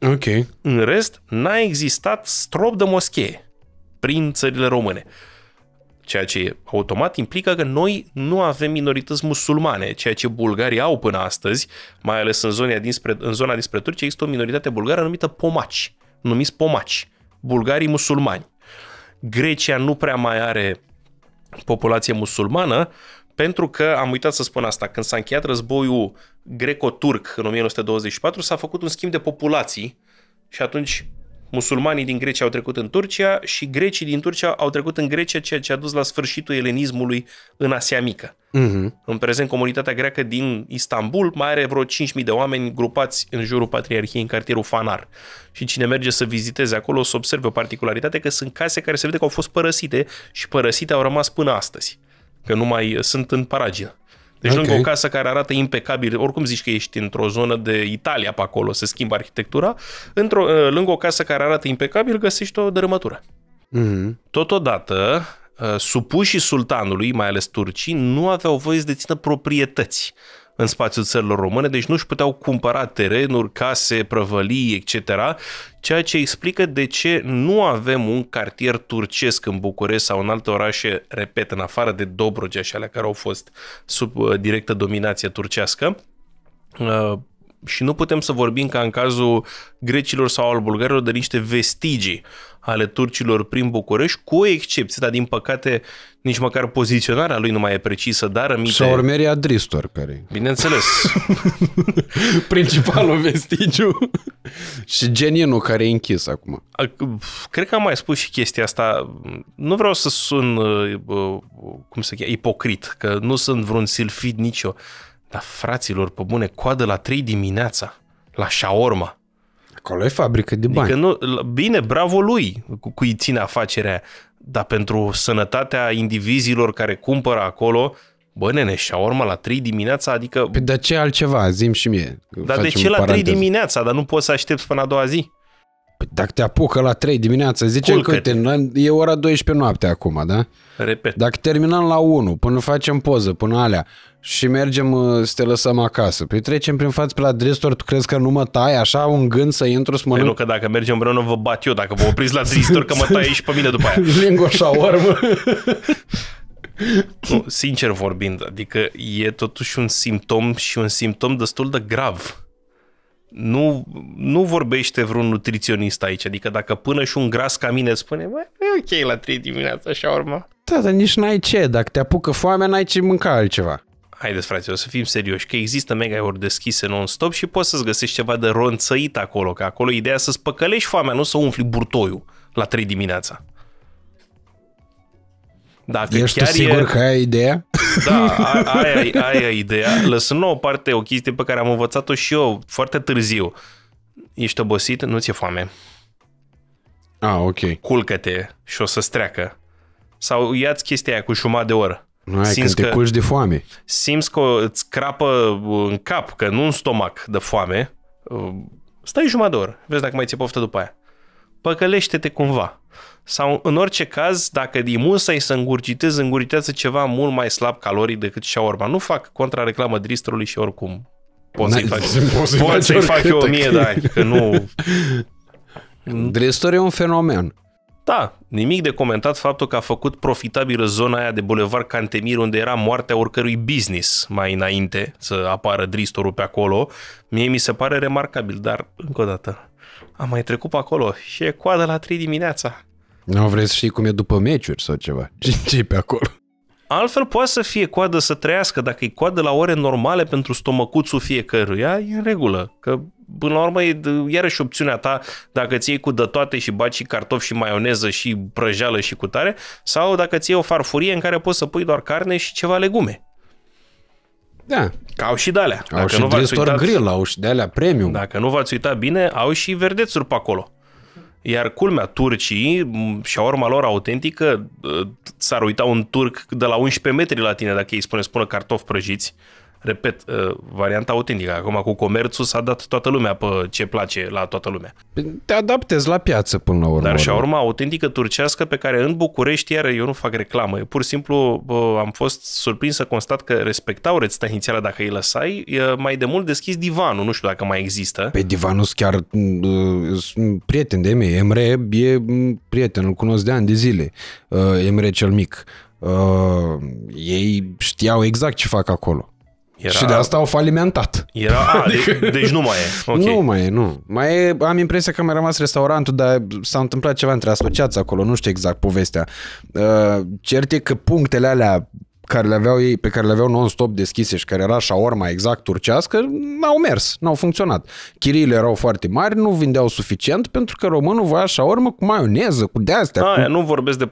Ok. În rest, n-a existat strop de moschee prin țările române. Ceea ce automat implică că noi nu avem minorități musulmane, ceea ce bulgarii au până astăzi, mai ales în zona dinspre, în zona dinspre Turcia, există o minoritate bulgară numită pomaci, numiți pomaci, bulgarii musulmani Grecia nu prea mai are populație musulmană, pentru că, am uitat să spun asta, când s-a încheiat războiul greco-turc în 1924, s-a făcut un schimb de populații și atunci musulmanii din Grecia au trecut în Turcia și grecii din Turcia au trecut în Grecia, ceea ce a dus la sfârșitul elenismului în Asia Mică. Uh-huh. În prezent, comunitatea greacă din Istanbul mai are vreo 5.000 de oameni grupați în jurul Patriarhiei, în cartierul Fanar. Și cine merge să viziteze acolo, o să observe o particularitate că sunt case care se vede că au fost părăsite și părăsite au rămas până astăzi. Că nu mai sunt în paragină. Deci okay. lângă o casă care arată impecabil, oricum zici că ești într-o zonă de Italia pe acolo, se schimbă arhitectura, într-o, ă, lângă o casă care arată impecabil găsești o dărâmătură. Mm-hmm. Totodată, ă, supușii sultanului, mai ales turcii, nu aveau voie să dețină proprietăți în spațiul țărilor române, deci nu își puteau cumpăra terenuri, case, prăvălii, etc., ceea ce explică de ce nu avem un cartier turcesc în București sau în alte orașe, repet, în afară de Dobrogea și alea care au fost sub uh, directă dominație turcească, uh, și nu putem să vorbim ca în cazul grecilor sau al bulgarilor de niște vestigii ale turcilor prin București, cu o excepție, dar din păcate nici măcar poziționarea lui nu mai e precisă, dar rămite... Sau urmeria Dristor, care Bineînțeles. [laughs] Principalul vestigiu. și genienul care e închis acum. Cred că am mai spus și chestia asta. Nu vreau să sun, uh, uh, cum se cheamă, ipocrit, că nu sunt vreun silfid nicio. Dar fraților, pe bune, coadă la 3 dimineața, la șaorma acolo e fabrică de bani. Adică nu, bine, bravo lui cu cui ține afacerea, dar pentru sănătatea indivizilor care cumpără acolo, bă, nene, urma la 3 dimineața, adică... Păi de ce altceva? Zim și mie. Dar de ce la 3 dimineața? Dar nu poți să aștepți până a doua zi. Păi dacă te apucă la 3 dimineața, zice că uite, e ora 12 noapte acum, da? Repet. Dacă terminăm la 1, până facem poză, până alea, și mergem uh, să te lăsăm acasă. Păi trecem prin față pe la Dristor, tu crezi că nu mă tai așa un gând să intru să mănânc? Păi nu, că dacă mergem împreună vă bat eu, dacă vă opriți la Dristor că mă tai și pe mine după aia. Lingo [laughs] șaormă. nu, sincer vorbind, adică e totuși un simptom și un simptom destul de grav. Nu, nu vorbește vreun nutriționist aici, adică dacă până și un gras ca mine spune, bă, e ok la 3 dimineața, așa urmă. Da, dar nici n-ai ce, dacă te apucă foamea, n-ai ce mânca altceva haideți frate, o să fim serioși, că există mega-uri deschise non-stop și poți să-ți găsești ceva de ronțăit acolo, că acolo ideea să spăcălești foamea, nu să umfli burtoiul la 3 dimineața. Dacă Ești chiar tu sigur e... că ai ideea? Da, [laughs] aia, aia e ideea. Lăsând o parte o chestie pe care am învățat-o și eu foarte târziu. Ești obosit, nu ți-e foame. Ah, ok. Culcă-te și o să-ți treacă. Sau ia-ți chestia aia cu jumătate de oră. Ai, când că, te culci de foame. Simți că îți crapă în cap, că nu în stomac de foame. Uh, stai jumătate de oră, vezi dacă mai ți poftă după aia. Păcălește-te cumva. Sau în orice caz, dacă imunsa e să îngurgitezi, îngurgitează ceva mult mai slab calorii decât urma. Nu fac contra reclamă dristrului și oricum [laughs] poți să-i fac, să-i fac eu o mie de ani, că nu... [laughs] Dristor e un fenomen. Da, nimic de comentat faptul că a făcut profitabilă zona aia de bulevard Cantemir unde era moartea oricărui business mai înainte să apară dristorul pe acolo. Mie mi se pare remarcabil, dar încă o dată am mai trecut pe acolo și e coadă la 3 dimineața. Nu vrei să știi cum e după meciuri sau ceva? [laughs] ce e pe acolo? Altfel poate să fie coadă să trăiască, dacă e coadă la ore normale pentru stomăcuțul fiecăruia, e în regulă, că până la urmă e iarăși opțiunea ta dacă ți iei cu de toate și baci și cartofi și maioneză și prăjeală și cutare sau dacă ți iei o farfurie în care poți să pui doar carne și ceva legume. Da. Că au și de-alea. Au dacă și nu v-ați uitat, grill, au și de-alea premium. Dacă nu v-ați uitat bine, au și verdețuri pe acolo. Iar culmea, turcii și a urma lor autentică, ă, s-ar uita un turc de la 11 metri la tine dacă îi spune spună cartofi prăjiți repet, uh, varianta autentică. Acum cu comerțul s-a dat toată lumea pe ce place la toată lumea. Păi, te adaptezi la piață până la urmă. Dar și urma autentică turcească pe care în București, iar eu nu fac reclamă, eu pur și simplu am fost surprins să constat că respectau rețeta inițială dacă îi lăsai, mai de mult deschis divanul, nu știu dacă mai există. Pe păi, divanul chiar prieten de mei, Emre e prieten, îl cunosc de ani de zile, uh, Emre cel mic. Uh, ei știau exact ce fac acolo. Era... Și de asta au falimentat. Era... A, [laughs] deci, deci nu mai e. Okay. Nu mai e, nu. Mai e, am impresia că mai rămas restaurantul, dar s-a întâmplat ceva între asociați acolo, nu știu exact povestea. Uh, cert e că punctele alea care le aveau ei, pe care le aveau non-stop deschise și care era orma exact turcească, n-au mers, n-au funcționat. Chiriile erau foarte mari, nu vindeau suficient pentru că românul voia șaormă cu maioneză, cu de-astea. Da, cu... Nu vorbesc de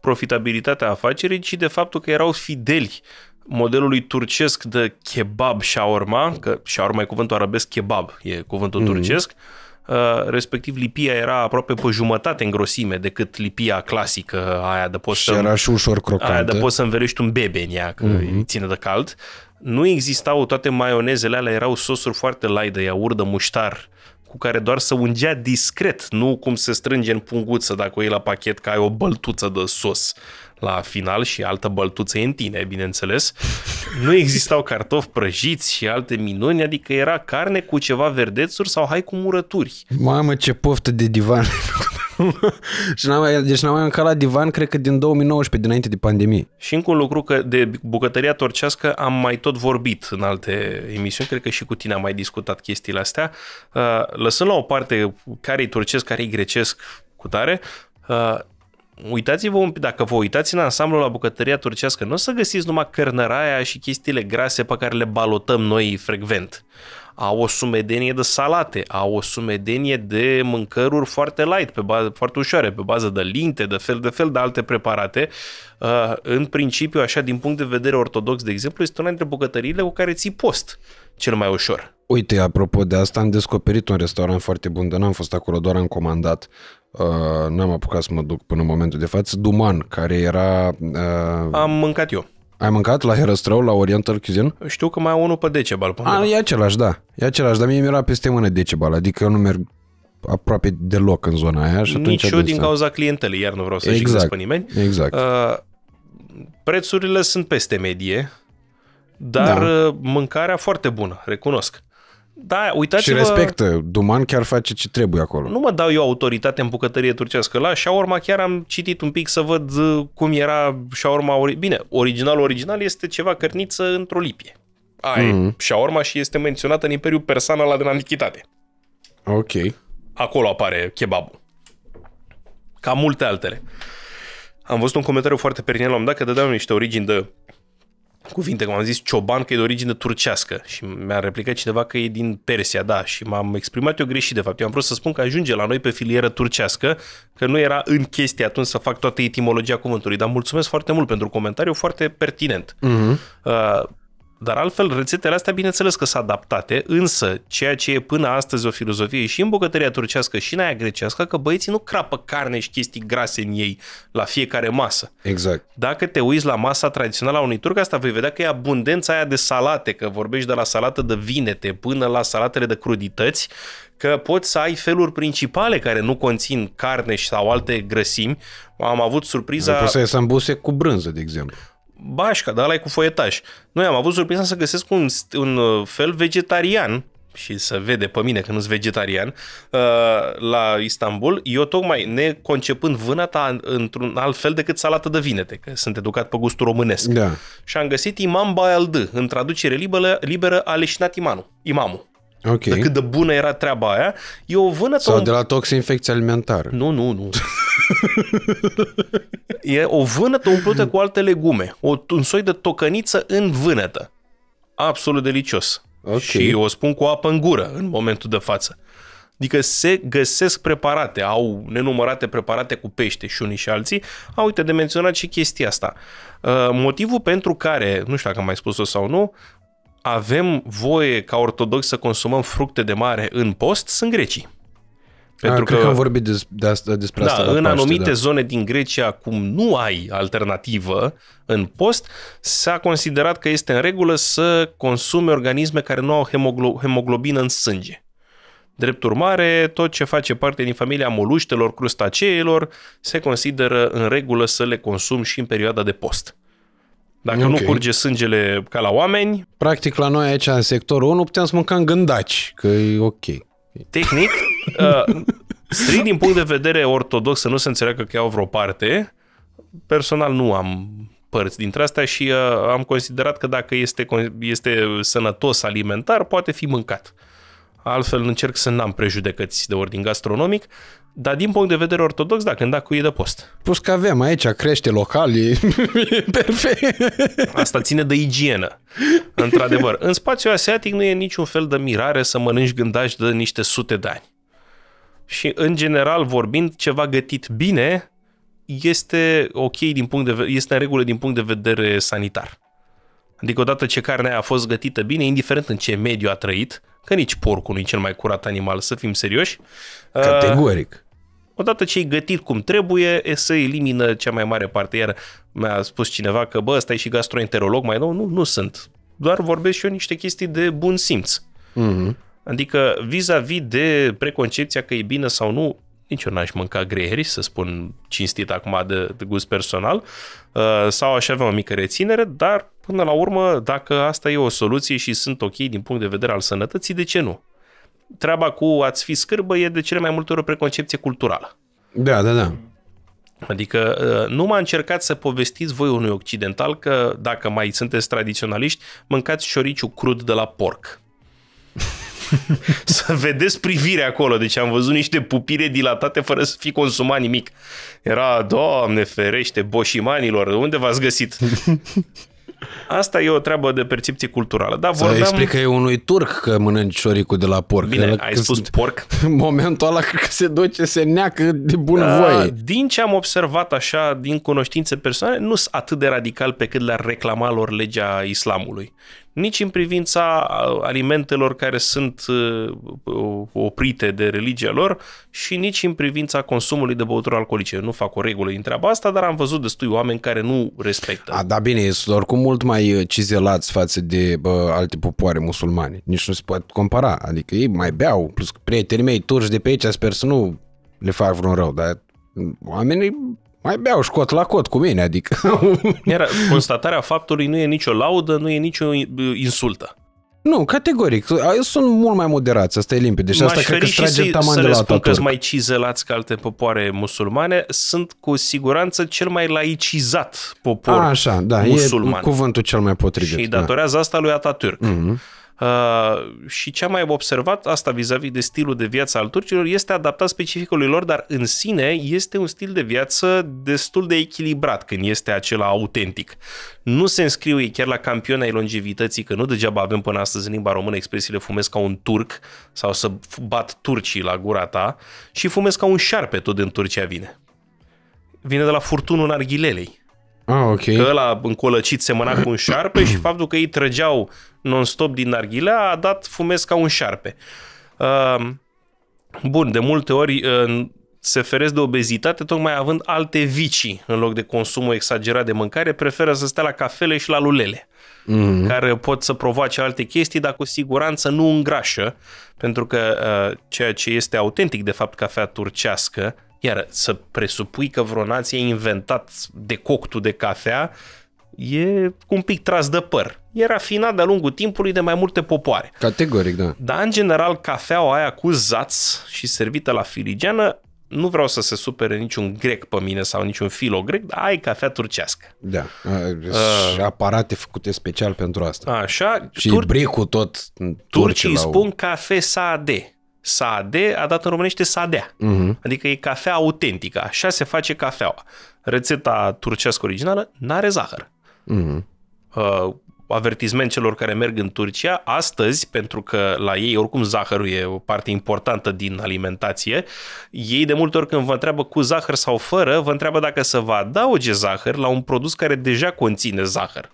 profitabilitatea afacerii, ci de faptul că erau fideli modelului turcesc de kebab shawarma, că shawarma e cuvântul arabesc, kebab e cuvântul mm-hmm. turcesc, Uh, respectiv lipia era aproape pe jumătate în grosime decât lipia clasică aia de poți și era și ușor crocantă. Aia de poți să învelești un bebe în ea, că mm-hmm. îi ține de cald. Nu existau toate maionezele alea, erau sosuri foarte laide, de iaurt, de muștar, cu care doar să ungea discret, nu cum se strânge în punguță dacă o iei la pachet ca ai o băltuță de sos la final și altă băltuță în tine, bineînțeles. Nu existau cartofi prăjiți și alte minuni, adică era carne cu ceva verdețuri sau hai cu murături. Mamă, ce poftă de divan! [laughs] și n-am mai, deci n-am mai mâncat la divan, cred că din 2019, dinainte de pandemie. Și încă un lucru că de bucătăria torcească am mai tot vorbit în alte emisiuni, cred că și cu tine am mai discutat chestiile astea. Uh, lăsând la o parte care-i turcesc, care-i grecesc, cu tare, uh, uitați-vă, dacă vă uitați în ansamblu la bucătăria turcească, nu o să găsiți numai cărnăraia și chestiile grase pe care le balotăm noi frecvent. Au o sumedenie de salate, au o sumedenie de mâncăruri foarte light, pe bază, foarte ușoare, pe bază de linte, de fel de fel de alte preparate. Uh, în principiu, așa, din punct de vedere ortodox, de exemplu, este una dintre bucătăriile cu care ții post cel mai ușor. Uite, apropo de asta, am descoperit un restaurant foarte bun, dar n-am fost acolo, doar am comandat. Uh, n-am apucat să mă duc până în momentul de față, Duman, care era... Uh, Am mâncat eu. Ai mâncat la Herăstrău, la Oriental Cuisine? Știu că mai au unul pe Decebal. Pe A, e același, da. E același, dar mie mi-era peste mână Decebal, adică nu merg aproape deloc în zona aia și atunci... Nici eu din cauza clientelei, iar nu vreau să exact, jignesc pe nimeni. Exact. Uh, prețurile sunt peste medie, dar da. Uh, mâncarea foarte bună, recunosc. Da, uitați-vă... Și respectă, Duman chiar face ce trebuie acolo. Nu mă dau eu autoritate în bucătărie turcească. La shawarma chiar am citit un pic să văd uh, cum era shawarma... Ori... Bine, originalul original este ceva cărniță într-o lipie. Ai mm-hmm. și este menționată în Imperiul Persan la din Antichitate. Ok. Acolo apare kebabul. Ca multe altele. Am văzut un comentariu foarte pertinent la un moment dat că dădeam niște origini de cuvinte, cum am zis, cioban, că e de origine turcească. Și mi-a replicat cineva că e din Persia, da, și m-am exprimat eu greșit, de fapt. Eu am vrut să spun că ajunge la noi pe filieră turcească, că nu era în chestie atunci să fac toată etimologia cuvântului. Dar mulțumesc foarte mult pentru comentariu, foarte pertinent. Uh-huh. Uh, dar altfel, rețetele astea, bineînțeles că sunt adaptate, însă ceea ce e până astăzi o filozofie și în bucătăria turcească și în aia grecească, că băieții nu crapă carne și chestii grase în ei la fiecare masă. Exact. Dacă te uiți la masa tradițională a unui turc, asta vei vedea că e abundența aia de salate, că vorbești de la salată de vinete până la salatele de crudități, că poți să ai feluri principale care nu conțin carne sau alte grăsimi. Am avut surpriza... Poți să ai sambuse cu brânză, de exemplu bașca, dar ăla cu foietaj. Noi am avut surpriza să găsesc un, un uh, fel vegetarian și să vede pe mine că nu s vegetarian, uh, la Istanbul, eu tocmai neconcepând vânata într-un alt fel decât salată de vinete, că sunt educat pe gustul românesc. Da. Și am găsit Imam Bayaldă, în traducere liberă, liberă Aleșinat Imanu, imamul. Okay. De cât de bună era treaba aia, e o vânătă... Sau un... de la toxinfecție alimentară. Nu, nu, nu. e o vânătă umplută cu alte legume. O, un soi de tocăniță în vânătă. Absolut delicios. Okay. Și o spun cu apă în gură în momentul de față. Adică se găsesc preparate, au nenumărate preparate cu pește și unii și alții. A, uite, de menționat și chestia asta. Uh, motivul pentru care, nu știu dacă am mai spus-o sau nu, avem voie ca ortodoxi să consumăm fructe de mare în post sunt grecii. Ah, Pentru A, că, că am vorbit de, de asta, despre da, asta. în Paște, anumite da. zone din Grecia, cum nu ai alternativă în post, s-a considerat că este în regulă să consume organisme care nu au hemoglo- hemoglobină în sânge. Drept urmare, tot ce face parte din familia moluștelor, crustaceelor, se consideră în regulă să le consumi și în perioada de post. Dacă okay. nu curge sângele ca la oameni... Practic, la noi aici, în sectorul 1, putem să mâncăm gândaci, că e ok. Tehnic, [laughs] uh, strict din punct de vedere ortodox, să nu se înțeleagă că iau vreo parte, personal nu am părți dintre astea și uh, am considerat că dacă este, este sănătos alimentar, poate fi mâncat. Uh, altfel încerc să n-am prejudecăți de ordin gastronomic, dar din punct de vedere ortodox, da, când da, cu ei de post. Plus că avem aici, crește local, [laughs] e perfect. Asta ține de igienă, într-adevăr. În spațiul asiatic nu e niciun fel de mirare să mănânci gândași de niște sute de ani. Și, în general, vorbind, ceva gătit bine este ok din punct de vedere, este în regulă din punct de vedere sanitar. Adică odată ce carnea a fost gătită bine, indiferent în ce mediu a trăit, că nici porcul nu e cel mai curat animal, să fim serioși. Categoric. Uh, odată ce e gătit cum trebuie, e să elimină cea mai mare parte. Iar mi-a spus cineva că, bă, ăsta e și gastroenterolog mai nou. Nu, nu sunt. Doar vorbesc și eu niște chestii de bun simț. Mm-hmm. Adică vis-a-vis de preconcepția că e bine sau nu, nici eu n-aș mânca greieri, să spun cinstit acum de, de gust personal, uh, sau aș avea o mică reținere, dar Până la urmă, dacă asta e o soluție și sunt ok din punct de vedere al sănătății, de ce nu? Treaba cu ați fi scârbă e de cele mai multe ori o preconcepție culturală. Da, da, da. Adică uh, nu m-a încercat să povestiți voi unui occidental că dacă mai sunteți tradiționaliști, mâncați șoriciu crud de la porc. [laughs] să vedeți privirea acolo. Deci am văzut niște pupire dilatate fără să fi consumat nimic. Era, doamne ferește, boșimanilor, unde v-ați găsit? [laughs] Asta e o treabă de percepție culturală. Da, vorbeam... Să explică eu unui turc că mănânci șoricul de la porc. Bine, la ai spus porc. În [laughs] momentul ăla că se duce, se neacă de bun da, voie. Din ce am observat așa, din cunoștințe personale, nu sunt atât de radical pe cât le-ar reclama lor legea islamului nici în privința uh, alimentelor care sunt uh, oprite de religia lor și nici în privința consumului de băuturi alcoolice. Nu fac o regulă din treaba asta, dar am văzut destui oameni care nu respectă. A, da, bine, sunt oricum mult mai uh, cizelați față de bă, alte popoare musulmane. Nici nu se poate compara. Adică ei mai beau, plus prietenii mei turci de pe aici, sper să nu le fac vreun rău, dar mm, oamenii mai beau și cot la cot cu mine, adică... Era, [laughs] constatarea faptului nu e nicio laudă, nu e nicio insultă. Nu, categoric. Sunt mult mai moderați, asta e limpede. Deci asta cred că trage taman să de la spun că mai cizelați ca alte popoare musulmane, sunt cu siguranță cel mai laicizat popor A, așa, da, musulman. e cuvântul cel mai potrivit. Și îi datorează da. asta lui Atatürk. Mm-hmm. Uh, și ce am mai observat, asta vis-a-vis de stilul de viață al turcilor, este adaptat specificului lor, dar în sine este un stil de viață destul de echilibrat când este acela autentic. Nu se înscriu ei chiar la campiona ai longevității, că nu degeaba avem până astăzi în limba română expresiile fumesc ca un turc sau să bat turcii la gura ta și fumesc ca un șarpe tot din Turcia vine. Vine de la furtunul arghilelei. Ah, ok. Că ăla încolăcit semăna cu un șarpe și [clears throat] faptul că ei trăgeau non-stop din narghilea a dat fumesc ca un șarpe. Ehm, bun, de multe ori se feresc de obezitate tocmai având alte vicii în loc de consumul exagerat de mâncare, preferă să stea la cafele și la lulele. Mm-hmm. care pot să provoace alte chestii, dar cu siguranță nu îngrașă, pentru că uh, ceea ce este autentic, de fapt, cafea turcească, iar să presupui că vreo nație a inventat coctul de cafea e cu un pic tras de păr. E rafinat de-a lungul timpului de mai multe popoare. Categoric, da. Dar, în general, cafeaua aia cu zaț și servită la filigeană nu vreau să se supere niciun grec pe mine sau niciun filo grec, dar ai cafea turcească. Da, și uh, aparate făcute special pentru asta. Așa. Și tur- bricul tot. Turcii spun cafe sade. Sade a dat în românește sadea. Uh-huh. Adică e cafea autentică. Așa se face cafeaua. Rețeta turcească originală n-are zahăr. Uh-huh. Uh, avertisment celor care merg în Turcia, astăzi, pentru că la ei oricum zahărul e o parte importantă din alimentație, ei de multe ori când vă întreabă cu zahăr sau fără, vă întreabă dacă să vă adauge zahăr la un produs care deja conține zahăr.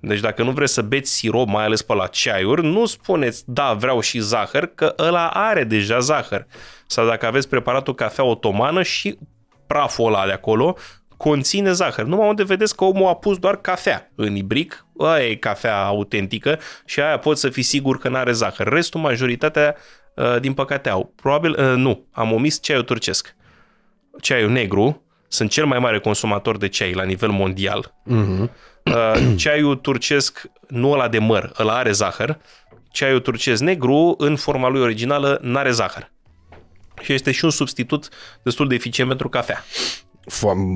Deci dacă nu vreți să beți sirop, mai ales pe la ceaiuri, nu spuneți, da, vreau și zahăr, că ăla are deja zahăr. Sau dacă aveți preparatul cafea otomană și praful ăla de acolo conține zahăr. Numai unde vedeți că omul a pus doar cafea în ibric, aia e cafea autentică și aia poți să fii sigur că nu are zahăr. Restul, majoritatea, uh, din păcate, au. Probabil, uh, nu, am omis ceaiul turcesc. Ceaiul negru, sunt cel mai mare consumator de ceai la nivel mondial. Uh-huh. Uh, ceaiul turcesc, nu ăla de măr, ăla are zahăr, ceaiul turcesc negru, în forma lui originală, n-are zahăr. Și este și un substitut destul de eficient pentru cafea.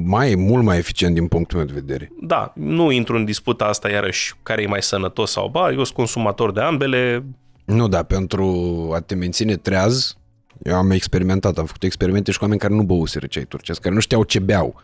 Mai, mult mai eficient din punctul meu de vedere. Da, nu intru în disputa asta iarăși care e mai sănătos sau ba, eu sunt consumator de ambele. Nu, da, pentru a te menține treaz, eu am experimentat, am făcut experimente și cu oameni care nu băuseră ceai turcesc, care nu știau ce beau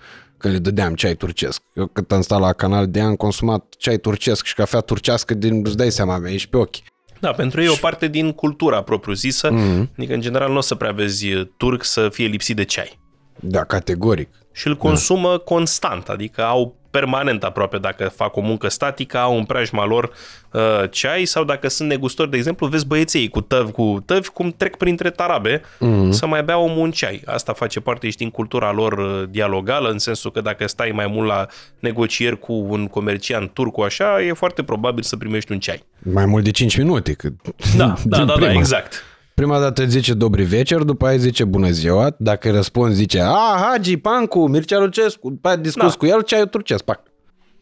că le dădeam ceai turcesc. Eu cât am stat la canal de am consumat ceai turcesc și cafea turcească din, îți dai seama, mea, ești pe ochi. Da, pentru ei e o parte din cultura propriu-zisă, mm-hmm. adică în general nu o să prea vezi uh, turc să fie lipsit de ceai. Da, categoric. Și îl consumă da. constant, adică au permanent aproape dacă fac o muncă statică, au în preajma lor uh, ceai sau dacă sunt negustori, de exemplu, vezi băieții cu tăvi, cu tăvi cum trec printre tarabe mm-hmm. să mai bea omul un ceai. Asta face parte și din cultura lor uh, dialogală, în sensul că dacă stai mai mult la negocieri cu un comerciant turc cu așa, e foarte probabil să primești un ceai. Mai mult de 5 minute. Că... Da, [laughs] da, da, da, da, exact. Prima dată zice dobri večer, după aia zice bună ziua, dacă răspunzi zice a, Hagi, Pancu, Mircea Lucescu, după aia discuți da. cu el, ceaiul turcesc, pac.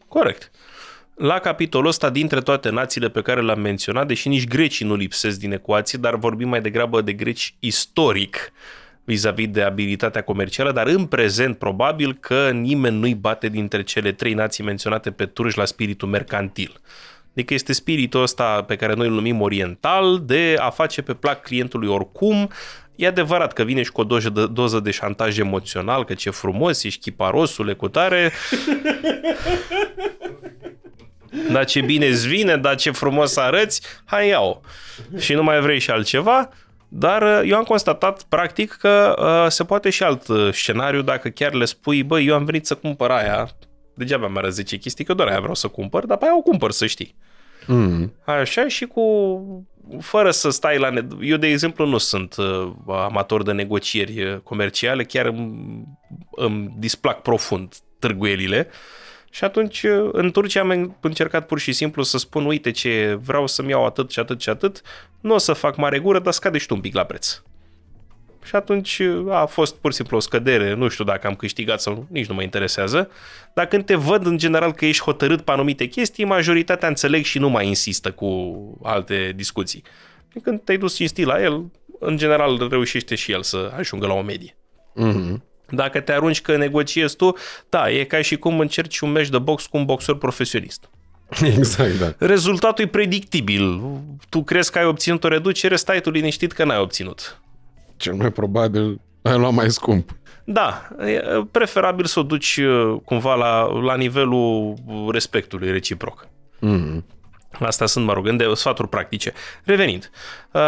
Corect. La capitolul ăsta, dintre toate națiile pe care le-am menționat, deși nici grecii nu lipsesc din ecuație, dar vorbim mai degrabă de greci istoric, vis-a-vis de abilitatea comercială, dar în prezent probabil că nimeni nu-i bate dintre cele trei nații menționate pe turci la spiritul mercantil. Adică este spiritul ăsta pe care noi îl numim oriental de a face pe plac clientului oricum. E adevărat că vine și cu o doză de, doză de șantaj emoțional, că ce frumos, ești chiparosule cu tare. [laughs] dar ce bine îți vine, dar ce frumos arăți, hai iau. Și nu mai vrei și altceva, dar uh, eu am constatat practic că uh, se poate și alt uh, scenariu dacă chiar le spui, băi, eu am venit să cumpăr aia, degeaba mi arăt 10 chestii, că doar aia vreau să cumpăr, dar pe aia o cumpăr, să știi. Mm. Așa și cu... Fără să stai la... Ne... Eu, de exemplu, nu sunt uh, amator de negocieri uh, comerciale, chiar îmi, îmi displac profund târguielile. Și atunci, uh, în Turcia am încercat pur și simplu să spun, uite ce vreau să-mi iau atât și atât și atât, nu o să fac mare gură, dar scade și tu un pic la preț și atunci uh, a fost pur și simplu o scădere, nu știu dacă am câștigat sau nu, nici nu mă interesează, dar când te văd în general că ești hotărât pe anumite chestii, majoritatea înțeleg și nu mai insistă cu alte discuții. Deci când te-ai dus cinstit la el, în general reușește și el să ajungă la o medie. Mm-hmm. Dacă te arunci că negociezi tu, da, e ca și cum încerci un meci de box cu un boxer profesionist. Exact, da. Rezultatul e predictibil. Tu crezi că ai obținut o reducere, stai tu liniștit că n-ai obținut cel mai probabil ai luat mai scump. Da, preferabil să o duci cumva la, la nivelul respectului reciproc. Mm-hmm. Asta sunt, mă rog, sfaturi practice. Revenind, Uh,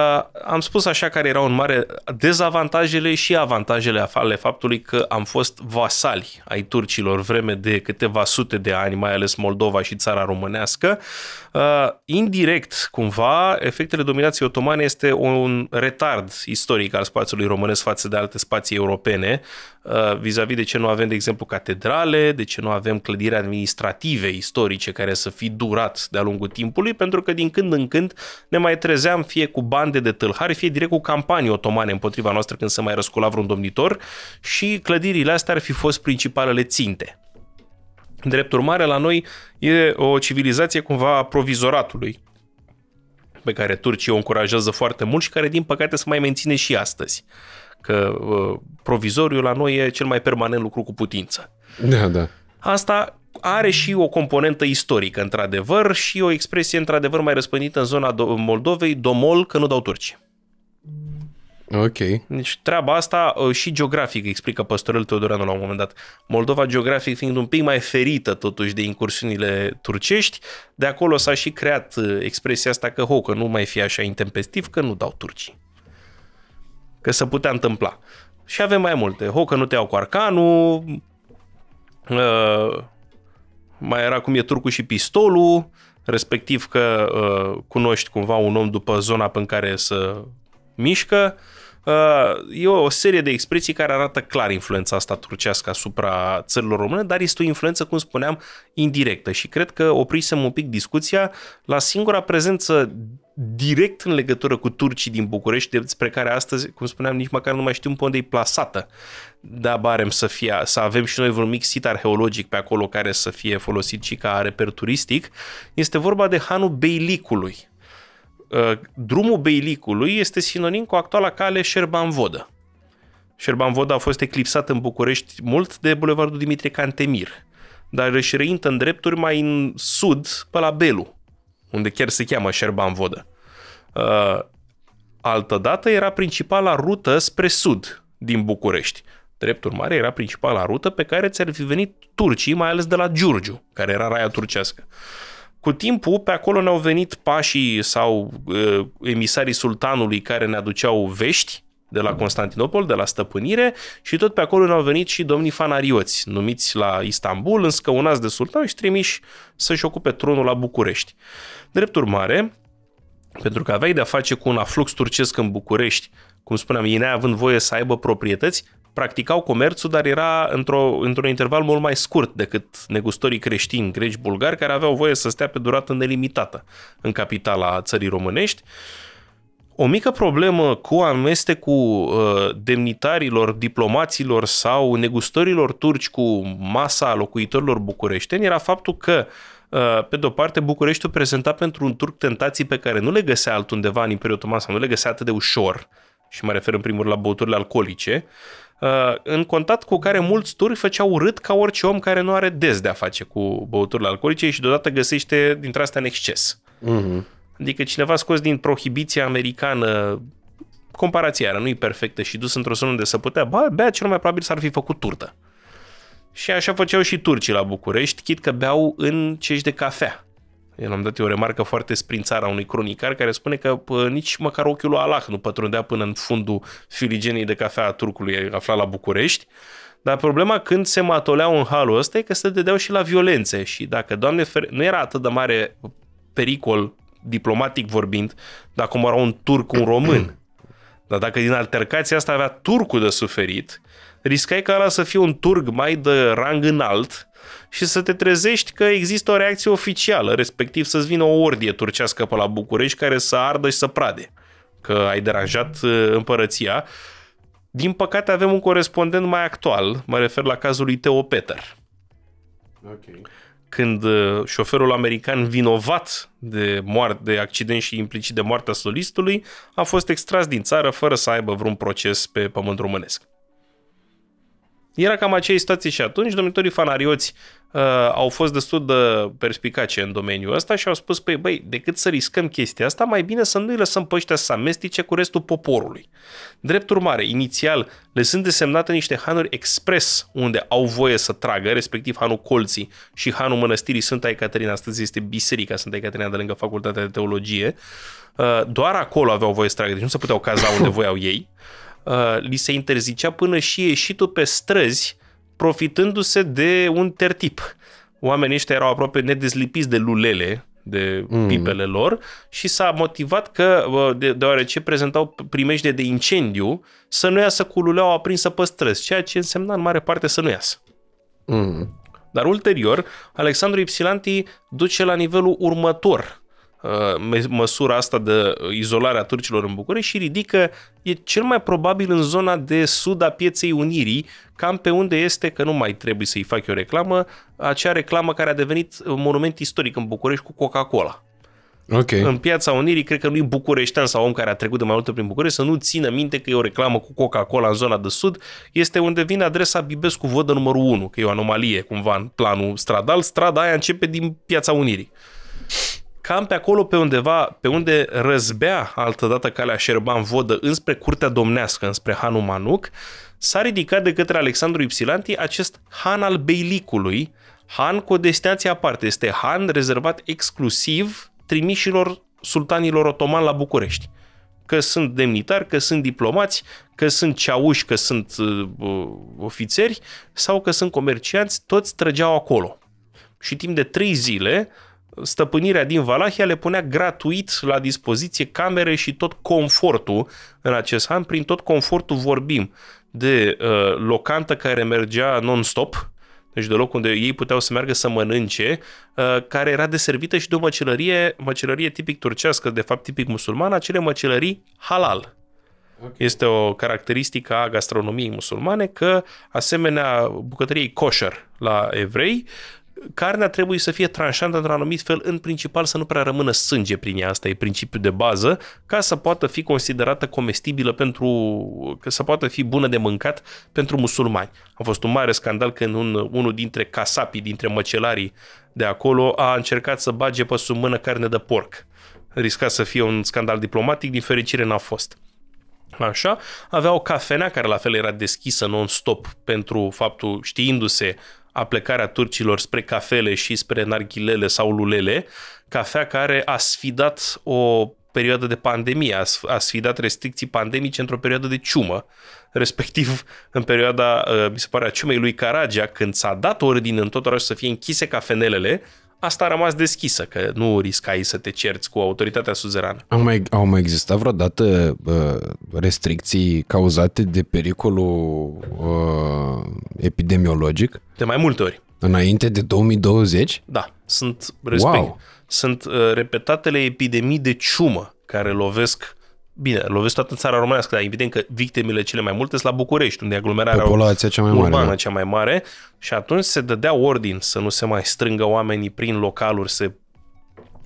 am spus așa care erau în mare dezavantajele și avantajele ale faptului că am fost vasali ai turcilor vreme de câteva sute de ani, mai ales Moldova și țara românească. Uh, indirect, cumva, efectele dominației otomane este un retard istoric al spațiului românesc față de alte spații europene, uh, vis-a-vis de ce nu avem, de exemplu, catedrale, de ce nu avem clădiri administrative istorice care să fi durat de-a lungul timpului, pentru că din când în când ne mai trezeam fie cu bande de tâlhari, fie direct cu campanii otomane împotriva noastră când se mai răscula vreun domnitor și clădirile astea ar fi fost principalele ținte. Drept urmare, la noi e o civilizație cumva a provizoratului, pe care turcii o încurajează foarte mult și care, din păcate, se mai menține și astăzi. Că uh, provizoriul la noi e cel mai permanent lucru cu putință. Da, da. Asta are și o componentă istorică, într-adevăr, și o expresie, într-adevăr, mai răspândită în zona do- Moldovei, domol, că nu dau turci. Ok. Deci treaba asta uh, și geografic explică păstorul Teodoranu la un moment dat. Moldova geografic fiind un pic mai ferită totuși de incursiunile turcești, de acolo s-a și creat uh, expresia asta că ho, că nu mai fi așa intempestiv, că nu dau turcii. Că se putea întâmpla. Și avem mai multe. Ho, că nu te iau cu arcanul, uh, mai era cum e turcul și pistolul, respectiv că uh, cunoști cumva un om după zona pe care să mișcă. Uh, e o serie de expresii care arată clar influența asta turcească asupra țărilor române, dar este o influență, cum spuneam, indirectă și cred că oprisem un pic discuția la singura prezență direct în legătură cu turcii din București, despre care astăzi, cum spuneam, nici măcar nu mai știu pe unde e plasată. Da, barem să fie, să avem și noi vreun mic sit arheologic pe acolo care să fie folosit și ca reper turistic, este vorba de Hanul Beilicului. Uh, drumul Beilicului este sinonim cu actuala cale Șerban-Vodă. Șerban-Vodă a fost eclipsat în București mult de bulevardul Dimitrie Cantemir, dar își reintă în drepturi mai în sud, pe la Belu, unde chiar se cheamă Șerban Vodă. Uh, altădată era principala rută spre sud din București. Drept urmare, era principala rută pe care ți-ar fi venit turcii, mai ales de la Giurgiu, care era raia turcească. Cu timpul, pe acolo ne-au venit pașii sau uh, emisarii sultanului care ne aduceau vești de la Constantinopol, de la stăpânire și tot pe acolo ne-au venit și domnii fanarioți, numiți la Istanbul, înscăunați de sultan și trimiși să-și ocupe tronul la București. Drept urmare, pentru că aveai de-a face cu un aflux turcesc în București, cum spuneam, ei neavând voie să aibă proprietăți, practicau comerțul, dar era într-o, într-un interval mult mai scurt decât negustorii creștini, greci, bulgari, care aveau voie să stea pe durată nelimitată în capitala țării românești. O mică problemă cu amestecul uh, demnitarilor, diplomaților sau negustorilor turci cu masa locuitorilor bucureșteni era faptul că uh, Uh, pe de-o parte, o prezenta pentru un turc tentații pe care nu le găsea altundeva în Imperiul Otoman sau nu le găsea atât de ușor, și mă refer în primul rând la băuturile alcoolice, uh, în contact cu care mulți turi făceau urât ca orice om care nu are des de a face cu băuturile alcoolice și deodată găsește dintre astea în exces. Mm-hmm. Adică cineva scos din prohibiția americană comparația era nu i perfectă și dus într-o zonă unde să putea, ba, bea cel mai probabil s-ar fi făcut turtă. Și așa făceau și turcii la București, chit că beau în cești de cafea. El am dat o remarcă foarte sprințară a unui cronicar care spune că pă, nici măcar ochiul lui Allah nu pătrundea până în fundul filigenei de cafea a turcului aflat la București. Dar problema când se matoleau în halul ăsta e că se dădeau și la violențe și dacă, doamne fer- nu era atât de mare pericol diplomatic vorbind, dacă omora un turc, un român. Dar dacă din altercația asta avea turcul de suferit, riscai ca ăla să fie un turg mai de rang înalt și să te trezești că există o reacție oficială, respectiv să-ți vină o ordie turcească pe la București care să ardă și să prade, că ai deranjat uh, împărăția. Din păcate avem un corespondent mai actual, mă refer la cazul lui Theo Peter. Okay. Când uh, șoferul american vinovat de, moarte, de accident și implicit de moartea solistului a fost extras din țară fără să aibă vreun proces pe pământ românesc. Era cam aceea situație și atunci. Domnitorii fanarioți uh, au fost destul de perspicace în domeniul ăsta și au spus, păi, băi, decât să riscăm chestia asta, mai bine să nu-i lăsăm pe ăștia să amestice cu restul poporului. Drept urmare, inițial le sunt desemnate niște hanuri expres unde au voie să tragă, respectiv hanul Colții și hanul Mănăstirii Sfânta Ecaterina, astăzi este Biserica Sfânta Ecaterina de lângă Facultatea de Teologie, uh, doar acolo aveau voie să tragă, deci nu se puteau caza unde voiau ei. Uh, li se interzicea până și ieșitul pe străzi, profitându-se de un tertip. Oamenii ăștia erau aproape nedezlipiți de lulele, de mm. pipele lor și s-a motivat că, uh, de, deoarece prezentau primejde de incendiu, să nu iasă cu luleaua aprinsă pe străzi, ceea ce însemna în mare parte să nu iasă. Mm. Dar ulterior, Alexandru Ipsilanti duce la nivelul următor Uh, măsura asta de uh, izolare a turcilor în București și ridică, e cel mai probabil în zona de sud a pieței Unirii, cam pe unde este, că nu mai trebuie să-i fac eu reclamă, acea reclamă care a devenit uh, monument istoric în București cu Coca-Cola. Okay. În piața Unirii, cred că nu-i bucureștean sau om care a trecut de mai multe prin București să nu țină minte că e o reclamă cu Coca-Cola în zona de sud, este unde vine adresa Bibescu Vodă numărul 1, că e o anomalie cumva în planul stradal, strada aia începe din piața Unirii cam pe acolo, pe undeva, pe unde răzbea altădată calea Șerban Vodă înspre curtea domnească, înspre Hanul Manuc, s-a ridicat de către Alexandru Ipsilanti acest Han al Beilicului, Han cu o destinație aparte. Este Han rezervat exclusiv trimișilor sultanilor otomani la București. Că sunt demnitari, că sunt diplomați, că sunt ceauși, că sunt uh, uh ofițeri sau că sunt comercianți, toți trăgeau acolo. Și timp de trei zile, stăpânirea din Valahia le punea gratuit la dispoziție camere și tot confortul în acest an. Prin tot confortul vorbim de uh, locantă care mergea non-stop, deci de loc unde ei puteau să meargă să mănânce, uh, care era deservită și de o măcelărie, măcelărie tipic turcească, de fapt tipic musulmană, acele măcelării halal. Okay. Este o caracteristică a gastronomiei musulmane că, asemenea bucătăriei kosher la evrei, carnea trebuie să fie tranșantă într-un anumit fel, în principal să nu prea rămână sânge prin ea, asta e principiul de bază, ca să poată fi considerată comestibilă pentru, ca să poată fi bună de mâncat pentru musulmani. A fost un mare scandal când un, unul dintre casapii, dintre măcelarii de acolo, a încercat să bage pe sub mână carne de porc. Risca să fie un scandal diplomatic, din fericire n-a fost. Așa, avea o cafenea care la fel era deschisă non-stop pentru faptul, știindu-se a plecarea turcilor spre cafele și spre narghilele sau lulele, cafea care a sfidat o perioadă de pandemie, a, sfidat restricții pandemice într-o perioadă de ciumă, respectiv [laughs] în perioada, uh, mi se pare, a ciumei lui Caragia, când s-a dat ordine în tot orașul să fie închise cafenelele asta a rămas deschisă, că nu riscai să te cerți cu autoritatea suzerană. Au mai, au mai existat vreodată uh, restricții cauzate de pericolul uh, epidemiologic? De mai multe ori. Înainte de 2020? Da, sunt, respect, wow. sunt uh, repetatele epidemii de ciumă care lovesc Bine, lovesc toată țara românească, dar evident că victimele cele mai multe sunt la București, unde aglomerarea Populația cea mai urbană mare, da. cea mai mare și atunci se dădea ordin să nu se mai strângă oamenii prin localuri, se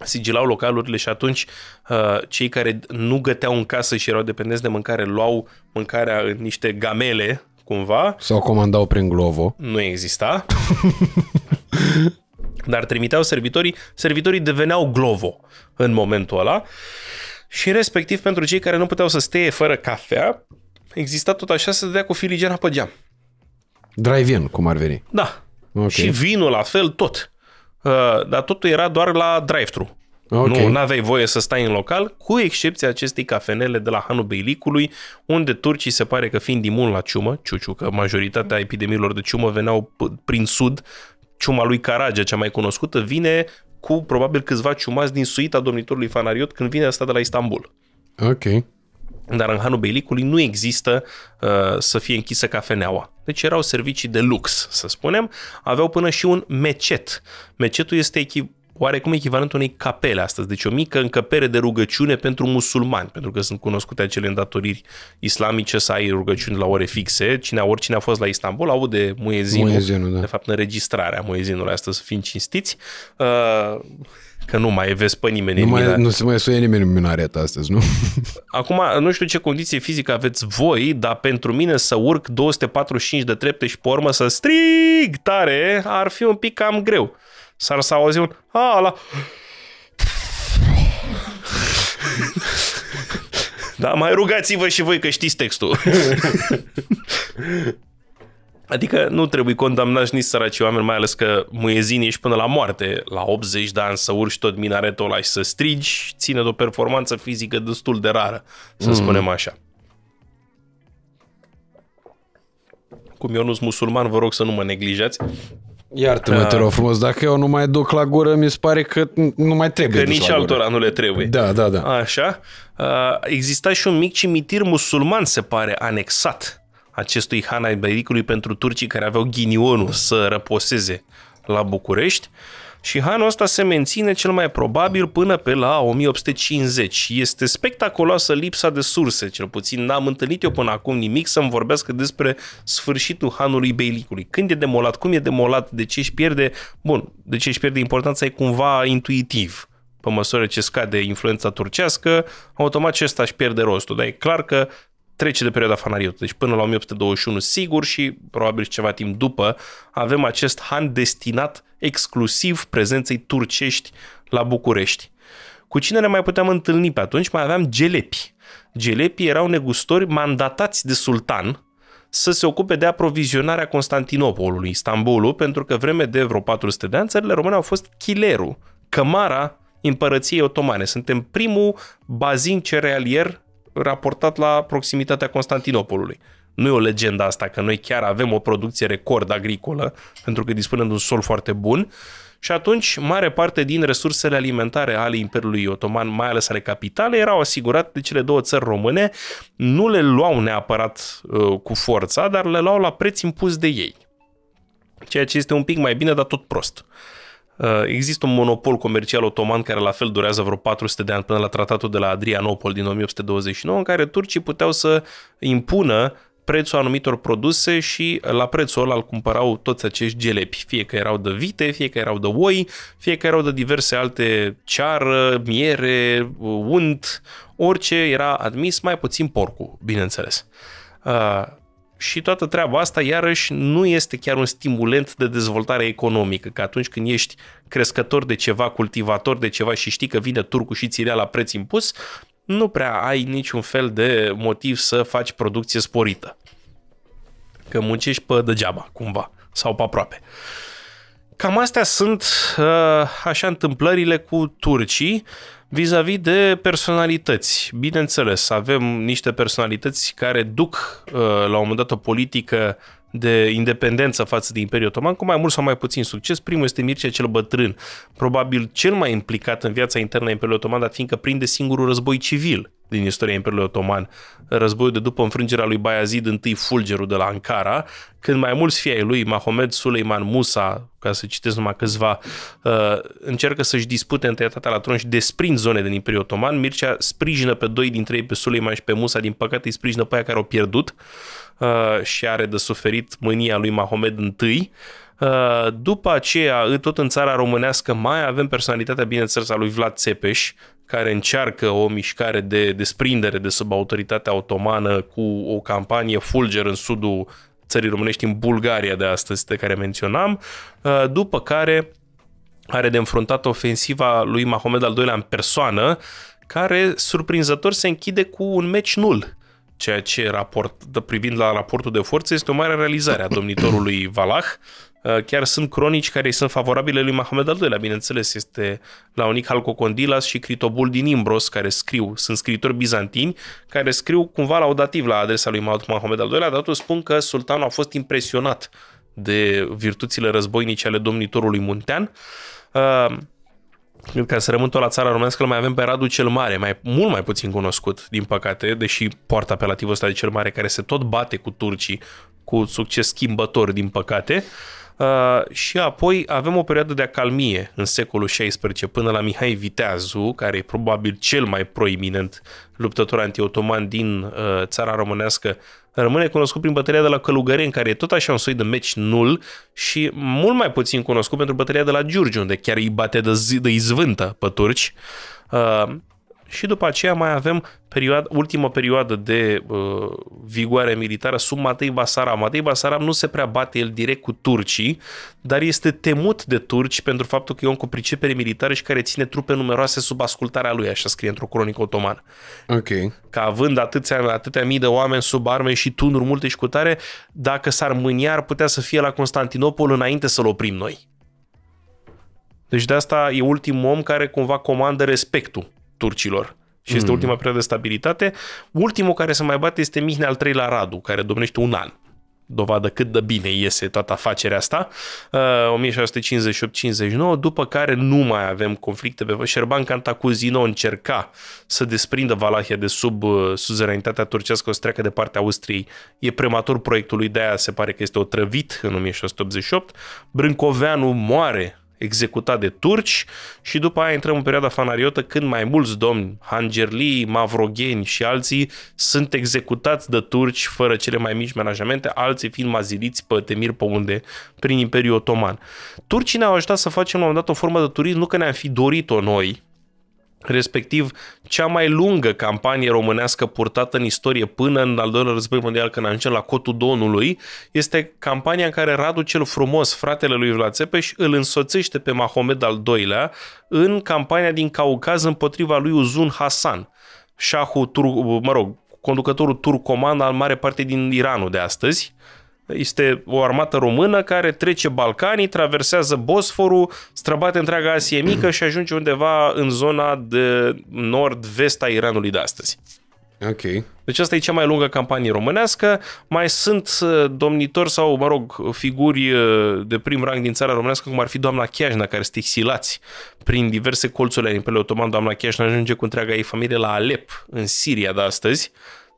sigilau localurile și atunci uh, cei care nu găteau în casă și erau dependenți de mâncare luau mâncarea în niște gamele, cumva. Sau comandau prin Glovo. Nu exista. [laughs] Dar trimiteau servitorii, servitorii deveneau Glovo în momentul ăla și respectiv pentru cei care nu puteau să steie fără cafea, exista tot așa să dea cu filigena pe geam. Drive-in, cum ar veni. Da. Okay. Și vinul la fel, tot. Uh, dar totul era doar la drive-thru. Okay. Nu aveai voie să stai în local, cu excepția acestei cafenele de la Hanu Beilicului, unde turcii se pare că fiind imun la ciumă, ciuciu, că majoritatea epidemiilor de ciumă veneau prin sud, ciuma lui Caragea, cea mai cunoscută, vine cu probabil câțiva ciumați din suita domnitorului Fanariot când vine asta de la Istanbul. Ok. Dar în hanul beilicului nu există uh, să fie închisă cafeneaua. Deci erau servicii de lux, să spunem. Aveau până și un mecet. Mecetul este echiv- oarecum echivalentul unei capele astăzi, deci o mică încăpere de rugăciune pentru musulmani, pentru că sunt cunoscute acele îndatoriri islamice să ai rugăciuni la ore fixe. Cine, oricine a fost la Istanbul aude muezinul, muezinul da. de fapt înregistrarea muezinului astăzi, fim cinstiți. Uh, că nu mai vezi pe nimeni nu, mai, nu se mai suie nimeni în minaret astăzi, nu? [laughs] Acum, nu știu ce condiție fizică aveți voi, dar pentru mine să urc 245 de trepte și pe urmă să strig tare ar fi un pic cam greu s-ar să auzi un a ah, la... da, mai rugați-vă și voi că știți textul. Adică nu trebuie condamnați nici săraci oameni, mai ales că muiezinii ești până la moarte. La 80 de ani să urci tot minaretul ăla și să strigi, ține de o performanță fizică destul de rară, să mm. spunem așa. Cum eu nu sunt musulman, vă rog să nu mă neglijați. Iartă-mă, te rog frumos, dacă eu nu mai duc la gură, mi se pare că nu mai trebuie. Că nici altora nu le trebuie. Da, da, da. Așa. Uh, exista și un mic cimitir musulman, se pare, anexat acestui Hanai Bericului pentru turcii care aveau ghinionul să răposeze la București și hanul ăsta se menține cel mai probabil până pe la 1850. Este spectaculoasă lipsa de surse, cel puțin n-am întâlnit eu până acum nimic să-mi vorbească despre sfârșitul hanului beilicului. Când e demolat, cum e demolat, de ce își pierde, bun, de ce își pierde importanța e cumva intuitiv pe măsură ce scade influența turcească, automat acesta își pierde rostul. Dar e clar că trece de perioada fanariotă, deci până la 1821 sigur și probabil ceva timp după avem acest han destinat exclusiv prezenței turcești la București. Cu cine ne mai puteam întâlni pe atunci? Mai aveam gelepi. Gelepi erau negustori mandatați de sultan să se ocupe de aprovizionarea Constantinopolului, Istanbulul, pentru că vreme de vreo 400 de ani țările române au fost chilerul, cămara împărăției otomane. Suntem primul bazin cerealier raportat la proximitatea Constantinopolului. Nu e o legendă asta că noi chiar avem o producție record agricolă, pentru că dispunem de un sol foarte bun, și atunci, mare parte din resursele alimentare ale Imperiului Otoman, mai ales ale capitale, erau asigurate de cele două țări române. Nu le luau neapărat uh, cu forța, dar le luau la preț impus de ei. Ceea ce este un pic mai bine, dar tot prost. Uh, Uh, există un monopol comercial otoman care la fel durează vreo 400 de ani până la tratatul de la Adrianopol din 1829, în care turcii puteau să impună prețul anumitor produse și la prețul ăla îl cumpărau toți acești gelepi, fie că erau de vite, fie că erau de oi, fie că erau de diverse alte ceară, miere, unt, orice era admis, mai puțin porcul, bineînțeles. Uh, și toată treaba asta, iarăși, nu este chiar un stimulent de dezvoltare economică, că atunci când ești crescător de ceva, cultivator de ceva și știi că vine turcul și ți la preț impus, nu prea ai niciun fel de motiv să faci producție sporită. Că muncești pe degeaba, cumva, sau pe aproape. Cam astea sunt uh, așa întâmplările cu turcii vis-a-vis de personalități. Bineînțeles, avem niște personalități care duc uh, la un moment dat o politică de independență față de Imperiul Otoman, cu mai mult sau mai puțin succes. Primul este Mircea cel Bătrân, probabil cel mai implicat în viața internă a Imperiului Otoman, dar fiindcă prinde singurul război civil din istoria Imperiului Otoman, războiul de după înfrângerea lui Bayazid I Fulgerul de la Ankara, când mai mulți fii ai lui, Mahomed Suleiman Musa, ca să citesc numai câțiva, uh, încearcă să-și dispute întâietatea la tron și desprind zone din Imperiul Otoman, Mircea sprijină pe doi dintre ei, pe Suleiman și pe Musa, din păcate îi sprijină pe aia care au pierdut, Uh, și are de suferit mânia lui Mahomed I. Uh, după aceea, tot în țara românească, mai avem personalitatea, bineînțeles, a lui Vlad Țepeș, care încearcă o mișcare de desprindere de sub autoritatea otomană cu o campanie fulger în sudul țării românești, în Bulgaria de astăzi, de care menționam, uh, după care are de înfruntat ofensiva lui Mahomed al II-lea în persoană, care surprinzător se închide cu un meci nul ceea ce raport, privind la raportul de forțe este o mare realizare a domnitorului Valah. Uh, chiar sunt cronici care sunt favorabile lui Mohamed al II-lea, bineînțeles, este la unic Halcocondilas și Critobul din Imbros, care scriu, sunt scritori bizantini, care scriu cumva laudativ la adresa lui Mohamed al II-lea, dar tot spun că sultanul a fost impresionat de virtuțile războinice ale domnitorului Muntean. Uh, Cred că să rămân tot la țara românească, îl mai avem pe Radu cel Mare, mai, mult mai puțin cunoscut, din păcate, deși poartă apelativul ăsta de cel mare, care se tot bate cu turcii, cu succes schimbător, din păcate. Uh, Uh, și apoi avem o perioadă de acalmie în secolul XVI până la Mihai Viteazu, care e probabil cel mai proeminent luptător anti-otoman din uh, țara românească, rămâne cunoscut prin bătălia de la Călugăreni, care e tot așa un soi de meci nul și mult mai puțin cunoscut pentru bătălia de la Giurgiu, unde chiar îi bate de, zi, de izvântă pe turci. Uh, și după aceea mai avem perioadă, ultima perioadă de uh, vigoare militară sub Matei Basaram. Matei Basaram nu se prea bate el direct cu turcii, dar este temut de turci pentru faptul că e un cu pricepere militară și care ține trupe numeroase sub ascultarea lui, așa scrie într-o cronică otomană. Ok. Că având atâția, atâtea mii de oameni sub arme și tunuri multe și cu tare, dacă s-ar mânia, ar putea să fie la Constantinopol înainte să-l oprim noi. Deci de asta e ultimul om care cumva comandă respectul turcilor. Și mm. este ultima perioadă de stabilitate. Ultimul care se mai bate este Mihnea al iii Radu, care domnește un an dovadă cât de bine iese toată afacerea asta, 1658-59, uh, după care nu mai avem conflicte pe Șerban Cantacuzino încerca să desprindă Valahia de sub uh, suzerenitatea turcească, o să treacă de partea Austriei. E prematur proiectul de aia se pare că este otrăvit în 1688. Brâncoveanu moare executat de turci și după aia intrăm în perioada fanariotă când mai mulți domni, Hangerli, Mavrogheni și alții sunt executați de turci fără cele mai mici menajamente, alții fiind maziliți pe temir pe unde prin Imperiul Otoman. Turcii ne-au ajutat să facem la un moment dat o formă de turism, nu că ne-am fi dorit-o noi, respectiv cea mai lungă campanie românească purtată în istorie până în al doilea război mondial, când ajungem la cotul Donului, este campania în care Radu cel Frumos, fratele lui Vlad Țepeș, îl însoțește pe Mahomed al II-lea în campania din Caucaz împotriva lui Uzun Hasan, șahul, tur- mă rog, conducătorul turcoman al mare parte din Iranul de astăzi, este o armată română care trece Balcanii, traversează Bosforul, străbate întreaga Asie Mică și ajunge undeva în zona de nord-vest a Iranului de astăzi. Ok. Deci asta e cea mai lungă campanie românească. Mai sunt uh, domnitori sau, mă rog, figuri uh, de prim rang din țara românească, cum ar fi doamna Chiajna, care sunt exilați prin diverse colțuri ale Imperiului Otoman. Doamna Chiajna ajunge cu întreaga ei familie la Alep, în Siria de astăzi.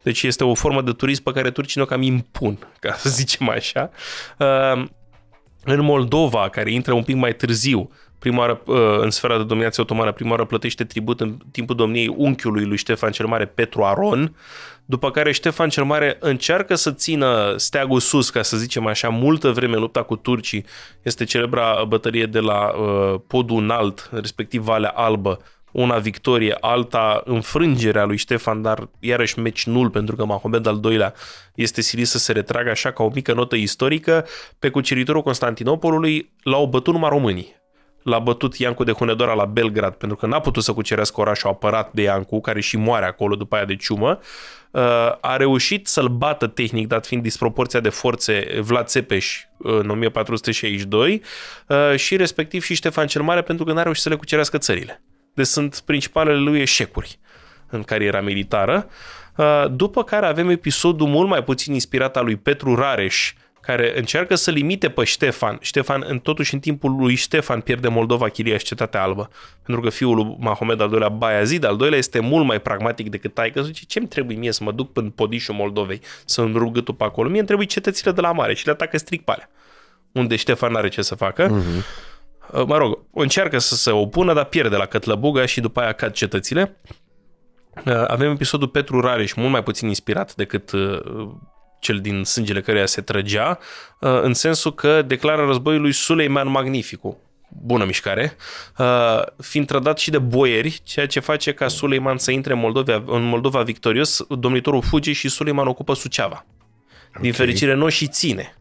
Deci este o formă de turism pe care turcii nu cam impun, ca să zicem așa. Ehm, în Moldova, care intră un pic mai târziu, prima oară, ă, în sfera de dominație otomană, prima oară plătește tribut în timpul domniei unchiului lui Ștefan cel Mare, Petru Aron, după care Ștefan cel Mare încearcă să țină steagul sus, ca să zicem așa, multă vreme lupta cu turcii. Este celebra bătălie de la uh, Podul Înalt, respectiv Valea Albă, una victorie, alta înfrângerea lui Ștefan, dar iarăși meci nul pentru că Mahomed al doilea este silit să se retragă așa ca o mică notă istorică. Pe cuceritorul Constantinopolului l-au bătut numai românii. L-a bătut Iancu de Hunedora la Belgrad pentru că n-a putut să cucerească orașul apărat de Iancu, care și moare acolo după aia de ciumă. Uh, a reușit să-l bată tehnic, dat fiind disproporția de forțe Vlad Țepeș uh, în 1462 uh, și respectiv și Ștefan cel Mare pentru că n-a reușit să le cucerească țările. Deci sunt principalele lui eșecuri în cariera militară. Uh, după care avem episodul mult mai puțin inspirat al lui Petru Rareș, care încearcă să limite pe Ștefan. Ștefan, în, totuși în timpul lui Ștefan pierde Moldova, Chilia și Cetatea Albă, pentru că fiul lui Mahomed al doilea, Baiazid al doilea, este mult mai pragmatic decât taică. Zice, ce-mi trebuie mie să mă duc până podișul Moldovei, să-mi rup gâtul pe acolo? Mie îmi trebuie cetățile de la mare și le atacă strict pe alea, unde Ștefan are ce să facă. Uh-huh. Uh, mă rog, încearcă să se opună, dar pierde la Cătlăbuga și după aia cad cetățile. Uh, avem episodul Petru Rareș, mult mai puțin inspirat decât uh, cel din sângele căreia se trăgea, în sensul că declară războiul lui Suleiman Magnificu. Bună mișcare, fiind trădat și de boieri, ceea ce face ca Suleiman să intre în Moldova, în Moldova victorios, domnitorul fuge și Suleiman ocupă Suceava. Okay. fericire nu și ține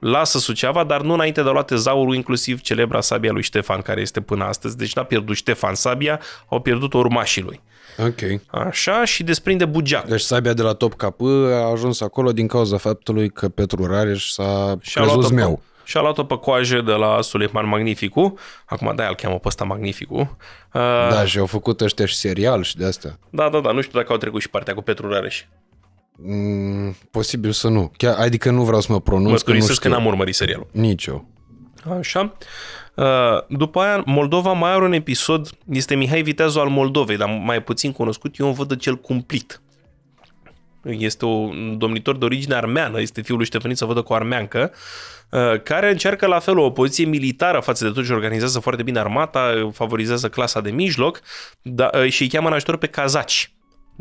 lasă Suceava, dar nu înainte de a lua tezaurul, inclusiv celebra sabia lui Ștefan, care este până astăzi. Deci n-a pierdut Ștefan sabia, au pierdut urmașii lui. Ok. Așa și desprinde Bugeac. Deci sabia de la Top Cap ă, a ajuns acolo din cauza faptului că Petru Rareș s-a și crezut zmeu. Și a luat-o pe coajă de la Suleiman Magnificu. Acum da, îl cheamă pe ăsta Magnificu. Ă, da, și au făcut ăștia și serial și de asta. Da, da, da, nu știu dacă au trecut și partea cu Petru Rareș. Mm, posibil să nu. Chiar, adică nu vreau să mă pronunț. Mărturisesc că, nu că n-am urmărit serialul. Nici eu. Așa. Uh, după aia, Moldova mai are un episod, este Mihai Viteazu al Moldovei, dar mai puțin cunoscut, eu îmi văd cel cumplit. Este un domnitor de origine armeană, este fiul lui să Vădă cu armeancă, uh, care încearcă la fel o poziție militară față de tot ce organizează foarte bine armata, favorizează clasa de mijloc da, uh, și îi cheamă în ajutor pe cazaci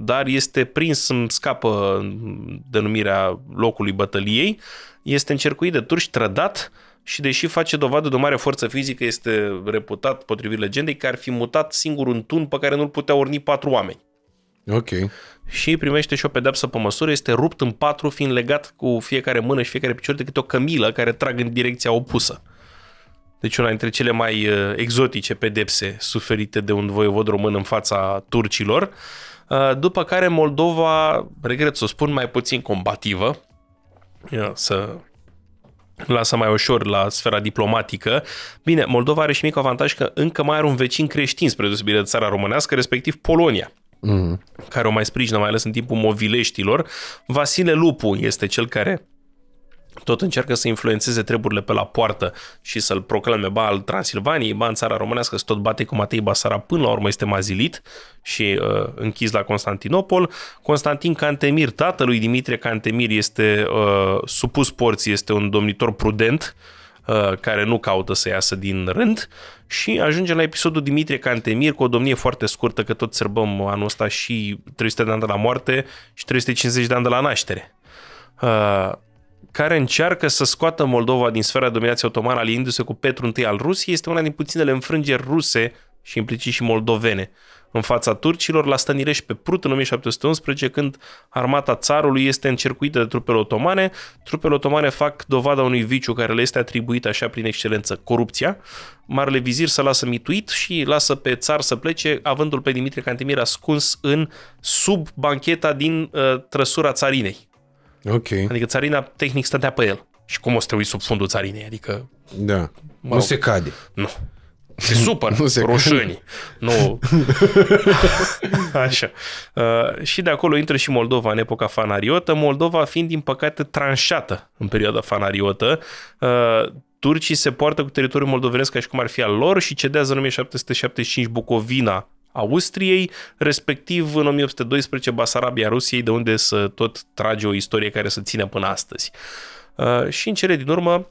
dar este prins, îmi scapă denumirea locului bătăliei, este încercuit de turci trădat și deși face dovadă de o mare forță fizică, este reputat, potrivit legendei, că ar fi mutat singur un tun pe care nu-l putea orni patru oameni. Ok. Și primește și o pedepsă pe măsură, este rupt în patru, fiind legat cu fiecare mână și fiecare picior de câte o cămilă care trag în direcția opusă. Deci una dintre cele mai eh, exotice pedepse suferite de un voievod român în fața turcilor. Uh, Uh, după care Moldova, regret să o spun, mai puțin combativă, să lasă mai ușor la sfera diplomatică. Bine, Moldova are și mic avantaj că încă mai are un vecin creștin spre deosebire de țara românească, respectiv Polonia. Mm. care o mai sprijină, mai ales în timpul movileștilor. Vasile Lupu este cel care tot încearcă să influențeze treburile pe la poartă și să-l proclame ba al Transilvaniei, ba în țara românească, să tot bate cu Matei Basara, până la urmă este mazilit și uh, închis la Constantinopol. Constantin Cantemir, tatălui Dimitrie Cantemir, este uh, supus porții, este un domnitor prudent, uh, care nu caută să iasă din rând și ajungem la episodul Dimitrie Cantemir cu o domnie foarte scurtă, că tot sărbăm anul ăsta și 300 de ani de la moarte și 350 de ani de la naștere. Uh, care încearcă să scoată Moldova din sfera dominației otomane aliindu-se cu Petru I al Rusiei, este una din puținele înfrângeri ruse și implicit și moldovene în fața turcilor la Stănirești pe Prut în 1711, când armata țarului este încercuită de trupele otomane. Trupele otomane fac dovada unui viciu care le este atribuit așa prin excelență, corupția. Marele vizir se lasă mituit și lasă pe țar să plece, avându-l pe Dimitrie Cantemir ascuns în sub bancheta din uh, trăsura țarinei Ok. Adică țarina tehnic stătea pe el. Și cum o să te uiți sub fundul țarinei? Adică... Da. Mă rog, nu se cade. Nu. Se supără [laughs] nu se roșânii. Nu. [laughs] Așa. Uh, și de acolo intră și Moldova în epoca fanariotă, Moldova fiind din păcate tranșată în perioada fanariotă. Uh, turcii se poartă cu teritoriul moldovenesc ca și cum ar fi al lor și cedează în 1775 Bucovina Austriei, respectiv în 1812 Basarabia Rusiei, de unde să tot trage o istorie care să ține până astăzi. Uh, și în cele din urmă,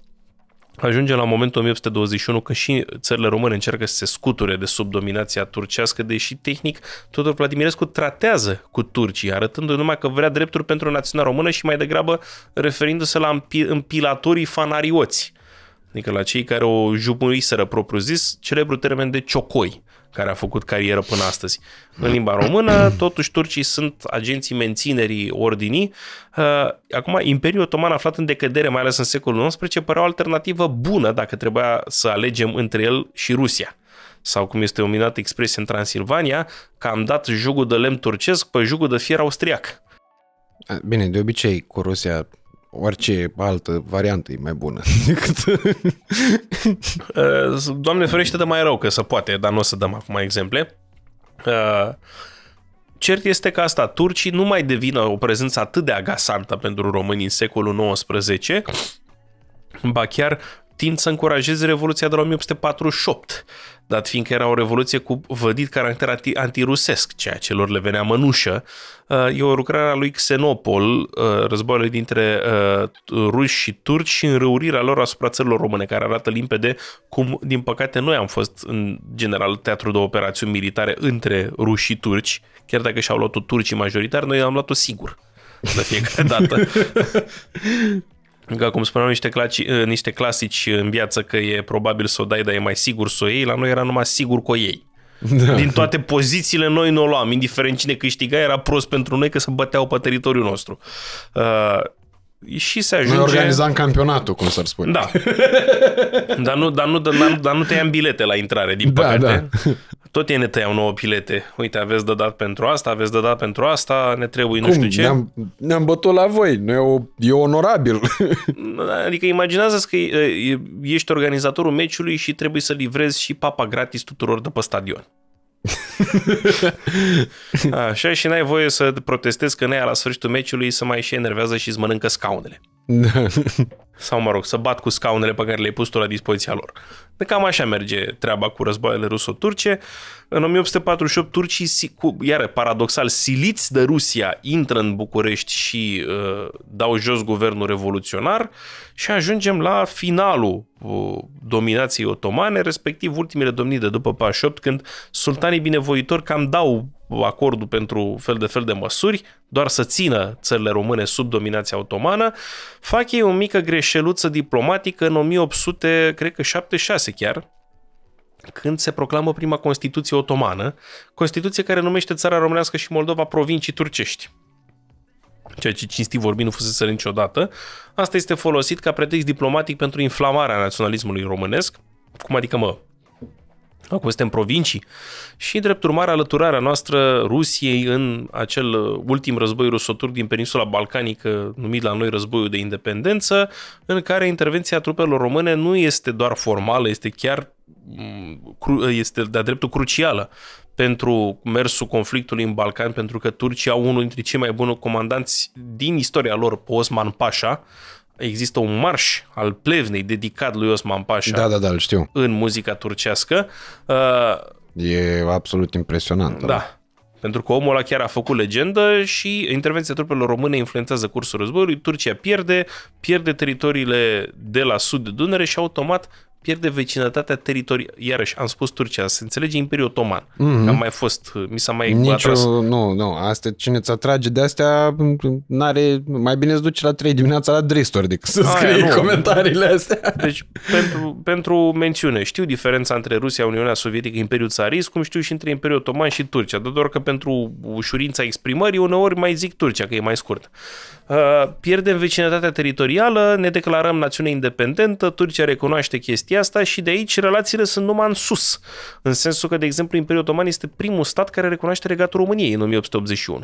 ajunge la momentul 1821 că și țările române încearcă să se scuture de sub dominația turcească, deși tehnic Tudor Vladimirescu tratează cu turcii, arătându-i numai că vrea drepturi pentru națiunea română și mai degrabă referindu-se la împilatorii fanarioți, adică la cei care o jupuiseră propriu zis, celebru termen de ciocoi care a făcut carieră până astăzi. În limba română, totuși, turcii sunt agenții menținerii ordinii. Uh, acum, Imperiul Otoman aflat în decădere, mai ales în secolul XIX, părea o alternativă bună dacă trebuia să alegem între el și Rusia sau cum este nominată expresie în Transilvania, că am dat jugul de lemn turcesc pe jugul de fier austriac. Bine, de obicei cu Rusia orice altă variantă e mai bună [laughs] decât... Eh, Doamne ferește, dă mai rău că se poate, dar nu o să dăm acum exemple. Eh, cert este că asta, turcii nu mai devină o prezență atât de agasantă pentru românii în secolul XIX, ba chiar tind să încurajeze Revoluția de la 1848, dat fiindcă era o revoluție cu vădit caracter antirusesc, ceea ce lor le venea mănușă. Uh, e o lucrare a lui Xenopol, uh, războiul dintre uh, ruși și turci și înrăurirea lor asupra țărilor române, care arată limpede cum, din păcate, noi am fost în general teatru de operațiuni militare între ruși și turci, chiar dacă și-au luat-o turcii majoritar, noi am luat-o sigur de fiecare dată. [laughs] Că, cum spuneau niște, claci, ă, niște clasici în viață că e probabil să o dai, dar e mai sigur să o iei, la noi era numai sigur cu ei Da. Din toate pozițiile noi nu o luam, indiferent cine câștiga, era prost pentru noi că se băteau pe teritoriul nostru. Uh, și se ajunge... Noi organizam campionatul, cum să-l spun. Da. [laughs] dar, nu, dar, nu, dar, nu, dar nu iam bilete la intrare, din da, păcate. Da, da tot ei ne tăiau nouă pilete. Uite, aveți de dat pentru asta, aveți de dat pentru asta, ne trebuie Cum? nu știu ce. Ne-am, ne-am bătut la voi, nu e, o, e onorabil. [laughs] Adică imaginează-ți că ești organizatorul meciului și trebuie să livrezi și papa gratis tuturor de pe stadion. [laughs] Așa și n-ai voie să protestezi că ne-ai la sfârșitul meciului să mai și enervează și îți mănâncă scaunele. Da. Sau mă rog, să bat cu scaunele pe care le-ai pus tu la dispoziția lor. Cam așa merge treaba cu războaiele ruso-turce. În 1848, turcii, iară paradoxal, siliți de Rusia, intră în București și uh, dau jos guvernul revoluționar și ajungem la finalul uh, dominației otomane, respectiv ultimele domnii de după 48, când sultanii binevoitori cam dau acordul pentru fel de fel de măsuri, doar să țină țările române sub dominația otomană, fac ei o mică greșeluță diplomatică în 1800, cred că 76 chiar, când se proclamă prima Constituție otomană, Constituție care numește țara românească și Moldova provincii turcești ceea ce cinstit vorbi nu fusese niciodată, asta este folosit ca pretext diplomatic pentru inflamarea naționalismului românesc, cum adică mă, Acum suntem provincii și, drept urmare, alăturarea noastră Rusiei în acel uh, ultim război rusoturc din peninsula balcanică, numit la noi războiul de independență, în care intervenția trupelor române nu este doar formală, este chiar mm, este de-a dreptul crucială pentru mersul conflictului în Balcan, pentru că turcii au unul dintre cei mai buni comandanți din istoria lor, Osman Pasha, există un marș al plevnei dedicat lui Osman Pașa da, da, da, îl știu. în muzica turcească. Uh, e absolut impresionant. Da. da. Pentru că omul ăla chiar a făcut legendă și intervenția trupelor române influențează cursul războiului, Turcia pierde, pierde teritoriile de la sud de Dunăre și automat pierde vecinătatea teritorială. Iarăși, am spus Turcia, se înțelege Imperiul Otoman. Mm-hmm. am mai fost, mi s-a mai Nicio, Nu, nu, asta cine ți atrage de astea, n-are, mai bine îți duci la 3 dimineața la Dristor decât să scrii nu. comentariile astea. Deci, pentru, pentru mențiune, știu diferența între Rusia, Uniunea Sovietică, Imperiul Țarist, cum știu și între Imperiul Otoman și Turcia, doar că pentru ușurința exprimării, uneori mai zic Turcia, că e mai scurt. Uh, pierdem vecinătatea teritorială, ne declarăm națiune independentă, Turcia recunoaște chestia asta și de aici relațiile sunt numai în sus, în sensul că, de exemplu, Imperiul Otoman este primul stat care recunoaște regatul României în 1881.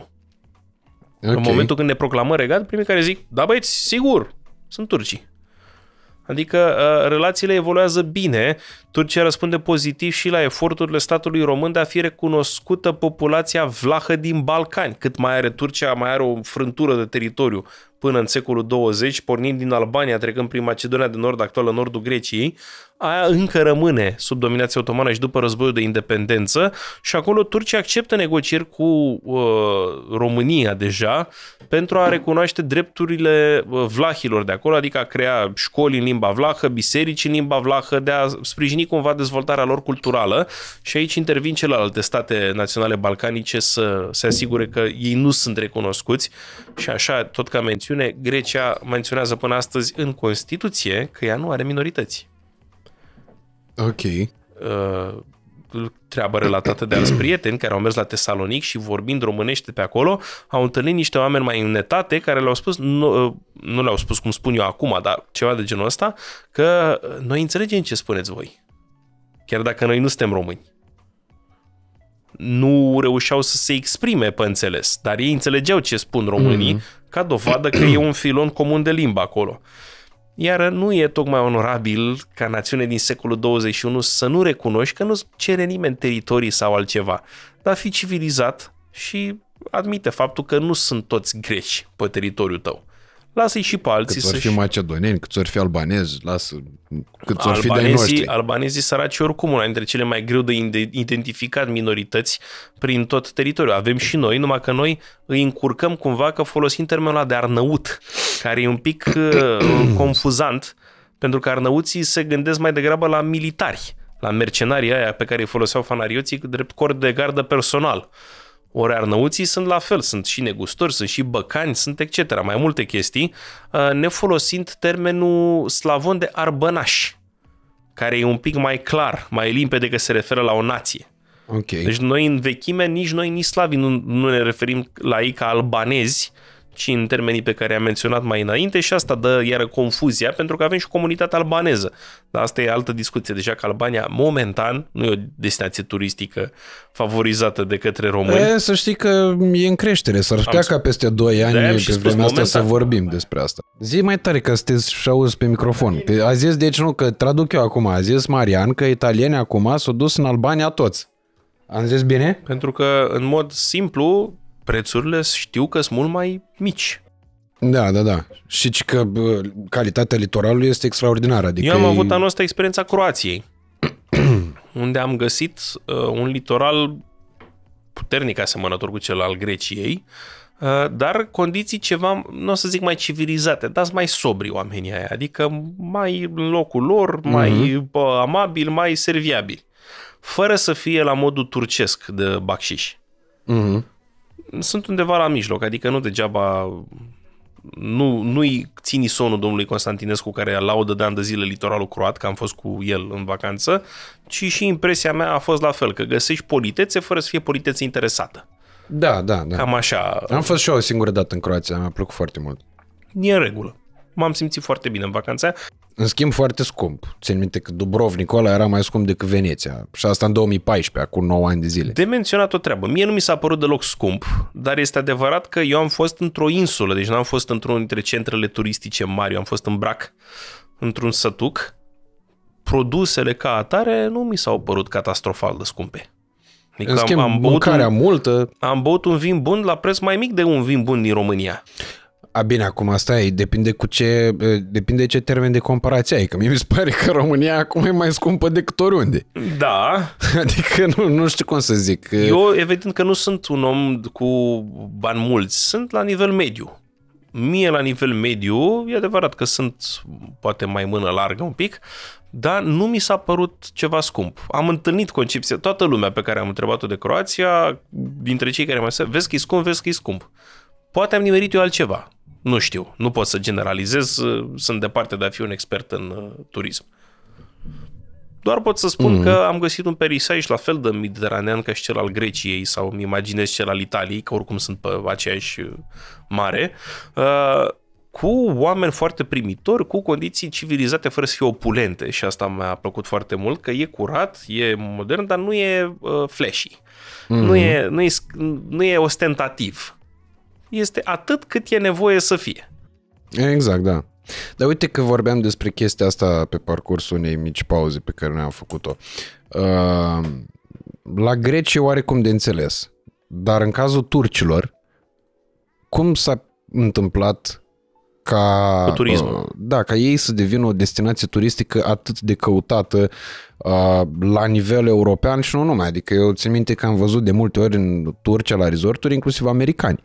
Okay. În momentul când ne proclamăm regat, primii care zic, da băieți, sigur, sunt turcii. Adică ă, relațiile evoluează bine, Turcia răspunde pozitiv și la eforturile statului român de a fi recunoscută populația vlahă din Balcani. Cât mai are Turcia, mai are o frântură de teritoriu până în secolul 20, pornind din Albania, trecând prin Macedonia de Nord, actuală nordul Greciei, aia încă rămâne sub dominația otomană și după războiul de independență și acolo Turcia acceptă negocieri cu uh, România deja pentru a recunoaște drepturile uh, vlahilor de acolo, adică a crea școli în limba vlahă, biserici în limba vlahă, de a sprijini cumva dezvoltarea lor culturală și aici intervin celelalte state naționale balcanice să se asigure că ei nu sunt recunoscuți și așa, tot ca mențiune, chestiune, Grecia menționează până astăzi în Constituție că ea nu are minorități. Ok. Uh, treabă relatată de alți prieteni care au mers la Tesalonic și vorbind românește pe acolo, au întâlnit niște oameni mai înnetate care le-au spus, nu, uh, nu le-au spus cum spun eu acum, dar ceva de genul ăsta, că noi înțelegem ce spuneți voi. Chiar dacă noi nu suntem români nu reușeau să se exprime pe înțeles, dar ei înțelegeau ce spun românii, mm-hmm. ca dovadă că e un filon comun de limbă acolo. Iar nu e tocmai onorabil ca națiune din secolul 21 să nu recunoști că nu cere nimeni teritorii sau altceva, dar fi civilizat și admite faptul că nu sunt toți greși pe teritoriul tău lasă-i și pe alții Cât să fi macedoneni, cât ori fi albanezi, lasă, Cât ori fi de noștri. Albanezii săraci oricum, una dintre cele mai greu de identificat minorități prin tot teritoriul. Avem și noi, numai că noi îi încurcăm cumva că folosim termenul ăla de arnăut, care e un pic uh, confuzant, pentru că arnăuții se gândesc mai degrabă la militari, la mercenarii aia pe care îi foloseau fanarioții drept cor de gardă personal. Ori arnăuții sunt la fel, sunt și negustori, sunt și băcani, sunt etc. Mai multe chestii, uh, ne folosind termenul slavon de arbănaș, care e un pic mai clar, mai limpede că se referă la o nație. Okay. Deci noi în vechime, nici noi, nici slavii nu, nu ne referim la ei ca albanezi, uh, și în termenii pe care am menționat mai înainte și asta dă iară confuzia pentru că avem și o comunitate albaneză. Dar asta e altă discuție. Deja că Albania momentan nu e o destinație turistică favorizată de către români. E, să știi că e în creștere. S-ar putea ca peste 2 ani da, pe vremea momentan. asta să vorbim despre asta. Zi mai tare că sunteți și auzi pe microfon. a zis, deci nu, că traduc eu acum, a zis Marian că italienii acum s-au dus în Albania toți. Am zis bine? Pentru că, în mod simplu, prețurile știu că sunt mult mai mici. Da, da, da. Și că bă, calitatea litoralului este extraordinară. Adică Eu am e... avut anul ăsta experiența Croației, [clears throat] unde am găsit uh, un litoral puternic asemănător cu cel al Greciei, uh, dar condiții ceva, nu o să zic mai civilizate, dar mai sobri oamenii aia, adică mai în locul lor, mm-hmm. mai uh, amabil, mai serviabil, fără să fie la modul turcesc de bacșiș. Mm-hmm sunt undeva la mijloc, adică nu degeaba nu, nu-i țin sonul domnului Constantinescu care laudă de ani de zile litoralul croat, că am fost cu el în vacanță, ci și impresia mea a fost la fel, că găsești politețe fără să fie politețe interesată. Da, da, da. Cam așa. Am fost și eu o singură dată în Croația, mi-a plăcut foarte mult. E în regulă. M-am simțit foarte bine în vacanța aia. În schimb, foarte scump. Țin minte că Dubrovnicul ăla era mai scump decât Veneția. Și asta în 2014, acum 9 ani de zile. De menționat o treabă. Mie nu mi s-a părut deloc scump, dar este adevărat că eu am fost într-o insulă, deci n-am fost într-unul dintre centrele turistice mari. Eu am fost în Brac, într-un sătuc. Produsele ca atare nu mi s-au părut catastrofal de scumpe. Adică în schimb, am, am băut un, multă... Am băut un vin bun la preț mai mic de un vin bun din România. A, bine, acum asta e, depinde cu ce, depinde ce termen de comparație ai, că mi se pare că România acum e mai scumpă decât oriunde. Da. [laughs] Adică nu, nu știu cum să zic. Eu evident că nu sunt un om cu bani mulți, sunt la nivel mediu. Mie la nivel mediu, e adevărat că sunt poate mai mână largă un pic, dar nu mi s-a părut ceva scump. Am întâlnit concepția, toată lumea pe care am întrebat-o de Croația, dintre cei care mai se, vezi că e scump, vezi că e scump. Poate am nimerit eu altceva. Nu știu, nu pot să generalizez, ă, sunt departe de a fi un expert în ă, turism. Doar pot să spun mm-hmm. că am găsit un perisaj la fel de mediteranean ca și cel al Greciei sau îmi imaginez cel al Italiei, că oricum sunt pe aceeași ă, mare, cu oameni foarte primitori, cu condiții civilizate fără să fie opulente și asta mi-a plăcut foarte mult, că e curat, e modern, dar nu e flashy. Mm-hmm. Nu, e, nu, e, nu e ostentativ este atât cât e nevoie să fie. Exact, da. Dar uite că vorbeam despre chestia asta pe parcursul unei mici pauze pe care noi am făcut-o. Uh, la greci e oarecum de înțeles, dar în cazul turcilor, cum s-a întâmplat ca, cu uh, Da, ca ei să devină o destinație turistică atât de căutată uh, la nivel european și nu numai. Adică eu țin minte că am văzut de multe ori în Turcia la resorturi inclusiv americani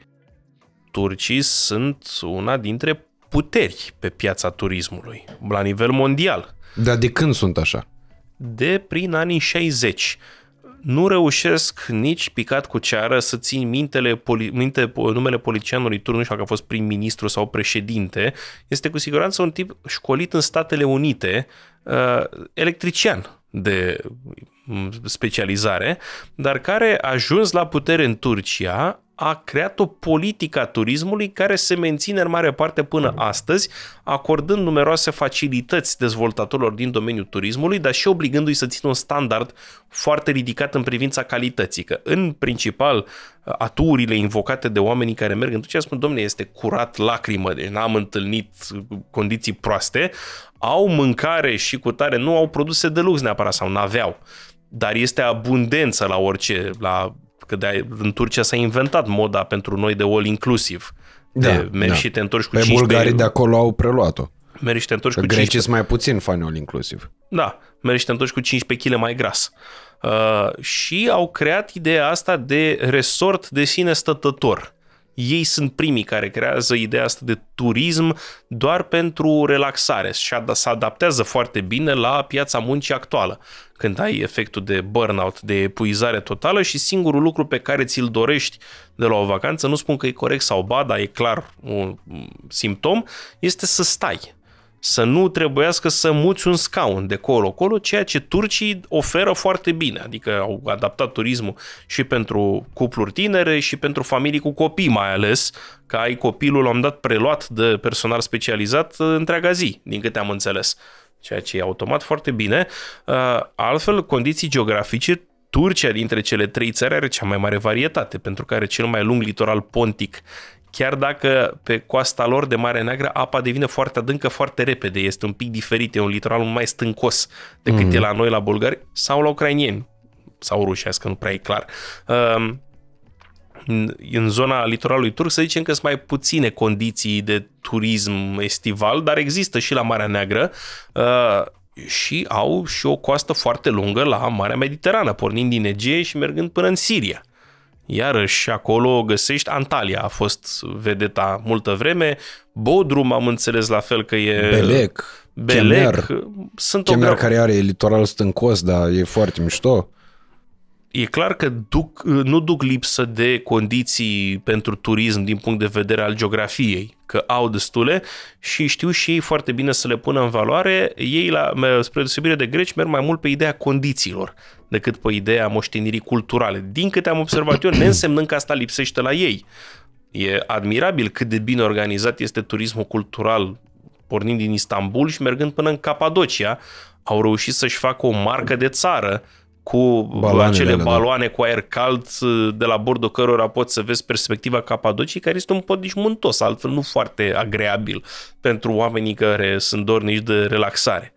turcii sunt una dintre puteri pe piața turismului, la nivel mondial. Dar de când sunt așa? De prin anii 60 nu reușesc nici picat cu ceară să țin mintele, poli, minte, numele politicianului turc, nu știu dacă a fost prim-ministru sau președinte, este cu siguranță un tip școlit în Statele Unite, uh, electrician de mm, specializare, dar care a ajuns la putere în Turcia a creat o politică a turismului care se menține în mare parte până astăzi, acordând numeroase facilități dezvoltatorilor din domeniul turismului, dar și obligându-i să țină un standard foarte ridicat în privința calității. Că în principal, aturile invocate de oamenii care merg în Turcia spun, domne, este curat lacrimă, deci n-am întâlnit condiții proaste, au mâncare și cu tare, nu au produse de lux neapărat sau n-aveau dar este abundență la orice, la Că de în Turcia s-a inventat moda pentru noi de all inclusiv. Da, de mergi da. și te întorci cu pe bulgarii de acolo au preluat-o. Mergi și te întorci că cu grecii 15... mai puțin fani all inclusiv. Da, mergi și te întorci cu 15 kg mai gras. Uh, și au creat ideea asta de resort de sine stătător. Ei sunt primii care creează ideea asta de turism doar pentru relaxare și ad- se adaptează foarte bine la piața muncii actuală când ai efectul de burnout, de epuizare totală și singurul lucru pe care ți-l dorești de la o vacanță, nu spun că e corect sau ba, dar e clar un simptom, este să stai, să nu trebuiască să muți un scaun de colo-colo, ceea ce turcii oferă foarte bine, adică au adaptat turismul și pentru cupluri tinere și pentru familii cu copii mai ales, că ai copilul, l-am dat preluat de personal specializat întreaga zi, din câte am înțeles ceea ce e automat foarte bine. Uh, altfel, condiții geografice, Turcia dintre cele trei țări are cea mai mare varietate, pentru că are cel mai lung litoral pontic. Chiar dacă pe coasta lor de Marea Neagră apa devine foarte adâncă foarte repede, este un pic diferit, e un litoral mai stâncos decât mm. e la noi, la bulgari sau la ucrainieni sau rușească, nu prea e clar. Uh, în, zona litoralului turc, să zicem că sunt mai puține condiții de turism estival, dar există și la Marea Neagră uh, și au și o coastă foarte lungă la Marea Mediterană, pornind din Egee și mergând până în Siria. Iarăși acolo găsești Antalya, a fost vedeta multă vreme, Bodrum am înțeles la fel că e... Belec. Belec. Chemer. Sunt Chemer o... care are litoral stâncos, dar e foarte mișto e clar că duc, nu duc lipsă de condiții pentru turism din punct de vedere al geografiei, că au destule și știu și ei foarte bine să le pună în valoare. Ei, la, spre deosebire de greci, merg mai mult pe ideea condițiilor decât pe ideea moștenirii culturale. Din câte am observat eu, neînsemnând că asta lipsește la ei. E admirabil cât de bine organizat este turismul cultural pornind din Istanbul și mergând până în Capadocia, au reușit să-și facă o marcă de țară cu Balanele acele da. baloane da. cu aer cald ă, de la bordul cărora poți să vezi perspectiva Capadocii care este un pod muntos, altfel nu foarte agreabil pentru oamenii care sunt dornici de relaxare.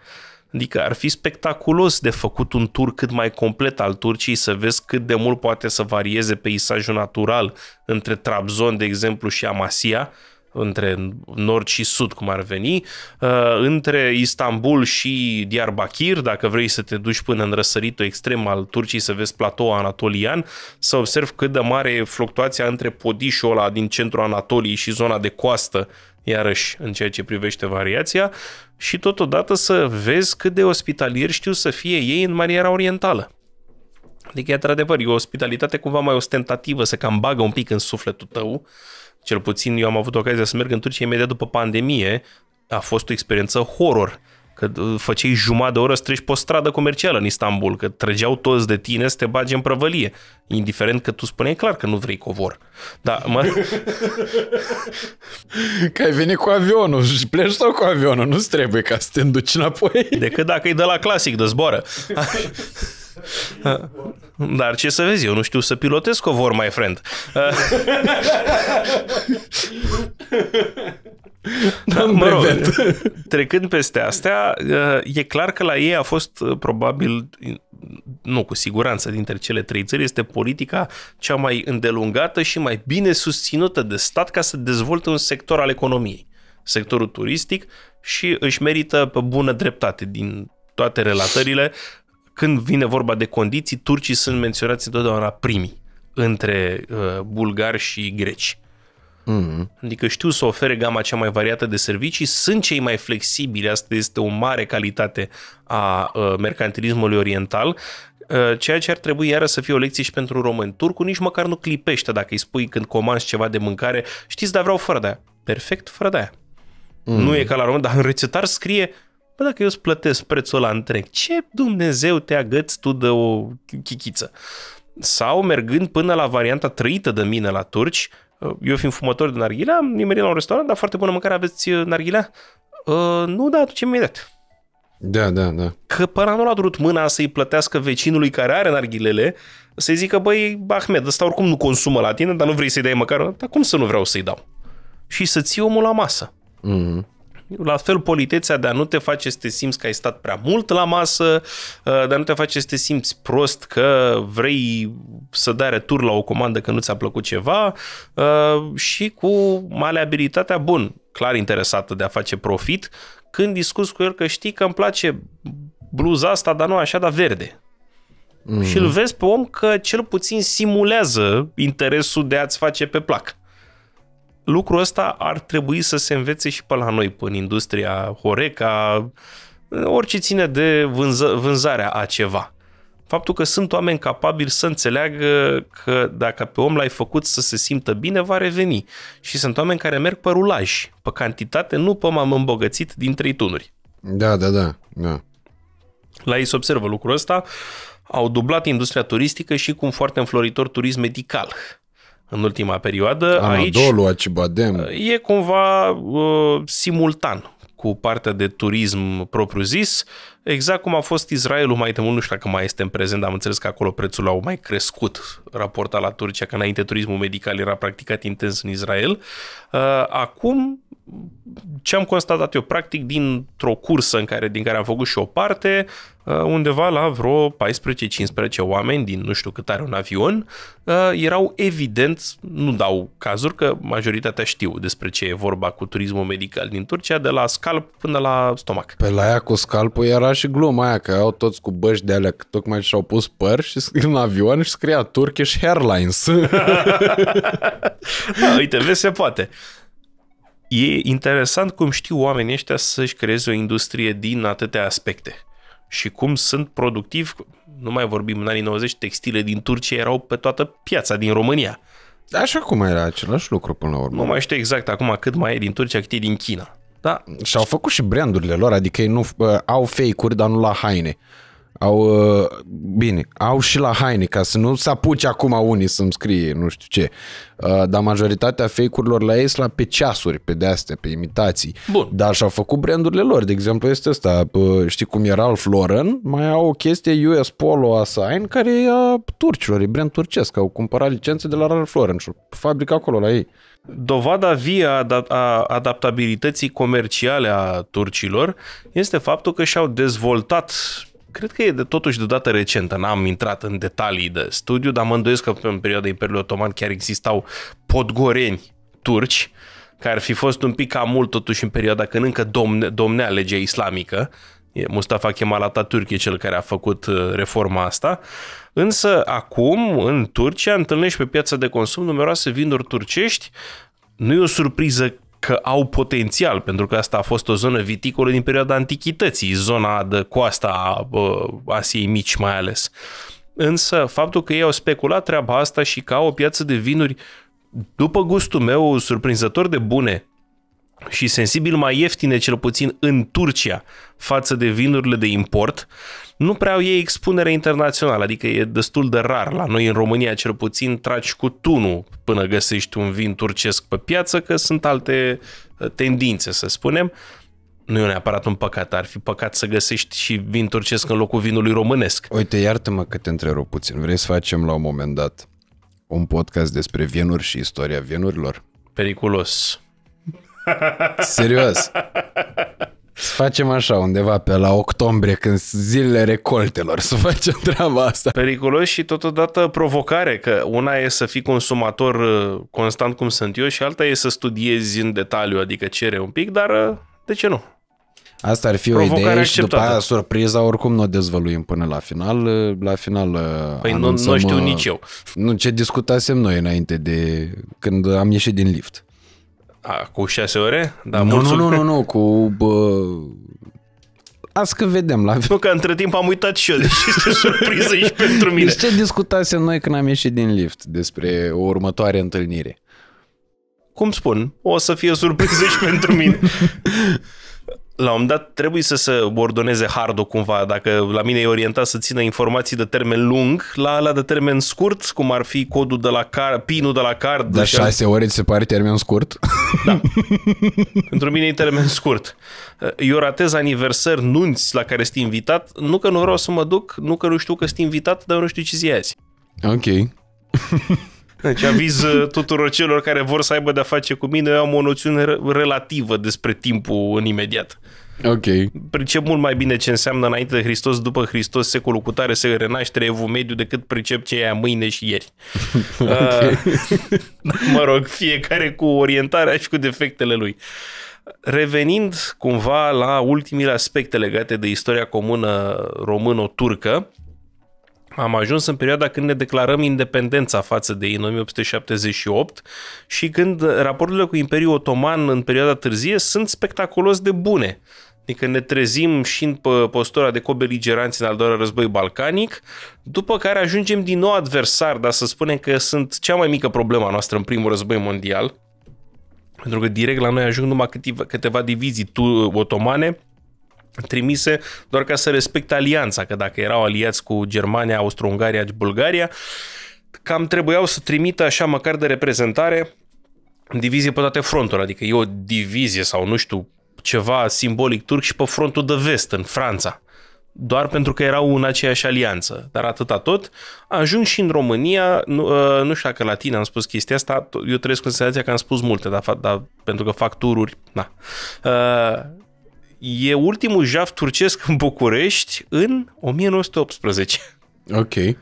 Adică ar fi spectaculos de făcut un tur cât mai complet al Turciei, să vezi cât de mult poate să varieze peisajul natural între Trabzon, de exemplu, și Amasia, între nord și sud, cum ar veni, uh, între Istanbul și Diyarbakir, dacă vrei să te duci până în răsăritul extrem al Turciei să vezi platou anatolian, să observi cât de mare e fluctuația între podișul ăla din centrul Anatoliei și zona de coastă, iarăși în ceea ce privește variația, și totodată să vezi cât de ospitalieri știu să fie ei în maniera orientală. Adică, într-adevăr, e o ospitalitate cumva mai ostentativă, să cam bagă un pic în sufletul tău, cel puțin eu am avut ocazia să merg în Turcia imediat după pandemie, a fost o experiență horror. Că uh, făceai jumătate de oră să treci pe o stradă comercială în Istanbul, că trăgeau toți de tine să te bage în prăvălie. Indiferent că tu spuneai clar că nu vrei covor. Da, mă... [laughs] Că ai venit cu avionul și pleci sau cu avionul, nu trebuie ca să te înduci înapoi. Decât dacă e de la clasic, de zboară. [laughs] Dar ce să vezi, eu nu știu să pilotez covor, my friend. Da, [laughs] mă rog, trecând peste astea, e clar că la ei a fost uh, probabil, nu cu siguranță, dintre cele trei țări, este politica cea mai îndelungată și mai bine susținută de stat ca să dezvolte un sector al economiei, sectorul turistic, și își merită pe bună dreptate din toate relatările când vine vorba de condiții, turcii sunt menționați întotdeauna primii între uh, bulgari și greci. Mm-hmm. Adică știu să ofere gama cea mai variată de servicii, sunt cei mai flexibili, asta este o mare calitate a uh, mercantilismului oriental, uh, ceea ce ar trebui iară să fie o lecție și pentru români. Turcul nici măcar nu clipește dacă îi spui când comanzi ceva de mâncare, știți, dar vreau fără de aia. Perfect, fără de aia. Mm. hmm Nu e ca la român, dar în rețetar scrie Bă, dacă eu îți plătesc prețul la întreg, ce Dumnezeu te agăți tu de o chichiță? Sau mergând până la varianta trăită de mine la turci, ă, eu fiind fumător de narghilea, am nimerit la un restaurant, dar foarte bună mâncare, aveți ă, narghilea? Uh, nu, da, aducem dat? Da, da, da. Că până nu l-a durut mâna să-i plătească vecinului care are narghilele, să-i zică, băi, Ahmed, ăsta oricum nu consumă la tine, dar nu vrei să-i dai măcar, dar cum să nu vreau să-i dau? Și să ții omul la masă. Mm-hmm. La fel, politețea de a nu te face să te simți că ai stat prea mult la masă, uh, de a nu te face să te simți prost că vrei să dai retur la o comandă că nu ți-a plăcut ceva uh, și cu maleabilitatea, bun, clar interesată de a face profit, când discuți cu el că știi că îmi place bluza asta, dar nu așa, dar verde. Mm. Și îl vezi pe om că cel puțin simulează interesul de a-ți face pe plac lucrul ăsta ar trebui să se învețe și pe la noi, până în industria Horeca, orice ține de vânză, vânzarea a ceva. Faptul că sunt oameni capabili să înțeleagă că dacă pe om l-ai făcut să se simtă bine, va reveni. Și sunt oameni care merg pe rulaj, pe cantitate, nu pe m-am îmbogățit din trei tunuri. Da, da, da, da. La ei se observă lucrul ăsta. Au dublat industria turistică și cu un foarte înfloritor turism medical în ultima perioadă. Anadolu, aici Acibadem. E cumva uh, simultan cu partea de turism propriu-zis, exact cum a fost Israelul mai de mult, nu știu dacă mai este în prezent, dar am înțeles că acolo prețul au mai crescut raportat la Turcia, că înainte turismul medical era practicat intens în Israel. Uh, acum ce am constatat eu, practic dintr-o cursă în care, din care am făcut și o parte, uh, undeva la vreo 14-15 oameni din nu știu cât are un avion, uh, erau evident, nu dau cazuri, că majoritatea știu despre ce e vorba cu turismul medical din Turcia, de la scalp până la stomac. Pe la ea cu scalpul era și gluma aia, că au toți cu băști de alea, că tocmai și-au pus păr și în avion și scria Turkish Airlines. [laughs] Da, uite, vezi, se poate e interesant cum știu oamenii ăștia să-și creeze o industrie din atâtea aspecte și cum sunt productivi, nu mai vorbim în anii 90, textile din Turcia erau pe toată piața din România. Da, așa cum era același lucru până la urmă. Nu mai știu exact acum cât mai e din Turcia, cât e din China. Da. Și au făcut și brandurile lor, adică ei nu uh, au fake-uri, dar nu la haine. Au, uh, bine, au și la haine, ca să nu se apuce acum unii să-mi scrie, nu știu ce. Uh, dar majoritatea fake-urilor la ei sunt la pe ceasuri, pe de-astea, pe imitații. Bun. Dar și-au făcut brandurile lor. De exemplu, este ăsta, uh, știi cum era Ralph Lauren, mai au o chestie US Polo Assign, care e a turcilor, e brand turcesc. Au cumpărat licențe de la Ralph Lauren și fabrică acolo la ei. Dovada via da-, a adaptabilității comerciale a turcilor este faptul că și-au dezvoltat Cred că e de totuși de dată recentă, n-am intrat în detalii de studiu, dar mă îndoiesc că în perioada Imperiului Otoman chiar existau podgoreni turci, care ar fi fost un pic cam mult totuși în perioada când încă domne, domnea legea islamică, Mustafa Kemal Atatürk e cel care a făcut uh, reforma asta, însă acum în Turcia întâlnești pe piața de consum numeroase vinuri turcești, nu e o surpriză că au potențial, pentru că asta a fost o zonă viticolă din perioada antichității, zona de coasta a uh, Asiei Mici mai ales. Însă, faptul că ei au speculat treaba asta și că au o piață de vinuri, după gustul meu, surprinzător de bune și sensibil mai ieftine, cel puțin în Turcia, față de vinurile de import, nu prea au ei expunere internațională, adică e destul de rar. La noi în România cel puțin tragi cu tunul până găsești un vin turcesc pe piață, că sunt alte uh, tendințe, să spunem. Nu e neapărat un păcat, ar fi păcat să găsești și vin turcesc în locul vinului românesc. Uite, iartă-mă că te întrerup puțin. Vrei să facem la un moment dat un podcast despre vinuri și istoria vinurilor? Periculos. Serios. Să facem așa undeva pe la octombrie, când zilele recoltelor, să facem treaba asta. Periculos și totodată provocare, că una e să fii consumator uh, constant cum sunt eu și alta e să studiezi în detaliu, adică cere un pic, dar uh, de ce nu? Asta ar fi o idee acceptată. și după aia surpriza oricum nu o dezvăluim până la final. Uh, la final Păi anunțăm, nu, nu știu nici eu. Nu, ce discutasem noi înainte de când am ieșit din lift. A, cu 6 ore? Da, nu, nu, nu, nu, nu, cu... Bă... Azi că vedem la... Nu, că între timp am uitat și eu, deci [laughs] este o surpriză și pentru mine. Deci ce discutasem noi când am ieșit din lift despre o următoare întâlnire? Cum spun, o să fie surpriză și pentru mine. [laughs] la un moment dat trebuie să se ordoneze hard cumva, dacă la mine e orientat să țină informații de termen lung la la de termen scurt, cum ar fi codul de la car, pinul de la card. De șase ori ore ți se pare termen scurt? Da. [laughs] Pentru mine e termen scurt. Eu ratez aniversări, nunți la care sunt invitat, nu că nu vreau să mă duc, nu că nu știu că sunt invitat, dar nu știu ce zi azi. Ok. [laughs] Deci aviz uh, tuturor celor care vor să aibă de-a face cu mine, eu am o noțiune relativă despre timpul în imediat. Ok. Pricep mult mai bine ce înseamnă înainte de Hristos, după Hristos, secolul cu tare, se renaștere, evul mediu, decât pricep ce e mâine și ieri. [laughs] okay. Uh, mă rog, fiecare cu orientarea și cu defectele lui. Revenind cumva la ultimile aspecte legate de istoria comună română turcă am ajuns în perioada când ne declarăm independența față de ei în 1878 și când raporturile cu Imperiul Otoman în perioada târzie sunt spectaculos de bune. Adică ne trezim și în postura de cobeligeranți în al doilea război balcanic, după care ajungem din nou adversar, dar să spunem că sunt cea mai mică problema noastră în primul război mondial, pentru că direct la noi ajung numai câteva, câteva divizii otomane, trimise doar ca să respecte alianța, că dacă erau aliați cu Germania, Austro-Ungaria, Bulgaria, cam trebuiau să trimită așa măcar de reprezentare divizie pe toate fronturile, adică e o divizie sau nu știu, ceva simbolic turc și pe frontul de vest, în Franța. Doar pentru că erau în aceeași alianță. Dar atâta tot, ajung și în România, nu, ă, nu știu dacă la tine am spus chestia asta, eu trăiesc cu senzația că am spus multe, dar, dar pentru că fac tururi, na. Uh, E ultimul jaf turcesc în București în 1918. Ok. Uh,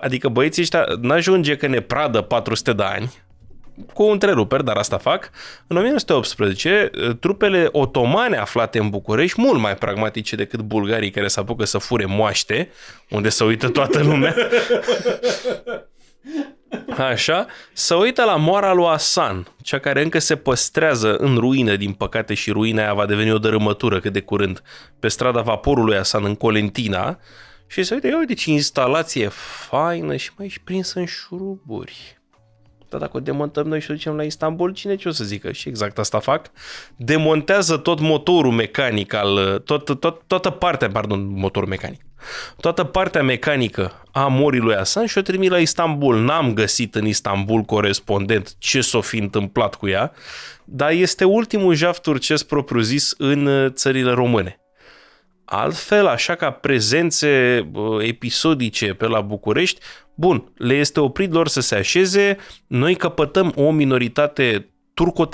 adică băieții ăștia n-ajunge că ne pradă 400 de ani, cu întreruperi, dar asta fac. În 1918, uh, trupele otomane aflate în București, mult mai pragmatice decât bulgarii care se apucă să fure moaște, unde se uită toată lumea, [laughs] Așa, să uită la moara lui Asan, cea care încă se păstrează în ruine, din păcate, și ruina aia va deveni o dărâmătură cât de curând pe strada vaporului Asan în Colentina, și să uite, ia uite ce instalație faină și mai ești prins în șuruburi. Dar dacă o demontăm noi și o ducem la Istanbul, cine ce o să zică? Și exact asta fac. Demontează tot motorul mecanic al, uh, tot, tot, toată partea, pardon, motorul mecanic. Toată partea mecanică a morii lui Asan și o trimit la Istanbul. N-am găsit în Istanbul corespondent ce s-o fi întâmplat cu ea, dar este ultimul jaf turcesc propriu-zis în uh, țările române. Altfel, așa ca prezențe uh, episodice pe la București, Bun, le este oprit lor să se așeze, noi căpătăm o minoritate turco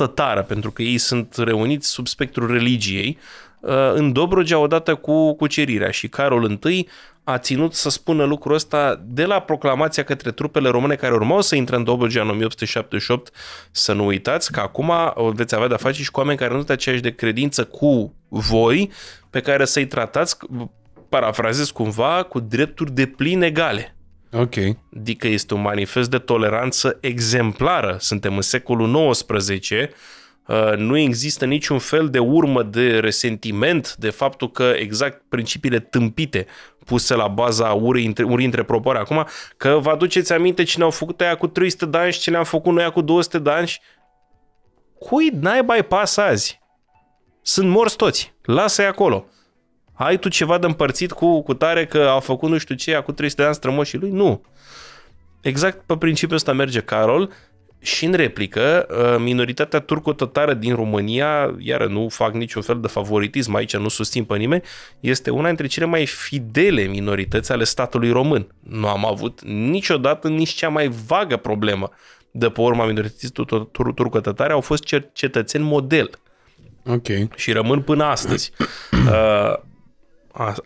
pentru că ei sunt reuniți sub spectrul religiei, uh, în Dobrogea odată cu cucerirea și Carol I a ținut să spună lucrul ăsta de la proclamația către trupele române care urmau să intre în Dobrogea în 1878. Să nu uitați că acum veți avea de-a face și cu oameni care nu sunt aceeași de credință cu voi, pe care să-i tratați, parafrazez cumva, cu drepturi de plin egale. Ok. Adică este un manifest de toleranță exemplară. Suntem în secolul XIX, uh, nu există niciun fel de urmă de resentiment de faptul că exact principiile tâmpite puse la baza urii între, urii între propori acum, că vă aduceți aminte cine au făcut aia cu 300 de ani și ce ne-am făcut noi cu 200 de ani și... Cui n-ai bypass azi? Sunt morți toți. Lasă-i acolo. Ai tu ceva de împărțit cu, cu tare că a făcut nu știu ce, cu 300 de ani strămoșii lui? Nu. Exact pe principiul ăsta merge Carol și în replică, ă, minoritatea turco-tătară din România, iară nu fac niciun fel de favoritism aici, nu susțin pe nimeni, este una dintre cele mai fidele minorități ale statului român. Nu am avut niciodată nici cea mai vagă problemă de pe urma minorității turco-tătare, au fost cetățeni model. Ok. Și rămân până astăzi. [clears throat] Ă,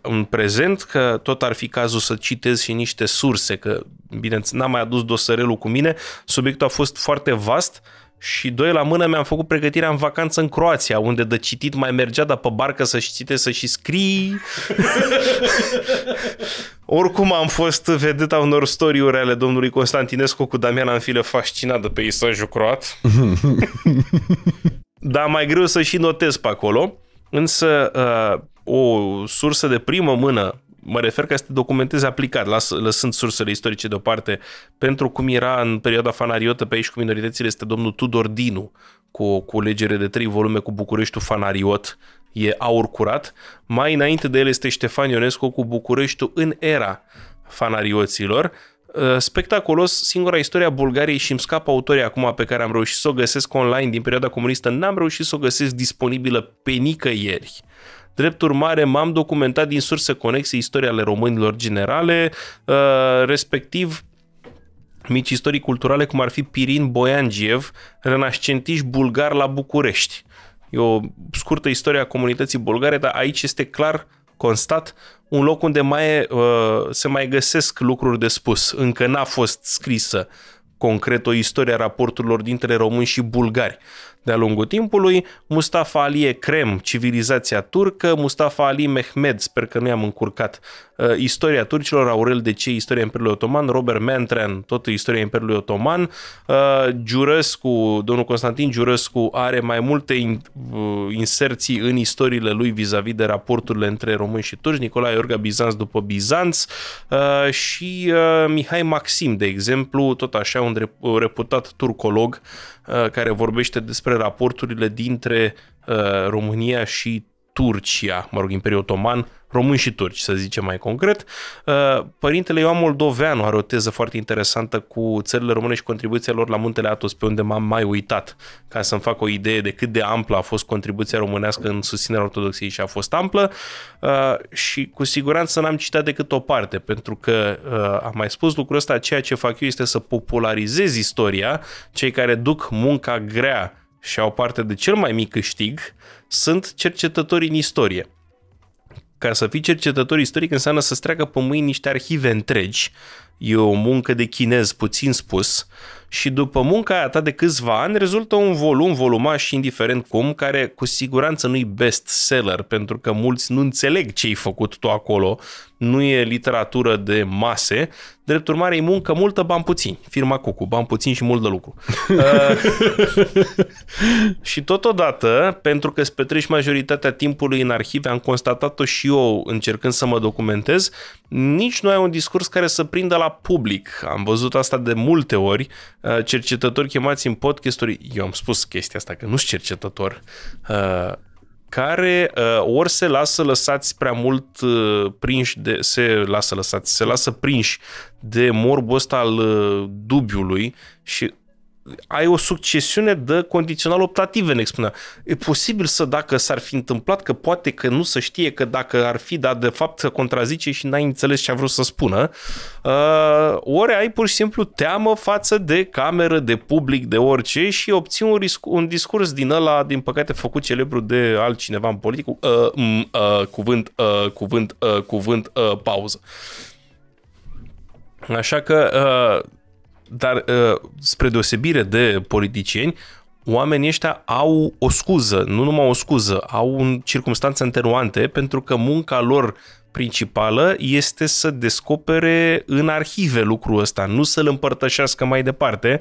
în prezent, că tot ar fi cazul să citez și niște surse, că bineînțeles n-am mai adus dosărelul cu mine, subiectul a fost foarte vast și doi la mână mi-am făcut pregătirea în vacanță în Croația, unde de citit mai mergea, dar pe barcă să-și cite, să-și scrii. [laughs] Oricum am fost vedeta unor story ale domnului Constantinescu cu Damian Anfile fascinat de peisajul croat. [laughs] dar mai greu să și notez pe acolo. Însă uh, o sursă de primă mână, mă refer ca să te documentezi aplicat, las, lăsând sursele istorice deoparte, pentru cum era în perioada fanariotă pe aici cu minoritățile, este domnul Tudor Dinu, cu o culegere de trei volume cu Bucureștiul Fanariot, e aur curat. Mai înainte de el este Ștefan Ionescu cu Bucureștiul în era fanarioților, uh, spectaculos, singura istoria Bulgariei și îmi scapă autorii acum pe care am reușit să o găsesc online din perioada comunistă, n-am reușit să o găsesc disponibilă pe nicăieri. Drept urmare, m-am documentat din surse conexe istoria ale românilor generale, uh, respectiv mici istorii culturale cum ar fi Pirin Boiangiev, renascentiști bulgar la București. E o scurtă istorie a comunității bulgare, dar aici este clar constat un loc unde mai, uh, se mai găsesc lucruri de spus. Încă n-a fost scrisă concret o istorie a raporturilor dintre români și bulgari. De-a lungul timpului, Mustafa Ali e crem, civilizația turcă, Mustafa Ali Mehmed, sper că nu i-am încurcat, uh, istoria turcilor, Aurel de ce istoria Imperiului Otoman, Robert Mantran, tot istoria Imperiului Otoman, uh, Giurescu, domnul Constantin Giurescu are mai multe in, uh, inserții în istoriile lui vis-a-vis de raporturile între români și turci, Nicolae Iorga Bizanț după Bizanț uh, și uh, Mihai Maxim, de exemplu, tot așa un reputat turcolog Uh, care vorbește despre raporturile dintre uh, România și Turcia, mă rog, Imperiul Otoman, români și turci, să zicem mai concret. Uh, Părintele Ioan Moldoveanu are o teză foarte interesantă cu țările române și contribuția lor la Muntele Atos, pe unde m-am mai uitat, ca să-mi fac o idee de cât de amplă a fost contribuția românească în susținerea ortodoxiei și a fost amplă uh, și cu siguranță n-am citat decât o parte, pentru că uh, am mai spus lucrul ăsta, ceea ce fac eu este să popularizez istoria, cei care duc munca grea și au parte de cel mai mic câștig, sunt cercetători în istorie ca să fii cercetător istoric înseamnă să-ți treacă pe mâini niște arhive întregi E o muncă de chinez puțin spus și după munca aia ta de câțiva ani rezultă un volum, volumaș, indiferent cum, care cu siguranță nu-i best seller, pentru că mulți nu înțeleg ce ai făcut tu acolo, nu e literatură de mase, drept urmare e muncă multă, bani puțin, firma Cucu, bani puțin și mult de lucru. [laughs] Uh, și totodată, pentru că îți petreci majoritatea timpului în arhive, am constatat-o și eu încercând să mă documentez, nici nu ai un discurs care să prindă la public. Am văzut asta de multe ori. Uh, cercetători chemați în podcasturi, eu am spus chestia asta că nu sunt cercetător, uh, care uh, ori se lasă lăsați prea mult prinși de, se lasă lăsați, se lasă prinși de morbul ăsta al dubiului și ai o succesiune de condițional optative, ne spunea. E posibil să, dacă s-ar fi întâmplat, că poate că nu să știe că dacă ar fi, dar de fapt să contrazice și n-ai înțeles ce a vrut să spună, uh, ori ai pur și simplu teamă față de cameră, de public, de orice și obții un, risc, un discurs din ăla, din păcate, făcut celebru de altcineva în politic, uh, mm, uh, cuvânt, uh, cuvânt, uh, cuvânt, uh, pauză. Așa că uh, dar uh, spre deosebire de politicieni, oamenii ăștia au o scuză, nu numai o scuză, au un circunstanțe întenuante pentru că munca lor principală este să descopere în arhive lucrul ăsta, nu să-l împărtășească mai departe,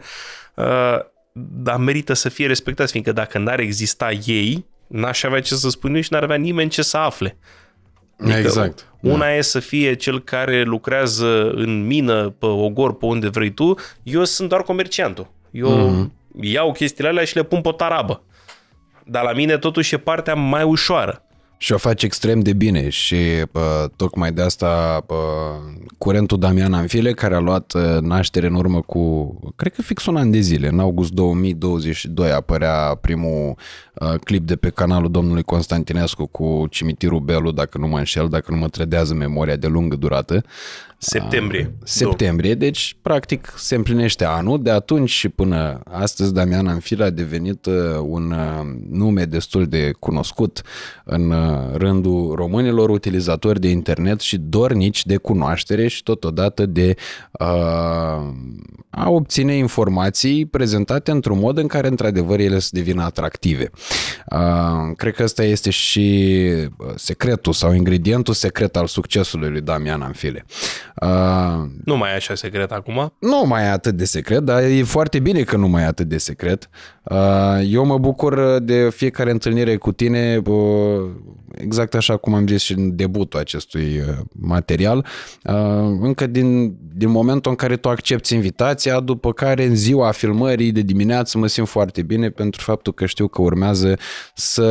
uh, dar merită să fie respectați, fiindcă dacă n-ar exista ei, n-aș avea ce să spun eu și n-ar avea nimeni ce să afle. Adică exact. Una da. e să fie cel care lucrează în mină, pe ogor, pe unde vrei tu. Eu sunt doar comerciantul. Eu mm-hmm. iau chestiile alea și le pun pe tarabă. Dar la mine totuși e partea mai ușoară. Și o faci extrem de bine și uh, tocmai de asta uh, curentul Damian Anfile, care a luat uh, naștere în urmă cu, cred că fix un an de zile, în august 2022 apărea primul uh, clip de pe canalul domnului Constantinescu cu Cimitirul Belu, dacă nu mă înșel, dacă nu mă trădează memoria de lungă durată. Septembrie. Uh, septembrie, deci practic se împlinește anul. De atunci și până astăzi Damian Anfile a devenit uh, un uh, nume destul de cunoscut în uh, rândul românilor utilizatori de internet și dornici de cunoaștere și totodată de uh, a obține informații prezentate într-un mod în care într-adevăr ele să devină atractive. Uh, cred că ăsta este și uh, secretul sau ingredientul secret al succesului lui Damian amfile. Nu mai e așa secret acum? Nu mai e atât de secret, dar e foarte bine că nu mai e atât de secret. Eu mă bucur de fiecare întâlnire cu tine exact așa cum am zis și în debutul acestui uh, material, uh, încă din, din momentul în care tu accepti invitația, după care în ziua filmării de dimineață mă simt foarte bine pentru faptul că știu că urmează să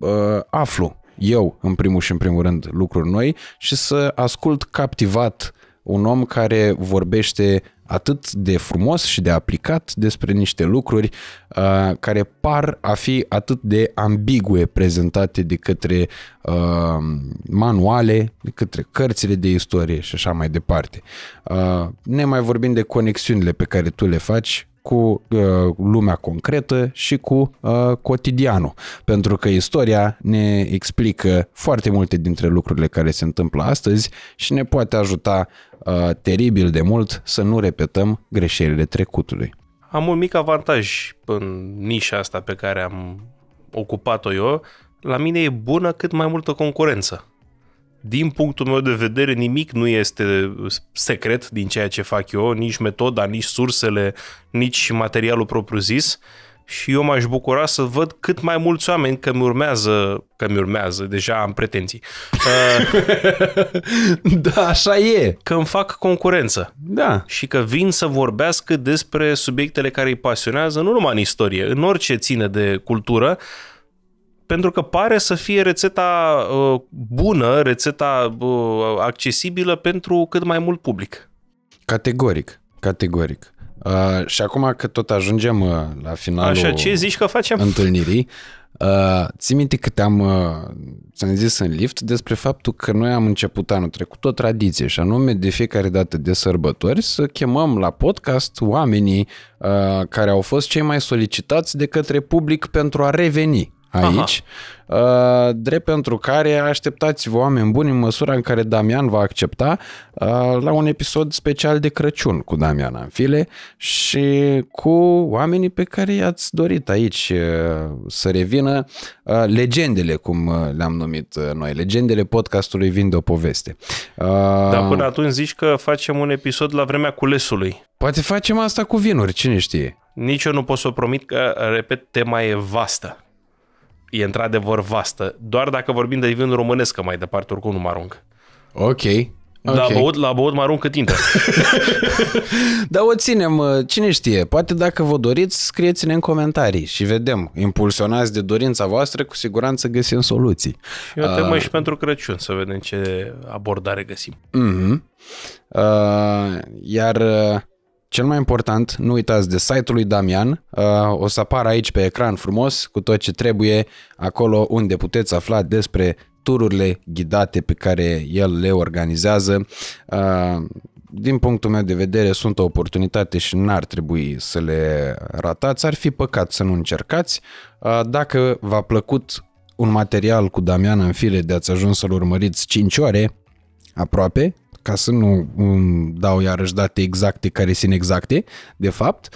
uh, aflu eu, în primul și în primul rând, lucruri noi și să ascult captivat un om care vorbește atât de frumos și de aplicat despre niște lucruri uh, care par a fi atât de ambigue prezentate de către uh, manuale, de către cărțile de istorie și așa mai departe. Uh, ne mai vorbim de conexiunile pe care tu le faci cu uh, lumea concretă și cu uh, cotidianul. Pentru că istoria ne explică foarte multe dintre lucrurile care se întâmplă astăzi și ne poate ajuta uh, teribil de mult să nu repetăm greșelile trecutului. Am un mic avantaj în nișa asta pe care am ocupat-o eu. La mine e bună cât mai multă concurență din punctul meu de vedere, nimic nu este secret din ceea ce fac eu, nici metoda, nici sursele, nici materialul propriu-zis și eu m-aș bucura să văd cât mai mulți oameni că mi urmează, că mi urmează, deja am pretenții. [laughs] da, așa e. Că îmi fac concurență. Da. Și că vin să vorbească despre subiectele care îi pasionează, nu numai în istorie, în orice ține de cultură, pentru că pare să fie rețeta uh, bună, rețeta uh, accesibilă pentru cât mai mult public. Categoric, categoric. Uh, și acum că tot ajungem uh, la finalul Așa, ce zici că facem? întâlnirii, uh, ții minte că te-am, uh, ți-am zis în lift despre faptul că noi am început anul trecut o tradiție și anume de fiecare dată de sărbători să chemăm la podcast oamenii uh, care au fost cei mai solicitați de către public pentru a reveni aici, Aha. Uh, drept pentru care așteptați oameni buni în măsura în care Damian va accepta uh, la un episod special de Crăciun cu Damian Anfile și cu oamenii pe care i-ați dorit aici uh, să revină legendele, cum le-am numit noi, legendele podcastului Vin de o poveste. Dar până atunci zici că facem un episod la vremea culesului. Poate facem asta cu vinuri, cine știe. Nici eu nu pot să o promit că, repet, tema e vastă e într-adevăr vastă. Doar dacă vorbim de vin românesc, mai departe oricum nu mă arunc. Ok. Okay. La băut, la băut mă cât intră. [laughs] Dar o ținem, uh, cine știe, poate dacă vă doriți, scrieți-ne în comentarii și vedem. Impulsionați de dorința voastră, cu siguranță găsim soluții. Eu uh... și pentru Crăciun, să vedem ce abordare găsim. Uh-huh. Uh, iar... Uh cel mai important, nu uitați de site-ul lui Damian, uh, o să apară aici pe ecran frumos cu tot ce trebuie, acolo unde puteți afla despre tururile ghidate pe care el le organizează. Uh, din punctul meu de vedere sunt o oportunitate și n-ar trebui să le ratați, ar fi păcat să nu încercați. Uh, dacă v-a plăcut un material cu Damian în fire de ați ajuns să-l urmăriți 5 ore, aproape, ca să nu dau iarăși date exacte care sunt exacte de fapt,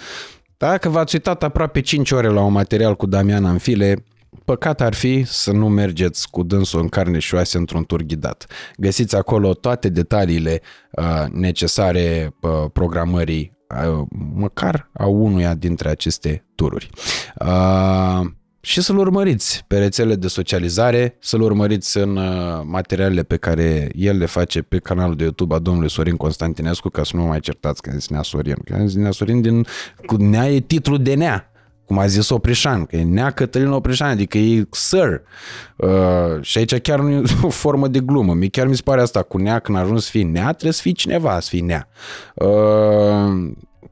dacă v-ați uitat aproape 5 ore la un material cu Damian file, păcat ar fi să nu mergeți cu dânsul în carne și oase într-un tur ghidat. Găsiți acolo toate detaliile uh, necesare uh, programării uh, măcar a unuia dintre aceste tururi. Uh, și să-l urmăriți pe rețelele de socializare, să-l urmăriți în uh, materialele pe care el le face pe canalul de YouTube a domnului Sorin Constantinescu, ca să nu mai certați că e Nea Sorin. Că e Nea Sorin din... Cu Nea e titlul de Nea cum a zis Oprișan, că e Nea Cătălin Oprișan, adică e sir. Uh, și aici chiar nu e [laughs] o formă de glumă. Mi chiar mi se pare asta, cu Nea, când ajuns să fii Nea, trebuie să fii cineva să fii Nea. Uh,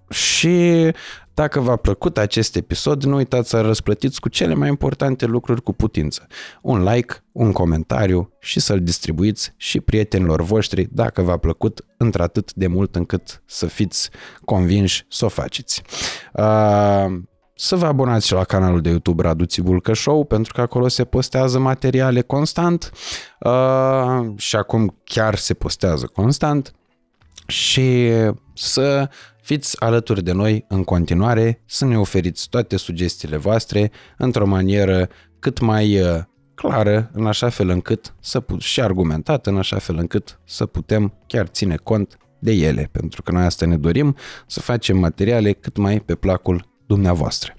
și dacă v-a plăcut acest episod, nu uitați să răsplătiți cu cele mai importante lucruri cu putință. Un like, un comentariu și să-l distribuiți și prietenilor voștri dacă v-a plăcut într-atât de mult încât să fiți convinși să o faceți. Uh, să vă abonați și la canalul de YouTube Radu Țibulcă Show, pentru că acolo se postează materiale constant uh, și acum chiar se postează constant și să Fiți alături de noi în continuare să ne oferiți toate sugestiile voastre într-o manieră cât mai uh, clară, în așa fel încât să put- și argumentată, în așa fel încât să putem chiar ține cont de ele, pentru că noi asta ne dorim, să facem materiale cât mai pe placul dumneavoastră.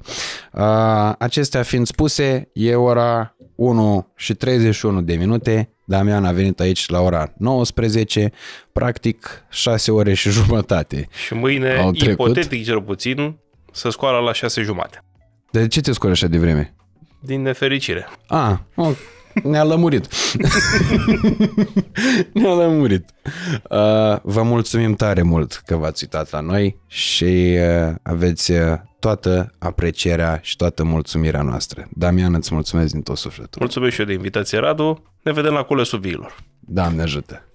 Uh, acestea fiind spuse, e ora 1 și 31 de minute. Damian a venit aici la ora 19, practic 6 ore și jumătate. Și mâine, au ipotetic cel puțin, să scoală la 6 jumate. de ce te scoală așa de vreme? Din nefericire. A, ok. Ne-a lămurit. [laughs] Ne-a lămurit. Uh, vă mulțumim tare mult că v-ați uitat la noi și uh, aveți uh, toată aprecierea și toată mulțumirea noastră. Damian, îți mulțumesc din tot sufletul. Mulțumesc și eu de invitație, Radu. Ne vedem la culesul viilor. Doamne ajută!